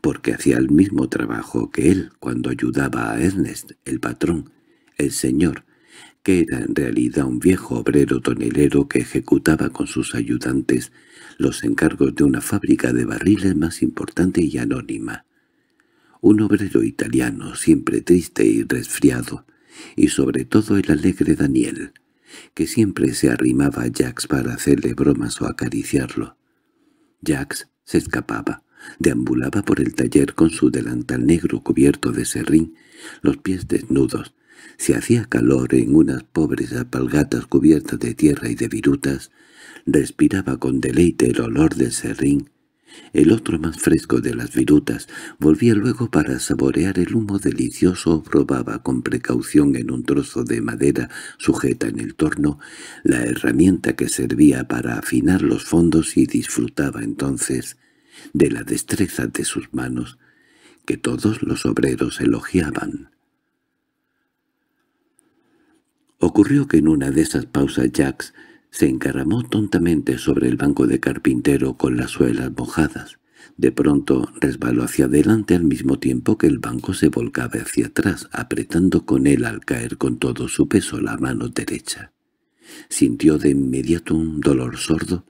porque hacía el mismo trabajo que él cuando ayudaba a Ernest, el patrón, el señor, que era en realidad un viejo obrero tonelero que ejecutaba con sus ayudantes los encargos de una fábrica de barriles más importante y anónima. Un obrero italiano, siempre triste y resfriado, y sobre todo el alegre Daniel, que siempre se arrimaba a Jax para hacerle bromas o acariciarlo. Jax se escapaba, deambulaba por el taller con su delantal negro cubierto de serrín, los pies desnudos, se hacía calor en unas pobres apalgatas cubiertas de tierra y de virutas, respiraba con deleite el olor del serrín, el otro más fresco de las virutas, volvía luego para saborear el humo delicioso, probaba con precaución en un trozo de madera sujeta en el torno la herramienta que servía para afinar los fondos y disfrutaba entonces de la destreza de sus manos, que todos los obreros elogiaban. Ocurrió que en una de esas pausas Jacks se encaramó tontamente sobre el banco de carpintero con las suelas mojadas. De pronto resbaló hacia adelante al mismo tiempo que el banco se volcaba hacia atrás, apretando con él al caer con todo su peso la mano derecha. Sintió de inmediato un dolor sordo,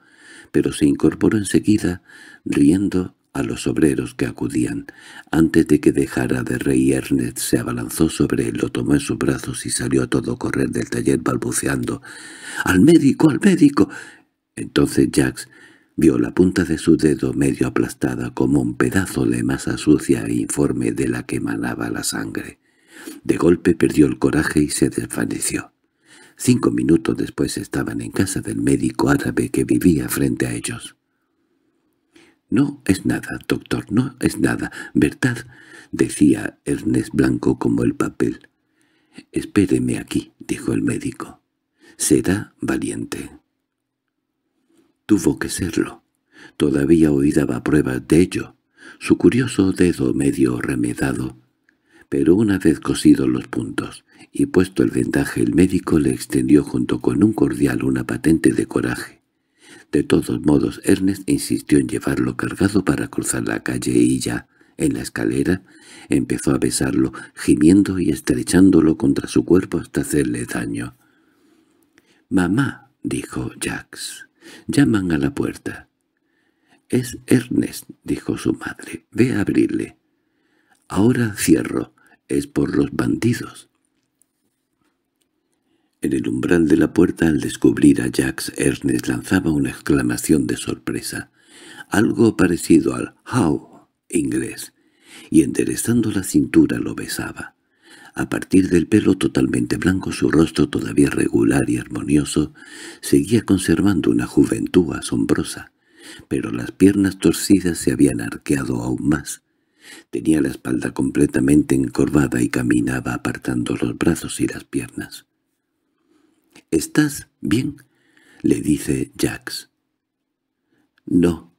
pero se incorporó enseguida, riendo a los obreros que acudían. Antes de que dejara de reír Ernest se abalanzó sobre él, lo tomó en sus brazos y salió a todo correr del taller balbuceando. —¡Al médico, al médico! Entonces Jax vio la punta de su dedo medio aplastada como un pedazo de masa sucia e informe de la que emanaba la sangre. De golpe perdió el coraje y se desvaneció. Cinco minutos después estaban en casa del médico árabe que vivía frente a ellos. —No es nada, doctor, no es nada, ¿verdad? —decía Ernest blanco como el papel. —Espéreme aquí —dijo el médico. —Será valiente. Tuvo que serlo. Todavía hoy daba pruebas de ello. Su curioso dedo medio remedado. Pero una vez cosidos los puntos y puesto el vendaje el médico le extendió junto con un cordial una patente de coraje de todos modos, Ernest insistió en llevarlo cargado para cruzar la calle y ya, en la escalera, empezó a besarlo, gimiendo y estrechándolo contra su cuerpo hasta hacerle daño. «Mamá», dijo Jax, «llaman a la puerta». «Es Ernest», dijo su madre, «ve a abrirle». «Ahora cierro, es por los bandidos». En el umbral de la puerta al descubrir a Jax, Ernest lanzaba una exclamación de sorpresa, algo parecido al «how» inglés, y enderezando la cintura lo besaba. A partir del pelo totalmente blanco su rostro todavía regular y armonioso seguía conservando una juventud asombrosa, pero las piernas torcidas se habían arqueado aún más. Tenía la espalda completamente encorvada y caminaba apartando los brazos y las piernas. —¿Estás bien? —le dice Jax. —No.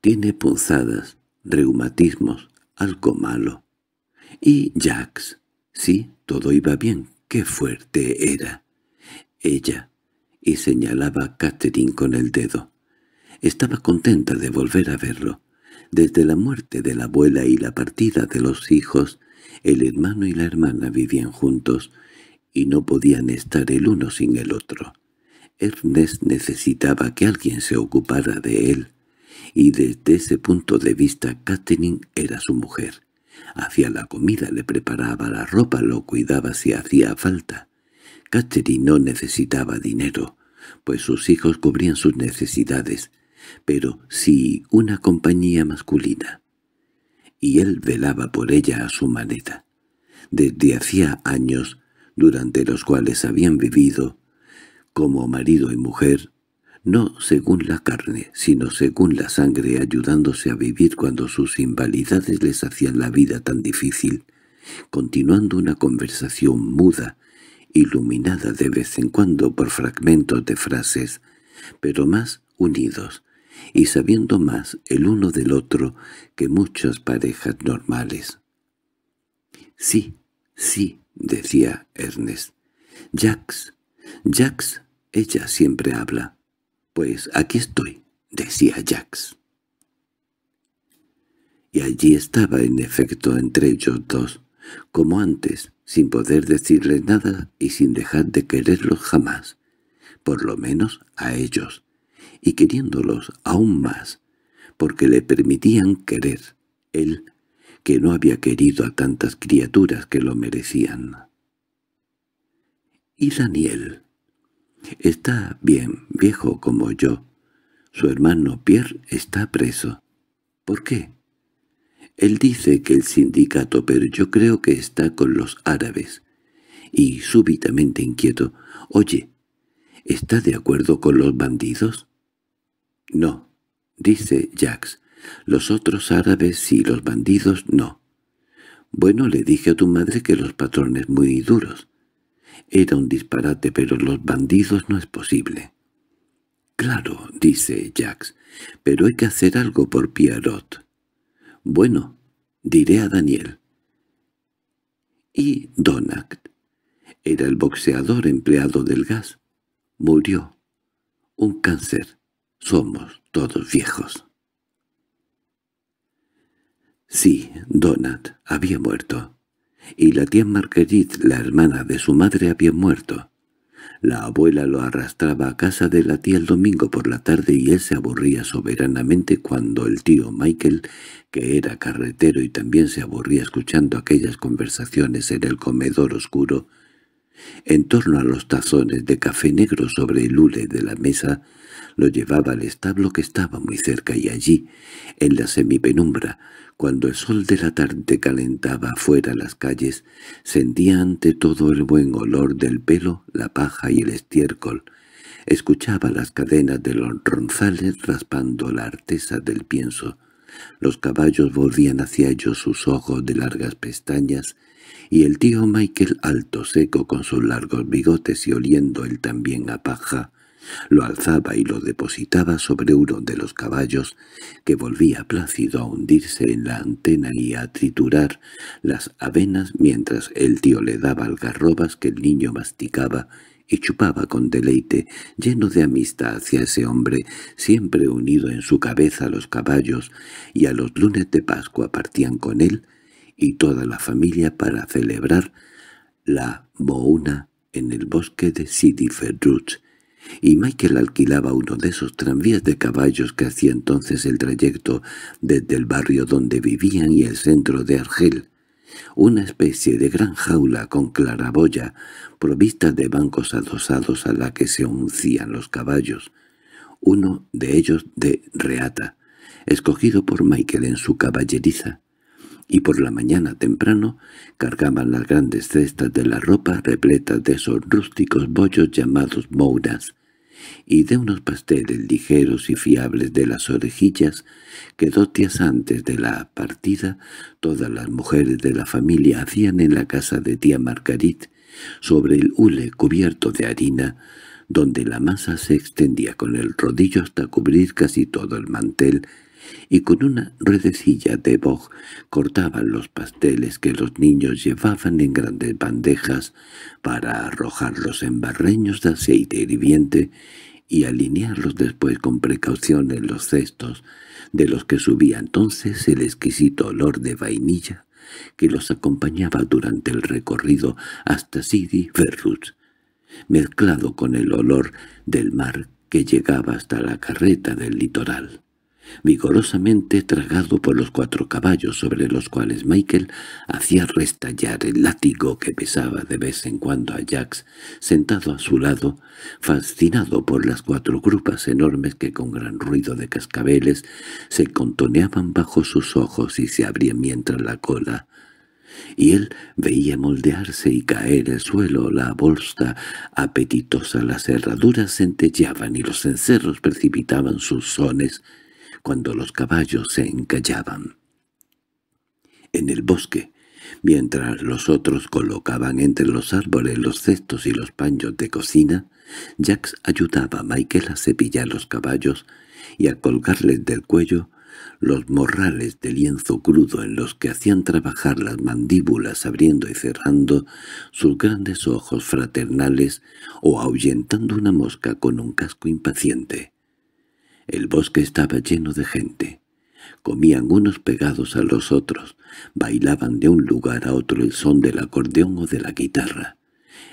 Tiene punzadas, reumatismos, algo malo. —¿Y Jax? —Sí, todo iba bien. ¡Qué fuerte era! Ella. Y señalaba a Catherine con el dedo. Estaba contenta de volver a verlo. Desde la muerte de la abuela y la partida de los hijos, el hermano y la hermana vivían juntos, y no podían estar el uno sin el otro. Ernest necesitaba que alguien se ocupara de él, y desde ese punto de vista Katherine era su mujer. Hacía la comida, le preparaba la ropa, lo cuidaba si hacía falta. Katherine no necesitaba dinero, pues sus hijos cubrían sus necesidades, pero sí una compañía masculina. Y él velaba por ella a su manera. Desde hacía años durante los cuales habían vivido, como marido y mujer, no según la carne, sino según la sangre, ayudándose a vivir cuando sus invalidades les hacían la vida tan difícil, continuando una conversación muda, iluminada de vez en cuando por fragmentos de frases, pero más unidos, y sabiendo más el uno del otro que muchas parejas normales. «Sí, sí», decía Ernest. —Jax, Jax, ella siempre habla. —Pues aquí estoy —decía Jax. Y allí estaba, en efecto, entre ellos dos, como antes, sin poder decirle nada y sin dejar de quererlos jamás, por lo menos a ellos, y queriéndolos aún más, porque le permitían querer, él que no había querido a tantas criaturas que lo merecían. —¿Y Daniel? —Está bien, viejo como yo. Su hermano Pierre está preso. —¿Por qué? Él dice que el sindicato, pero yo creo que está con los árabes. Y súbitamente inquieto, «Oye, ¿está de acuerdo con los bandidos?» «No», dice Jacques. Los otros árabes sí, los bandidos no. Bueno, le dije a tu madre que los patrones muy duros. Era un disparate, pero los bandidos no es posible. —Claro —dice Jax—, pero hay que hacer algo por Pierrot. —Bueno, diré a Daniel. Y Donat, Era el boxeador empleado del gas. Murió. Un cáncer. Somos todos viejos. Sí, Donat había muerto. Y la tía Marguerite, la hermana de su madre, había muerto. La abuela lo arrastraba a casa de la tía el domingo por la tarde y él se aburría soberanamente cuando el tío Michael, que era carretero y también se aburría escuchando aquellas conversaciones en el comedor oscuro, en torno a los tazones de café negro sobre el hule de la mesa, lo llevaba al establo que estaba muy cerca y allí, en la semipenumbra, cuando el sol de la tarde calentaba fuera las calles, sentía ante todo el buen olor del pelo, la paja y el estiércol. Escuchaba las cadenas de los ronzales raspando la artesa del pienso. Los caballos volvían hacia ellos sus ojos de largas pestañas, y el tío Michael alto seco con sus largos bigotes y oliendo él también a paja, lo alzaba y lo depositaba sobre uno de los caballos, que volvía plácido a hundirse en la antena y a triturar las avenas mientras el tío le daba algarrobas que el niño masticaba y chupaba con deleite, lleno de amistad hacia ese hombre, siempre unido en su cabeza a los caballos, y a los lunes de Pascua partían con él y toda la familia para celebrar la Mouna en el bosque de Sidi y Michael alquilaba uno de esos tranvías de caballos que hacía entonces el trayecto desde el barrio donde vivían y el centro de Argel, una especie de gran jaula con claraboya, provista de bancos adosados a la que se uncían los caballos, uno de ellos de reata, escogido por Michael en su caballeriza y por la mañana temprano cargaban las grandes cestas de la ropa repletas de esos rústicos bollos llamados mouras, y de unos pasteles ligeros y fiables de las orejillas que dos días antes de la partida todas las mujeres de la familia hacían en la casa de tía Margarit sobre el hule cubierto de harina, donde la masa se extendía con el rodillo hasta cubrir casi todo el mantel y con una redecilla de boj cortaban los pasteles que los niños llevaban en grandes bandejas para arrojarlos en barreños de aceite hirviente y alinearlos después con precaución en los cestos, de los que subía entonces el exquisito olor de vainilla que los acompañaba durante el recorrido hasta Sidi Ferruz, mezclado con el olor del mar que llegaba hasta la carreta del litoral vigorosamente tragado por los cuatro caballos sobre los cuales Michael hacía restallar el látigo que pesaba de vez en cuando a Jax, sentado a su lado, fascinado por las cuatro grupas enormes que con gran ruido de cascabeles se contoneaban bajo sus ojos y se abrían mientras la cola y él veía moldearse y caer el suelo, la bolsa apetitosa, las herraduras centellaban y los cencerros precipitaban sus sones cuando los caballos se encallaban. En el bosque, mientras los otros colocaban entre los árboles los cestos y los paños de cocina, Jax ayudaba a Michael a cepillar los caballos y a colgarles del cuello los morrales de lienzo crudo en los que hacían trabajar las mandíbulas abriendo y cerrando sus grandes ojos fraternales o ahuyentando una mosca con un casco impaciente. El bosque estaba lleno de gente. Comían unos pegados a los otros, bailaban de un lugar a otro el son del acordeón o de la guitarra.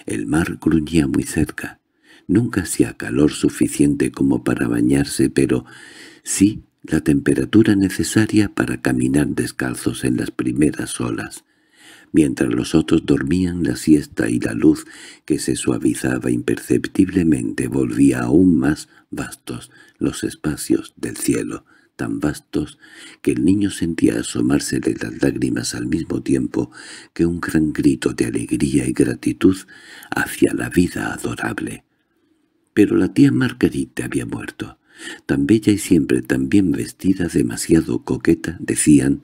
El mar gruñía muy cerca. Nunca hacía calor suficiente como para bañarse, pero sí la temperatura necesaria para caminar descalzos en las primeras olas. Mientras los otros dormían la siesta y la luz, que se suavizaba imperceptiblemente, volvía aún más vastos, los espacios del cielo, tan vastos, que el niño sentía asomársele las lágrimas al mismo tiempo que un gran grito de alegría y gratitud hacia la vida adorable. Pero la tía Margarita había muerto tan bella y siempre tan bien vestida, demasiado coqueta, decían,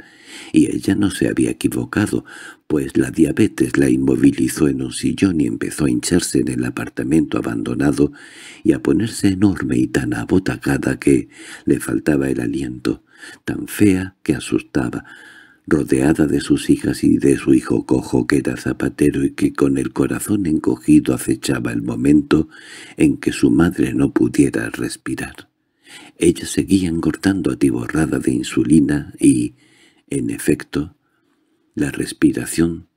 y ella no se había equivocado, pues la diabetes la inmovilizó en un sillón y empezó a hincharse en el apartamento abandonado y a ponerse enorme y tan abotagada que le faltaba el aliento, tan fea que asustaba, rodeada de sus hijas y de su hijo cojo que era zapatero y que con el corazón encogido acechaba el momento en que su madre no pudiera respirar. Ella seguía engordando atiborrada de insulina y, en efecto, la respiración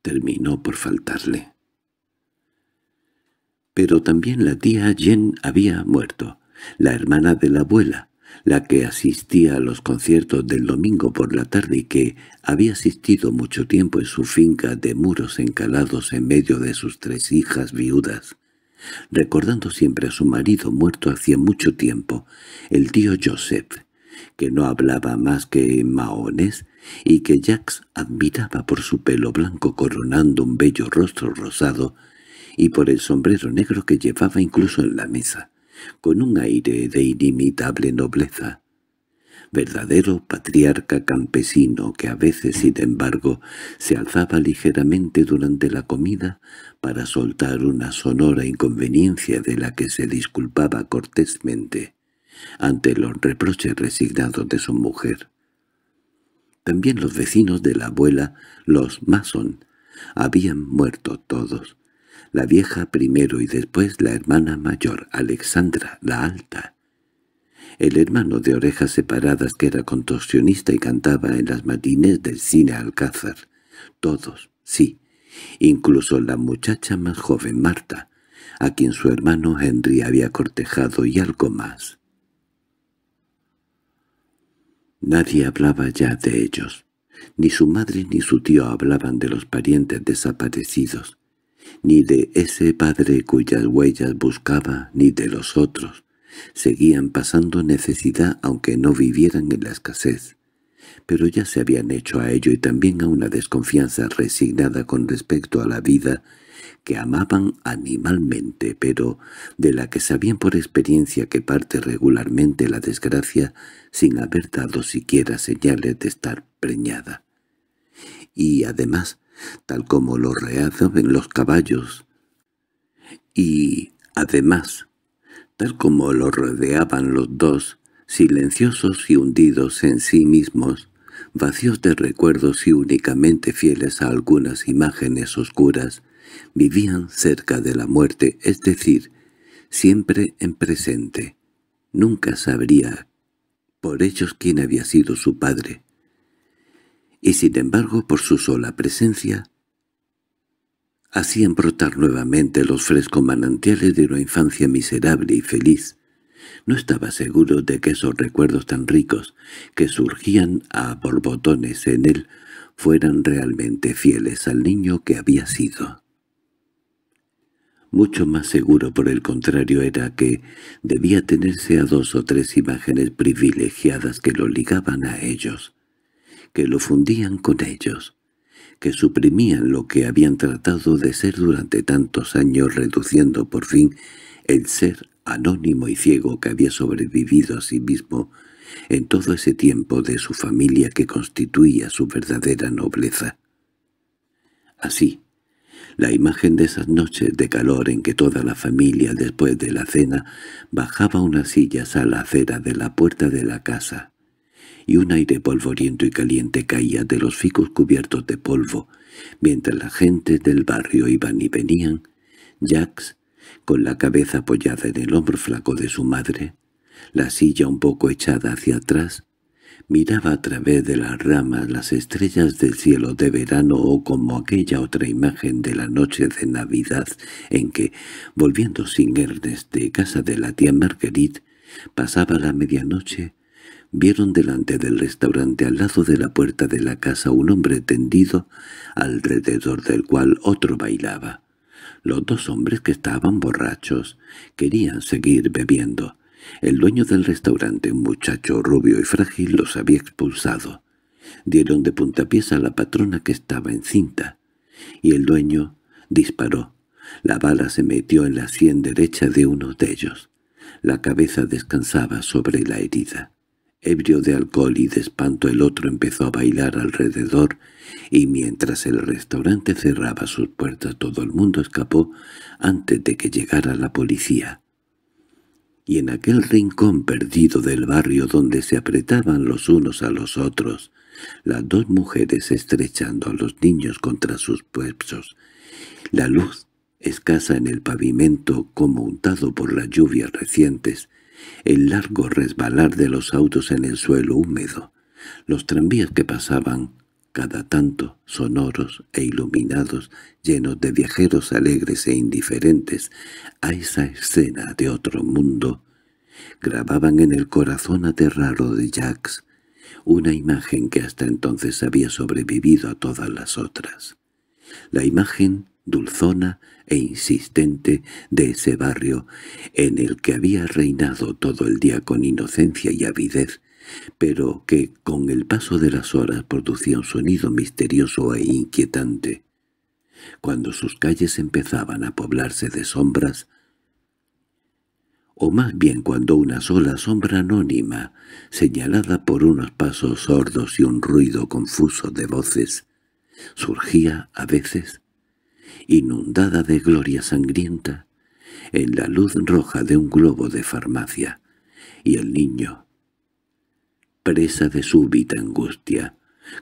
terminó por faltarle. Pero también la tía Jen había muerto, la hermana de la abuela, la que asistía a los conciertos del domingo por la tarde y que había asistido mucho tiempo en su finca de muros encalados en medio de sus tres hijas viudas recordando siempre a su marido muerto hacía mucho tiempo, el tío Joseph, que no hablaba más que en maones y que Jacques admiraba por su pelo blanco coronando un bello rostro rosado y por el sombrero negro que llevaba incluso en la mesa, con un aire de inimitable nobleza verdadero patriarca campesino que a veces, sin embargo, se alzaba ligeramente durante la comida para soltar una sonora inconveniencia de la que se disculpaba cortésmente ante los reproches resignados de su mujer. También los vecinos de la abuela, los Mason, habían muerto todos. La vieja primero y después la hermana mayor, Alexandra, la alta, el hermano de orejas separadas que era contorsionista y cantaba en las matines del cine Alcázar. Todos, sí, incluso la muchacha más joven Marta, a quien su hermano Henry había cortejado y algo más. Nadie hablaba ya de ellos. Ni su madre ni su tío hablaban de los parientes desaparecidos, ni de ese padre cuyas huellas buscaba, ni de los otros. Seguían pasando necesidad aunque no vivieran en la escasez. Pero ya se habían hecho a ello y también a una desconfianza resignada con respecto a la vida que amaban animalmente, pero de la que sabían por experiencia que parte regularmente la desgracia sin haber dado siquiera señales de estar preñada. Y además, tal como lo en los caballos. Y además, tal como lo rodeaban los dos, silenciosos y hundidos en sí mismos, vacíos de recuerdos y únicamente fieles a algunas imágenes oscuras, vivían cerca de la muerte, es decir, siempre en presente. Nunca sabría por ellos quién había sido su padre. Y sin embargo, por su sola presencia, hacían brotar nuevamente los frescos manantiales de una infancia miserable y feliz. No estaba seguro de que esos recuerdos tan ricos, que surgían a borbotones en él, fueran realmente fieles al niño que había sido. Mucho más seguro por el contrario era que debía tenerse a dos o tres imágenes privilegiadas que lo ligaban a ellos, que lo fundían con ellos, que suprimían lo que habían tratado de ser durante tantos años reduciendo por fin el ser anónimo y ciego que había sobrevivido a sí mismo en todo ese tiempo de su familia que constituía su verdadera nobleza. Así, la imagen de esas noches de calor en que toda la familia después de la cena bajaba unas sillas a la acera de la puerta de la casa, y un aire polvoriento y caliente caía de los ficos cubiertos de polvo, mientras la gente del barrio iban y venían, Jax, con la cabeza apoyada en el hombro flaco de su madre, la silla un poco echada hacia atrás, miraba a través de las ramas las estrellas del cielo de verano o como aquella otra imagen de la noche de Navidad en que, volviendo sin Ernest de casa de la tía Marguerite, pasaba la medianoche vieron delante del restaurante al lado de la puerta de la casa un hombre tendido, alrededor del cual otro bailaba. Los dos hombres que estaban borrachos querían seguir bebiendo. El dueño del restaurante, un muchacho rubio y frágil, los había expulsado. Dieron de puntapiés a la patrona que estaba encinta, y el dueño disparó. La bala se metió en la sien derecha de uno de ellos. La cabeza descansaba sobre la herida ebrio de alcohol y de espanto el otro empezó a bailar alrededor, y mientras el restaurante cerraba sus puertas todo el mundo escapó antes de que llegara la policía. Y en aquel rincón perdido del barrio donde se apretaban los unos a los otros, las dos mujeres estrechando a los niños contra sus pechos, la luz escasa en el pavimento como untado por las lluvias recientes, el largo resbalar de los autos en el suelo húmedo, los tranvías que pasaban, cada tanto, sonoros e iluminados, llenos de viajeros alegres e indiferentes a esa escena de otro mundo, grababan en el corazón aterrado de Jacques una imagen que hasta entonces había sobrevivido a todas las otras. La imagen, dulzona, e insistente de ese barrio en el que había reinado todo el día con inocencia y avidez, pero que con el paso de las horas producía un sonido misterioso e inquietante. Cuando sus calles empezaban a poblarse de sombras, o más bien cuando una sola sombra anónima, señalada por unos pasos sordos y un ruido confuso de voces, surgía a veces inundada de gloria sangrienta, en la luz roja de un globo de farmacia, y el niño, presa de súbita angustia,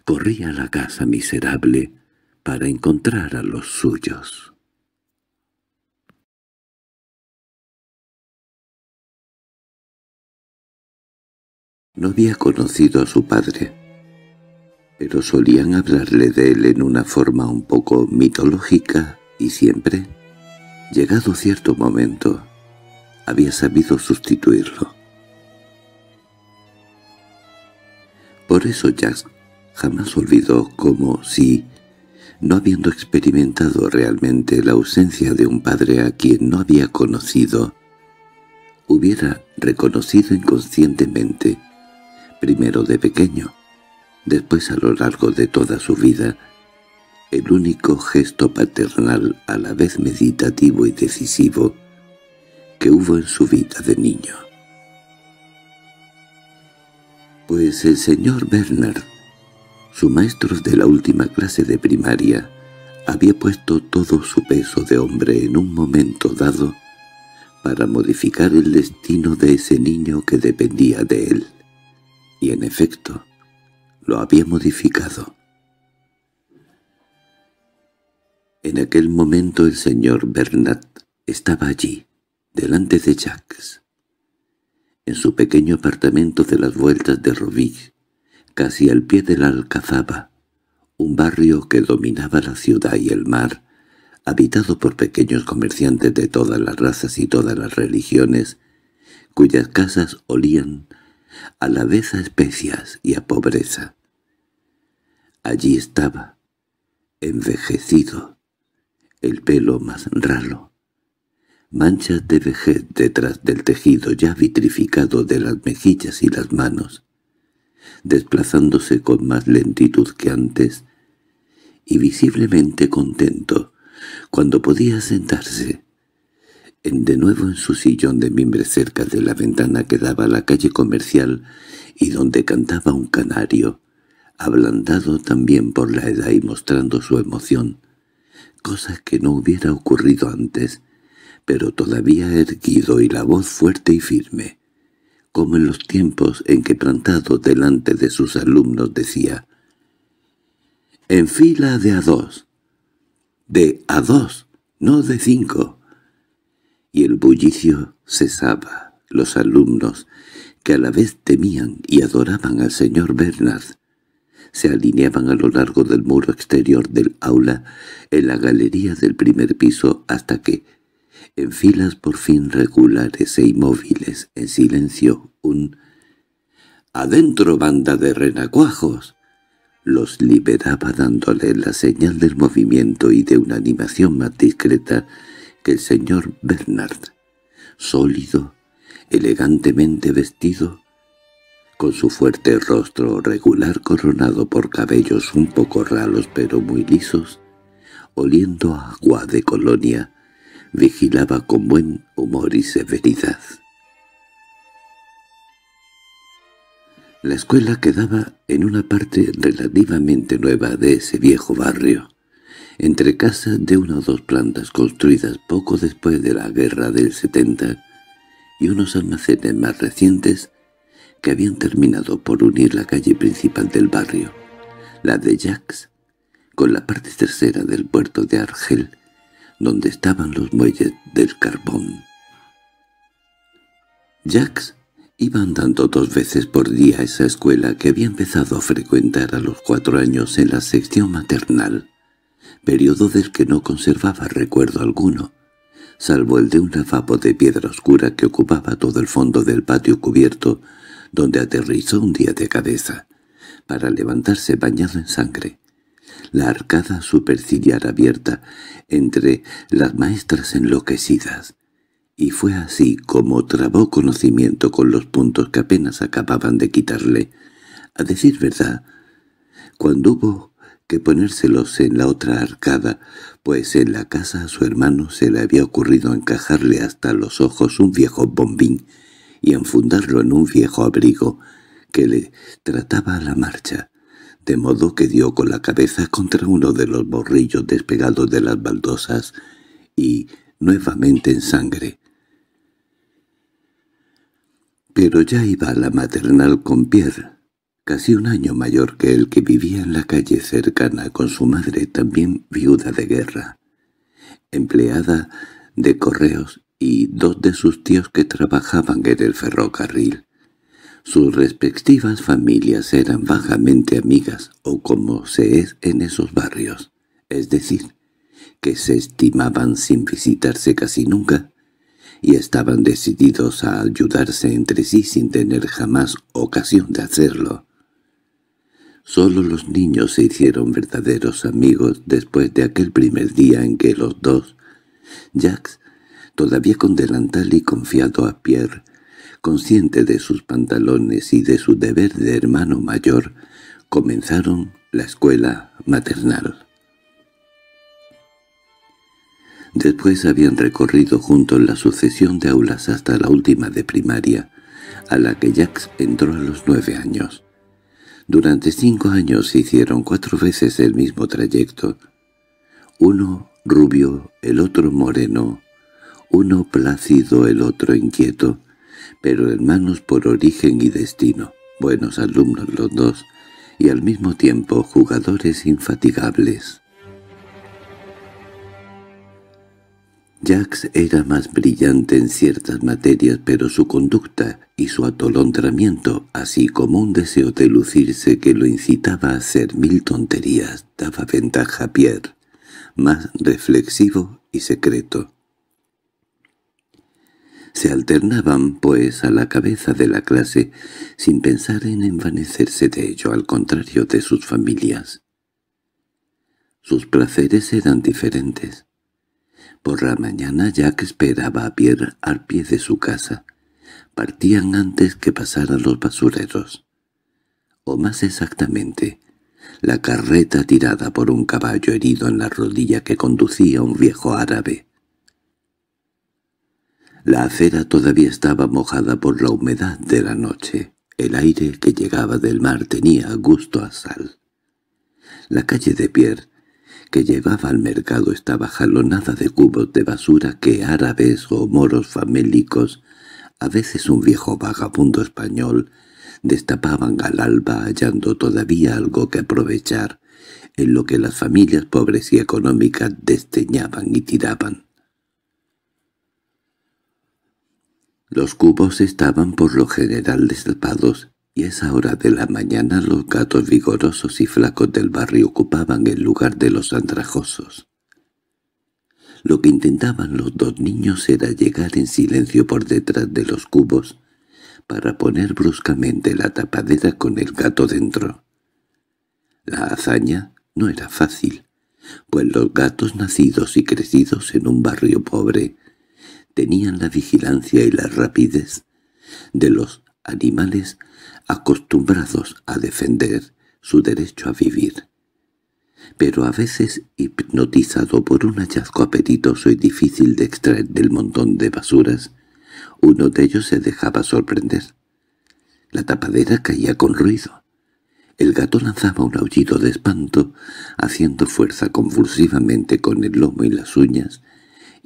corría a la casa miserable para encontrar a los suyos. No había conocido a su padre pero solían hablarle de él en una forma un poco mitológica y siempre, llegado cierto momento, había sabido sustituirlo. Por eso Jack jamás olvidó como si, no habiendo experimentado realmente la ausencia de un padre a quien no había conocido, hubiera reconocido inconscientemente, primero de pequeño, Después a lo largo de toda su vida, el único gesto paternal a la vez meditativo y decisivo que hubo en su vida de niño. Pues el señor Bernard, su maestro de la última clase de primaria, había puesto todo su peso de hombre en un momento dado para modificar el destino de ese niño que dependía de él. Y en efecto, lo había modificado. En aquel momento el señor Bernat estaba allí, delante de Jacques, en su pequeño apartamento de las vueltas de Rovig, casi al pie de la Alcazaba, un barrio que dominaba la ciudad y el mar, habitado por pequeños comerciantes de todas las razas y todas las religiones, cuyas casas olían a la vez a especias y a pobreza. Allí estaba, envejecido, el pelo más raro, manchas de vejez detrás del tejido ya vitrificado de las mejillas y las manos, desplazándose con más lentitud que antes, y visiblemente contento, cuando podía sentarse, de nuevo en su sillón de mimbre cerca de la ventana que daba a la calle comercial y donde cantaba un canario, ablandado también por la edad y mostrando su emoción, cosa que no hubiera ocurrido antes, pero todavía erguido y la voz fuerte y firme, como en los tiempos en que plantado delante de sus alumnos decía «En fila de a dos, de a dos, no de cinco» y el bullicio cesaba. Los alumnos, que a la vez temían y adoraban al señor Bernard, se alineaban a lo largo del muro exterior del aula en la galería del primer piso hasta que, en filas por fin regulares e inmóviles, en silencio, un «¡Adentro, banda de renacuajos!» los liberaba dándole la señal del movimiento y de una animación más discreta que el señor Bernard, sólido, elegantemente vestido, con su fuerte rostro regular coronado por cabellos un poco ralos pero muy lisos, oliendo a agua de colonia, vigilaba con buen humor y severidad. La escuela quedaba en una parte relativamente nueva de ese viejo barrio entre casas de una o dos plantas construidas poco después de la guerra del 70 y unos almacenes más recientes que habían terminado por unir la calle principal del barrio, la de Jacques, con la parte tercera del puerto de Argel, donde estaban los muelles del carbón. Jacques iba andando dos veces por día a esa escuela que había empezado a frecuentar a los cuatro años en la sección maternal periodo del que no conservaba recuerdo alguno, salvo el de un lavabo de piedra oscura que ocupaba todo el fondo del patio cubierto, donde aterrizó un día de cabeza, para levantarse bañado en sangre. La arcada superciliar abierta entre las maestras enloquecidas, y fue así como trabó conocimiento con los puntos que apenas acababan de quitarle. A decir verdad, cuando hubo que ponérselos en la otra arcada, pues en la casa a su hermano se le había ocurrido encajarle hasta los ojos un viejo bombín y enfundarlo en un viejo abrigo que le trataba a la marcha, de modo que dio con la cabeza contra uno de los borrillos despegados de las baldosas y nuevamente en sangre. Pero ya iba la maternal con Pierre, casi un año mayor que el que vivía en la calle cercana con su madre, también viuda de guerra, empleada de correos y dos de sus tíos que trabajaban en el ferrocarril. Sus respectivas familias eran bajamente amigas, o como se es en esos barrios, es decir, que se estimaban sin visitarse casi nunca, y estaban decididos a ayudarse entre sí sin tener jamás ocasión de hacerlo. Solo los niños se hicieron verdaderos amigos después de aquel primer día en que los dos, Jacques, todavía con delantal y confiado a Pierre, consciente de sus pantalones y de su deber de hermano mayor, comenzaron la escuela maternal. Después habían recorrido juntos la sucesión de aulas hasta la última de primaria, a la que Jacques entró a los nueve años. Durante cinco años hicieron cuatro veces el mismo trayecto. Uno rubio, el otro moreno, uno plácido, el otro inquieto, pero hermanos por origen y destino, buenos alumnos los dos, y al mismo tiempo jugadores infatigables. Jacques era más brillante en ciertas materias, pero su conducta y su atolondramiento, así como un deseo de lucirse que lo incitaba a hacer mil tonterías, daba ventaja a Pierre, más reflexivo y secreto. Se alternaban, pues, a la cabeza de la clase, sin pensar en envanecerse de ello, al contrario de sus familias. Sus placeres eran diferentes. Por la mañana Jack esperaba a Pierre al pie de su casa. Partían antes que pasaran los basureros. O más exactamente, la carreta tirada por un caballo herido en la rodilla que conducía un viejo árabe. La acera todavía estaba mojada por la humedad de la noche. El aire que llegaba del mar tenía gusto a sal. La calle de Pierre que llevaba al mercado estaba jalonada de cubos de basura que árabes o moros famélicos, a veces un viejo vagabundo español, destapaban al alba hallando todavía algo que aprovechar, en lo que las familias pobres y económicas desteñaban y tiraban. Los cubos estaban por lo general destapados y esa hora de la mañana los gatos vigorosos y flacos del barrio ocupaban el lugar de los andrajosos. Lo que intentaban los dos niños era llegar en silencio por detrás de los cubos para poner bruscamente la tapadera con el gato dentro. La hazaña no era fácil, pues los gatos nacidos y crecidos en un barrio pobre tenían la vigilancia y la rapidez de los animales acostumbrados a defender su derecho a vivir. Pero a veces, hipnotizado por un hallazgo apetitoso y difícil de extraer del montón de basuras, uno de ellos se dejaba sorprender. La tapadera caía con ruido. El gato lanzaba un aullido de espanto, haciendo fuerza convulsivamente con el lomo y las uñas,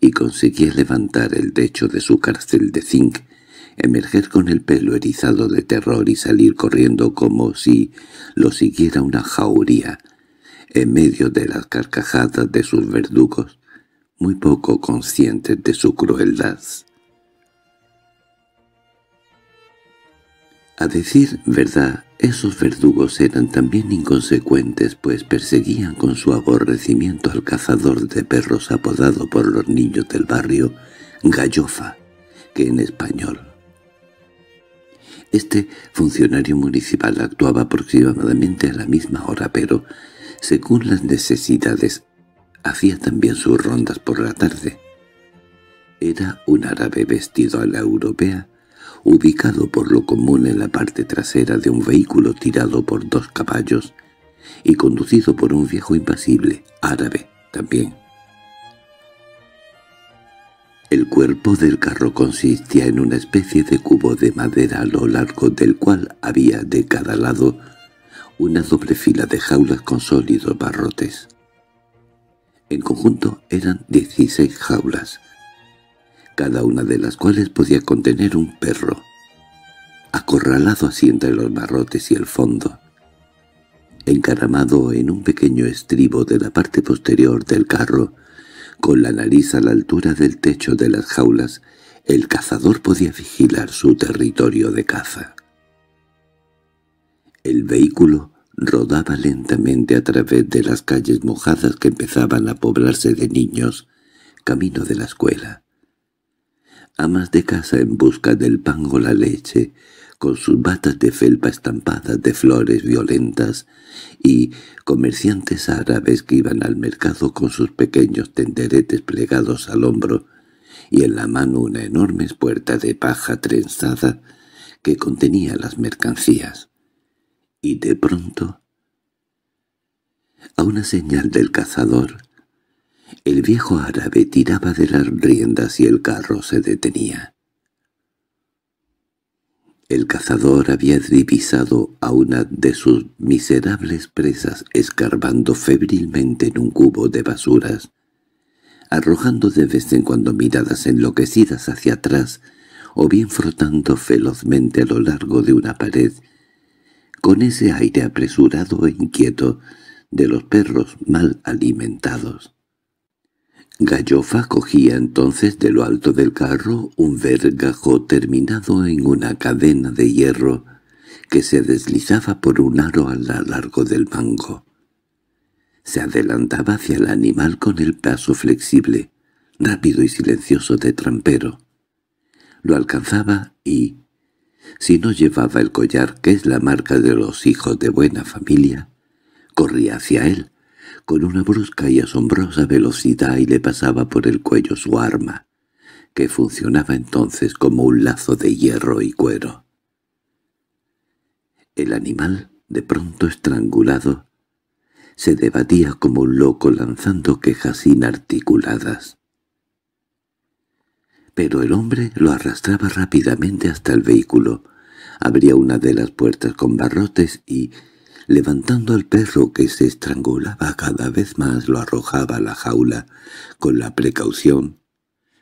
y conseguía levantar el techo de su cárcel de zinc emerger con el pelo erizado de terror y salir corriendo como si lo siguiera una jauría, en medio de las carcajadas de sus verdugos, muy poco conscientes de su crueldad. A decir verdad, esos verdugos eran también inconsecuentes, pues perseguían con su aborrecimiento al cazador de perros apodado por los niños del barrio Gallofa, que en español este funcionario municipal actuaba aproximadamente a la misma hora, pero, según las necesidades, hacía también sus rondas por la tarde. Era un árabe vestido a la europea, ubicado por lo común en la parte trasera de un vehículo tirado por dos caballos y conducido por un viejo impasible, árabe también. El cuerpo del carro consistía en una especie de cubo de madera a lo largo del cual había de cada lado una doble fila de jaulas con sólidos barrotes. En conjunto eran 16 jaulas, cada una de las cuales podía contener un perro, acorralado así entre los barrotes y el fondo, encaramado en un pequeño estribo de la parte posterior del carro, con la nariz a la altura del techo de las jaulas, el cazador podía vigilar su territorio de caza. El vehículo rodaba lentamente a través de las calles mojadas que empezaban a poblarse de niños, camino de la escuela. Amas de casa en busca del pan o la leche, con sus batas de felpa estampadas de flores violentas, y comerciantes árabes que iban al mercado con sus pequeños tenderetes plegados al hombro, y en la mano una enorme puerta de paja trenzada que contenía las mercancías. Y de pronto, a una señal del cazador, el viejo árabe tiraba de las riendas y el carro se detenía. El cazador había divisado a una de sus miserables presas escarbando febrilmente en un cubo de basuras, arrojando de vez en cuando miradas enloquecidas hacia atrás o bien frotando velozmente a lo largo de una pared, con ese aire apresurado e inquieto de los perros mal alimentados. Gallofa cogía entonces de lo alto del carro un vergajo terminado en una cadena de hierro que se deslizaba por un aro a lo largo del mango. Se adelantaba hacia el animal con el paso flexible, rápido y silencioso de trampero. Lo alcanzaba y, si no llevaba el collar que es la marca de los hijos de buena familia, corría hacia él, con una brusca y asombrosa velocidad y le pasaba por el cuello su arma, que funcionaba entonces como un lazo de hierro y cuero. El animal, de pronto estrangulado, se debatía como un loco lanzando quejas inarticuladas. Pero el hombre lo arrastraba rápidamente hasta el vehículo, abría una de las puertas con barrotes y, Levantando al perro que se estrangulaba cada vez más lo arrojaba a la jaula, con la precaución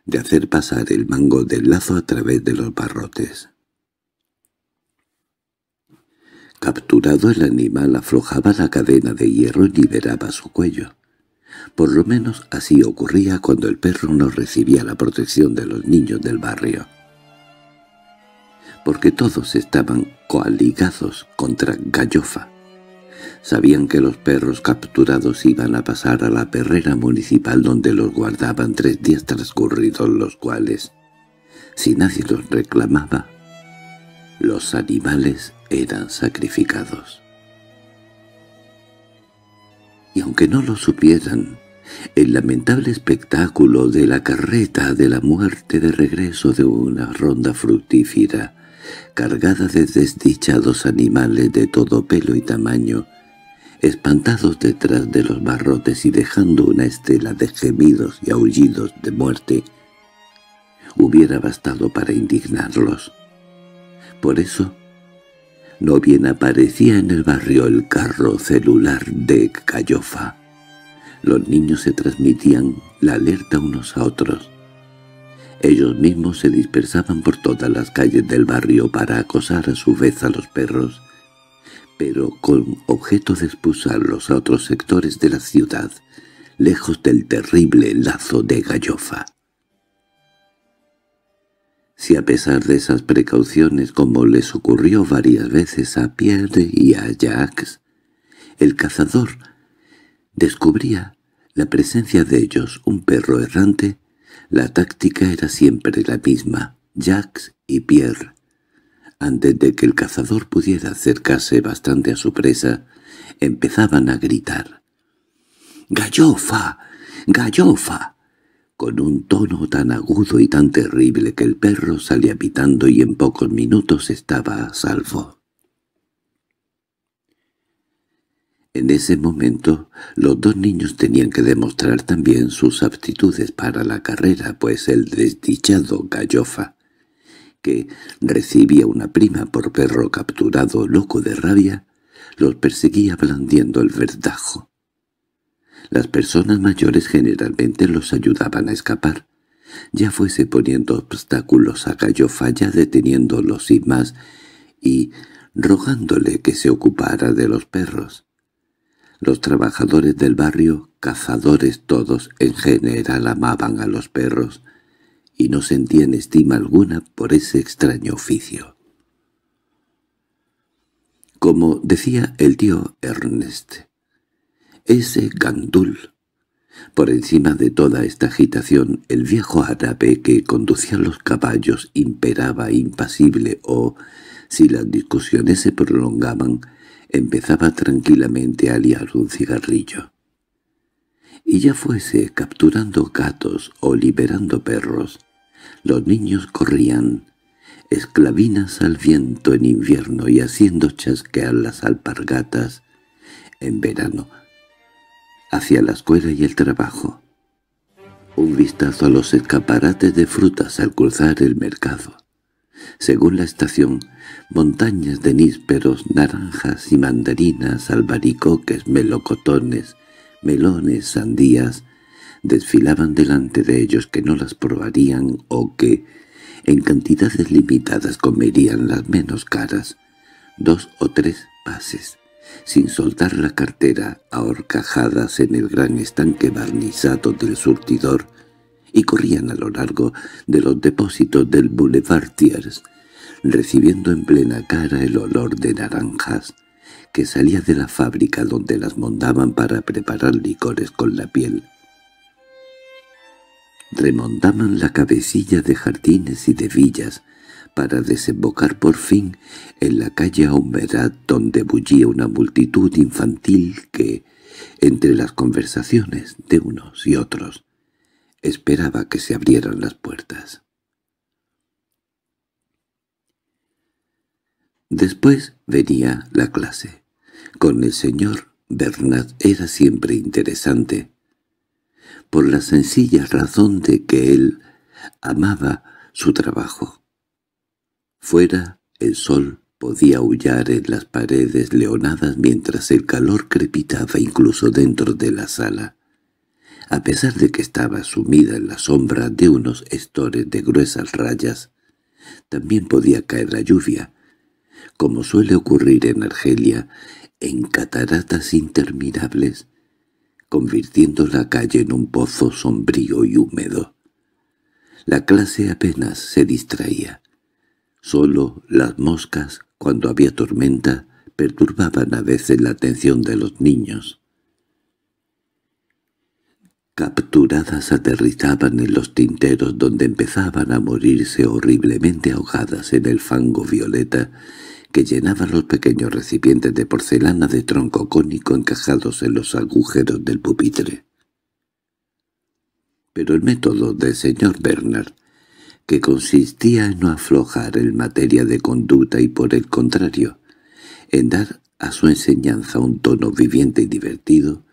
de hacer pasar el mango del lazo a través de los barrotes. Capturado el animal aflojaba la cadena de hierro y liberaba su cuello. Por lo menos así ocurría cuando el perro no recibía la protección de los niños del barrio. Porque todos estaban coaligados contra Gallofa. Sabían que los perros capturados iban a pasar a la perrera municipal donde los guardaban tres días transcurridos los cuales, si nadie los reclamaba, los animales eran sacrificados. Y aunque no lo supieran, el lamentable espectáculo de la carreta de la muerte de regreso de una ronda fructífera, cargada de desdichados animales de todo pelo y tamaño, espantados detrás de los barrotes y dejando una estela de gemidos y aullidos de muerte, hubiera bastado para indignarlos. Por eso, no bien aparecía en el barrio el carro celular de Cayofa, Los niños se transmitían la alerta unos a otros. Ellos mismos se dispersaban por todas las calles del barrio para acosar a su vez a los perros pero con objeto de expulsarlos a otros sectores de la ciudad, lejos del terrible lazo de gallofa. Si a pesar de esas precauciones, como les ocurrió varias veces a Pierre y a Jacques, el cazador descubría la presencia de ellos, un perro errante, la táctica era siempre la misma. Jacques y Pierre antes de que el cazador pudiera acercarse bastante a su presa, empezaban a gritar. —¡Gallofa! ¡Gallofa! con un tono tan agudo y tan terrible que el perro salía pitando y en pocos minutos estaba a salvo. En ese momento los dos niños tenían que demostrar también sus aptitudes para la carrera, pues el desdichado Gallofa que recibía una prima por perro capturado loco de rabia, los perseguía blandiendo el verdajo. Las personas mayores generalmente los ayudaban a escapar, ya fuese poniendo obstáculos a Falla deteniéndolos y más, y rogándole que se ocupara de los perros. Los trabajadores del barrio, cazadores todos, en general amaban a los perros, y no sentían estima alguna por ese extraño oficio. Como decía el tío Ernest, ese gandul por encima de toda esta agitación, el viejo árabe que conducía los caballos imperaba impasible o, si las discusiones se prolongaban, empezaba tranquilamente a liar un cigarrillo y ya fuese capturando gatos o liberando perros, los niños corrían, esclavinas al viento en invierno y haciendo chasquear las alpargatas en verano, hacia la escuela y el trabajo. Un vistazo a los escaparates de frutas al cruzar el mercado. Según la estación, montañas de nísperos, naranjas y mandarinas, albaricoques, melocotones, melones, sandías, desfilaban delante de ellos que no las probarían o que, en cantidades limitadas, comerían las menos caras, dos o tres pases, sin soltar la cartera, ahorcajadas en el gran estanque barnizado del surtidor, y corrían a lo largo de los depósitos del Boulevard Thiers, recibiendo en plena cara el olor de naranjas, que salía de la fábrica donde las mondaban para preparar licores con la piel. Remondaban la cabecilla de jardines y de villas, para desembocar por fin en la calle humedad donde bullía una multitud infantil que, entre las conversaciones de unos y otros, esperaba que se abrieran las puertas. Después venía la clase. Con el señor bernat era siempre interesante, por la sencilla razón de que él amaba su trabajo. Fuera, el sol podía aullar en las paredes leonadas mientras el calor crepitaba incluso dentro de la sala. A pesar de que estaba sumida en la sombra de unos estores de gruesas rayas, también podía caer la lluvia. Como suele ocurrir en Argelia, en cataratas interminables, convirtiendo la calle en un pozo sombrío y húmedo. La clase apenas se distraía. Solo las moscas, cuando había tormenta, perturbaban a veces la atención de los niños. Capturadas aterrizaban en los tinteros donde empezaban a morirse horriblemente ahogadas en el fango violeta que llenaba los pequeños recipientes de porcelana de tronco cónico encajados en los agujeros del pupitre. Pero el método del señor Bernard, que consistía en no aflojar en materia de conducta y por el contrario, en dar a su enseñanza un tono viviente y divertido,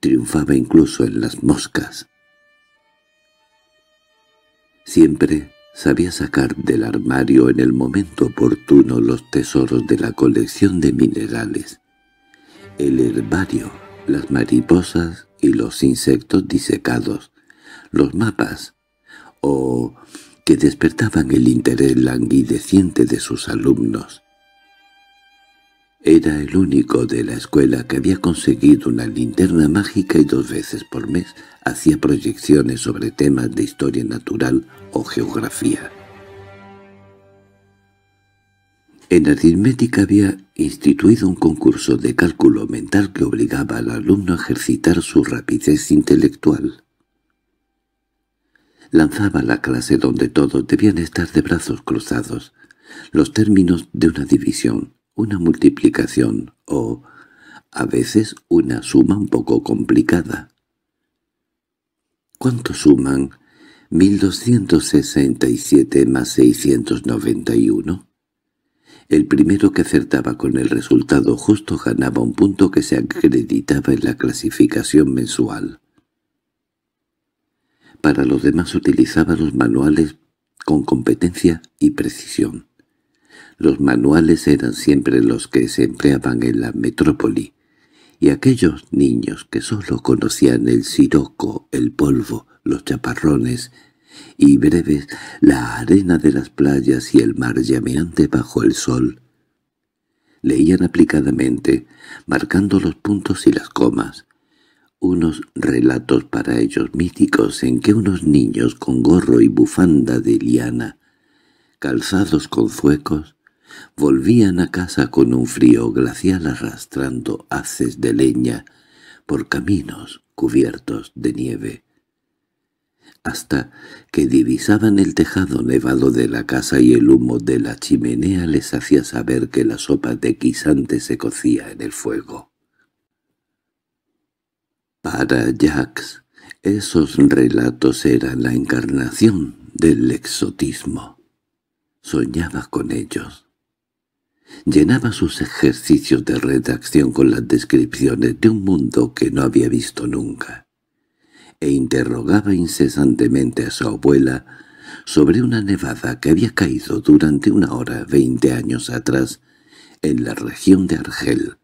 triunfaba incluso en las moscas. Siempre Sabía sacar del armario en el momento oportuno los tesoros de la colección de minerales, el herbario, las mariposas y los insectos disecados, los mapas, o que despertaban el interés languideciente de sus alumnos. Era el único de la escuela que había conseguido una linterna mágica y dos veces por mes hacía proyecciones sobre temas de historia natural o geografía. En aritmética había instituido un concurso de cálculo mental que obligaba al alumno a ejercitar su rapidez intelectual. Lanzaba la clase donde todos debían estar de brazos cruzados, los términos de una división, una multiplicación o, a veces, una suma un poco complicada. ¿Cuánto suman 1267 más 691? El primero que acertaba con el resultado justo ganaba un punto que se acreditaba en la clasificación mensual. Para los demás utilizaba los manuales con competencia y precisión. Los manuales eran siempre los que se empleaban en la metrópoli, y aquellos niños que sólo conocían el siroco, el polvo, los chaparrones y breves la arena de las playas y el mar llameante bajo el sol, leían aplicadamente, marcando los puntos y las comas, unos relatos para ellos míticos en que unos niños con gorro y bufanda de liana, calzados con zuecos, volvían a casa con un frío glacial arrastrando haces de leña por caminos cubiertos de nieve. Hasta que divisaban el tejado nevado de la casa y el humo de la chimenea les hacía saber que la sopa de guisante se cocía en el fuego. Para Jacques, esos relatos eran la encarnación del exotismo. Soñaba con ellos. Llenaba sus ejercicios de redacción con las descripciones de un mundo que no había visto nunca, e interrogaba incesantemente a su abuela sobre una nevada que había caído durante una hora veinte años atrás en la región de Argel.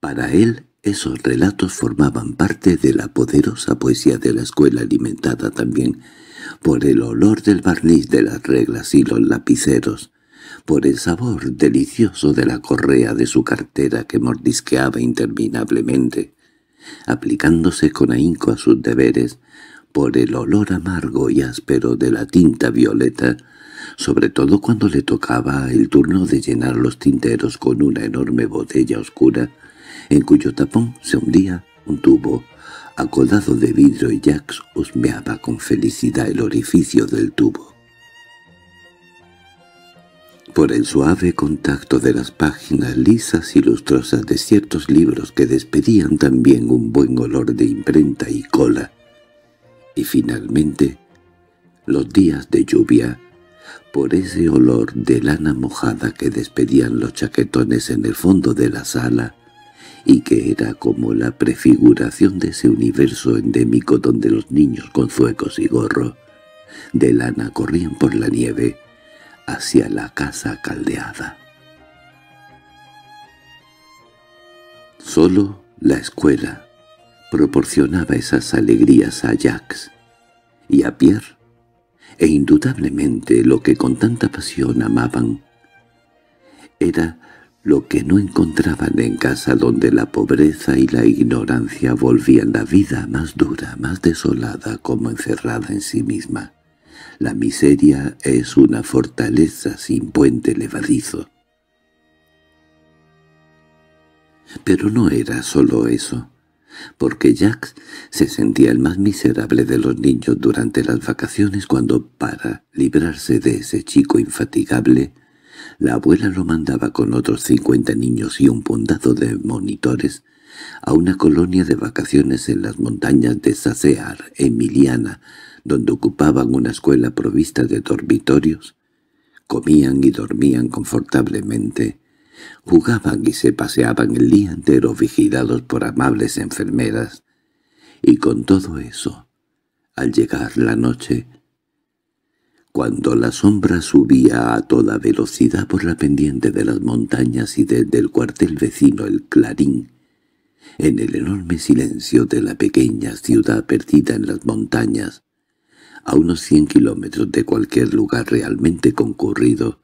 Para él esos relatos formaban parte de la poderosa poesía de la escuela alimentada también por el olor del barniz de las reglas y los lapiceros, por el sabor delicioso de la correa de su cartera que mordisqueaba interminablemente, aplicándose con ahínco a sus deberes, por el olor amargo y áspero de la tinta violeta, sobre todo cuando le tocaba el turno de llenar los tinteros con una enorme botella oscura, en cuyo tapón se hundía un tubo, acodado de vidrio y Jax husmeaba con felicidad el orificio del tubo por el suave contacto de las páginas lisas y lustrosas de ciertos libros que despedían también un buen olor de imprenta y cola. Y finalmente, los días de lluvia, por ese olor de lana mojada que despedían los chaquetones en el fondo de la sala, y que era como la prefiguración de ese universo endémico donde los niños con zuecos y gorro de lana corrían por la nieve, hacia la casa caldeada. Solo la escuela proporcionaba esas alegrías a Jacques y a Pierre, e indudablemente lo que con tanta pasión amaban era lo que no encontraban en casa donde la pobreza y la ignorancia volvían la vida más dura, más desolada, como encerrada en sí misma. La miseria es una fortaleza sin puente levadizo. Pero no era solo eso, porque Jack se sentía el más miserable de los niños durante las vacaciones cuando, para librarse de ese chico infatigable, la abuela lo mandaba con otros cincuenta niños y un pondado de monitores a una colonia de vacaciones en las montañas de Sasear, Emiliana, donde ocupaban una escuela provista de dormitorios, comían y dormían confortablemente, jugaban y se paseaban el día entero vigilados por amables enfermeras, y con todo eso, al llegar la noche, cuando la sombra subía a toda velocidad por la pendiente de las montañas y desde el cuartel vecino el clarín, en el enorme silencio de la pequeña ciudad perdida en las montañas, a unos 100 kilómetros de cualquier lugar realmente concurrido,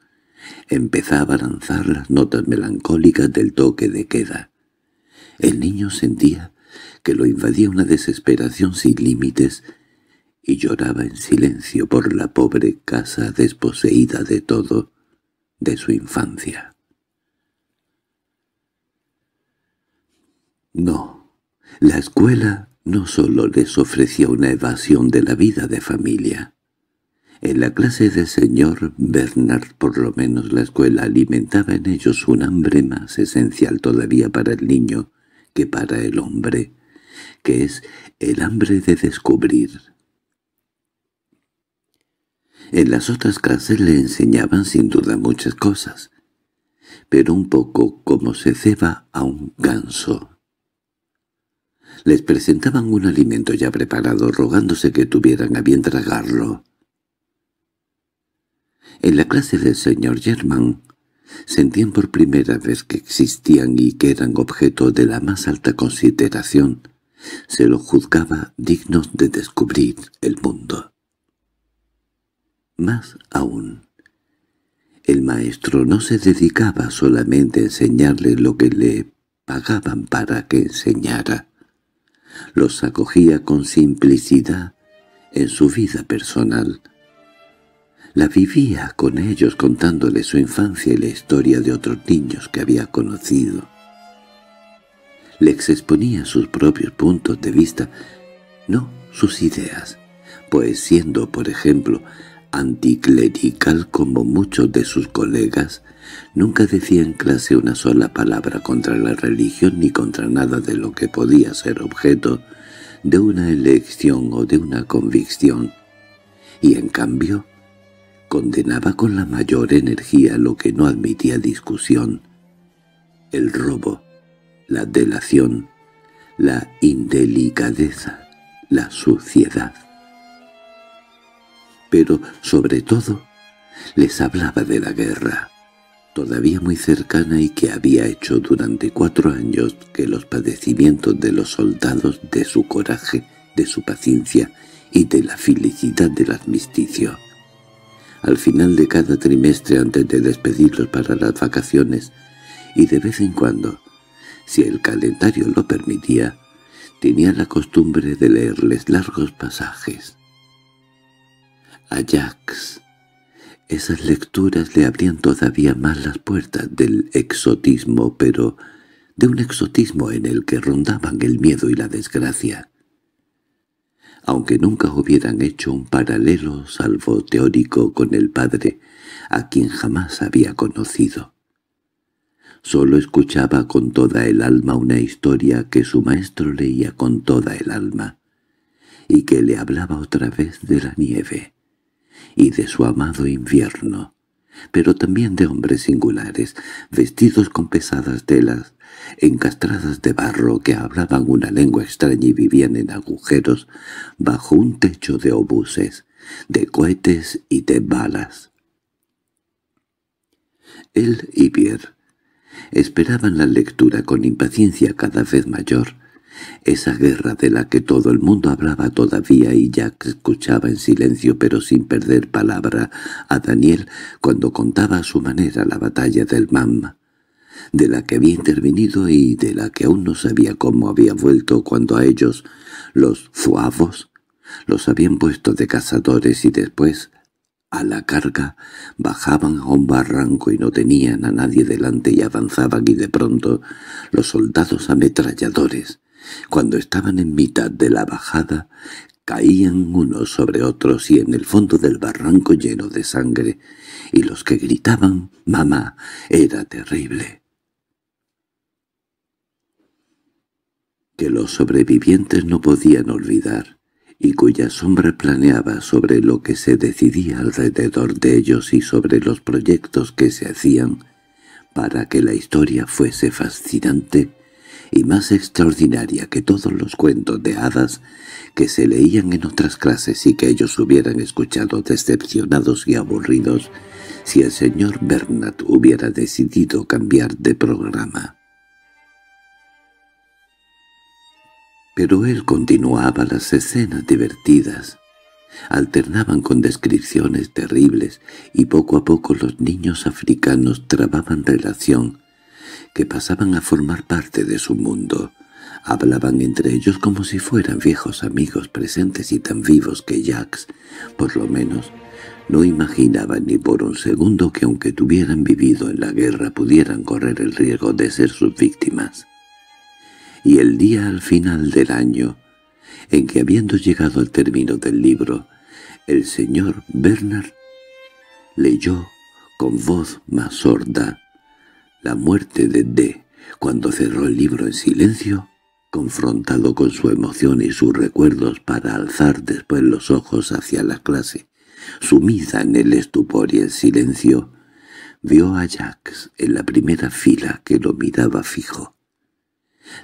empezaba a lanzar las notas melancólicas del toque de queda. El niño sentía que lo invadía una desesperación sin límites y lloraba en silencio por la pobre casa desposeída de todo de su infancia. No, la escuela no sólo les ofrecía una evasión de la vida de familia. En la clase del señor Bernard por lo menos la escuela alimentaba en ellos un hambre más esencial todavía para el niño que para el hombre, que es el hambre de descubrir. En las otras clases le enseñaban sin duda muchas cosas, pero un poco como se ceba a un ganso les presentaban un alimento ya preparado, rogándose que tuvieran a bien tragarlo. En la clase del señor Germán, sentían por primera vez que existían y que eran objeto de la más alta consideración. Se lo juzgaba dignos de descubrir el mundo. Más aún, el maestro no se dedicaba solamente a enseñarle lo que le pagaban para que enseñara, los acogía con simplicidad en su vida personal. La vivía con ellos contándole su infancia y la historia de otros niños que había conocido. Les exponía sus propios puntos de vista, no sus ideas, pues siendo, por ejemplo, anticlerical como muchos de sus colegas, Nunca decía en clase una sola palabra contra la religión ni contra nada de lo que podía ser objeto de una elección o de una convicción, y en cambio condenaba con la mayor energía lo que no admitía discusión, el robo, la delación, la indelicadeza, la suciedad. Pero, sobre todo, les hablaba de la guerra, todavía muy cercana y que había hecho durante cuatro años que los padecimientos de los soldados, de su coraje, de su paciencia y de la felicidad del armisticio. Al final de cada trimestre antes de despedirlos para las vacaciones, y de vez en cuando, si el calendario lo permitía, tenía la costumbre de leerles largos pasajes. Ajax esas lecturas le abrían todavía más las puertas del exotismo, pero de un exotismo en el que rondaban el miedo y la desgracia. Aunque nunca hubieran hecho un paralelo salvo teórico con el padre, a quien jamás había conocido. Solo escuchaba con toda el alma una historia que su maestro leía con toda el alma, y que le hablaba otra vez de la nieve y de su amado invierno, pero también de hombres singulares, vestidos con pesadas telas, encastradas de barro que hablaban una lengua extraña y vivían en agujeros bajo un techo de obuses, de cohetes y de balas. Él y Pierre esperaban la lectura con impaciencia cada vez mayor, esa guerra de la que todo el mundo hablaba todavía y Jack escuchaba en silencio pero sin perder palabra a Daniel cuando contaba a su manera la batalla del Mam, de la que había intervenido y de la que aún no sabía cómo había vuelto cuando a ellos, los zuavos, los habían puesto de cazadores y después, a la carga, bajaban a un barranco y no tenían a nadie delante y avanzaban y de pronto los soldados ametralladores cuando estaban en mitad de la bajada, caían unos sobre otros y en el fondo del barranco lleno de sangre, y los que gritaban «¡Mamá!» era terrible. que los sobrevivientes no podían olvidar y cuya sombra planeaba sobre lo que se decidía alrededor de ellos y sobre los proyectos que se hacían para que la historia fuese fascinante, y más extraordinaria que todos los cuentos de hadas que se leían en otras clases y que ellos hubieran escuchado decepcionados y aburridos si el señor Bernat hubiera decidido cambiar de programa. Pero él continuaba las escenas divertidas. Alternaban con descripciones terribles y poco a poco los niños africanos trababan relación que pasaban a formar parte de su mundo. Hablaban entre ellos como si fueran viejos amigos presentes y tan vivos que Jacques, por lo menos, no imaginaba ni por un segundo que aunque tuvieran vivido en la guerra pudieran correr el riesgo de ser sus víctimas. Y el día al final del año, en que habiendo llegado al término del libro, el señor Bernard leyó con voz más sorda la muerte de D, cuando cerró el libro en silencio, confrontado con su emoción y sus recuerdos para alzar después los ojos hacia la clase, sumida en el estupor y el silencio, vio a Jax en la primera fila que lo miraba fijo.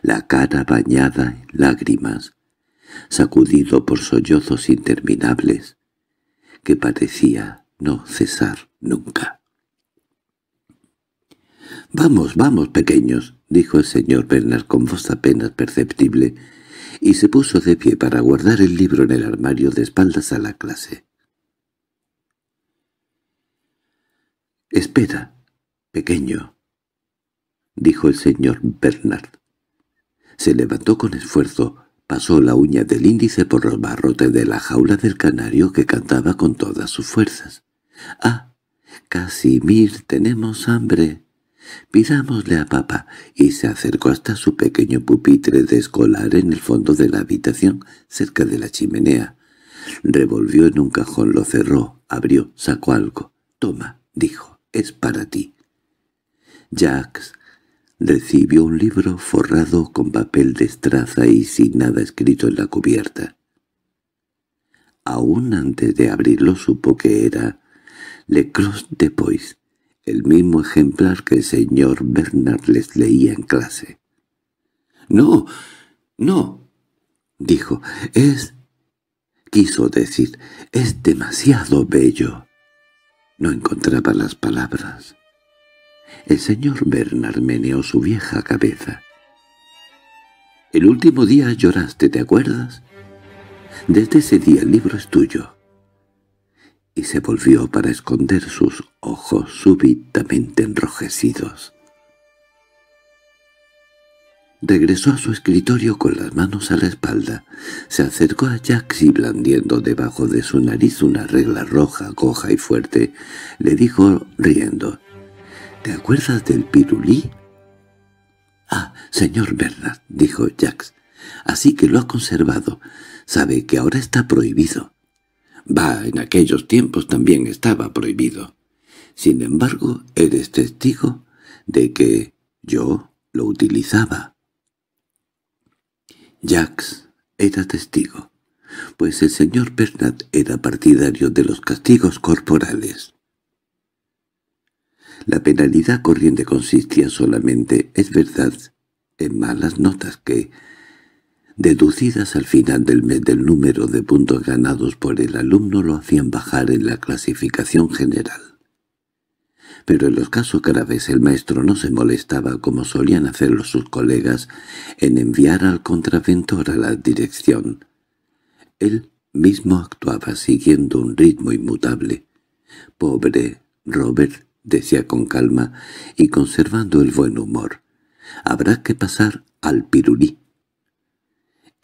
La cara bañada en lágrimas, sacudido por sollozos interminables, que parecía no cesar nunca. —Vamos, vamos, pequeños —dijo el señor Bernard con voz apenas perceptible, y se puso de pie para guardar el libro en el armario de espaldas a la clase. —Espera, pequeño —dijo el señor Bernard. Se levantó con esfuerzo, pasó la uña del índice por los barrotes de la jaula del canario que cantaba con todas sus fuerzas. —¡Ah! Casimir, tenemos hambre. Pidámosle a papá, y se acercó hasta su pequeño pupitre de escolar en el fondo de la habitación, cerca de la chimenea. Revolvió en un cajón, lo cerró, abrió, sacó algo. «Toma», dijo, «es para ti». Jacques recibió un libro forrado con papel de estraza y sin nada escrito en la cubierta. Aún antes de abrirlo supo que era «Le Cross de Pois», el mismo ejemplar que el señor Bernard les leía en clase. —¡No! ¡No! —dijo. —Es... quiso decir, es demasiado bello. No encontraba las palabras. El señor Bernard meneó su vieja cabeza. —El último día lloraste, ¿te acuerdas? Desde ese día el libro es tuyo y se volvió para esconder sus ojos súbitamente enrojecidos. Regresó a su escritorio con las manos a la espalda. Se acercó a Jax y blandiendo debajo de su nariz una regla roja, coja y fuerte, le dijo riendo, —¿Te acuerdas del pirulí? —Ah, señor Bernard —dijo Jax—, así que lo ha conservado. Sabe que ahora está prohibido. Bah, en aquellos tiempos también estaba prohibido. Sin embargo, eres testigo de que yo lo utilizaba. Jax era testigo, pues el señor Bernard era partidario de los castigos corporales. La penalidad corriente consistía solamente, es verdad, en malas notas que, deducidas al final del mes del número de puntos ganados por el alumno lo hacían bajar en la clasificación general. Pero en los casos graves el maestro no se molestaba, como solían hacerlo sus colegas, en enviar al contraventor a la dirección. Él mismo actuaba siguiendo un ritmo inmutable. «Pobre Robert», decía con calma y conservando el buen humor, «habrá que pasar al pirulí».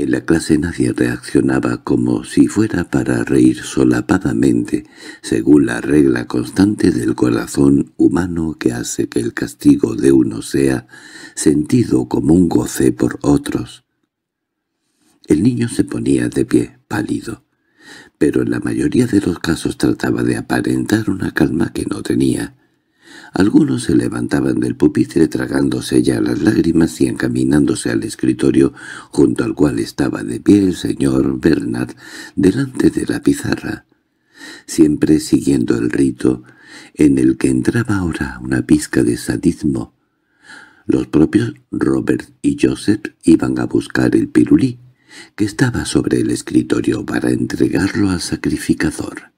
En la clase nadie reaccionaba como si fuera para reír solapadamente, según la regla constante del corazón humano que hace que el castigo de uno sea sentido como un goce por otros. El niño se ponía de pie, pálido, pero en la mayoría de los casos trataba de aparentar una calma que no tenía. Algunos se levantaban del pupitre tragándose ya las lágrimas y encaminándose al escritorio junto al cual estaba de pie el señor Bernard delante de la pizarra, siempre siguiendo el rito en el que entraba ahora una pizca de sadismo. Los propios Robert y Joseph iban a buscar el pirulí, que estaba sobre el escritorio para entregarlo al sacrificador.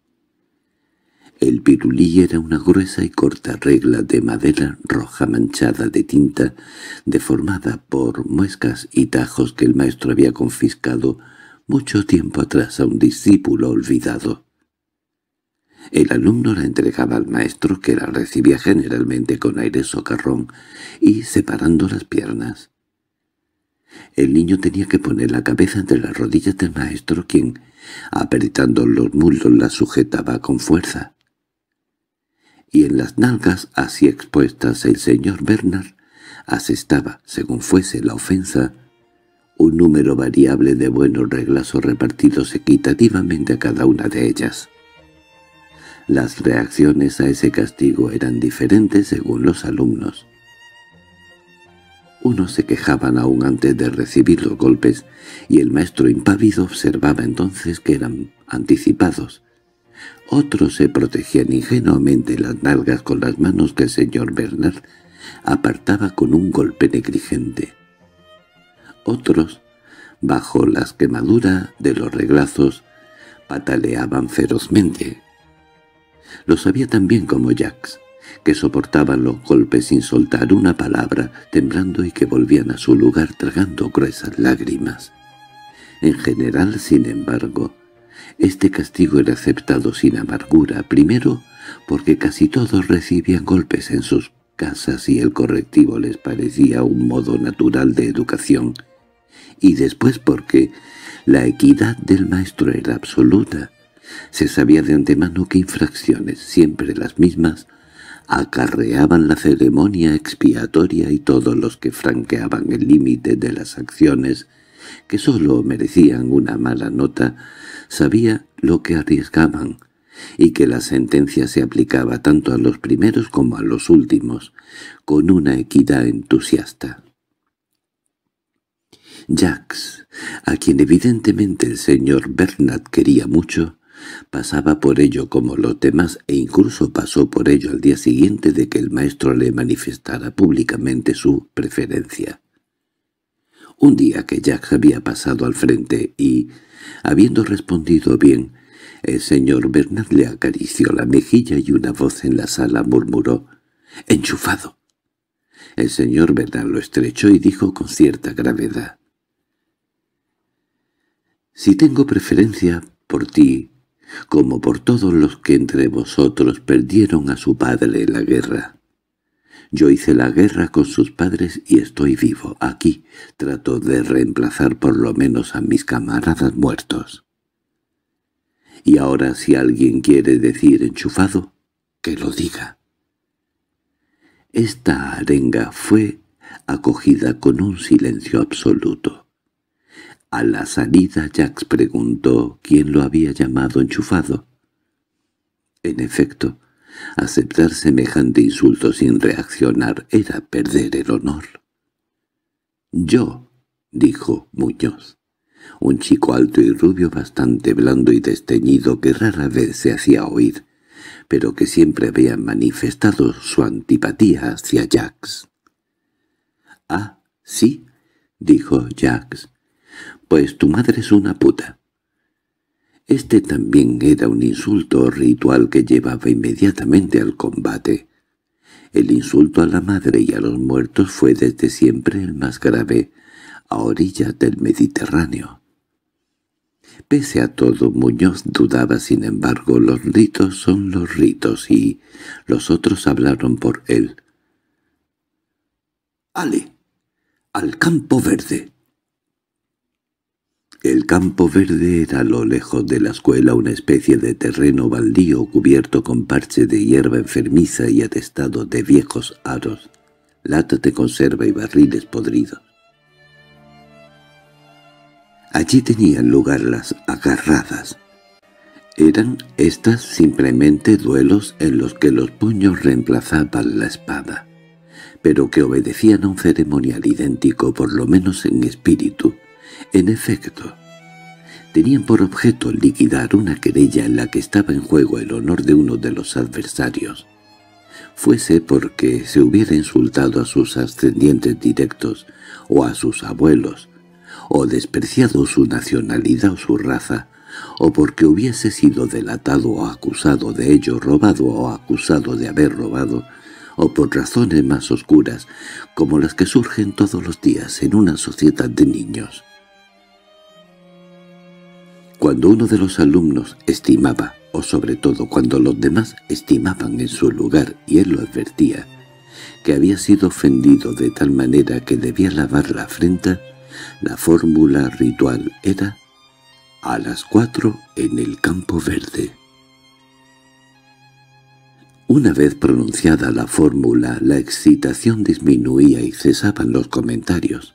El pirulí era una gruesa y corta regla de madera roja manchada de tinta, deformada por muescas y tajos que el maestro había confiscado mucho tiempo atrás a un discípulo olvidado. El alumno la entregaba al maestro, que la recibía generalmente con aire socarrón y separando las piernas. El niño tenía que poner la cabeza entre las rodillas del maestro, quien, apretando los muslos, la sujetaba con fuerza y en las nalgas así expuestas el señor Bernard asestaba, según fuese la ofensa, un número variable de buenos reglazos repartidos equitativamente a cada una de ellas. Las reacciones a ese castigo eran diferentes según los alumnos. Unos se quejaban aún antes de recibir los golpes, y el maestro impávido observaba entonces que eran anticipados, otros se protegían ingenuamente las nalgas con las manos que el señor Bernard apartaba con un golpe negligente. Otros, bajo las quemaduras de los reglazos, pataleaban ferozmente. Lo sabía tan bien como Jacques, que soportaban los golpes sin soltar una palabra, temblando y que volvían a su lugar tragando gruesas lágrimas. En general, sin embargo, este castigo era aceptado sin amargura, primero porque casi todos recibían golpes en sus casas y el correctivo les parecía un modo natural de educación, y después porque la equidad del maestro era absoluta. Se sabía de antemano que infracciones, siempre las mismas, acarreaban la ceremonia expiatoria y todos los que franqueaban el límite de las acciones que sólo merecían una mala nota, sabía lo que arriesgaban, y que la sentencia se aplicaba tanto a los primeros como a los últimos, con una equidad entusiasta. Jacks, a quien evidentemente el señor Bernard quería mucho, pasaba por ello como los demás e incluso pasó por ello al día siguiente de que el maestro le manifestara públicamente su preferencia. Un día que Jack había pasado al frente y, habiendo respondido bien, el señor Bernard le acarició la mejilla y una voz en la sala murmuró «¡Enchufado!». El señor Bernard lo estrechó y dijo con cierta gravedad «Si tengo preferencia por ti, como por todos los que entre vosotros perdieron a su padre en la guerra, yo hice la guerra con sus padres y estoy vivo, aquí. Trato de reemplazar por lo menos a mis camaradas muertos. Y ahora si alguien quiere decir enchufado, que lo diga. Esta arenga fue acogida con un silencio absoluto. A la salida Jax preguntó quién lo había llamado enchufado. En efecto, Aceptar semejante insulto sin reaccionar era perder el honor. «Yo», dijo Muñoz, un chico alto y rubio bastante blando y desteñido que rara vez se hacía oír, pero que siempre había manifestado su antipatía hacia Jax. «Ah, sí», dijo Jax, «pues tu madre es una puta». Este también era un insulto o ritual que llevaba inmediatamente al combate. El insulto a la madre y a los muertos fue desde siempre el más grave, a orillas del Mediterráneo. Pese a todo, Muñoz dudaba, sin embargo, los ritos son los ritos y los otros hablaron por él. —¡Ale! ¡Al campo verde! El campo verde era a lo lejos de la escuela una especie de terreno baldío cubierto con parche de hierba enfermiza y atestado de viejos aros, latas de conserva y barriles podridos. Allí tenían lugar las agarradas. Eran estas simplemente duelos en los que los puños reemplazaban la espada, pero que obedecían a un ceremonial idéntico por lo menos en espíritu, en efecto, tenían por objeto liquidar una querella en la que estaba en juego el honor de uno de los adversarios, fuese porque se hubiera insultado a sus ascendientes directos o a sus abuelos, o despreciado su nacionalidad o su raza, o porque hubiese sido delatado o acusado de ello, robado o acusado de haber robado, o por razones más oscuras, como las que surgen todos los días en una sociedad de niños. Cuando uno de los alumnos estimaba, o sobre todo cuando los demás estimaban en su lugar y él lo advertía, que había sido ofendido de tal manera que debía lavar la afrenta, la fórmula ritual era «a las cuatro en el campo verde». Una vez pronunciada la fórmula, la excitación disminuía y cesaban los comentarios.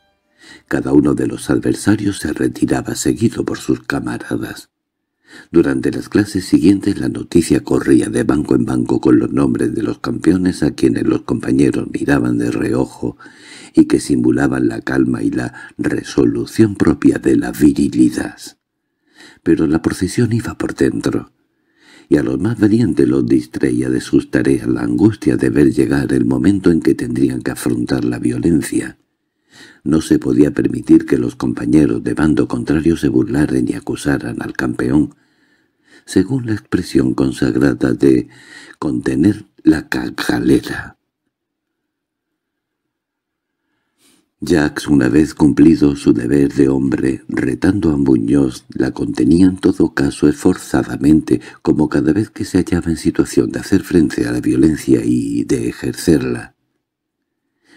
Cada uno de los adversarios se retiraba seguido por sus camaradas. Durante las clases siguientes la noticia corría de banco en banco con los nombres de los campeones a quienes los compañeros miraban de reojo y que simulaban la calma y la resolución propia de la virilidad. Pero la procesión iba por dentro, y a los más valientes los distraía de sus tareas la angustia de ver llegar el momento en que tendrían que afrontar la violencia. No se podía permitir que los compañeros de bando contrario se burlaren y acusaran al campeón, según la expresión consagrada de «contener la cajalera». Jacques, una vez cumplido su deber de hombre, retando a Muñoz, la contenía en todo caso esforzadamente, como cada vez que se hallaba en situación de hacer frente a la violencia y de ejercerla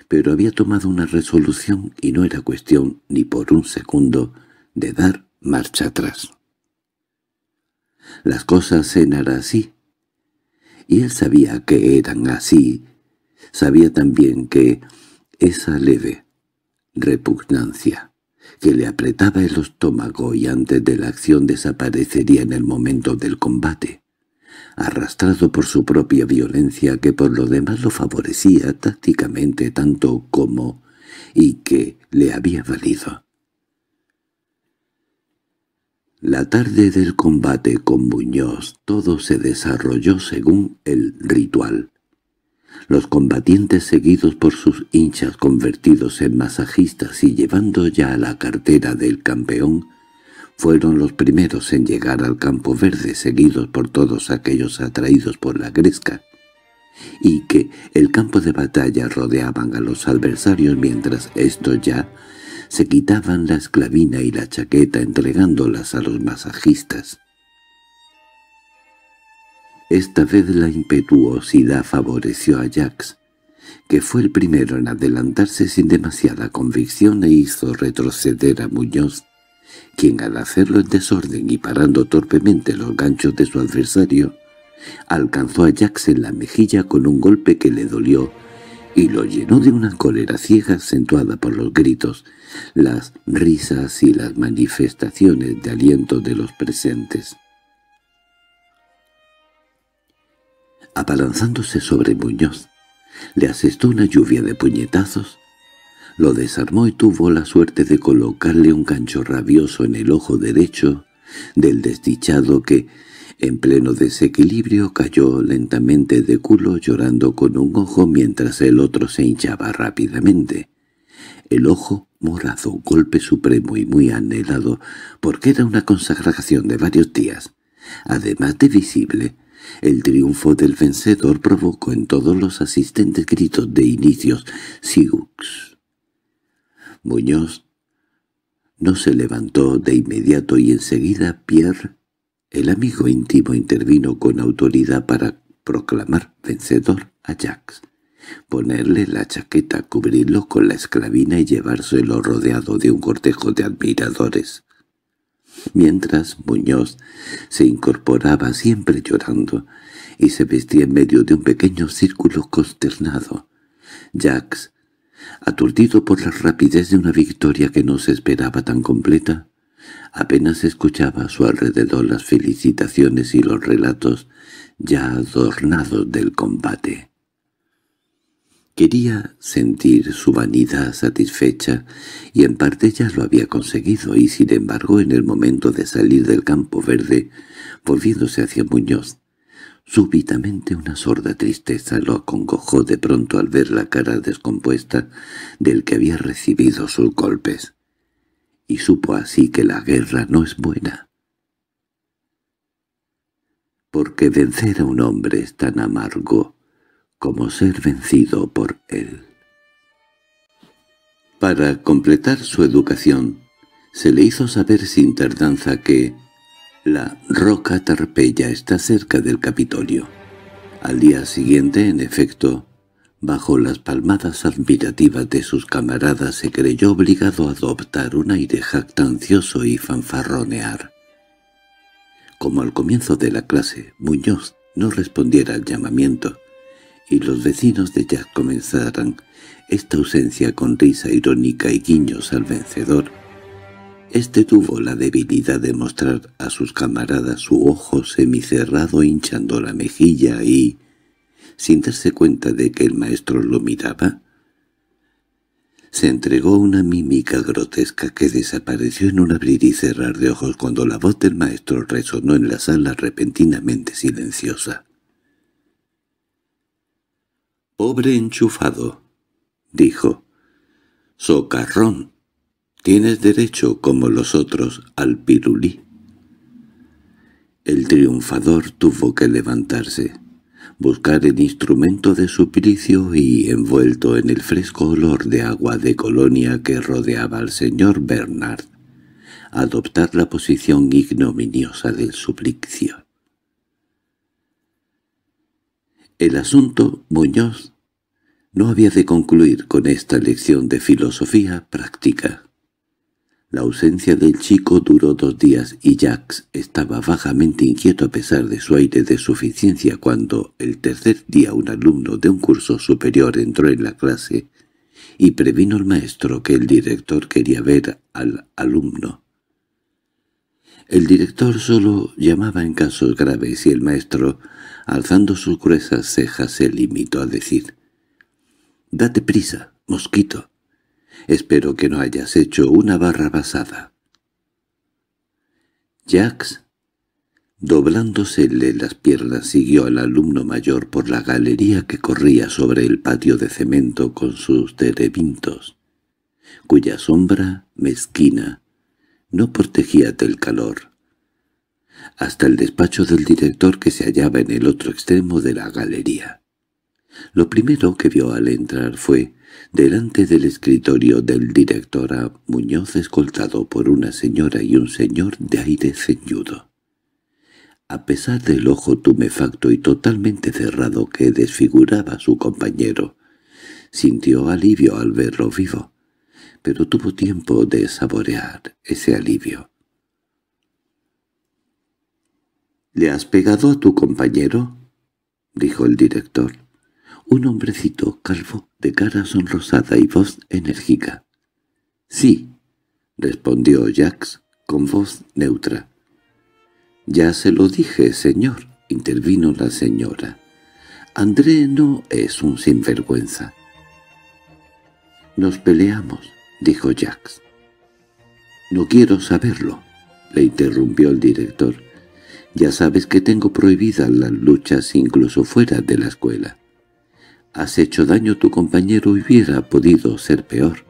pero había tomado una resolución y no era cuestión, ni por un segundo, de dar marcha atrás. Las cosas eran así, y él sabía que eran así. Sabía también que esa leve repugnancia que le apretaba el estómago y antes de la acción desaparecería en el momento del combate, arrastrado por su propia violencia que por lo demás lo favorecía tácticamente tanto como y que le había valido. La tarde del combate con Muñoz todo se desarrolló según el ritual. Los combatientes seguidos por sus hinchas convertidos en masajistas y llevando ya la cartera del campeón fueron los primeros en llegar al campo verde, seguidos por todos aquellos atraídos por la gresca, y que el campo de batalla rodeaban a los adversarios mientras estos ya se quitaban la esclavina y la chaqueta entregándolas a los masajistas. Esta vez la impetuosidad favoreció a Jax, que fue el primero en adelantarse sin demasiada convicción e hizo retroceder a Muñoz quien al hacerlo en desorden y parando torpemente los ganchos de su adversario, alcanzó a Jax en la mejilla con un golpe que le dolió y lo llenó de una cólera ciega acentuada por los gritos, las risas y las manifestaciones de aliento de los presentes. Abalanzándose sobre Muñoz, le asestó una lluvia de puñetazos lo desarmó y tuvo la suerte de colocarle un gancho rabioso en el ojo derecho del desdichado que, en pleno desequilibrio, cayó lentamente de culo llorando con un ojo mientras el otro se hinchaba rápidamente. El ojo morado, golpe supremo y muy anhelado, porque era una consagración de varios días. Además de visible, el triunfo del vencedor provocó en todos los asistentes gritos de inicios «Siux». Muñoz no se levantó de inmediato y enseguida Pierre, el amigo íntimo, intervino con autoridad para proclamar vencedor a Jax, ponerle la chaqueta, cubrirlo con la esclavina y llevárselo rodeado de un cortejo de admiradores. Mientras Muñoz se incorporaba siempre llorando y se vestía en medio de un pequeño círculo consternado, Jax aturdido por la rapidez de una victoria que no se esperaba tan completa, apenas escuchaba a su alrededor las felicitaciones y los relatos ya adornados del combate. Quería sentir su vanidad satisfecha, y en parte ya lo había conseguido, y sin embargo en el momento de salir del campo verde, volviéndose hacia Muñoz, Súbitamente una sorda tristeza lo acongojó de pronto al ver la cara descompuesta del que había recibido sus golpes, y supo así que la guerra no es buena. Porque vencer a un hombre es tan amargo como ser vencido por él. Para completar su educación, se le hizo saber sin tardanza que la roca Tarpeya está cerca del Capitolio. Al día siguiente, en efecto, bajo las palmadas admirativas de sus camaradas se creyó obligado a adoptar un aire jactancioso y fanfarronear. Como al comienzo de la clase, Muñoz no respondiera al llamamiento, y los vecinos de Jack comenzaran esta ausencia con risa irónica y guiños al vencedor, este tuvo la debilidad de mostrar a sus camaradas su ojo semicerrado hinchando la mejilla y, sin darse cuenta de que el maestro lo miraba, se entregó una mímica grotesca que desapareció en un abrir y cerrar de ojos cuando la voz del maestro resonó en la sala repentinamente silenciosa. —¡Pobre enchufado! —dijo. —¡Socarrón! Tienes derecho, como los otros, al pirulí. El triunfador tuvo que levantarse, buscar el instrumento de suplicio y, envuelto en el fresco olor de agua de colonia que rodeaba al señor Bernard, adoptar la posición ignominiosa del suplicio. El asunto, Muñoz, no había de concluir con esta lección de filosofía práctica. La ausencia del chico duró dos días y Jax estaba vagamente inquieto a pesar de su aire de suficiencia cuando el tercer día un alumno de un curso superior entró en la clase y previno al maestro que el director quería ver al alumno. El director solo llamaba en casos graves y el maestro, alzando sus gruesas cejas, se limitó a decir «Date prisa, mosquito». Espero que no hayas hecho una barra basada. Jax, doblándosele las piernas, siguió al alumno mayor por la galería que corría sobre el patio de cemento con sus terebintos, cuya sombra, mezquina, no protegía del calor, hasta el despacho del director que se hallaba en el otro extremo de la galería. Lo primero que vio al entrar fue, delante del escritorio del director a Muñoz escoltado por una señora y un señor de aire ceñudo. A pesar del ojo tumefacto y totalmente cerrado que desfiguraba a su compañero, sintió alivio al verlo vivo, pero tuvo tiempo de saborear ese alivio. —¿Le has pegado a tu compañero? —dijo el director. Un hombrecito calvo, de cara sonrosada y voz enérgica. —Sí —respondió Jax con voz neutra. —Ya se lo dije, señor —intervino la señora—. André no es un sinvergüenza. —Nos peleamos —dijo Jax. —No quiero saberlo —le interrumpió el director. —Ya sabes que tengo prohibidas las luchas incluso fuera de la escuela has hecho daño a tu compañero hubiera podido ser peor.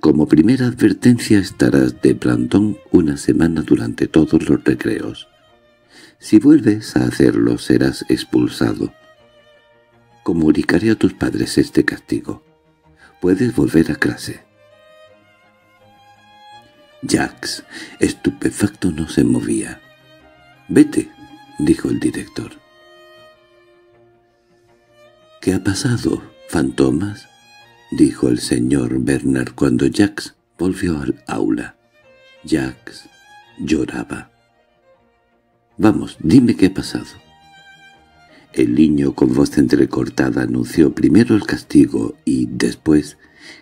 Como primera advertencia estarás de plantón una semana durante todos los recreos. Si vuelves a hacerlo serás expulsado. Comunicaré a tus padres este castigo. Puedes volver a clase. Jax, estupefacto, no se movía. «Vete», dijo el director. —¿Qué ha pasado, fantomas? —dijo el señor Bernard cuando Jax volvió al aula. Jax lloraba. —Vamos, dime qué ha pasado. El niño con voz entrecortada anunció primero el castigo y, después,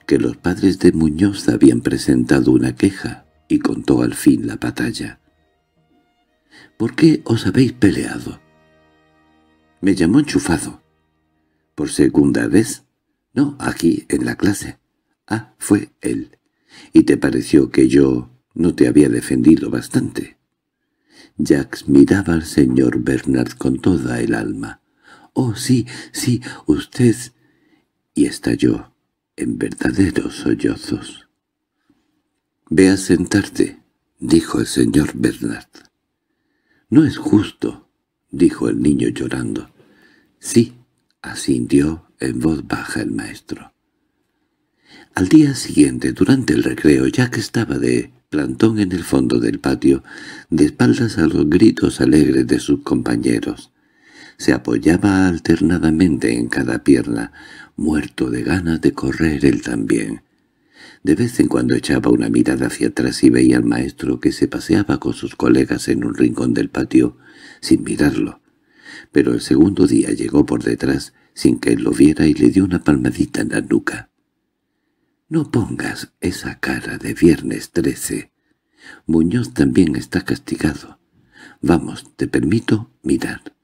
que los padres de Muñoz habían presentado una queja y contó al fin la batalla. —¿Por qué os habéis peleado? —Me llamó enchufado ¿Por segunda vez? No, aquí, en la clase. Ah, fue él. ¿Y te pareció que yo no te había defendido bastante? Jacques miraba al señor Bernard con toda el alma. «Oh, sí, sí, usted...» Y estalló en verdaderos sollozos. «Ve a sentarte», dijo el señor Bernard. «No es justo», dijo el niño llorando. «Sí, —asintió en voz baja el maestro. Al día siguiente, durante el recreo, ya que estaba de plantón en el fondo del patio, de espaldas a los gritos alegres de sus compañeros, se apoyaba alternadamente en cada pierna, muerto de ganas de correr él también. De vez en cuando echaba una mirada hacia atrás y veía al maestro que se paseaba con sus colegas en un rincón del patio, sin mirarlo, pero el segundo día llegó por detrás sin que él lo viera y le dio una palmadita en la nuca. —No pongas esa cara de viernes trece. Muñoz también está castigado. Vamos, te permito mirar.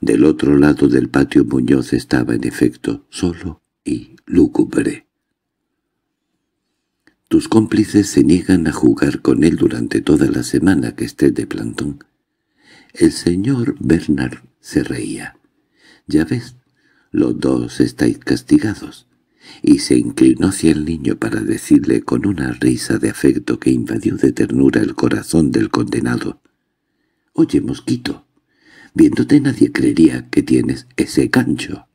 Del otro lado del patio Muñoz estaba en efecto solo y lúgubre. Tus cómplices se niegan a jugar con él durante toda la semana que esté de plantón. El señor Bernard se reía. «Ya ves, los dos estáis castigados». Y se inclinó hacia el niño para decirle con una risa de afecto que invadió de ternura el corazón del condenado. «Oye, mosquito, viéndote nadie creería que tienes ese gancho».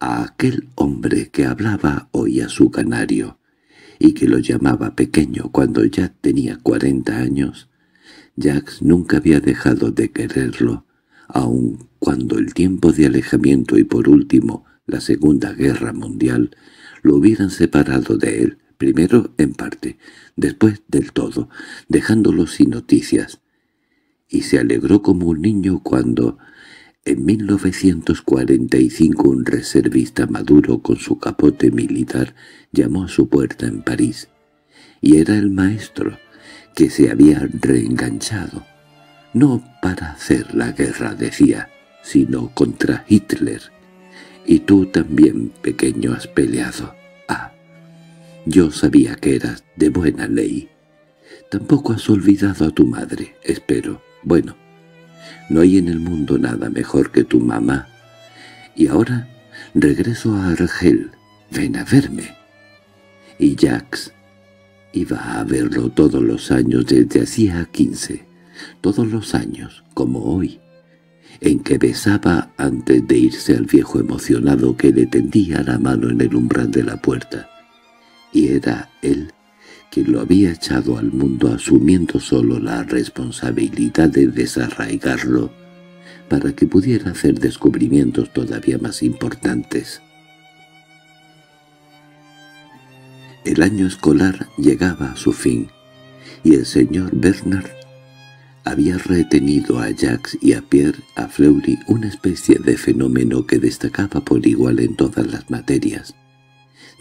A aquel hombre que hablaba hoy a su canario, y que lo llamaba pequeño cuando ya tenía cuarenta años, Jacques nunca había dejado de quererlo, aun cuando el tiempo de alejamiento y por último la Segunda Guerra Mundial lo hubieran separado de él, primero en parte, después del todo, dejándolo sin noticias. Y se alegró como un niño cuando, en 1945, un reservista maduro con su capote militar llamó a su puerta en París. Y era el maestro, que se había reenganchado, no para hacer la guerra, decía, sino contra Hitler. Y tú también, pequeño, has peleado. Ah, yo sabía que eras de buena ley. Tampoco has olvidado a tu madre, espero. Bueno, no hay en el mundo nada mejor que tu mamá. Y ahora regreso a Argel. Ven a verme. Y Jax Iba a verlo todos los años desde hacía quince, todos los años, como hoy, en que besaba antes de irse al viejo emocionado que le tendía la mano en el umbral de la puerta. Y era él quien lo había echado al mundo asumiendo solo la responsabilidad de desarraigarlo para que pudiera hacer descubrimientos todavía más importantes. El año escolar llegaba a su fin, y el señor Bernard había retenido a Jacques y a Pierre a Fleury una especie de fenómeno que destacaba por igual en todas las materias.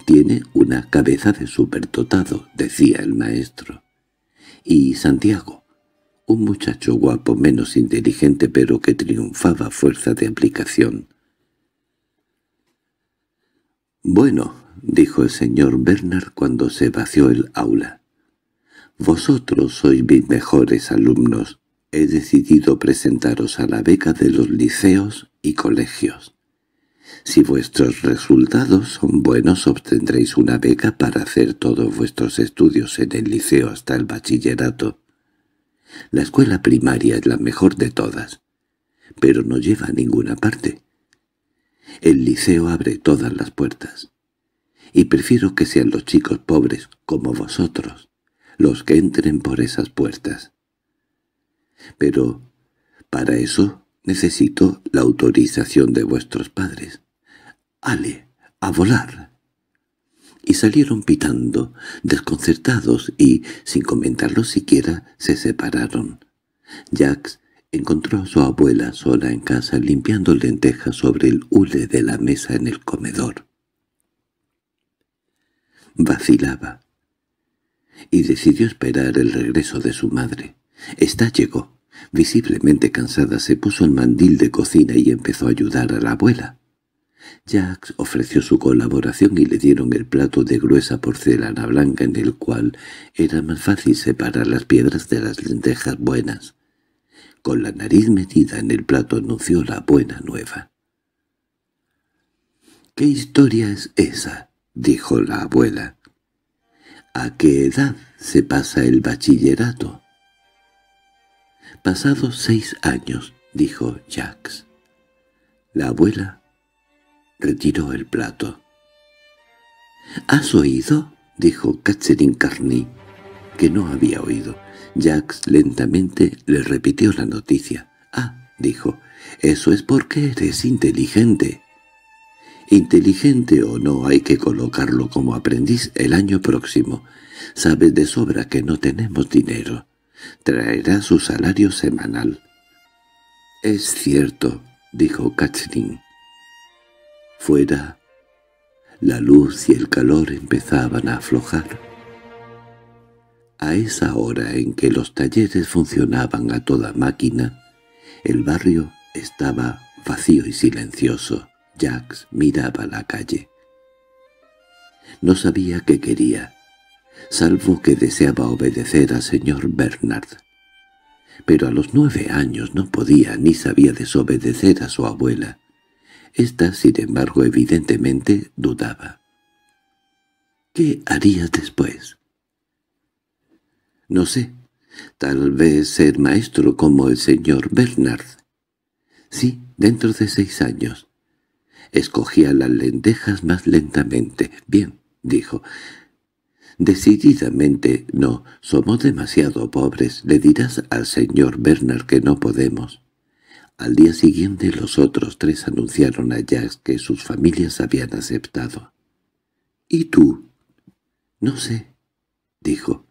«Tiene una cabeza de superdotado», decía el maestro. «Y Santiago, un muchacho guapo menos inteligente pero que triunfaba fuerza de aplicación». «Bueno», —dijo el señor Bernard cuando se vació el aula—, vosotros sois mis mejores alumnos. He decidido presentaros a la beca de los liceos y colegios. Si vuestros resultados son buenos obtendréis una beca para hacer todos vuestros estudios en el liceo hasta el bachillerato. La escuela primaria es la mejor de todas, pero no lleva a ninguna parte. El liceo abre todas las puertas y prefiero que sean los chicos pobres como vosotros los que entren por esas puertas. Pero para eso necesito la autorización de vuestros padres. ¡Ale, a volar! y salieron pitando, desconcertados y, sin comentarlo siquiera, se separaron. Jax encontró a su abuela sola en casa limpiando lentejas sobre el hule de la mesa en el comedor vacilaba. Y decidió esperar el regreso de su madre. Esta llegó. Visiblemente cansada se puso el mandil de cocina y empezó a ayudar a la abuela. Jax ofreció su colaboración y le dieron el plato de gruesa porcelana blanca en el cual era más fácil separar las piedras de las lentejas buenas. Con la nariz metida en el plato anunció la buena nueva. —¿Qué historia es esa? —dijo la abuela. —¿A qué edad se pasa el bachillerato? —Pasados seis años —dijo Jax. La abuela retiró el plato. —¿Has oído? —dijo Catherine Carney, que no había oído. Jax lentamente le repitió la noticia. —Ah —dijo—, eso es porque eres inteligente. Inteligente o no hay que colocarlo como aprendiz el año próximo. Sabes de sobra que no tenemos dinero. Traerá su salario semanal. —Es cierto —dijo Kathleen. Fuera, la luz y el calor empezaban a aflojar. A esa hora en que los talleres funcionaban a toda máquina, el barrio estaba vacío y silencioso. Jax miraba la calle. No sabía qué quería, salvo que deseaba obedecer al señor Bernard. Pero a los nueve años no podía ni sabía desobedecer a su abuela. Esta, sin embargo, evidentemente dudaba. ¿Qué haría después? No sé. Tal vez ser maestro como el señor Bernard. Sí, dentro de seis años. Escogía las lentejas más lentamente. «Bien», dijo. «Decididamente no, somos demasiado pobres. Le dirás al señor Bernard que no podemos». Al día siguiente los otros tres anunciaron a Jack que sus familias habían aceptado. —¿Y tú? —No sé —dijo.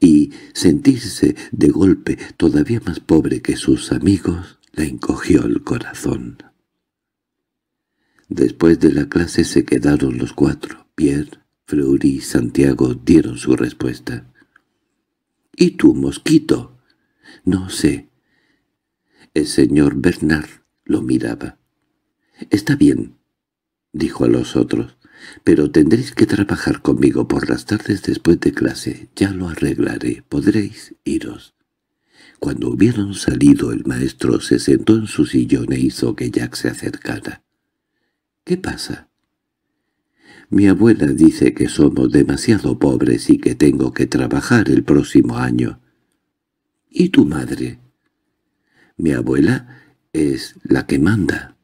Y sentirse de golpe todavía más pobre que sus amigos le encogió el corazón. Después de la clase se quedaron los cuatro. Pierre, Fleury y Santiago dieron su respuesta. —¿Y tú, mosquito? —No sé. El señor Bernard lo miraba. —Está bien —dijo a los otros—, pero tendréis que trabajar conmigo por las tardes después de clase. Ya lo arreglaré. Podréis iros. Cuando hubieron salido el maestro se sentó en su sillón e hizo que Jack se acercara. ¿Qué pasa? Mi abuela dice que somos demasiado pobres y que tengo que trabajar el próximo año. ¿Y tu madre? Mi abuela es la que manda.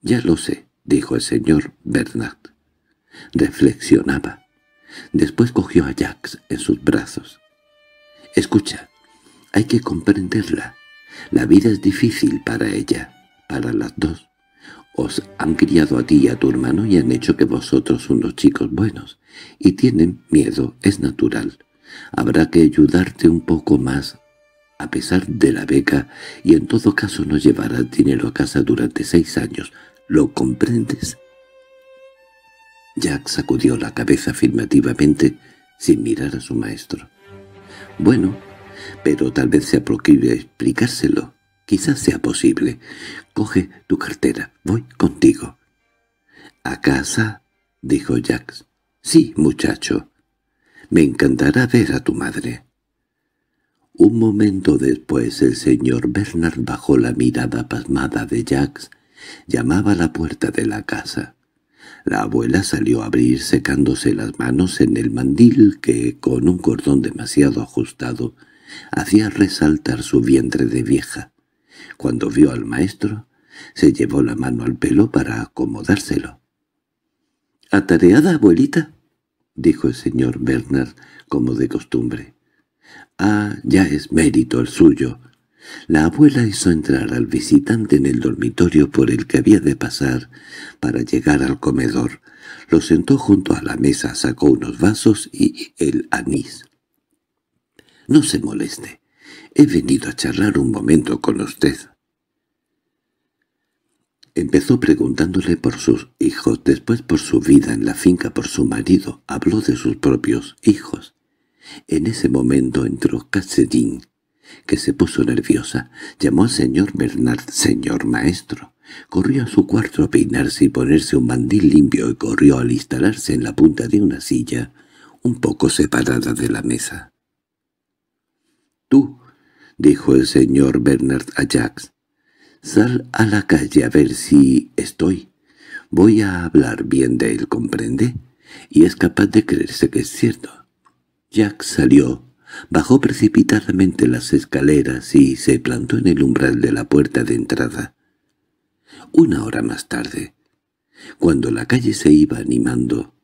Ya lo sé, dijo el señor Bernard. Reflexionaba. Después cogió a Jax en sus brazos. «Escucha, hay que comprenderla. La vida es difícil para ella, para las dos. Os han criado a ti y a tu hermano y han hecho que vosotros son chicos buenos, y tienen miedo, es natural. Habrá que ayudarte un poco más, a pesar de la beca, y en todo caso no llevarás dinero a casa durante seis años. ¿Lo comprendes? Jack sacudió la cabeza afirmativamente, sin mirar a su maestro. Bueno, pero tal vez se proclive explicárselo. Quizás sea posible. Coge tu cartera. Voy contigo. —¿A casa? —dijo Jax. —Sí, muchacho. Me encantará ver a tu madre. Un momento después el señor Bernard bajó la mirada pasmada de Jax. Llamaba a la puerta de la casa. La abuela salió a abrir secándose las manos en el mandil que, con un cordón demasiado ajustado, hacía resaltar su vientre de vieja. Cuando vio al maestro, se llevó la mano al pelo para acomodárselo. —¿Atareada, abuelita? —dijo el señor Bernard, como de costumbre. —Ah, ya es mérito el suyo. La abuela hizo entrar al visitante en el dormitorio por el que había de pasar para llegar al comedor. Lo sentó junto a la mesa, sacó unos vasos y el anís. —No se moleste He venido a charlar un momento con usted. Empezó preguntándole por sus hijos, después por su vida en la finca, por su marido. Habló de sus propios hijos. En ese momento entró Catherine, que se puso nerviosa. Llamó al señor Bernard «señor maestro». Corrió a su cuarto a peinarse y ponerse un mandil limpio y corrió al instalarse en la punta de una silla, un poco separada de la mesa. «Tú», —dijo el señor Bernard a Ajax—, sal a la calle a ver si estoy. Voy a hablar bien de él, ¿comprende? Y es capaz de creerse que es cierto. Jack salió, bajó precipitadamente las escaleras y se plantó en el umbral de la puerta de entrada. Una hora más tarde, cuando la calle se iba animando,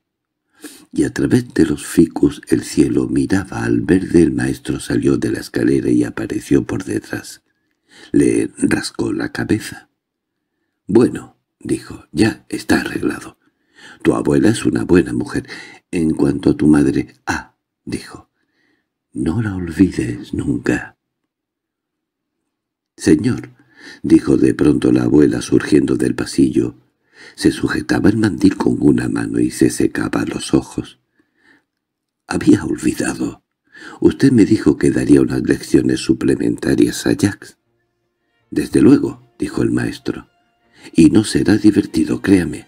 y a través de los ficus el cielo miraba al verde el maestro salió de la escalera y apareció por detrás. Le rascó la cabeza. «Bueno», dijo, «ya está arreglado. Tu abuela es una buena mujer. En cuanto a tu madre, ah», dijo, «no la olvides nunca». «Señor», dijo de pronto la abuela surgiendo del pasillo, se sujetaba el mandil con una mano y se secaba los ojos. —Había olvidado. Usted me dijo que daría unas lecciones suplementarias a Jax. —Desde luego —dijo el maestro—, y no será divertido, créame.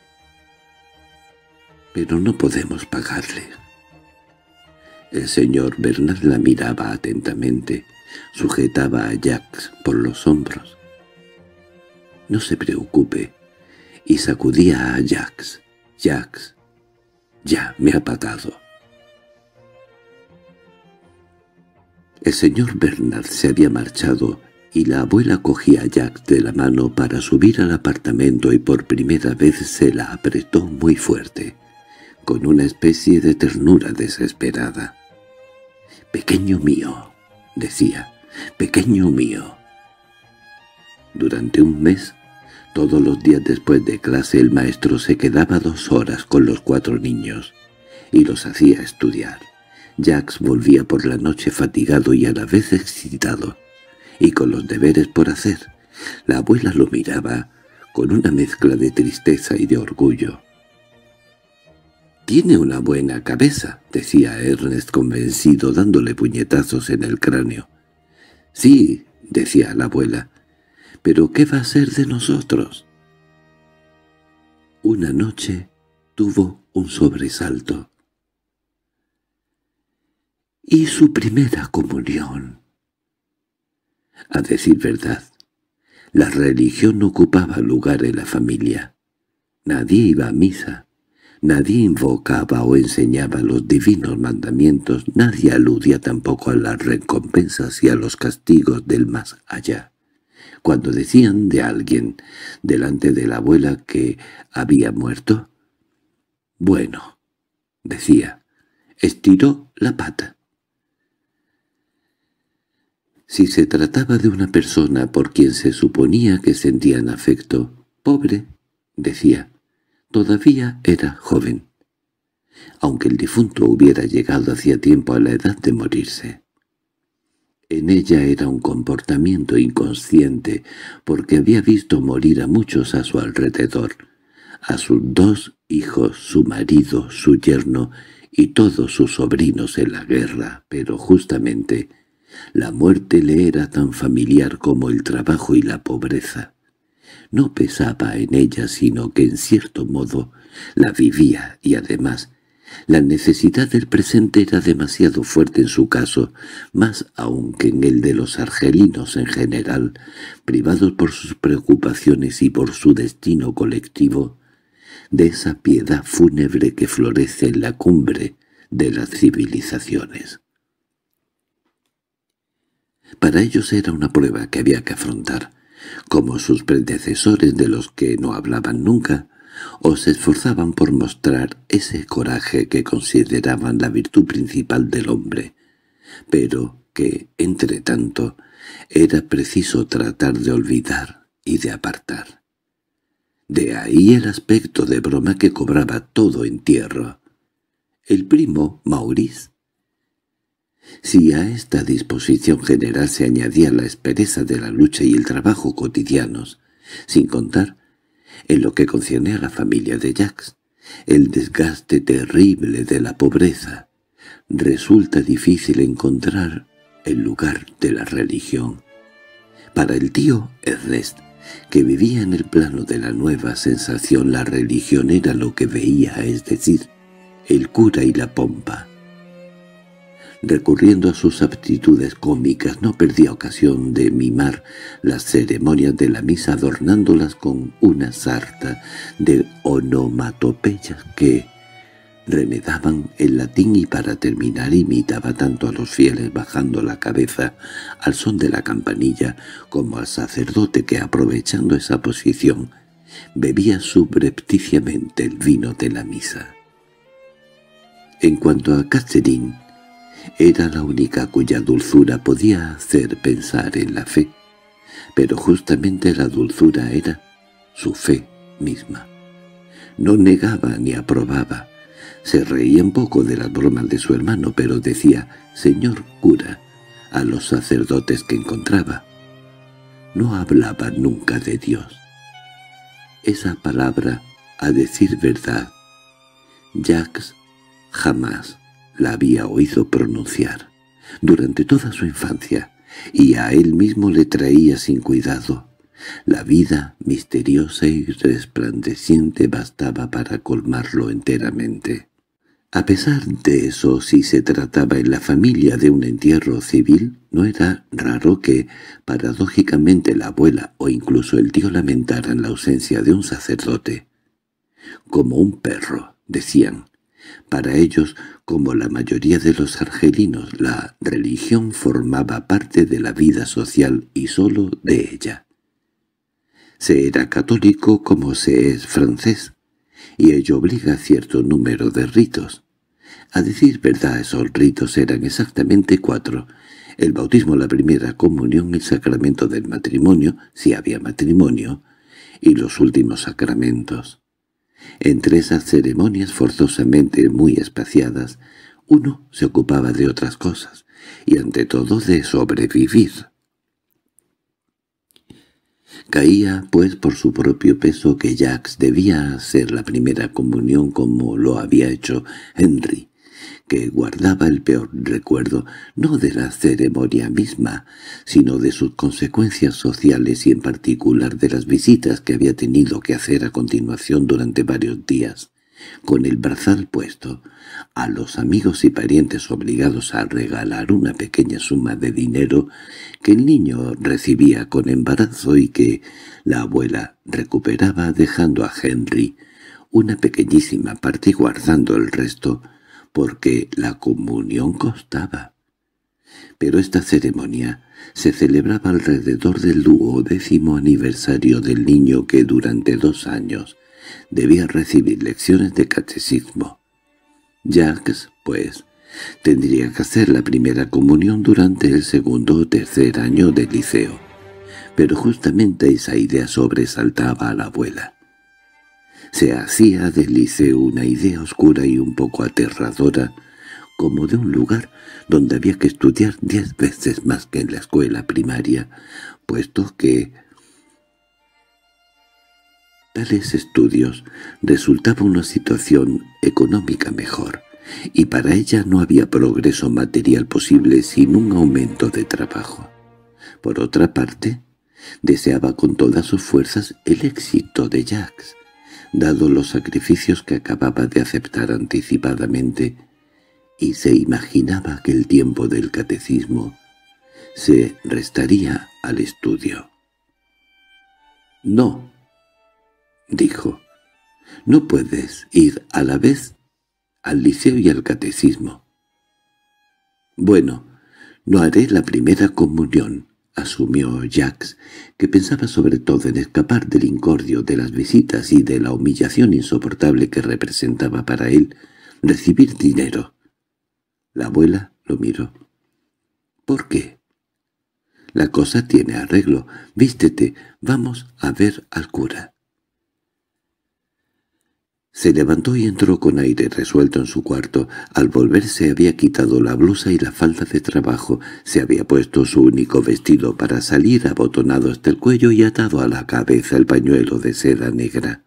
—Pero no podemos pagarle. El señor Bernard la miraba atentamente, sujetaba a Jax por los hombros. —No se preocupe y sacudía a Jax. Jax, ya me ha pagado. El señor Bernard se había marchado y la abuela cogía a Jack de la mano para subir al apartamento y por primera vez se la apretó muy fuerte, con una especie de ternura desesperada. «Pequeño mío», decía, «pequeño mío». Durante un mes todos los días después de clase el maestro se quedaba dos horas con los cuatro niños y los hacía estudiar. Jax volvía por la noche fatigado y a la vez excitado, y con los deberes por hacer. La abuela lo miraba con una mezcla de tristeza y de orgullo. «Tiene una buena cabeza», decía Ernest convencido dándole puñetazos en el cráneo. «Sí», decía la abuela, ¿Pero qué va a ser de nosotros? Una noche tuvo un sobresalto. Y su primera comunión. A decir verdad, la religión no ocupaba lugar en la familia. Nadie iba a misa, nadie invocaba o enseñaba los divinos mandamientos, nadie aludía tampoco a las recompensas y a los castigos del más allá. Cuando decían de alguien delante de la abuela que había muerto, «Bueno», decía, «estiró la pata». Si se trataba de una persona por quien se suponía que sentían afecto, «pobre», decía, «todavía era joven» aunque el difunto hubiera llegado hacía tiempo a la edad de morirse. En ella era un comportamiento inconsciente, porque había visto morir a muchos a su alrededor, a sus dos hijos, su marido, su yerno y todos sus sobrinos en la guerra, pero justamente la muerte le era tan familiar como el trabajo y la pobreza. No pesaba en ella, sino que en cierto modo la vivía y además la necesidad del presente era demasiado fuerte en su caso, más aún que en el de los argelinos en general, privados por sus preocupaciones y por su destino colectivo, de esa piedad fúnebre que florece en la cumbre de las civilizaciones. Para ellos era una prueba que había que afrontar, como sus predecesores de los que no hablaban nunca, o se esforzaban por mostrar ese coraje que consideraban la virtud principal del hombre, pero que, entre tanto, era preciso tratar de olvidar y de apartar. De ahí el aspecto de broma que cobraba todo entierro. El primo, Maurice, si a esta disposición general se añadía la espereza de la lucha y el trabajo cotidianos, sin contar en lo que concierne a la familia de Jacques, el desgaste terrible de la pobreza, resulta difícil encontrar el lugar de la religión. Para el tío Ernest, que vivía en el plano de la nueva sensación, la religión era lo que veía, es decir, el cura y la pompa. Recurriendo a sus aptitudes cómicas no perdía ocasión de mimar las ceremonias de la misa adornándolas con una sarta de onomatopeyas que remedaban el latín y para terminar imitaba tanto a los fieles bajando la cabeza al son de la campanilla como al sacerdote que aprovechando esa posición bebía subrepticiamente el vino de la misa. En cuanto a Catherine, era la única cuya dulzura podía hacer pensar en la fe, pero justamente la dulzura era su fe misma. No negaba ni aprobaba. Se reía un poco de las bromas de su hermano, pero decía «Señor cura» a los sacerdotes que encontraba. No hablaba nunca de Dios. Esa palabra, a decir verdad, Jacques jamás la había oído pronunciar durante toda su infancia, y a él mismo le traía sin cuidado. La vida misteriosa y resplandeciente bastaba para colmarlo enteramente. A pesar de eso, si se trataba en la familia de un entierro civil, no era raro que, paradójicamente, la abuela o incluso el tío lamentaran la ausencia de un sacerdote. «Como un perro», decían, para ellos, como la mayoría de los argelinos, la religión formaba parte de la vida social y sólo de ella. Se era católico como se es francés, y ello obliga a cierto número de ritos. A decir verdad, esos ritos eran exactamente cuatro. El bautismo, la primera comunión, el sacramento del matrimonio, si había matrimonio, y los últimos sacramentos. Entre esas ceremonias forzosamente muy espaciadas, uno se ocupaba de otras cosas, y ante todo de sobrevivir. Caía, pues, por su propio peso que Jacques debía hacer la primera comunión como lo había hecho Henry, que guardaba el peor recuerdo, no de la ceremonia misma, sino de sus consecuencias sociales y en particular de las visitas que había tenido que hacer a continuación durante varios días, con el brazal puesto, a los amigos y parientes obligados a regalar una pequeña suma de dinero que el niño recibía con embarazo y que la abuela recuperaba dejando a Henry una pequeñísima parte y guardando el resto porque la comunión costaba. Pero esta ceremonia se celebraba alrededor del duodécimo aniversario del niño que durante dos años debía recibir lecciones de catecismo. Jacques, pues, tendría que hacer la primera comunión durante el segundo o tercer año del liceo. Pero justamente esa idea sobresaltaba a la abuela. Se hacía del Liceo una idea oscura y un poco aterradora, como de un lugar donde había que estudiar diez veces más que en la escuela primaria, puesto que tales estudios resultaba una situación económica mejor, y para ella no había progreso material posible sin un aumento de trabajo. Por otra parte, deseaba con todas sus fuerzas el éxito de Jacques, dado los sacrificios que acababa de aceptar anticipadamente, y se imaginaba que el tiempo del catecismo se restaría al estudio. «No», dijo, «no puedes ir a la vez al liceo y al catecismo». «Bueno, no haré la primera comunión», asumió Jacques, que pensaba sobre todo en escapar del incordio de las visitas y de la humillación insoportable que representaba para él recibir dinero. La abuela lo miró. —¿Por qué? —La cosa tiene arreglo. Vístete, vamos a ver al cura. Se levantó y entró con aire resuelto en su cuarto. Al volverse había quitado la blusa y la falda de trabajo, se había puesto su único vestido para salir abotonado hasta el cuello y atado a la cabeza el pañuelo de seda negra.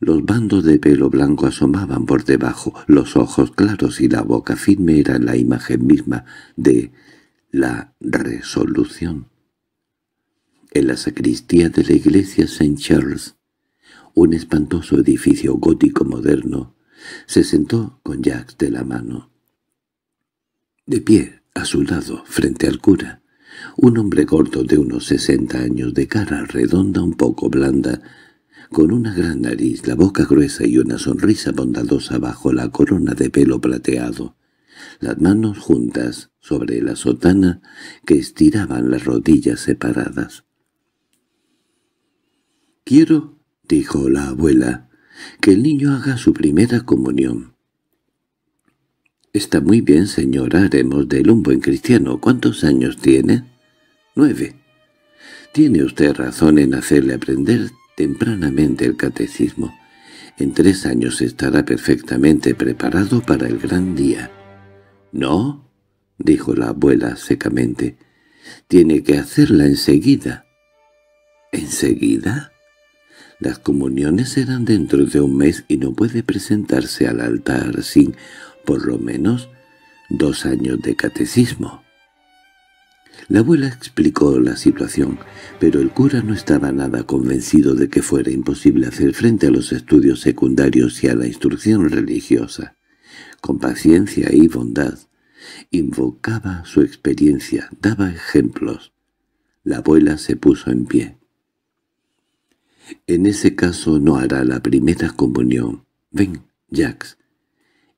Los bandos de pelo blanco asomaban por debajo, los ojos claros y la boca firme eran la imagen misma de la resolución. En la sacristía de la iglesia St. Charles un espantoso edificio gótico moderno, se sentó con Jacques de la mano. De pie, a su lado, frente al cura, un hombre gordo de unos sesenta años de cara redonda un poco blanda, con una gran nariz, la boca gruesa y una sonrisa bondadosa bajo la corona de pelo plateado, las manos juntas sobre la sotana que estiraban las rodillas separadas. «Quiero —dijo la abuela—, que el niño haga su primera comunión. —Está muy bien, señora, haremos de él un buen cristiano. ¿Cuántos años tiene? —Nueve. —Tiene usted razón en hacerle aprender tempranamente el catecismo. En tres años estará perfectamente preparado para el gran día. —¿No? —dijo la abuela secamente. —Tiene que hacerla enseguida. —¿Enseguida? Las comuniones serán dentro de un mes y no puede presentarse al altar sin, por lo menos, dos años de catecismo. La abuela explicó la situación, pero el cura no estaba nada convencido de que fuera imposible hacer frente a los estudios secundarios y a la instrucción religiosa. Con paciencia y bondad, invocaba su experiencia, daba ejemplos. La abuela se puso en pie. En ese caso no hará la primera comunión. Ven, Jacks,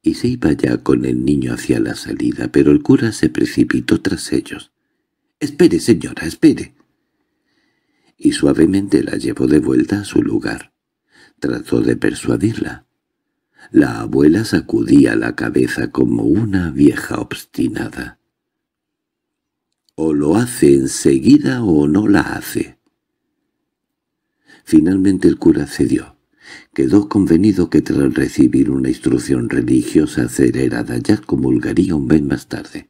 Y se iba ya con el niño hacia la salida, pero el cura se precipitó tras ellos. —¡Espere, señora, espere! Y suavemente la llevó de vuelta a su lugar. Trató de persuadirla. La abuela sacudía la cabeza como una vieja obstinada. —O lo hace enseguida o no la hace Finalmente el cura cedió. Quedó convenido que tras recibir una instrucción religiosa acelerada ya comulgaría un mes más tarde,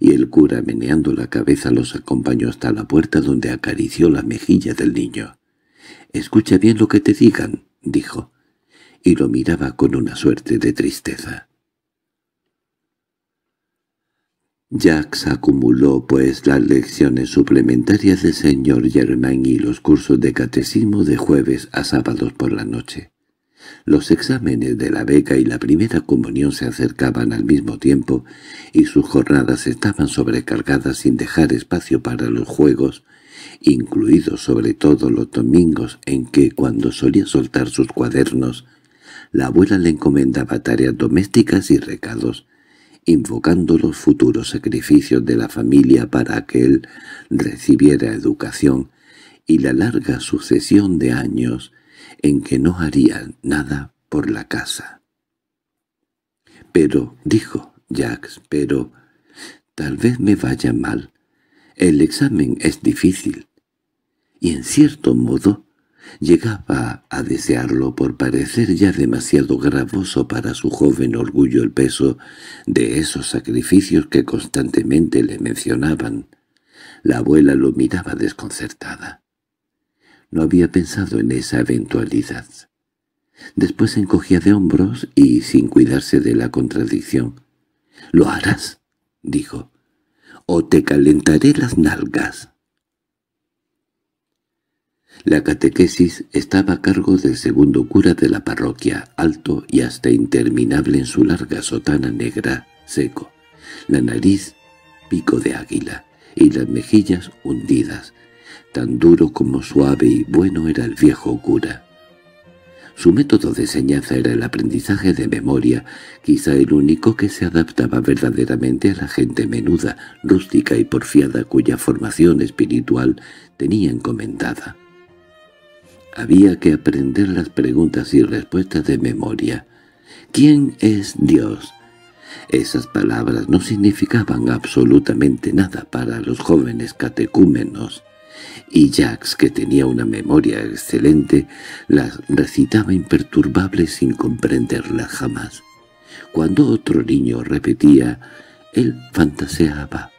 y el cura meneando la cabeza los acompañó hasta la puerta donde acarició la mejilla del niño. «Escucha bien lo que te digan», dijo, y lo miraba con una suerte de tristeza. Jacques acumuló, pues, las lecciones suplementarias del señor Germain y los cursos de catecismo de jueves a sábados por la noche. Los exámenes de la beca y la primera comunión se acercaban al mismo tiempo y sus jornadas estaban sobrecargadas sin dejar espacio para los juegos, incluidos sobre todo los domingos en que, cuando solía soltar sus cuadernos, la abuela le encomendaba tareas domésticas y recados, invocando los futuros sacrificios de la familia para que él recibiera educación, y la larga sucesión de años en que no haría nada por la casa. —Pero —dijo Jacques—, pero tal vez me vaya mal. El examen es difícil. Y en cierto modo Llegaba a desearlo por parecer ya demasiado gravoso para su joven orgullo el peso de esos sacrificios que constantemente le mencionaban. La abuela lo miraba desconcertada. No había pensado en esa eventualidad. Después encogía de hombros y, sin cuidarse de la contradicción, «¿Lo harás?» dijo. «O te calentaré las nalgas». La catequesis estaba a cargo del segundo cura de la parroquia, alto y hasta interminable en su larga sotana negra, seco, la nariz pico de águila y las mejillas hundidas. Tan duro como suave y bueno era el viejo cura. Su método de enseñanza era el aprendizaje de memoria, quizá el único que se adaptaba verdaderamente a la gente menuda, rústica y porfiada cuya formación espiritual tenía encomendada. Había que aprender las preguntas y respuestas de memoria. ¿Quién es Dios? Esas palabras no significaban absolutamente nada para los jóvenes catecúmenos, y Jax, que tenía una memoria excelente, las recitaba imperturbable sin comprenderlas jamás. Cuando otro niño repetía, él fantaseaba.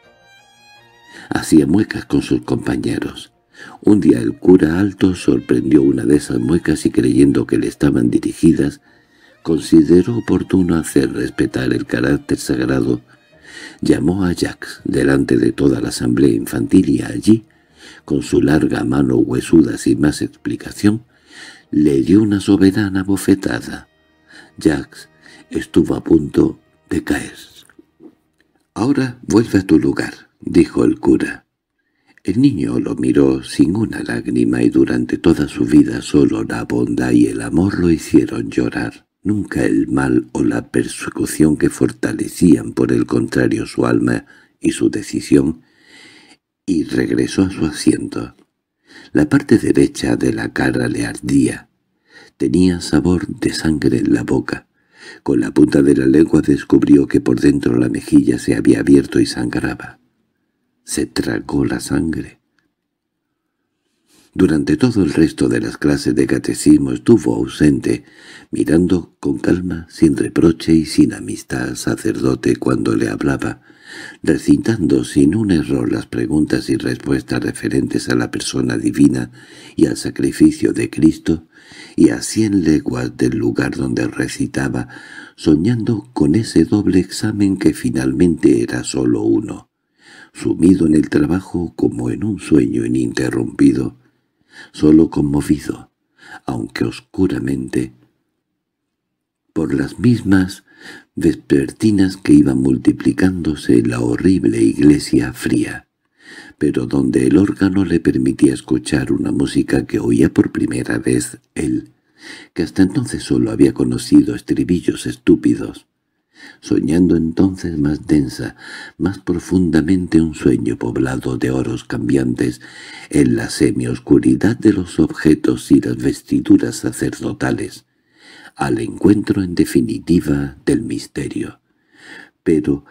Hacía muecas con sus compañeros. Un día el cura alto sorprendió una de esas muecas y creyendo que le estaban dirigidas, consideró oportuno hacer respetar el carácter sagrado. Llamó a Jax delante de toda la asamblea infantil y allí, con su larga mano huesuda sin más explicación, le dio una soberana bofetada. Jax estuvo a punto de caer. «Ahora vuelve a tu lugar», dijo el cura. El niño lo miró sin una lágrima y durante toda su vida solo la bondad y el amor lo hicieron llorar. Nunca el mal o la persecución que fortalecían por el contrario su alma y su decisión, y regresó a su asiento. La parte derecha de la cara le ardía. Tenía sabor de sangre en la boca. Con la punta de la lengua descubrió que por dentro la mejilla se había abierto y sangraba se tragó la sangre. Durante todo el resto de las clases de catecismo estuvo ausente, mirando con calma, sin reproche y sin amistad al sacerdote cuando le hablaba, recitando sin un error las preguntas y respuestas referentes a la persona divina y al sacrificio de Cristo, y a cien leguas del lugar donde recitaba, soñando con ese doble examen que finalmente era solo uno sumido en el trabajo como en un sueño ininterrumpido, solo conmovido, aunque oscuramente, por las mismas vespertinas que iban multiplicándose en la horrible iglesia fría, pero donde el órgano le permitía escuchar una música que oía por primera vez él, que hasta entonces solo había conocido estribillos estúpidos soñando entonces más densa, más profundamente un sueño poblado de oros cambiantes, en la semioscuridad de los objetos y las vestiduras sacerdotales, al encuentro en definitiva del misterio. Pero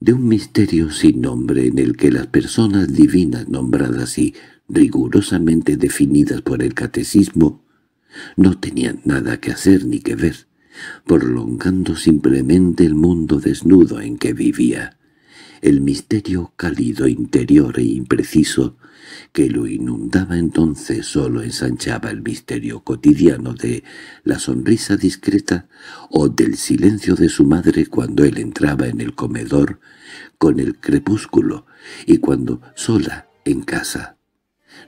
de un misterio sin nombre en el que las personas divinas nombradas y rigurosamente definidas por el catecismo no tenían nada que hacer ni que ver prolongando simplemente el mundo desnudo en que vivía, el misterio cálido interior e impreciso que lo inundaba entonces solo ensanchaba el misterio cotidiano de la sonrisa discreta o del silencio de su madre cuando él entraba en el comedor con el crepúsculo y cuando sola en casa.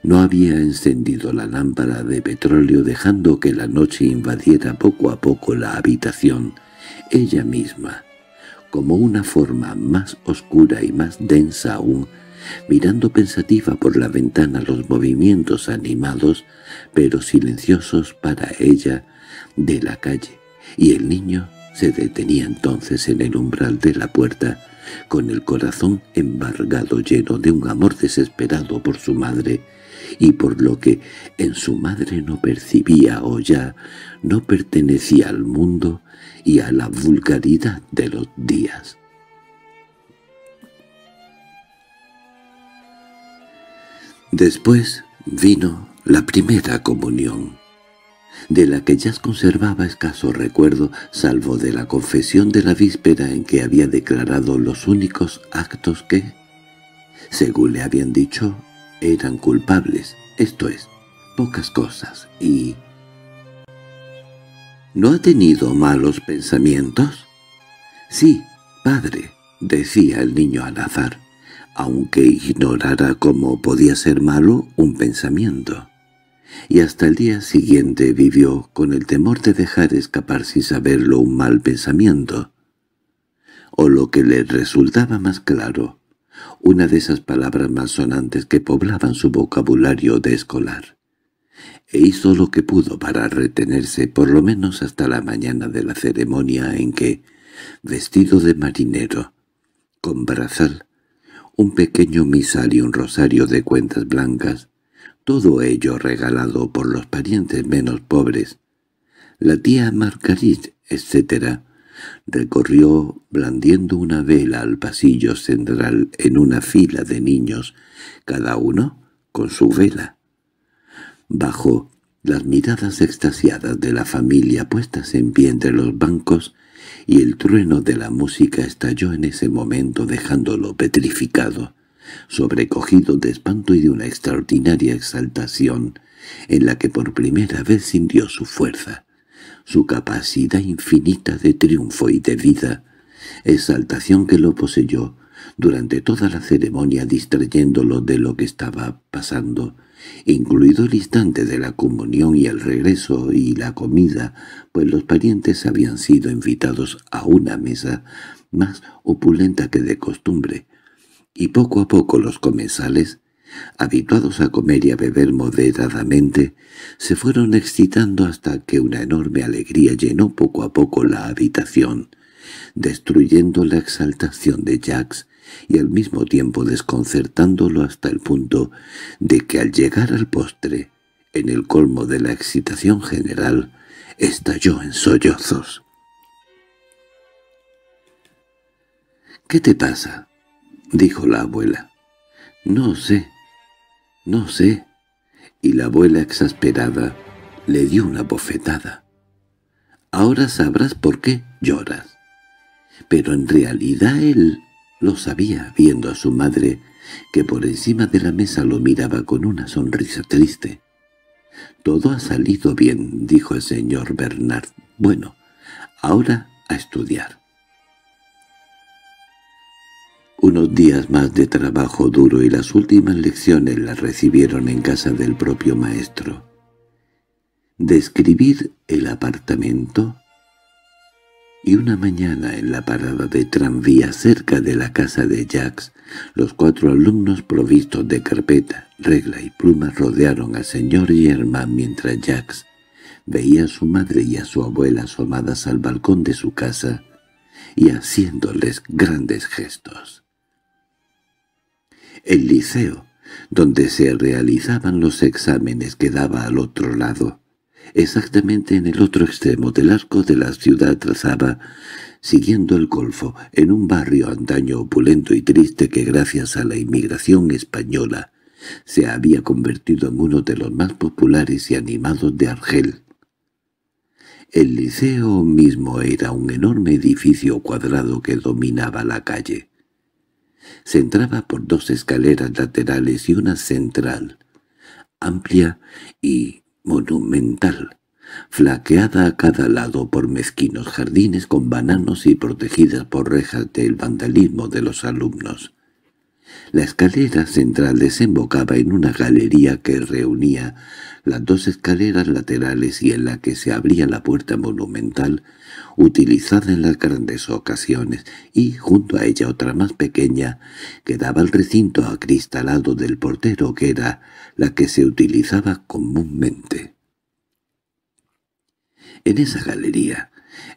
No había encendido la lámpara de petróleo dejando que la noche invadiera poco a poco la habitación, ella misma, como una forma más oscura y más densa aún, mirando pensativa por la ventana los movimientos animados, pero silenciosos para ella, de la calle, y el niño se detenía entonces en el umbral de la puerta, con el corazón embargado lleno de un amor desesperado por su madre, y por lo que en su madre no percibía o ya no pertenecía al mundo y a la vulgaridad de los días. Después vino la primera comunión, de la que ya conservaba escaso recuerdo, salvo de la confesión de la víspera en que había declarado los únicos actos que, según le habían dicho, eran culpables, esto es, pocas cosas, y... —¿No ha tenido malos pensamientos? —Sí, padre —decía el niño al azar, aunque ignorara cómo podía ser malo un pensamiento. Y hasta el día siguiente vivió con el temor de dejar escapar sin saberlo un mal pensamiento, o lo que le resultaba más claro, una de esas palabras más sonantes que poblaban su vocabulario de escolar, e hizo lo que pudo para retenerse por lo menos hasta la mañana de la ceremonia en que, vestido de marinero, con brazal, un pequeño misal y un rosario de cuentas blancas, todo ello regalado por los parientes menos pobres, la tía Margarit, etc., recorrió blandiendo una vela al pasillo central en una fila de niños, cada uno con su vela. Bajo las miradas extasiadas de la familia puestas en pie entre los bancos, y el trueno de la música estalló en ese momento dejándolo petrificado, sobrecogido de espanto y de una extraordinaria exaltación, en la que por primera vez sintió su fuerza, su capacidad infinita de triunfo y de vida, exaltación que lo poseyó durante toda la ceremonia distrayéndolo de lo que estaba pasando, incluido el instante de la comunión y el regreso y la comida, pues los parientes habían sido invitados a una mesa más opulenta que de costumbre, y poco a poco los comensales habituados a comer y a beber moderadamente, se fueron excitando hasta que una enorme alegría llenó poco a poco la habitación, destruyendo la exaltación de Jacks y al mismo tiempo desconcertándolo hasta el punto de que al llegar al postre, en el colmo de la excitación general, estalló en sollozos. —¿Qué te pasa? —dijo la abuela. —No sé no sé. Y la abuela exasperada le dio una bofetada. Ahora sabrás por qué lloras. Pero en realidad él lo sabía viendo a su madre, que por encima de la mesa lo miraba con una sonrisa triste. «Todo ha salido bien», dijo el señor Bernard. «Bueno, ahora a estudiar». Unos días más de trabajo duro y las últimas lecciones las recibieron en casa del propio maestro. Describir el apartamento y una mañana en la parada de tranvía cerca de la casa de Jax, los cuatro alumnos provistos de carpeta, regla y pluma rodearon al señor Germán mientras Jax veía a su madre y a su abuela asomadas al balcón de su casa y haciéndoles grandes gestos el liceo, donde se realizaban los exámenes que daba al otro lado. Exactamente en el otro extremo del arco de la ciudad trazaba, siguiendo el golfo, en un barrio antaño opulento y triste que gracias a la inmigración española se había convertido en uno de los más populares y animados de Argel. El liceo mismo era un enorme edificio cuadrado que dominaba la calle. Se entraba por dos escaleras laterales y una central, amplia y monumental, flaqueada a cada lado por mezquinos jardines con bananos y protegidas por rejas del vandalismo de los alumnos. La escalera central desembocaba en una galería que reunía las dos escaleras laterales y en la que se abría la puerta monumental utilizada en las grandes ocasiones, y junto a ella otra más pequeña, que daba al recinto acristalado del portero, que era la que se utilizaba comúnmente. En esa galería,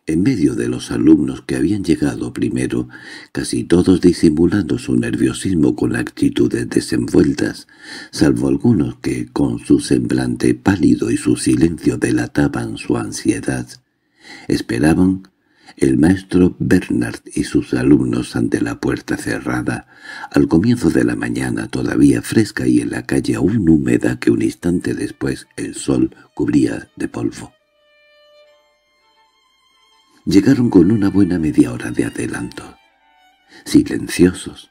en medio de los alumnos que habían llegado primero, casi todos disimulando su nerviosismo con actitudes desenvueltas, salvo algunos que, con su semblante pálido y su silencio, delataban su ansiedad, Esperaban el maestro Bernard y sus alumnos ante la puerta cerrada, al comienzo de la mañana todavía fresca y en la calle aún húmeda que un instante después el sol cubría de polvo. Llegaron con una buena media hora de adelanto, silenciosos,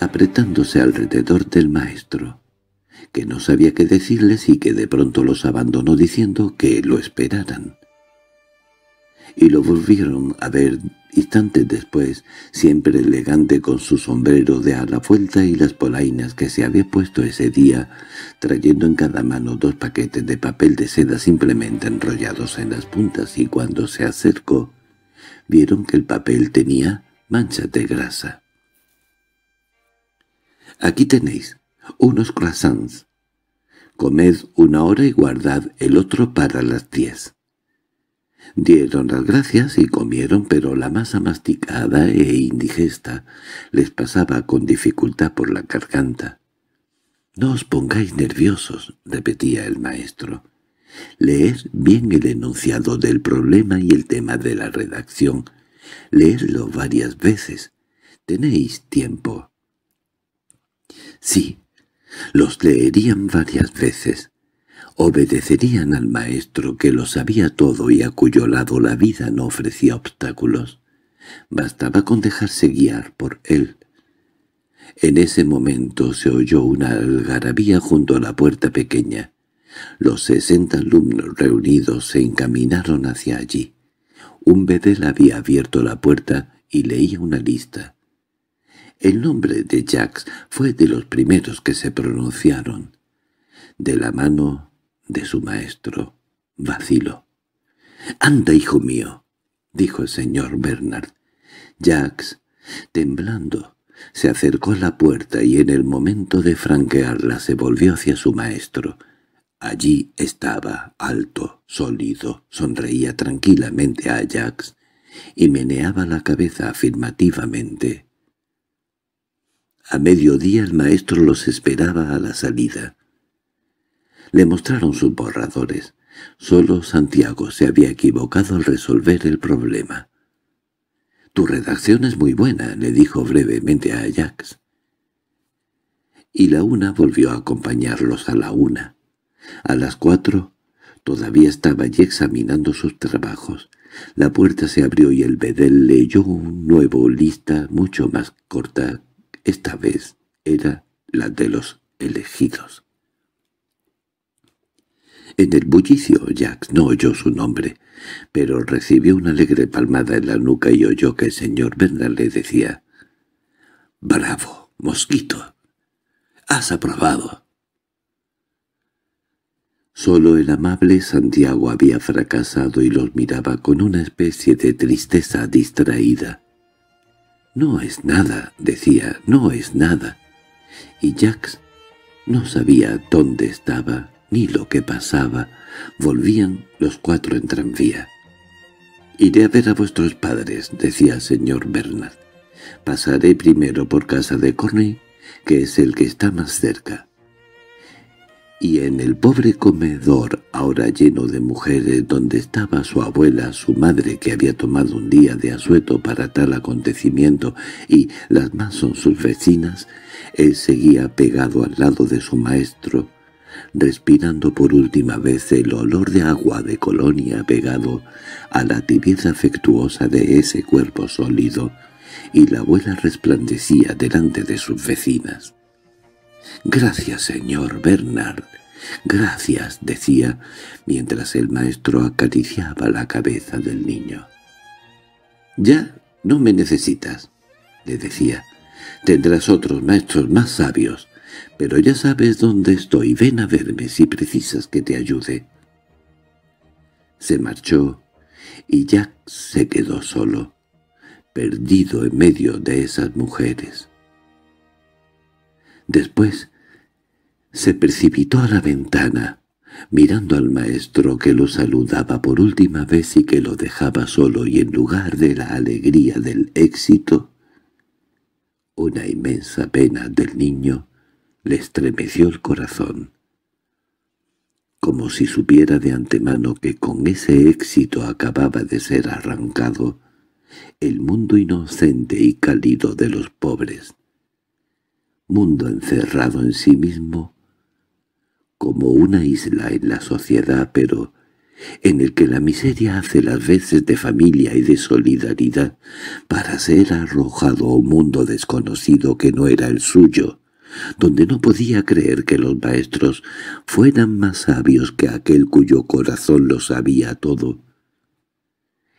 apretándose alrededor del maestro, que no sabía qué decirles y que de pronto los abandonó diciendo que lo esperaran y lo volvieron a ver instantes después, siempre elegante con su sombrero de ala vuelta y las polainas que se había puesto ese día, trayendo en cada mano dos paquetes de papel de seda simplemente enrollados en las puntas y cuando se acercó, vieron que el papel tenía manchas de grasa. «Aquí tenéis unos croissants. Comed una hora y guardad el otro para las diez». Dieron las gracias y comieron, pero la masa masticada e indigesta les pasaba con dificultad por la garganta. «No os pongáis nerviosos», repetía el maestro. Leed bien el enunciado del problema y el tema de la redacción. Leedlo varias veces. Tenéis tiempo». «Sí, los leerían varias veces obedecerían al maestro que lo sabía todo y a cuyo lado la vida no ofrecía obstáculos. Bastaba con dejarse guiar por él. En ese momento se oyó una algarabía junto a la puerta pequeña. Los sesenta alumnos reunidos se encaminaron hacia allí. Un bedel había abierto la puerta y leía una lista. El nombre de Jacques fue de los primeros que se pronunciaron. De la mano de su maestro, vaciló. —¡Anda, hijo mío! —dijo el señor Bernard. Jax, temblando, se acercó a la puerta y en el momento de franquearla se volvió hacia su maestro. Allí estaba, alto, sólido, sonreía tranquilamente a Jax y meneaba la cabeza afirmativamente. A mediodía el maestro los esperaba a la salida. Le mostraron sus borradores. Solo Santiago se había equivocado al resolver el problema. «Tu redacción es muy buena», le dijo brevemente a Ajax. Y la una volvió a acompañarlos a la una. A las cuatro todavía estaba allí examinando sus trabajos. La puerta se abrió y el bedel leyó un nuevo lista mucho más corta. Esta vez era la de los elegidos. En el bullicio Jack no oyó su nombre, pero recibió una alegre palmada en la nuca y oyó que el señor Bernard le decía «¡Bravo, mosquito! ¡Has aprobado!» Solo el amable Santiago había fracasado y los miraba con una especie de tristeza distraída. «No es nada», decía, «no es nada». Y Jack no sabía dónde estaba ni lo que pasaba. Volvían los cuatro en tranvía. «Iré a ver a vuestros padres», decía el señor Bernard. «Pasaré primero por casa de Corney, que es el que está más cerca». Y en el pobre comedor, ahora lleno de mujeres, donde estaba su abuela, su madre, que había tomado un día de asueto para tal acontecimiento, y las más son sus vecinas, él seguía pegado al lado de su maestro, respirando por última vez el olor de agua de colonia pegado a la tibieza afectuosa de ese cuerpo sólido, y la abuela resplandecía delante de sus vecinas. «Gracias, señor Bernard, gracias», decía, mientras el maestro acariciaba la cabeza del niño. «Ya no me necesitas», le decía. «Tendrás otros maestros más sabios» pero ya sabes dónde estoy, ven a verme si precisas que te ayude. Se marchó y Jack se quedó solo, perdido en medio de esas mujeres. Después se precipitó a la ventana, mirando al maestro que lo saludaba por última vez y que lo dejaba solo y en lugar de la alegría del éxito, una inmensa pena del niño, le estremeció el corazón. Como si supiera de antemano que con ese éxito acababa de ser arrancado el mundo inocente y cálido de los pobres, mundo encerrado en sí mismo, como una isla en la sociedad, pero en el que la miseria hace las veces de familia y de solidaridad para ser arrojado a un mundo desconocido que no era el suyo, donde no podía creer que los maestros fueran más sabios que aquel cuyo corazón lo sabía todo.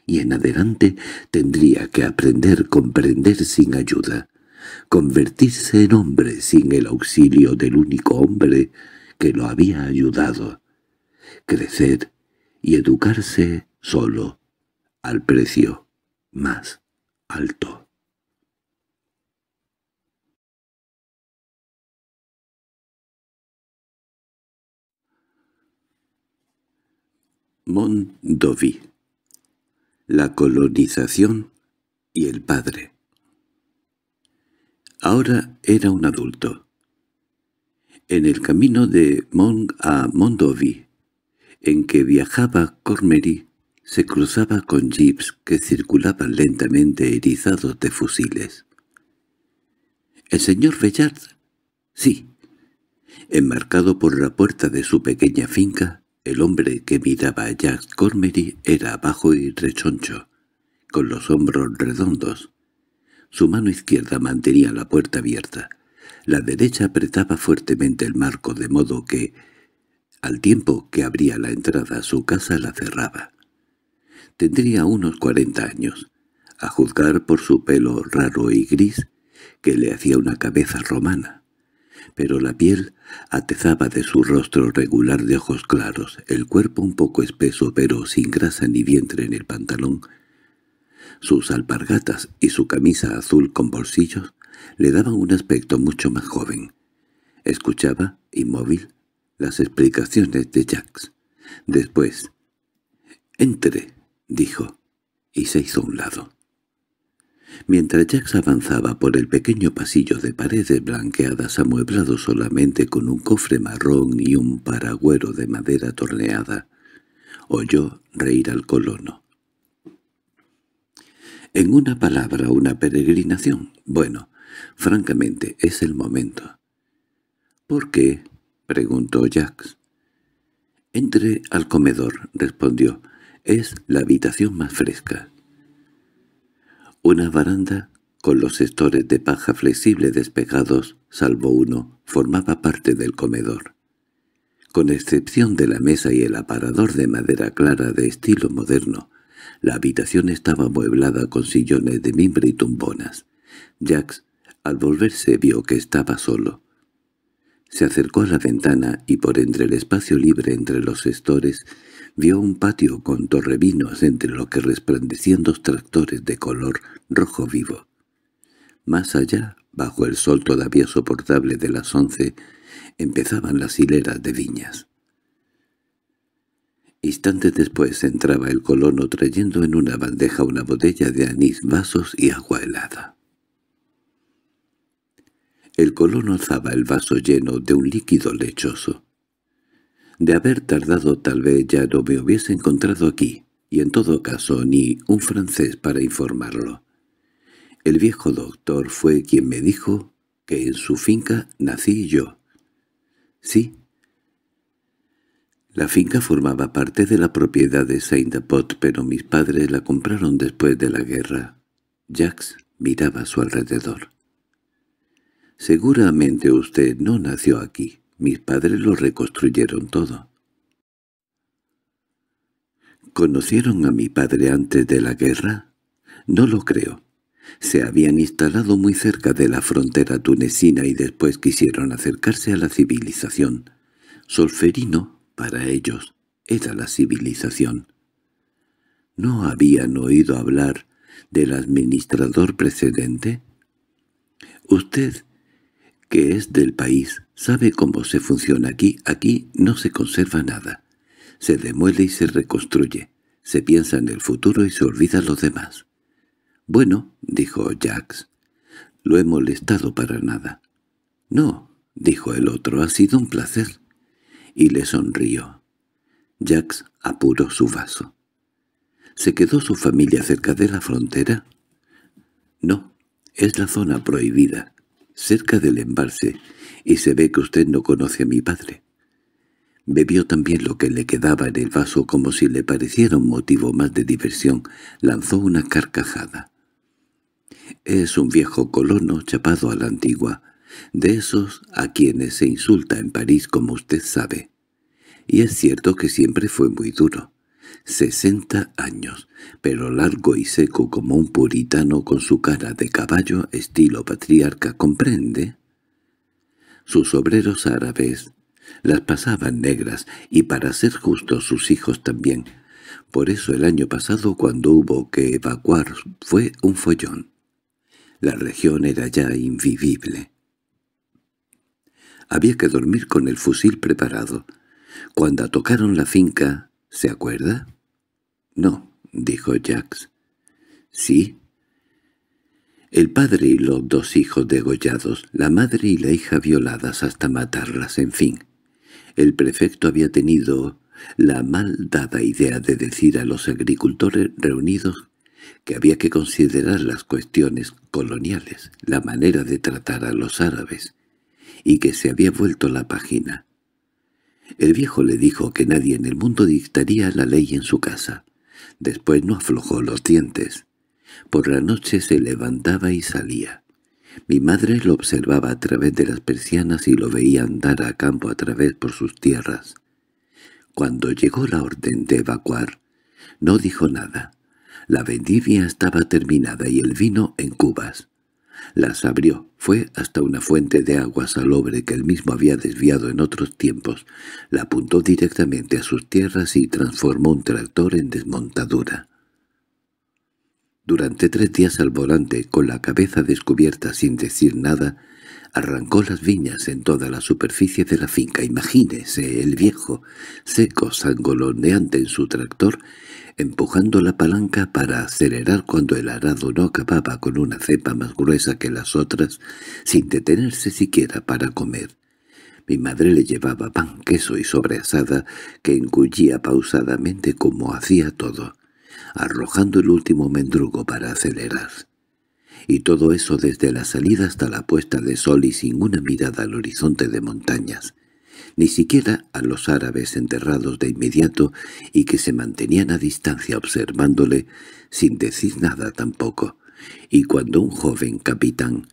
Y en adelante tendría que aprender comprender sin ayuda, convertirse en hombre sin el auxilio del único hombre que lo había ayudado, crecer y educarse solo, al precio más alto. Mondovi La colonización y el padre. Ahora era un adulto. En el camino de Mong a Mondovi, en que viajaba Cormery, se cruzaba con jeeps que circulaban lentamente erizados de fusiles. El señor Bellard, sí, enmarcado por la puerta de su pequeña finca, el hombre que miraba a Jack Cormery era bajo y rechoncho, con los hombros redondos. Su mano izquierda mantenía la puerta abierta. La derecha apretaba fuertemente el marco de modo que, al tiempo que abría la entrada a su casa, la cerraba. Tendría unos cuarenta años, a juzgar por su pelo raro y gris, que le hacía una cabeza romana pero la piel atezaba de su rostro regular de ojos claros, el cuerpo un poco espeso pero sin grasa ni vientre en el pantalón. Sus alpargatas y su camisa azul con bolsillos le daban un aspecto mucho más joven. Escuchaba, inmóvil, las explicaciones de Jax. Después, «Entre», dijo, y se hizo a un lado. Mientras Jax avanzaba por el pequeño pasillo de paredes blanqueadas amueblado solamente con un cofre marrón y un paragüero de madera torneada, oyó reír al colono. En una palabra, una peregrinación. Bueno, francamente, es el momento. —¿Por qué? —preguntó Jax. —Entre al comedor —respondió—. Es la habitación más fresca. Una baranda con los estores de paja flexible despegados, salvo uno, formaba parte del comedor. Con excepción de la mesa y el aparador de madera clara de estilo moderno, la habitación estaba amueblada con sillones de mimbre y tumbonas. Jax, al volverse, vio que estaba solo. Se acercó a la ventana y por entre el espacio libre entre los estores vio un patio con torrevinos entre lo que resplandecían dos tractores de color rojo vivo. Más allá, bajo el sol todavía soportable de las once, empezaban las hileras de viñas. Instantes después entraba el colono trayendo en una bandeja una botella de anís, vasos y agua helada. El colono alzaba el vaso lleno de un líquido lechoso. De haber tardado tal vez ya no me hubiese encontrado aquí, y en todo caso ni un francés para informarlo. El viejo doctor fue quien me dijo que en su finca nací yo. Sí. La finca formaba parte de la propiedad de Saint-Apot, pero mis padres la compraron después de la guerra. Jacques miraba a su alrededor. «Seguramente usted no nació aquí», mis padres lo reconstruyeron todo. ¿Conocieron a mi padre antes de la guerra? No lo creo. Se habían instalado muy cerca de la frontera tunecina y después quisieron acercarse a la civilización. Solferino, para ellos, era la civilización. ¿No habían oído hablar del administrador precedente? Usted, que es del país, Sabe cómo se funciona aquí, aquí no se conserva nada. Se demuele y se reconstruye. Se piensa en el futuro y se olvida lo demás. —Bueno —dijo Jax—, lo he molestado para nada. —No —dijo el otro—, ha sido un placer. Y le sonrió. Jax apuró su vaso. —¿Se quedó su familia cerca de la frontera? —No, es la zona prohibida, cerca del embalse, y se ve que usted no conoce a mi padre. Bebió también lo que le quedaba en el vaso como si le pareciera un motivo más de diversión. Lanzó una carcajada. Es un viejo colono chapado a la antigua, de esos a quienes se insulta en París como usted sabe. Y es cierto que siempre fue muy duro. Sesenta años, pero largo y seco como un puritano con su cara de caballo estilo patriarca, ¿comprende? Sus obreros árabes las pasaban negras, y para ser justos sus hijos también. Por eso el año pasado cuando hubo que evacuar fue un follón. La región era ya invivible. Había que dormir con el fusil preparado. Cuando tocaron la finca, ¿se acuerda? —No —dijo Jax—. Sí, el padre y los dos hijos degollados, la madre y la hija violadas hasta matarlas, en fin. El prefecto había tenido la mal dada idea de decir a los agricultores reunidos que había que considerar las cuestiones coloniales, la manera de tratar a los árabes, y que se había vuelto la página. El viejo le dijo que nadie en el mundo dictaría la ley en su casa. Después no aflojó los dientes. Por la noche se levantaba y salía. Mi madre lo observaba a través de las persianas y lo veía andar a campo a través por sus tierras. Cuando llegó la orden de evacuar, no dijo nada. La vendimia estaba terminada y el vino en cubas. Las abrió, fue hasta una fuente de agua salobre que él mismo había desviado en otros tiempos, la apuntó directamente a sus tierras y transformó un tractor en desmontadura. Durante tres días al volante, con la cabeza descubierta sin decir nada, arrancó las viñas en toda la superficie de la finca. Imagínese el viejo, seco, sangoloneante en su tractor, empujando la palanca para acelerar cuando el arado no acababa con una cepa más gruesa que las otras, sin detenerse siquiera para comer. Mi madre le llevaba pan, queso y sobreasada, que engullía pausadamente como hacía todo arrojando el último mendrugo para acelerar. Y todo eso desde la salida hasta la puesta de sol y sin una mirada al horizonte de montañas, ni siquiera a los árabes enterrados de inmediato y que se mantenían a distancia observándole sin decir nada tampoco. Y cuando un joven capitán,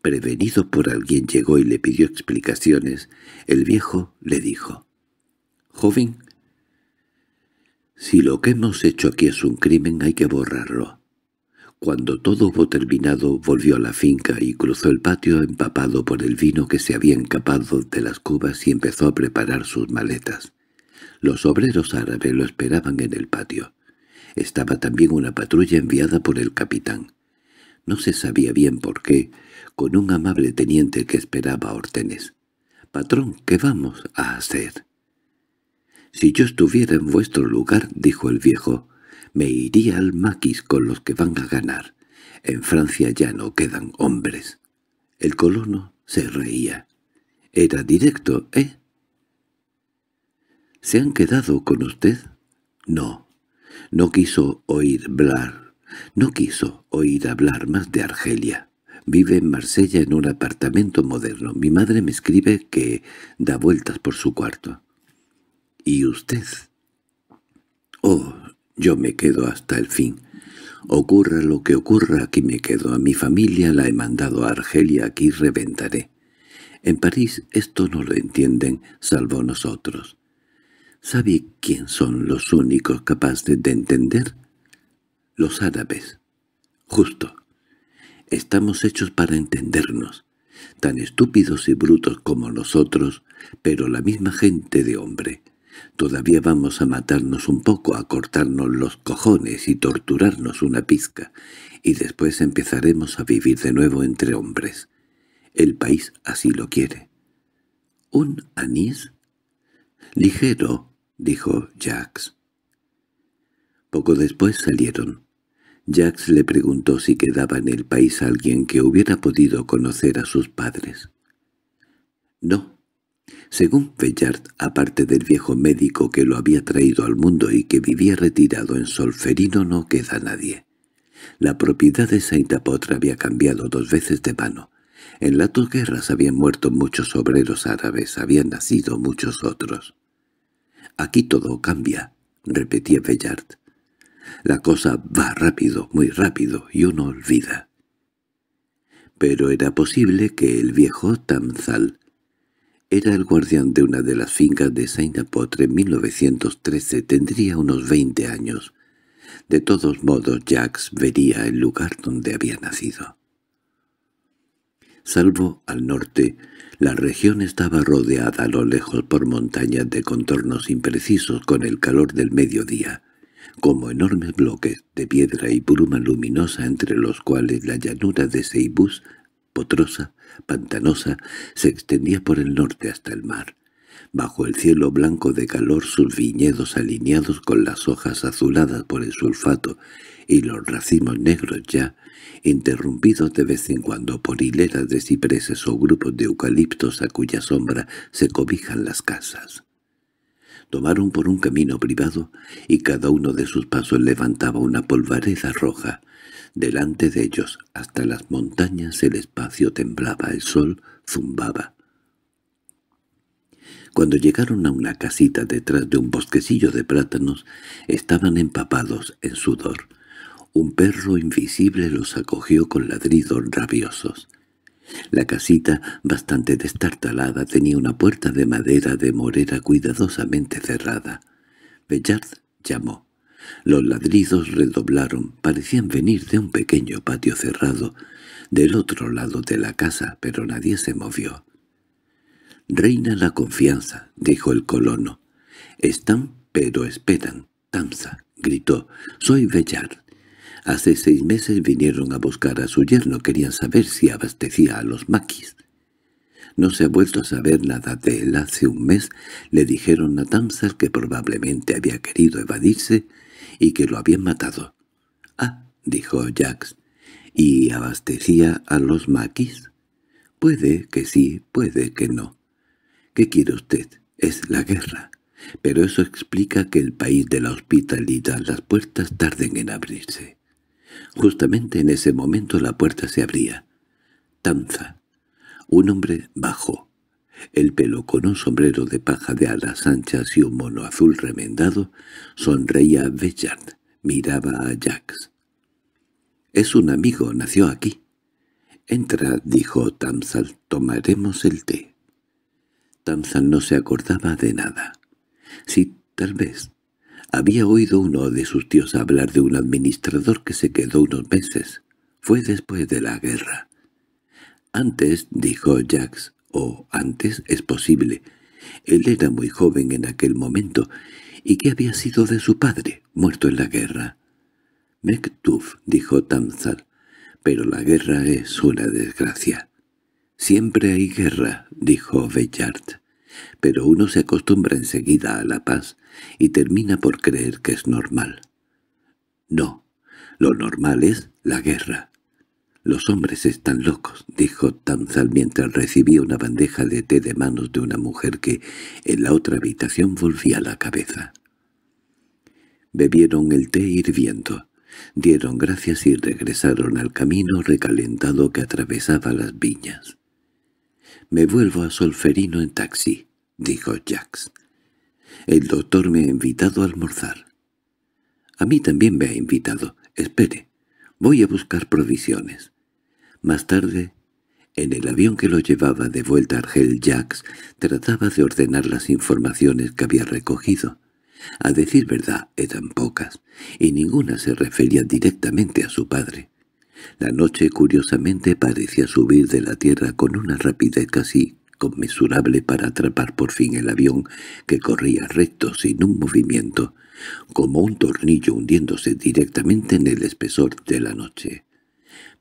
prevenido por alguien llegó y le pidió explicaciones, el viejo le dijo, «Joven, si lo que hemos hecho aquí es un crimen hay que borrarlo. Cuando todo hubo terminado volvió a la finca y cruzó el patio empapado por el vino que se había encapado de las cubas y empezó a preparar sus maletas. Los obreros árabes lo esperaban en el patio. Estaba también una patrulla enviada por el capitán. No se sabía bien por qué, con un amable teniente que esperaba órdenes. «Patrón, ¿qué vamos a hacer?» Si yo estuviera en vuestro lugar, dijo el viejo, me iría al maquis con los que van a ganar. En Francia ya no quedan hombres. El colono se reía. Era directo, ¿eh? —¿Se han quedado con usted? —No. No quiso oír hablar. No quiso oír hablar más de Argelia. Vive en Marsella en un apartamento moderno. Mi madre me escribe que da vueltas por su cuarto. ¿Y usted? Oh, yo me quedo hasta el fin. Ocurra lo que ocurra, aquí me quedo. A mi familia la he mandado a Argelia, aquí reventaré. En París esto no lo entienden, salvo nosotros. ¿Sabe quién son los únicos capaces de entender? Los árabes. Justo. Estamos hechos para entendernos, tan estúpidos y brutos como nosotros, pero la misma gente de hombre. Todavía vamos a matarnos un poco, a cortarnos los cojones y torturarnos una pizca, y después empezaremos a vivir de nuevo entre hombres. El país así lo quiere. —¿Un anís? —Ligero —dijo Jax. Poco después salieron. Jax le preguntó si quedaba en el país alguien que hubiera podido conocer a sus padres. —No según Bellard, aparte del viejo médico que lo había traído al mundo y que vivía retirado en Solferino, no queda nadie. La propiedad de Saint-Apotre había cambiado dos veces de mano. En las dos guerras habían muerto muchos obreros árabes, habían nacido muchos otros. «Aquí todo cambia», repetía Bellard. «La cosa va rápido, muy rápido, y uno olvida». Pero era posible que el viejo Tamzal era el guardián de una de las fincas de saint potre en 1913. Tendría unos 20 años. De todos modos, Jacques vería el lugar donde había nacido. Salvo al norte, la región estaba rodeada a lo lejos por montañas de contornos imprecisos con el calor del mediodía, como enormes bloques de piedra y bruma luminosa entre los cuales la llanura de Seibus, potrosa, pantanosa, se extendía por el norte hasta el mar. Bajo el cielo blanco de calor sus viñedos alineados con las hojas azuladas por el sulfato y los racimos negros ya, interrumpidos de vez en cuando por hileras de cipreses o grupos de eucaliptos a cuya sombra se cobijan las casas. Tomaron por un camino privado y cada uno de sus pasos levantaba una polvareda roja, Delante de ellos, hasta las montañas, el espacio temblaba, el sol zumbaba. Cuando llegaron a una casita detrás de un bosquecillo de plátanos, estaban empapados en sudor. Un perro invisible los acogió con ladridos rabiosos. La casita, bastante destartalada, tenía una puerta de madera de morera cuidadosamente cerrada. Bellard llamó. Los ladridos redoblaron, parecían venir de un pequeño patio cerrado, del otro lado de la casa, pero nadie se movió. «Reina la confianza», dijo el colono. «Están, pero esperan. Tamsa», gritó. «Soy Bellar. Hace seis meses vinieron a buscar a su yerno. Querían saber si abastecía a los maquis». No se ha vuelto a saber nada de él. Hace un mes le dijeron a Tamsa que probablemente había querido evadirse y que lo habían matado. —Ah —dijo Jax—, ¿y abastecía a los maquis? —Puede que sí, puede que no. —¿Qué quiere usted? Es la guerra. Pero eso explica que el país de la hospitalidad las puertas tarden en abrirse. Justamente en ese momento la puerta se abría. Tanza. Un hombre bajó el pelo con un sombrero de paja de alas anchas y un mono azul remendado, sonreía a Bellard, miraba a Jax. —Es un amigo, nació aquí. —Entra —dijo Tamsal—, tomaremos el té. Tamsal no se acordaba de nada. Sí, tal vez. Había oído uno de sus tíos hablar de un administrador que se quedó unos meses. Fue después de la guerra. Antes, dijo Jax, o antes es posible. Él era muy joven en aquel momento. ¿Y qué había sido de su padre, muerto en la guerra? Mektuf, dijo Tamzal—, pero la guerra es una desgracia. Siempre hay guerra, dijo Bellart, pero uno se acostumbra enseguida a la paz y termina por creer que es normal. No, lo normal es la guerra. «Los hombres están locos», dijo Tanzal mientras recibía una bandeja de té de manos de una mujer que en la otra habitación volvía la cabeza. Bebieron el té hirviendo, dieron gracias y regresaron al camino recalentado que atravesaba las viñas. «Me vuelvo a Solferino en taxi», dijo Jax. «El doctor me ha invitado a almorzar». «A mí también me ha invitado. Espere, voy a buscar provisiones». Más tarde, en el avión que lo llevaba de vuelta a Argel Jax, trataba de ordenar las informaciones que había recogido. A decir verdad, eran pocas, y ninguna se refería directamente a su padre. La noche, curiosamente, parecía subir de la tierra con una rapidez casi conmesurable para atrapar por fin el avión, que corría recto sin un movimiento, como un tornillo hundiéndose directamente en el espesor de la noche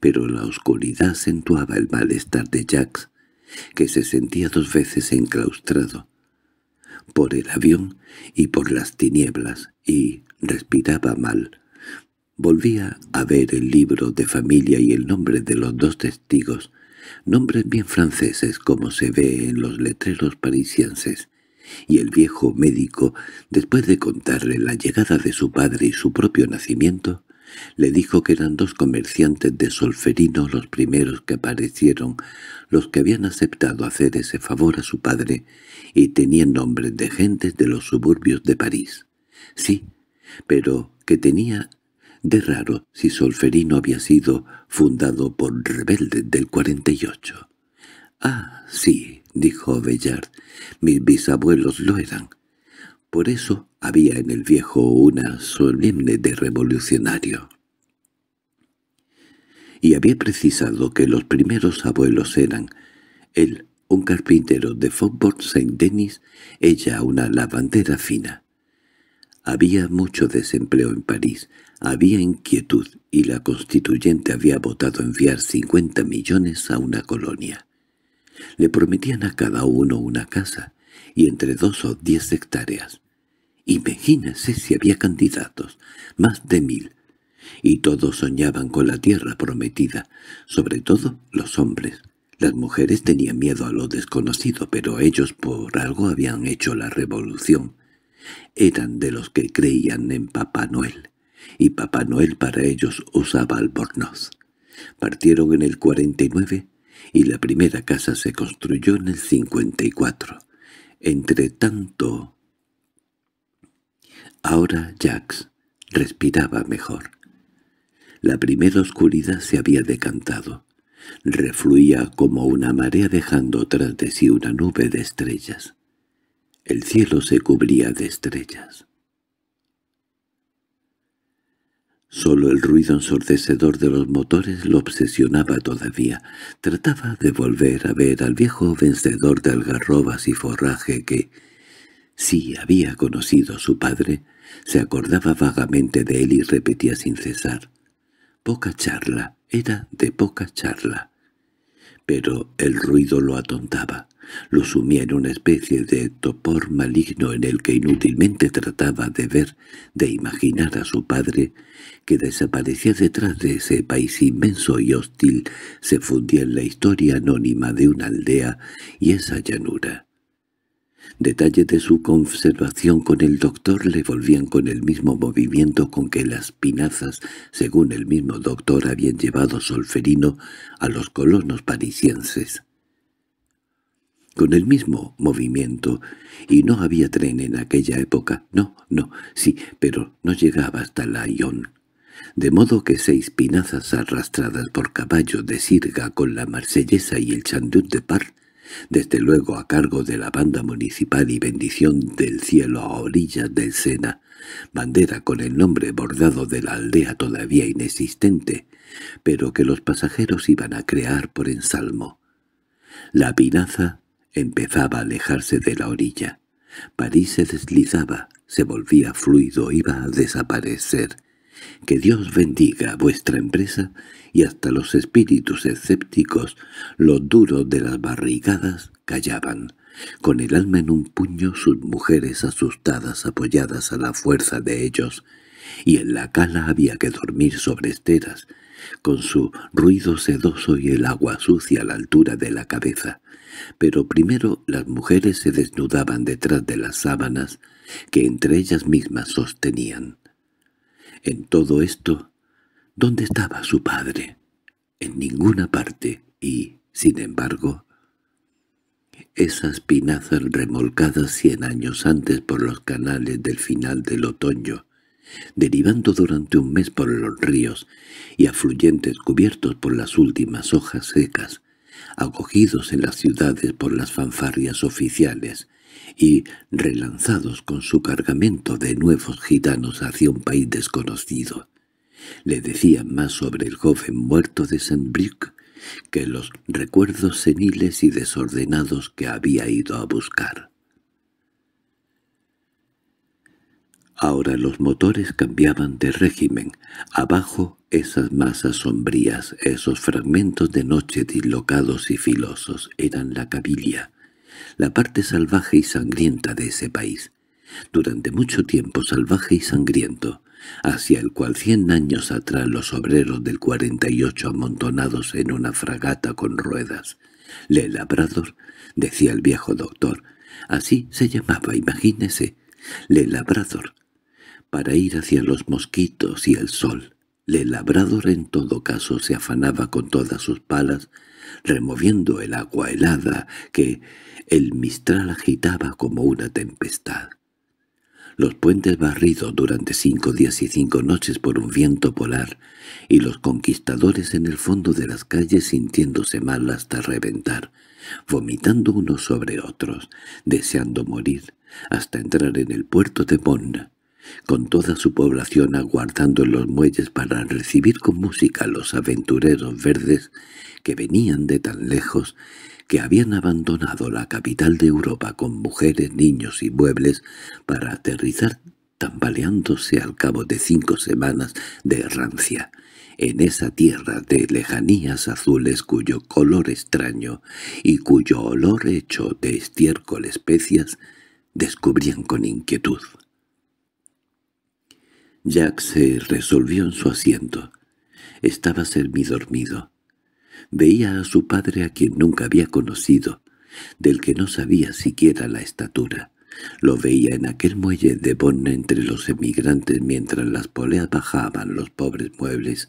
pero la oscuridad acentuaba el malestar de Jacques, que se sentía dos veces enclaustrado, por el avión y por las tinieblas, y respiraba mal. Volvía a ver el libro de familia y el nombre de los dos testigos, nombres bien franceses como se ve en los letreros parisienses, y el viejo médico, después de contarle la llegada de su padre y su propio nacimiento, le dijo que eran dos comerciantes de solferino los primeros que aparecieron, los que habían aceptado hacer ese favor a su padre, y tenían nombres de gentes de los suburbios de París. Sí, pero que tenía de raro si Solferino había sido fundado por rebeldes del 48. «Ah, sí», dijo Bellard, «mis bisabuelos lo eran. Por eso había en el viejo una solemne de revolucionario. Y había precisado que los primeros abuelos eran él, un carpintero de faubourg Saint Denis, ella una lavandera fina. Había mucho desempleo en París, había inquietud y la constituyente había votado enviar 50 millones a una colonia. Le prometían a cada uno una casa, y entre dos o diez hectáreas. Imagínense si había candidatos, más de mil, y todos soñaban con la tierra prometida, sobre todo los hombres. Las mujeres tenían miedo a lo desconocido, pero ellos por algo habían hecho la revolución. Eran de los que creían en Papá Noel, y Papá Noel para ellos usaba albornoz. Partieron en el 49 y la primera casa se construyó en el 54. Entre tanto, Ahora Jax respiraba mejor. La primera oscuridad se había decantado. Refluía como una marea dejando tras de sí una nube de estrellas. El cielo se cubría de estrellas. Solo el ruido ensordecedor de los motores lo obsesionaba todavía. Trataba de volver a ver al viejo vencedor de algarrobas y forraje que, Sí, había conocido a su padre, se acordaba vagamente de él y repetía sin cesar. Poca charla, era de poca charla. Pero el ruido lo atontaba, lo sumía en una especie de topor maligno en el que inútilmente trataba de ver, de imaginar a su padre, que desaparecía detrás de ese país inmenso y hostil, se fundía en la historia anónima de una aldea y esa llanura detalle de su conservación con el doctor le volvían con el mismo movimiento con que las pinazas, según el mismo doctor, habían llevado Solferino a los colonos parisienses. Con el mismo movimiento, y no había tren en aquella época, no, no, sí, pero no llegaba hasta la de modo que seis pinazas arrastradas por caballo de sirga con la marsellesa y el chandut de par desde luego a cargo de la banda municipal y bendición del cielo a orillas del Sena, bandera con el nombre bordado de la aldea todavía inexistente, pero que los pasajeros iban a crear por ensalmo. La pinaza empezaba a alejarse de la orilla. París se deslizaba, se volvía fluido, iba a desaparecer. Que Dios bendiga vuestra empresa y hasta los espíritus escépticos, los duros de las barrigadas, callaban, con el alma en un puño sus mujeres asustadas apoyadas a la fuerza de ellos, y en la cala había que dormir sobre esteras, con su ruido sedoso y el agua sucia a la altura de la cabeza. Pero primero las mujeres se desnudaban detrás de las sábanas que entre ellas mismas sostenían. En todo esto, ¿dónde estaba su padre? En ninguna parte, y, sin embargo, esas pinazas remolcadas cien años antes por los canales del final del otoño, derivando durante un mes por los ríos y afluyentes cubiertos por las últimas hojas secas, acogidos en las ciudades por las fanfarrias oficiales, y, relanzados con su cargamento de nuevos gitanos hacia un país desconocido, le decían más sobre el joven muerto de Saint-Brieuc que los recuerdos seniles y desordenados que había ido a buscar. Ahora los motores cambiaban de régimen. Abajo esas masas sombrías, esos fragmentos de noche dislocados y filosos, eran la cabilla, la parte salvaje y sangrienta de ese país, durante mucho tiempo salvaje y sangriento, hacia el cual cien años atrás los obreros del cuarenta y ocho amontonados en una fragata con ruedas, le labrador, decía el viejo doctor, así se llamaba, imagínese, le labrador, para ir hacia los mosquitos y el sol. Le labrador en todo caso se afanaba con todas sus palas removiendo el agua helada que el mistral agitaba como una tempestad. Los puentes barridos durante cinco días y cinco noches por un viento polar, y los conquistadores en el fondo de las calles sintiéndose mal hasta reventar, vomitando unos sobre otros, deseando morir, hasta entrar en el puerto de Bonn, con toda su población aguardando en los muelles para recibir con música a los aventureros verdes que venían de tan lejos, que habían abandonado la capital de Europa con mujeres, niños y muebles para aterrizar tambaleándose al cabo de cinco semanas de errancia, en esa tierra de lejanías azules cuyo color extraño y cuyo olor hecho de estiércol especias descubrían con inquietud. Jack se resolvió en su asiento. Estaba dormido. Veía a su padre a quien nunca había conocido, del que no sabía siquiera la estatura. Lo veía en aquel muelle de Bonne entre los emigrantes mientras las poleas bajaban los pobres muebles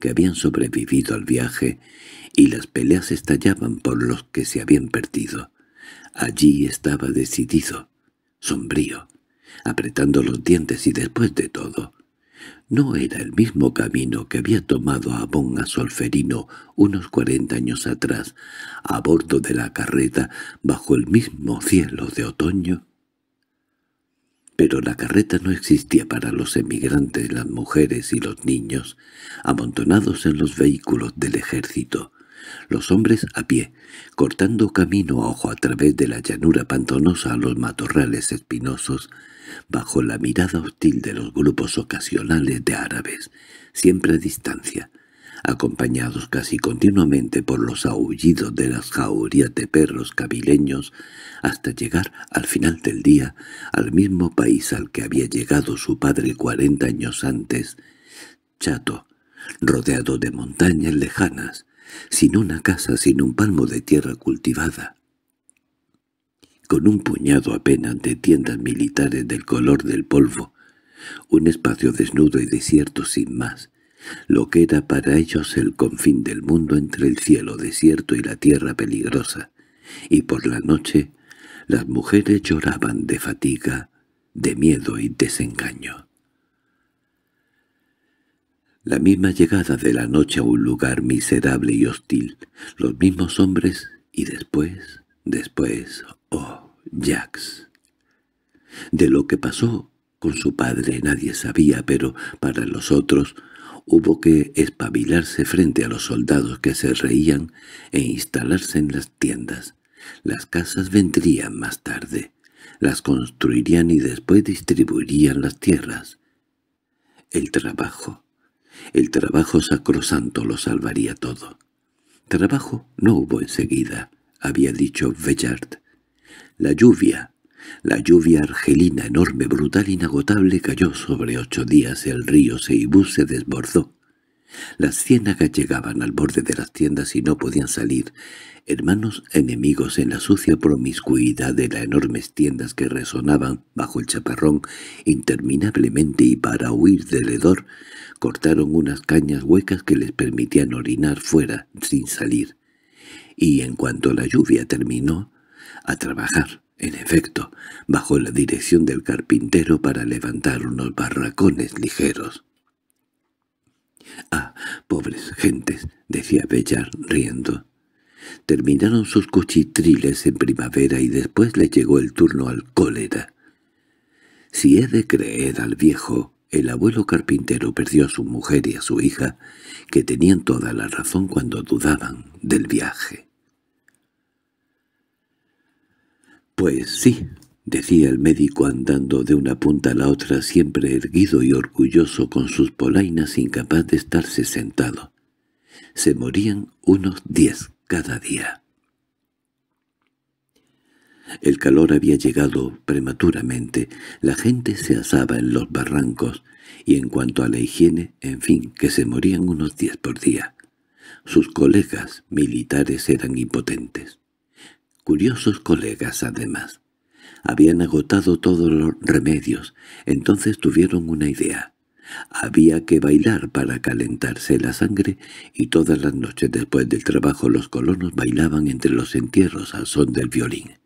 que habían sobrevivido al viaje y las peleas estallaban por los que se habían perdido. Allí estaba decidido, sombrío, apretando los dientes y después de todo, no era el mismo camino que había tomado Abón a Solferino unos cuarenta años atrás, a bordo de la carreta, bajo el mismo cielo de otoño. Pero la carreta no existía para los emigrantes, las mujeres y los niños, amontonados en los vehículos del ejército. Los hombres a pie, cortando camino a ojo a través de la llanura pantanosa a los matorrales espinosos, bajo la mirada hostil de los grupos ocasionales de árabes, siempre a distancia, acompañados casi continuamente por los aullidos de las jaurías de perros cabileños, hasta llegar al final del día al mismo país al que había llegado su padre cuarenta años antes, chato, rodeado de montañas lejanas, sin una casa, sin un palmo de tierra cultivada, con un puñado apenas de tiendas militares del color del polvo, un espacio desnudo y desierto sin más, lo que era para ellos el confín del mundo entre el cielo desierto y la tierra peligrosa, y por la noche las mujeres lloraban de fatiga, de miedo y desengaño. La misma llegada de la noche a un lugar miserable y hostil, los mismos hombres y después, después, Oh, Jax. De lo que pasó con su padre nadie sabía, pero para los otros hubo que espabilarse frente a los soldados que se reían e instalarse en las tiendas. Las casas vendrían más tarde, las construirían y después distribuirían las tierras. El trabajo. El trabajo sacrosanto lo salvaría todo. Trabajo no hubo enseguida, había dicho Bellard. La lluvia, la lluvia argelina enorme, brutal, inagotable, cayó sobre ocho días. y El río Seibú se desbordó. Las ciénagas llegaban al borde de las tiendas y no podían salir, hermanos enemigos en la sucia promiscuidad de las enormes tiendas que resonaban bajo el chaparrón interminablemente y para huir del hedor, cortaron unas cañas huecas que les permitían orinar fuera sin salir. Y en cuanto la lluvia terminó, a trabajar, en efecto, bajo la dirección del carpintero para levantar unos barracones ligeros. —¡Ah, pobres gentes! —decía Bellar, riendo. Terminaron sus cuchitriles en primavera y después le llegó el turno al cólera. Si he de creer al viejo, el abuelo carpintero perdió a su mujer y a su hija, que tenían toda la razón cuando dudaban del viaje. —Pues sí —decía el médico andando de una punta a la otra, siempre erguido y orgulloso con sus polainas, incapaz de estarse sentado. Se morían unos diez cada día. El calor había llegado prematuramente, la gente se asaba en los barrancos, y en cuanto a la higiene, en fin, que se morían unos diez por día. Sus colegas militares eran impotentes curiosos colegas además. Habían agotado todos los remedios, entonces tuvieron una idea. Había que bailar para calentarse la sangre, y todas las noches después del trabajo los colonos bailaban entre los entierros al son del violín.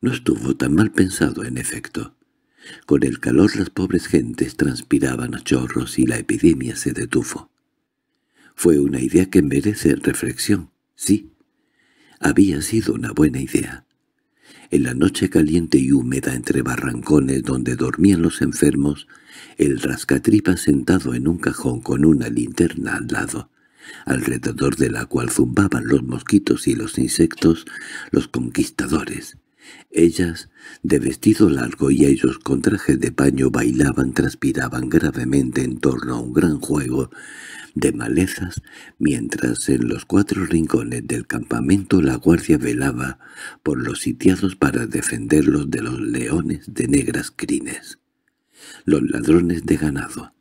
No estuvo tan mal pensado, en efecto. Con el calor las pobres gentes transpiraban a chorros y la epidemia se detuvo. Fue una idea que merece reflexión, sí, había sido una buena idea. En la noche caliente y húmeda entre barrancones donde dormían los enfermos, el rascatripa sentado en un cajón con una linterna al lado, alrededor de la cual zumbaban los mosquitos y los insectos, los conquistadores, ellas, de vestido largo y ellos con traje de paño, bailaban, transpiraban gravemente en torno a un gran juego de malezas, mientras en los cuatro rincones del campamento la guardia velaba por los sitiados para defenderlos de los leones de negras crines, los ladrones de ganado,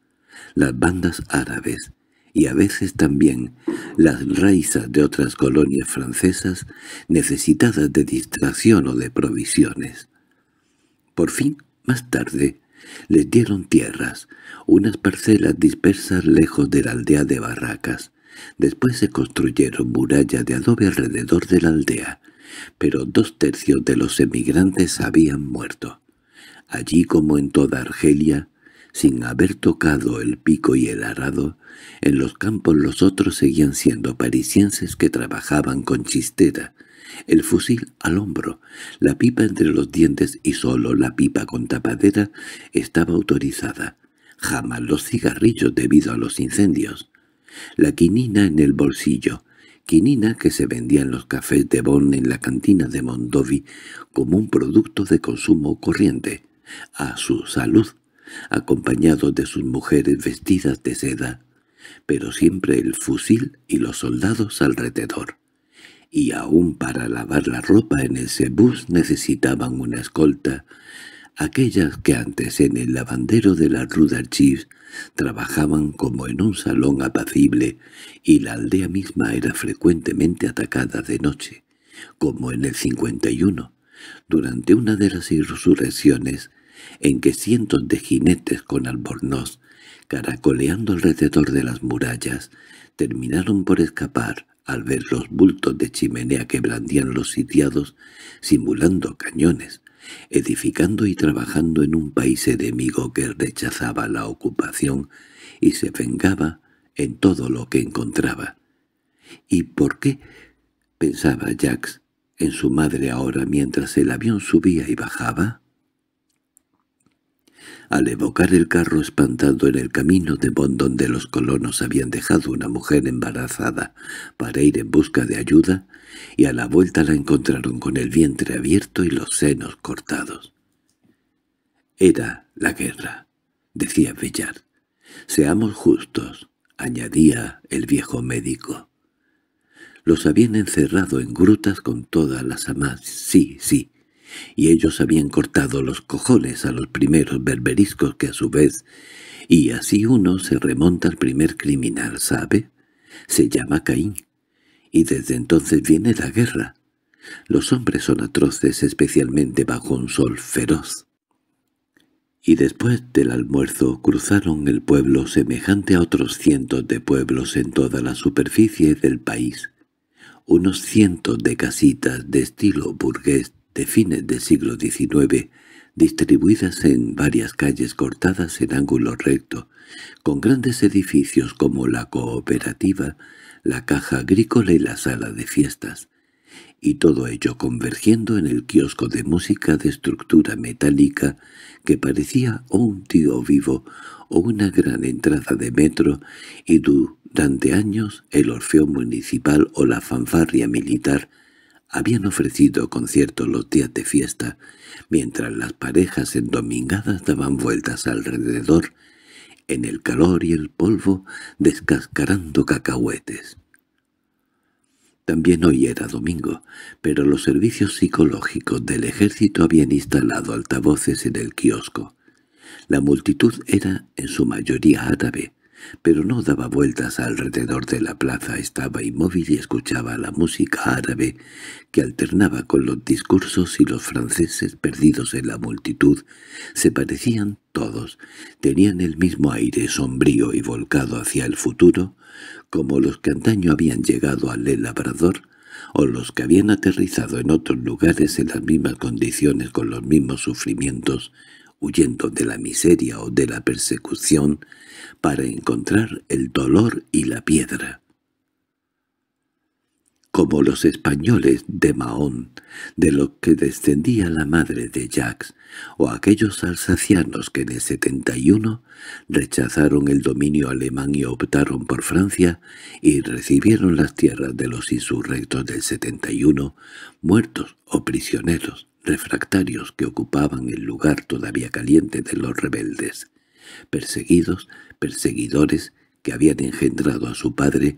las bandas árabes, y a veces también las raíces de otras colonias francesas necesitadas de distracción o de provisiones. Por fin, más tarde, les dieron tierras, unas parcelas dispersas lejos de la aldea de Barracas. Después se construyeron murallas de adobe alrededor de la aldea, pero dos tercios de los emigrantes habían muerto. Allí como en toda Argelia, sin haber tocado el pico y el arado, en los campos los otros seguían siendo parisienses que trabajaban con chistera, el fusil al hombro, la pipa entre los dientes y solo la pipa con tapadera estaba autorizada. Jamás los cigarrillos debido a los incendios. La quinina en el bolsillo, quinina que se vendía en los cafés de Bonn en la cantina de Mondovi como un producto de consumo corriente, a su salud, acompañado de sus mujeres vestidas de seda pero siempre el fusil y los soldados alrededor. Y aún para lavar la ropa en ese bus necesitaban una escolta, aquellas que antes en el lavandero de la Rue Chiefs trabajaban como en un salón apacible y la aldea misma era frecuentemente atacada de noche, como en el 51, durante una de las insurrecciones en que cientos de jinetes con albornoz caracoleando alrededor de las murallas, terminaron por escapar al ver los bultos de chimenea que blandían los sitiados, simulando cañones, edificando y trabajando en un país enemigo que rechazaba la ocupación y se vengaba en todo lo que encontraba. ¿Y por qué? pensaba Jax en su madre ahora mientras el avión subía y bajaba al evocar el carro espantado en el camino de Bond donde los colonos habían dejado una mujer embarazada para ir en busca de ayuda, y a la vuelta la encontraron con el vientre abierto y los senos cortados. Era la guerra, decía Villar. Seamos justos, añadía el viejo médico. Los habían encerrado en grutas con todas las amas, sí, sí, y ellos habían cortado los cojones a los primeros berberiscos que a su vez... Y así uno se remonta al primer criminal, ¿sabe? Se llama Caín. Y desde entonces viene la guerra. Los hombres son atroces, especialmente bajo un sol feroz. Y después del almuerzo cruzaron el pueblo semejante a otros cientos de pueblos en toda la superficie del país. Unos cientos de casitas de estilo burgués de fines del siglo XIX, distribuidas en varias calles cortadas en ángulo recto, con grandes edificios como la cooperativa, la caja agrícola y la sala de fiestas, y todo ello convergiendo en el kiosco de música de estructura metálica que parecía o un tío vivo o una gran entrada de metro y durante años el orfeo municipal o la fanfarria militar habían ofrecido conciertos los días de fiesta, mientras las parejas endomingadas daban vueltas alrededor, en el calor y el polvo, descascarando cacahuetes. También hoy era domingo, pero los servicios psicológicos del ejército habían instalado altavoces en el kiosco. La multitud era en su mayoría árabe, pero no daba vueltas alrededor de la plaza, estaba inmóvil y escuchaba la música árabe que alternaba con los discursos y los franceses perdidos en la multitud. Se parecían todos, tenían el mismo aire sombrío y volcado hacia el futuro, como los que antaño habían llegado al El Labrador, o los que habían aterrizado en otros lugares en las mismas condiciones con los mismos sufrimientos huyendo de la miseria o de la persecución, para encontrar el dolor y la piedra. Como los españoles de Mahón, de los que descendía la madre de Jacques, o aquellos alsacianos que en el 71 rechazaron el dominio alemán y optaron por Francia y recibieron las tierras de los insurrectos del 71, muertos o prisioneros refractarios que ocupaban el lugar todavía caliente de los rebeldes, perseguidos, perseguidores que habían engendrado a su padre,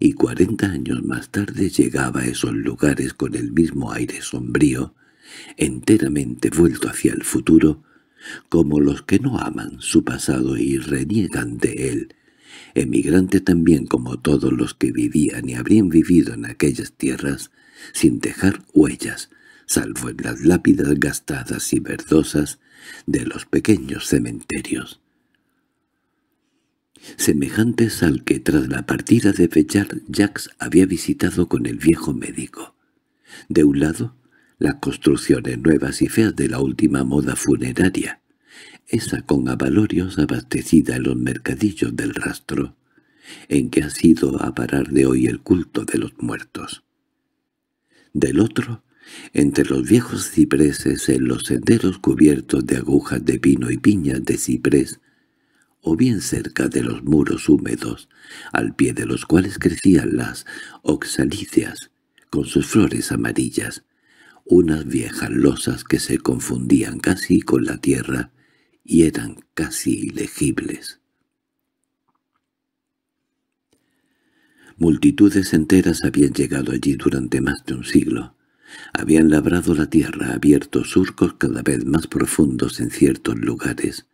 y cuarenta años más tarde llegaba a esos lugares con el mismo aire sombrío, enteramente vuelto hacia el futuro, como los que no aman su pasado y reniegan de él, emigrante también como todos los que vivían y habrían vivido en aquellas tierras, sin dejar huellas, salvo en las lápidas gastadas y verdosas de los pequeños cementerios. Semejantes al que tras la partida de fechar Jax había visitado con el viejo médico. De un lado, las construcciones nuevas y feas de la última moda funeraria, esa con avalorios abastecida en los mercadillos del rastro, en que ha sido a parar de hoy el culto de los muertos. Del otro, entre los viejos cipreses, en los senderos cubiertos de agujas de pino y piñas de ciprés, o bien cerca de los muros húmedos, al pie de los cuales crecían las oxalicias con sus flores amarillas, unas viejas losas que se confundían casi con la tierra y eran casi ilegibles. Multitudes enteras habían llegado allí durante más de un siglo. Habían labrado la tierra, abiertos surcos cada vez más profundos en ciertos lugares,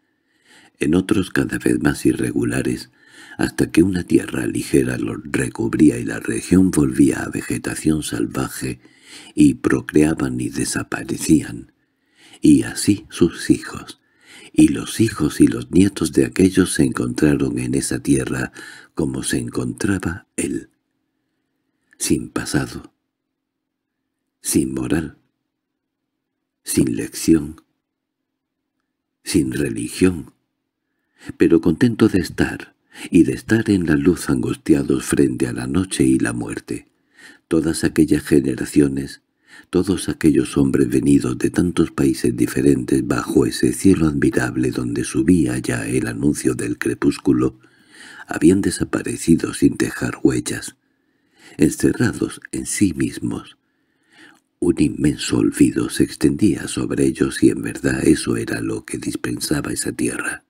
en otros cada vez más irregulares, hasta que una tierra ligera los recubría y la región volvía a vegetación salvaje, y procreaban y desaparecían, y así sus hijos, y los hijos y los nietos de aquellos se encontraron en esa tierra como se encontraba él, sin pasado, sin moral, sin lección, sin religión, pero contento de estar, y de estar en la luz angustiados frente a la noche y la muerte. Todas aquellas generaciones, todos aquellos hombres venidos de tantos países diferentes bajo ese cielo admirable donde subía ya el anuncio del crepúsculo, habían desaparecido sin dejar huellas, encerrados en sí mismos, un inmenso olvido se extendía sobre ellos y en verdad eso era lo que dispensaba esa tierra.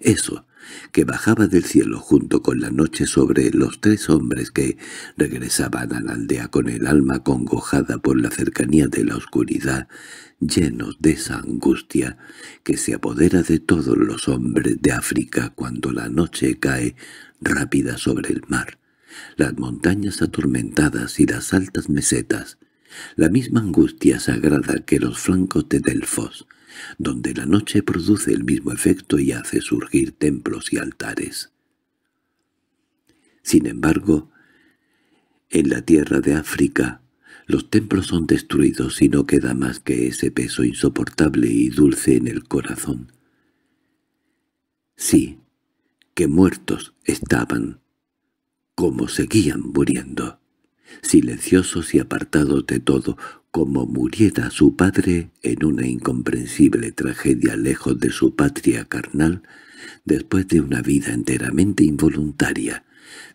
Eso, que bajaba del cielo junto con la noche sobre los tres hombres que regresaban a la aldea con el alma congojada por la cercanía de la oscuridad, llenos de esa angustia que se apodera de todos los hombres de África cuando la noche cae rápida sobre el mar, las montañas atormentadas y las altas mesetas, la misma angustia sagrada que los flancos de Delfos, donde la noche produce el mismo efecto y hace surgir templos y altares. Sin embargo, en la tierra de África, los templos son destruidos y no queda más que ese peso insoportable y dulce en el corazón. Sí, que muertos estaban, como seguían muriendo silenciosos y apartados de todo, como muriera su padre en una incomprensible tragedia lejos de su patria carnal, después de una vida enteramente involuntaria,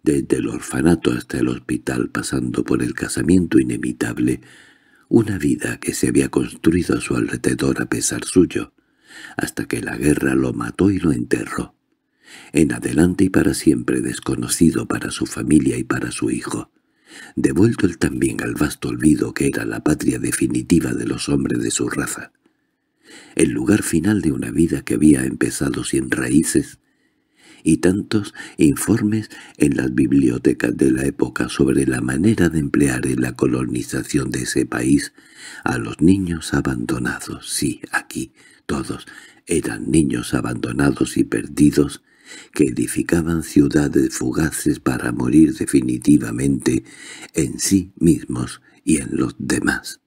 desde el orfanato hasta el hospital pasando por el casamiento inevitable, una vida que se había construido a su alrededor a pesar suyo, hasta que la guerra lo mató y lo enterró. En adelante y para siempre desconocido para su familia y para su hijo devuelto él también al vasto olvido que era la patria definitiva de los hombres de su raza, el lugar final de una vida que había empezado sin raíces, y tantos informes en las bibliotecas de la época sobre la manera de emplear en la colonización de ese país a los niños abandonados. Sí, aquí todos eran niños abandonados y perdidos que edificaban ciudades fugaces para morir definitivamente en sí mismos y en los demás.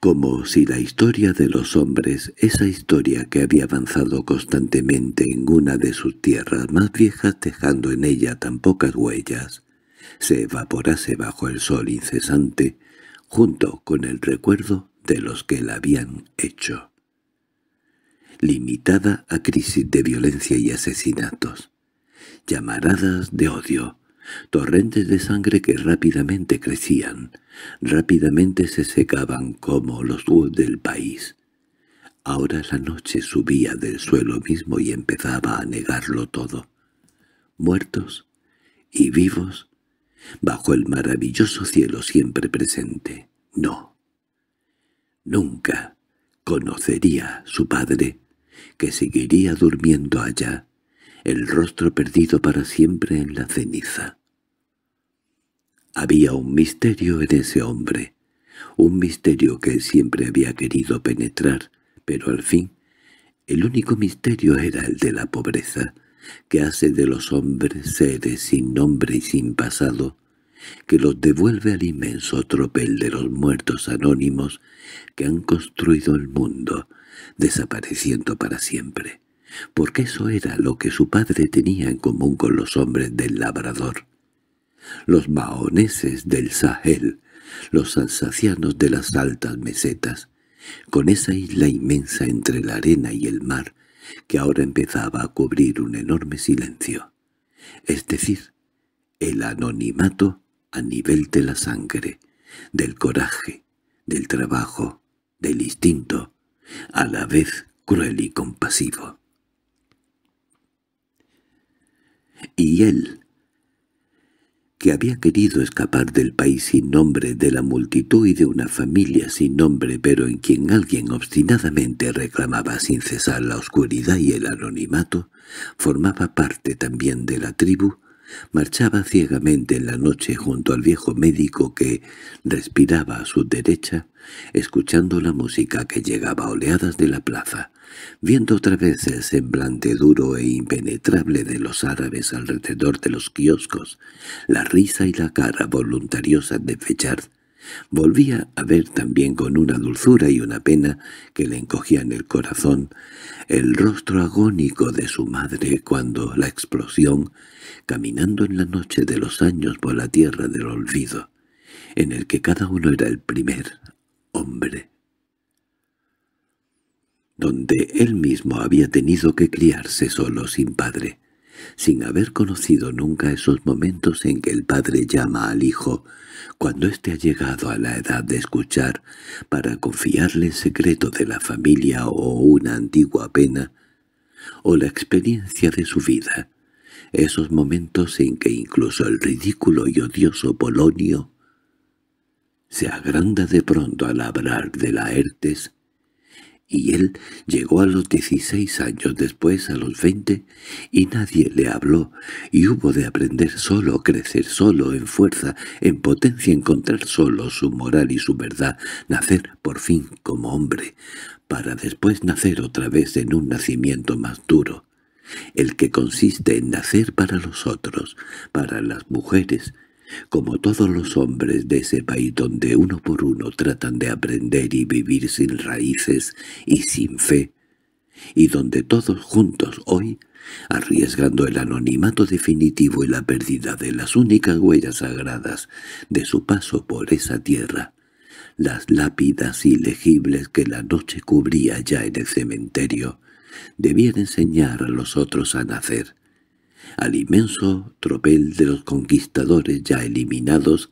Como si la historia de los hombres, esa historia que había avanzado constantemente en una de sus tierras más viejas dejando en ella tan pocas huellas, se evaporase bajo el sol incesante junto con el recuerdo de los que la habían hecho limitada a crisis de violencia y asesinatos, llamaradas de odio, torrentes de sangre que rápidamente crecían, rápidamente se secaban como los ríos del país. Ahora la noche subía del suelo mismo y empezaba a negarlo todo. Muertos y vivos, bajo el maravilloso cielo siempre presente. No. Nunca conocería su padre que seguiría durmiendo allá, el rostro perdido para siempre en la ceniza. Había un misterio en ese hombre, un misterio que siempre había querido penetrar, pero al fin el único misterio era el de la pobreza, que hace de los hombres seres sin nombre y sin pasado, que los devuelve al inmenso tropel de los muertos anónimos que han construido el mundo, desapareciendo para siempre, porque eso era lo que su padre tenía en común con los hombres del labrador. Los maoneses del Sahel, los alsacianos de las altas mesetas, con esa isla inmensa entre la arena y el mar, que ahora empezaba a cubrir un enorme silencio, es decir, el anonimato a nivel de la sangre, del coraje, del trabajo, del instinto, a la vez cruel y compasivo. Y él, que había querido escapar del país sin nombre de la multitud y de una familia sin nombre, pero en quien alguien obstinadamente reclamaba sin cesar la oscuridad y el anonimato, formaba parte también de la tribu Marchaba ciegamente en la noche junto al viejo médico que respiraba a su derecha, escuchando la música que llegaba a oleadas de la plaza, viendo otra vez el semblante duro e impenetrable de los árabes alrededor de los kioscos, la risa y la cara voluntariosa de fechar. Volvía a ver también con una dulzura y una pena que le encogían el corazón el rostro agónico de su madre cuando la explosión, caminando en la noche de los años por la tierra del olvido, en el que cada uno era el primer hombre, donde él mismo había tenido que criarse solo sin padre, sin haber conocido nunca esos momentos en que el padre llama al hijo, cuando éste ha llegado a la edad de escuchar, para confiarle el secreto de la familia o una antigua pena, o la experiencia de su vida, esos momentos en que incluso el ridículo y odioso Polonio se agranda de pronto al hablar de la Laertes y él llegó a los dieciséis años después a los veinte, y nadie le habló y hubo de aprender solo, crecer solo, en fuerza, en potencia, encontrar solo su moral y su verdad, nacer por fin como hombre, para después nacer otra vez en un nacimiento más duro, el que consiste en nacer para los otros, para las mujeres, como todos los hombres de ese país donde uno por uno tratan de aprender y vivir sin raíces y sin fe, y donde todos juntos hoy, arriesgando el anonimato definitivo y la pérdida de las únicas huellas sagradas de su paso por esa tierra, las lápidas ilegibles que la noche cubría ya en el cementerio, debían enseñar a los otros a nacer, al inmenso tropel de los conquistadores ya eliminados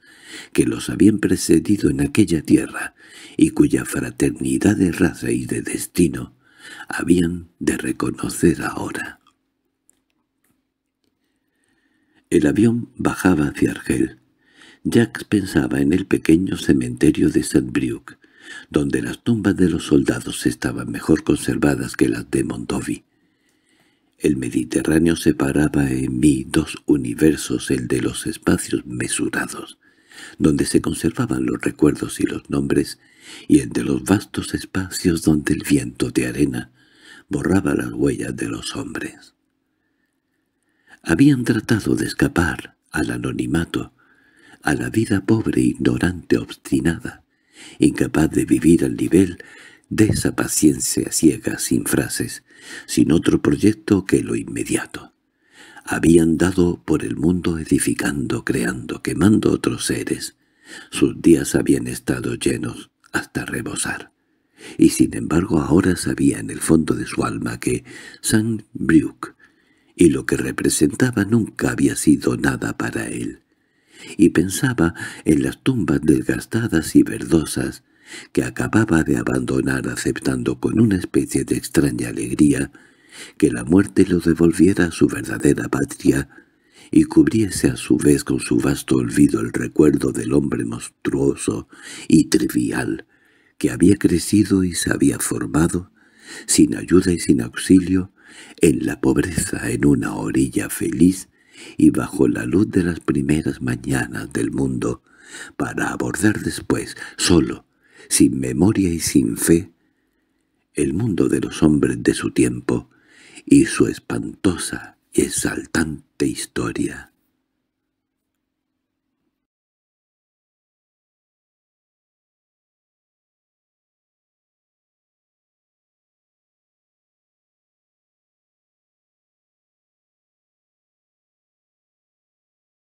que los habían precedido en aquella tierra y cuya fraternidad de raza y de destino habían de reconocer ahora. El avión bajaba hacia Argel. Jack pensaba en el pequeño cementerio de St. brieuc donde las tumbas de los soldados estaban mejor conservadas que las de Mondovi el Mediterráneo separaba en mí dos universos, el de los espacios mesurados, donde se conservaban los recuerdos y los nombres, y el de los vastos espacios donde el viento de arena borraba las huellas de los hombres. Habían tratado de escapar al anonimato, a la vida pobre, ignorante, obstinada, incapaz de vivir al nivel de esa paciencia ciega sin frases, sin otro proyecto que lo inmediato. Habían dado por el mundo edificando, creando, quemando otros seres. Sus días habían estado llenos hasta rebosar. Y sin embargo ahora sabía en el fondo de su alma que San Briuc y lo que representaba nunca había sido nada para él. Y pensaba en las tumbas desgastadas y verdosas, que acababa de abandonar aceptando con una especie de extraña alegría que la muerte lo devolviera a su verdadera patria y cubriese a su vez con su vasto olvido el recuerdo del hombre monstruoso y trivial que había crecido y se había formado, sin ayuda y sin auxilio, en la pobreza en una orilla feliz y bajo la luz de las primeras mañanas del mundo, para abordar después, solo, sin memoria y sin fe, el mundo de los hombres de su tiempo y su espantosa y exaltante historia.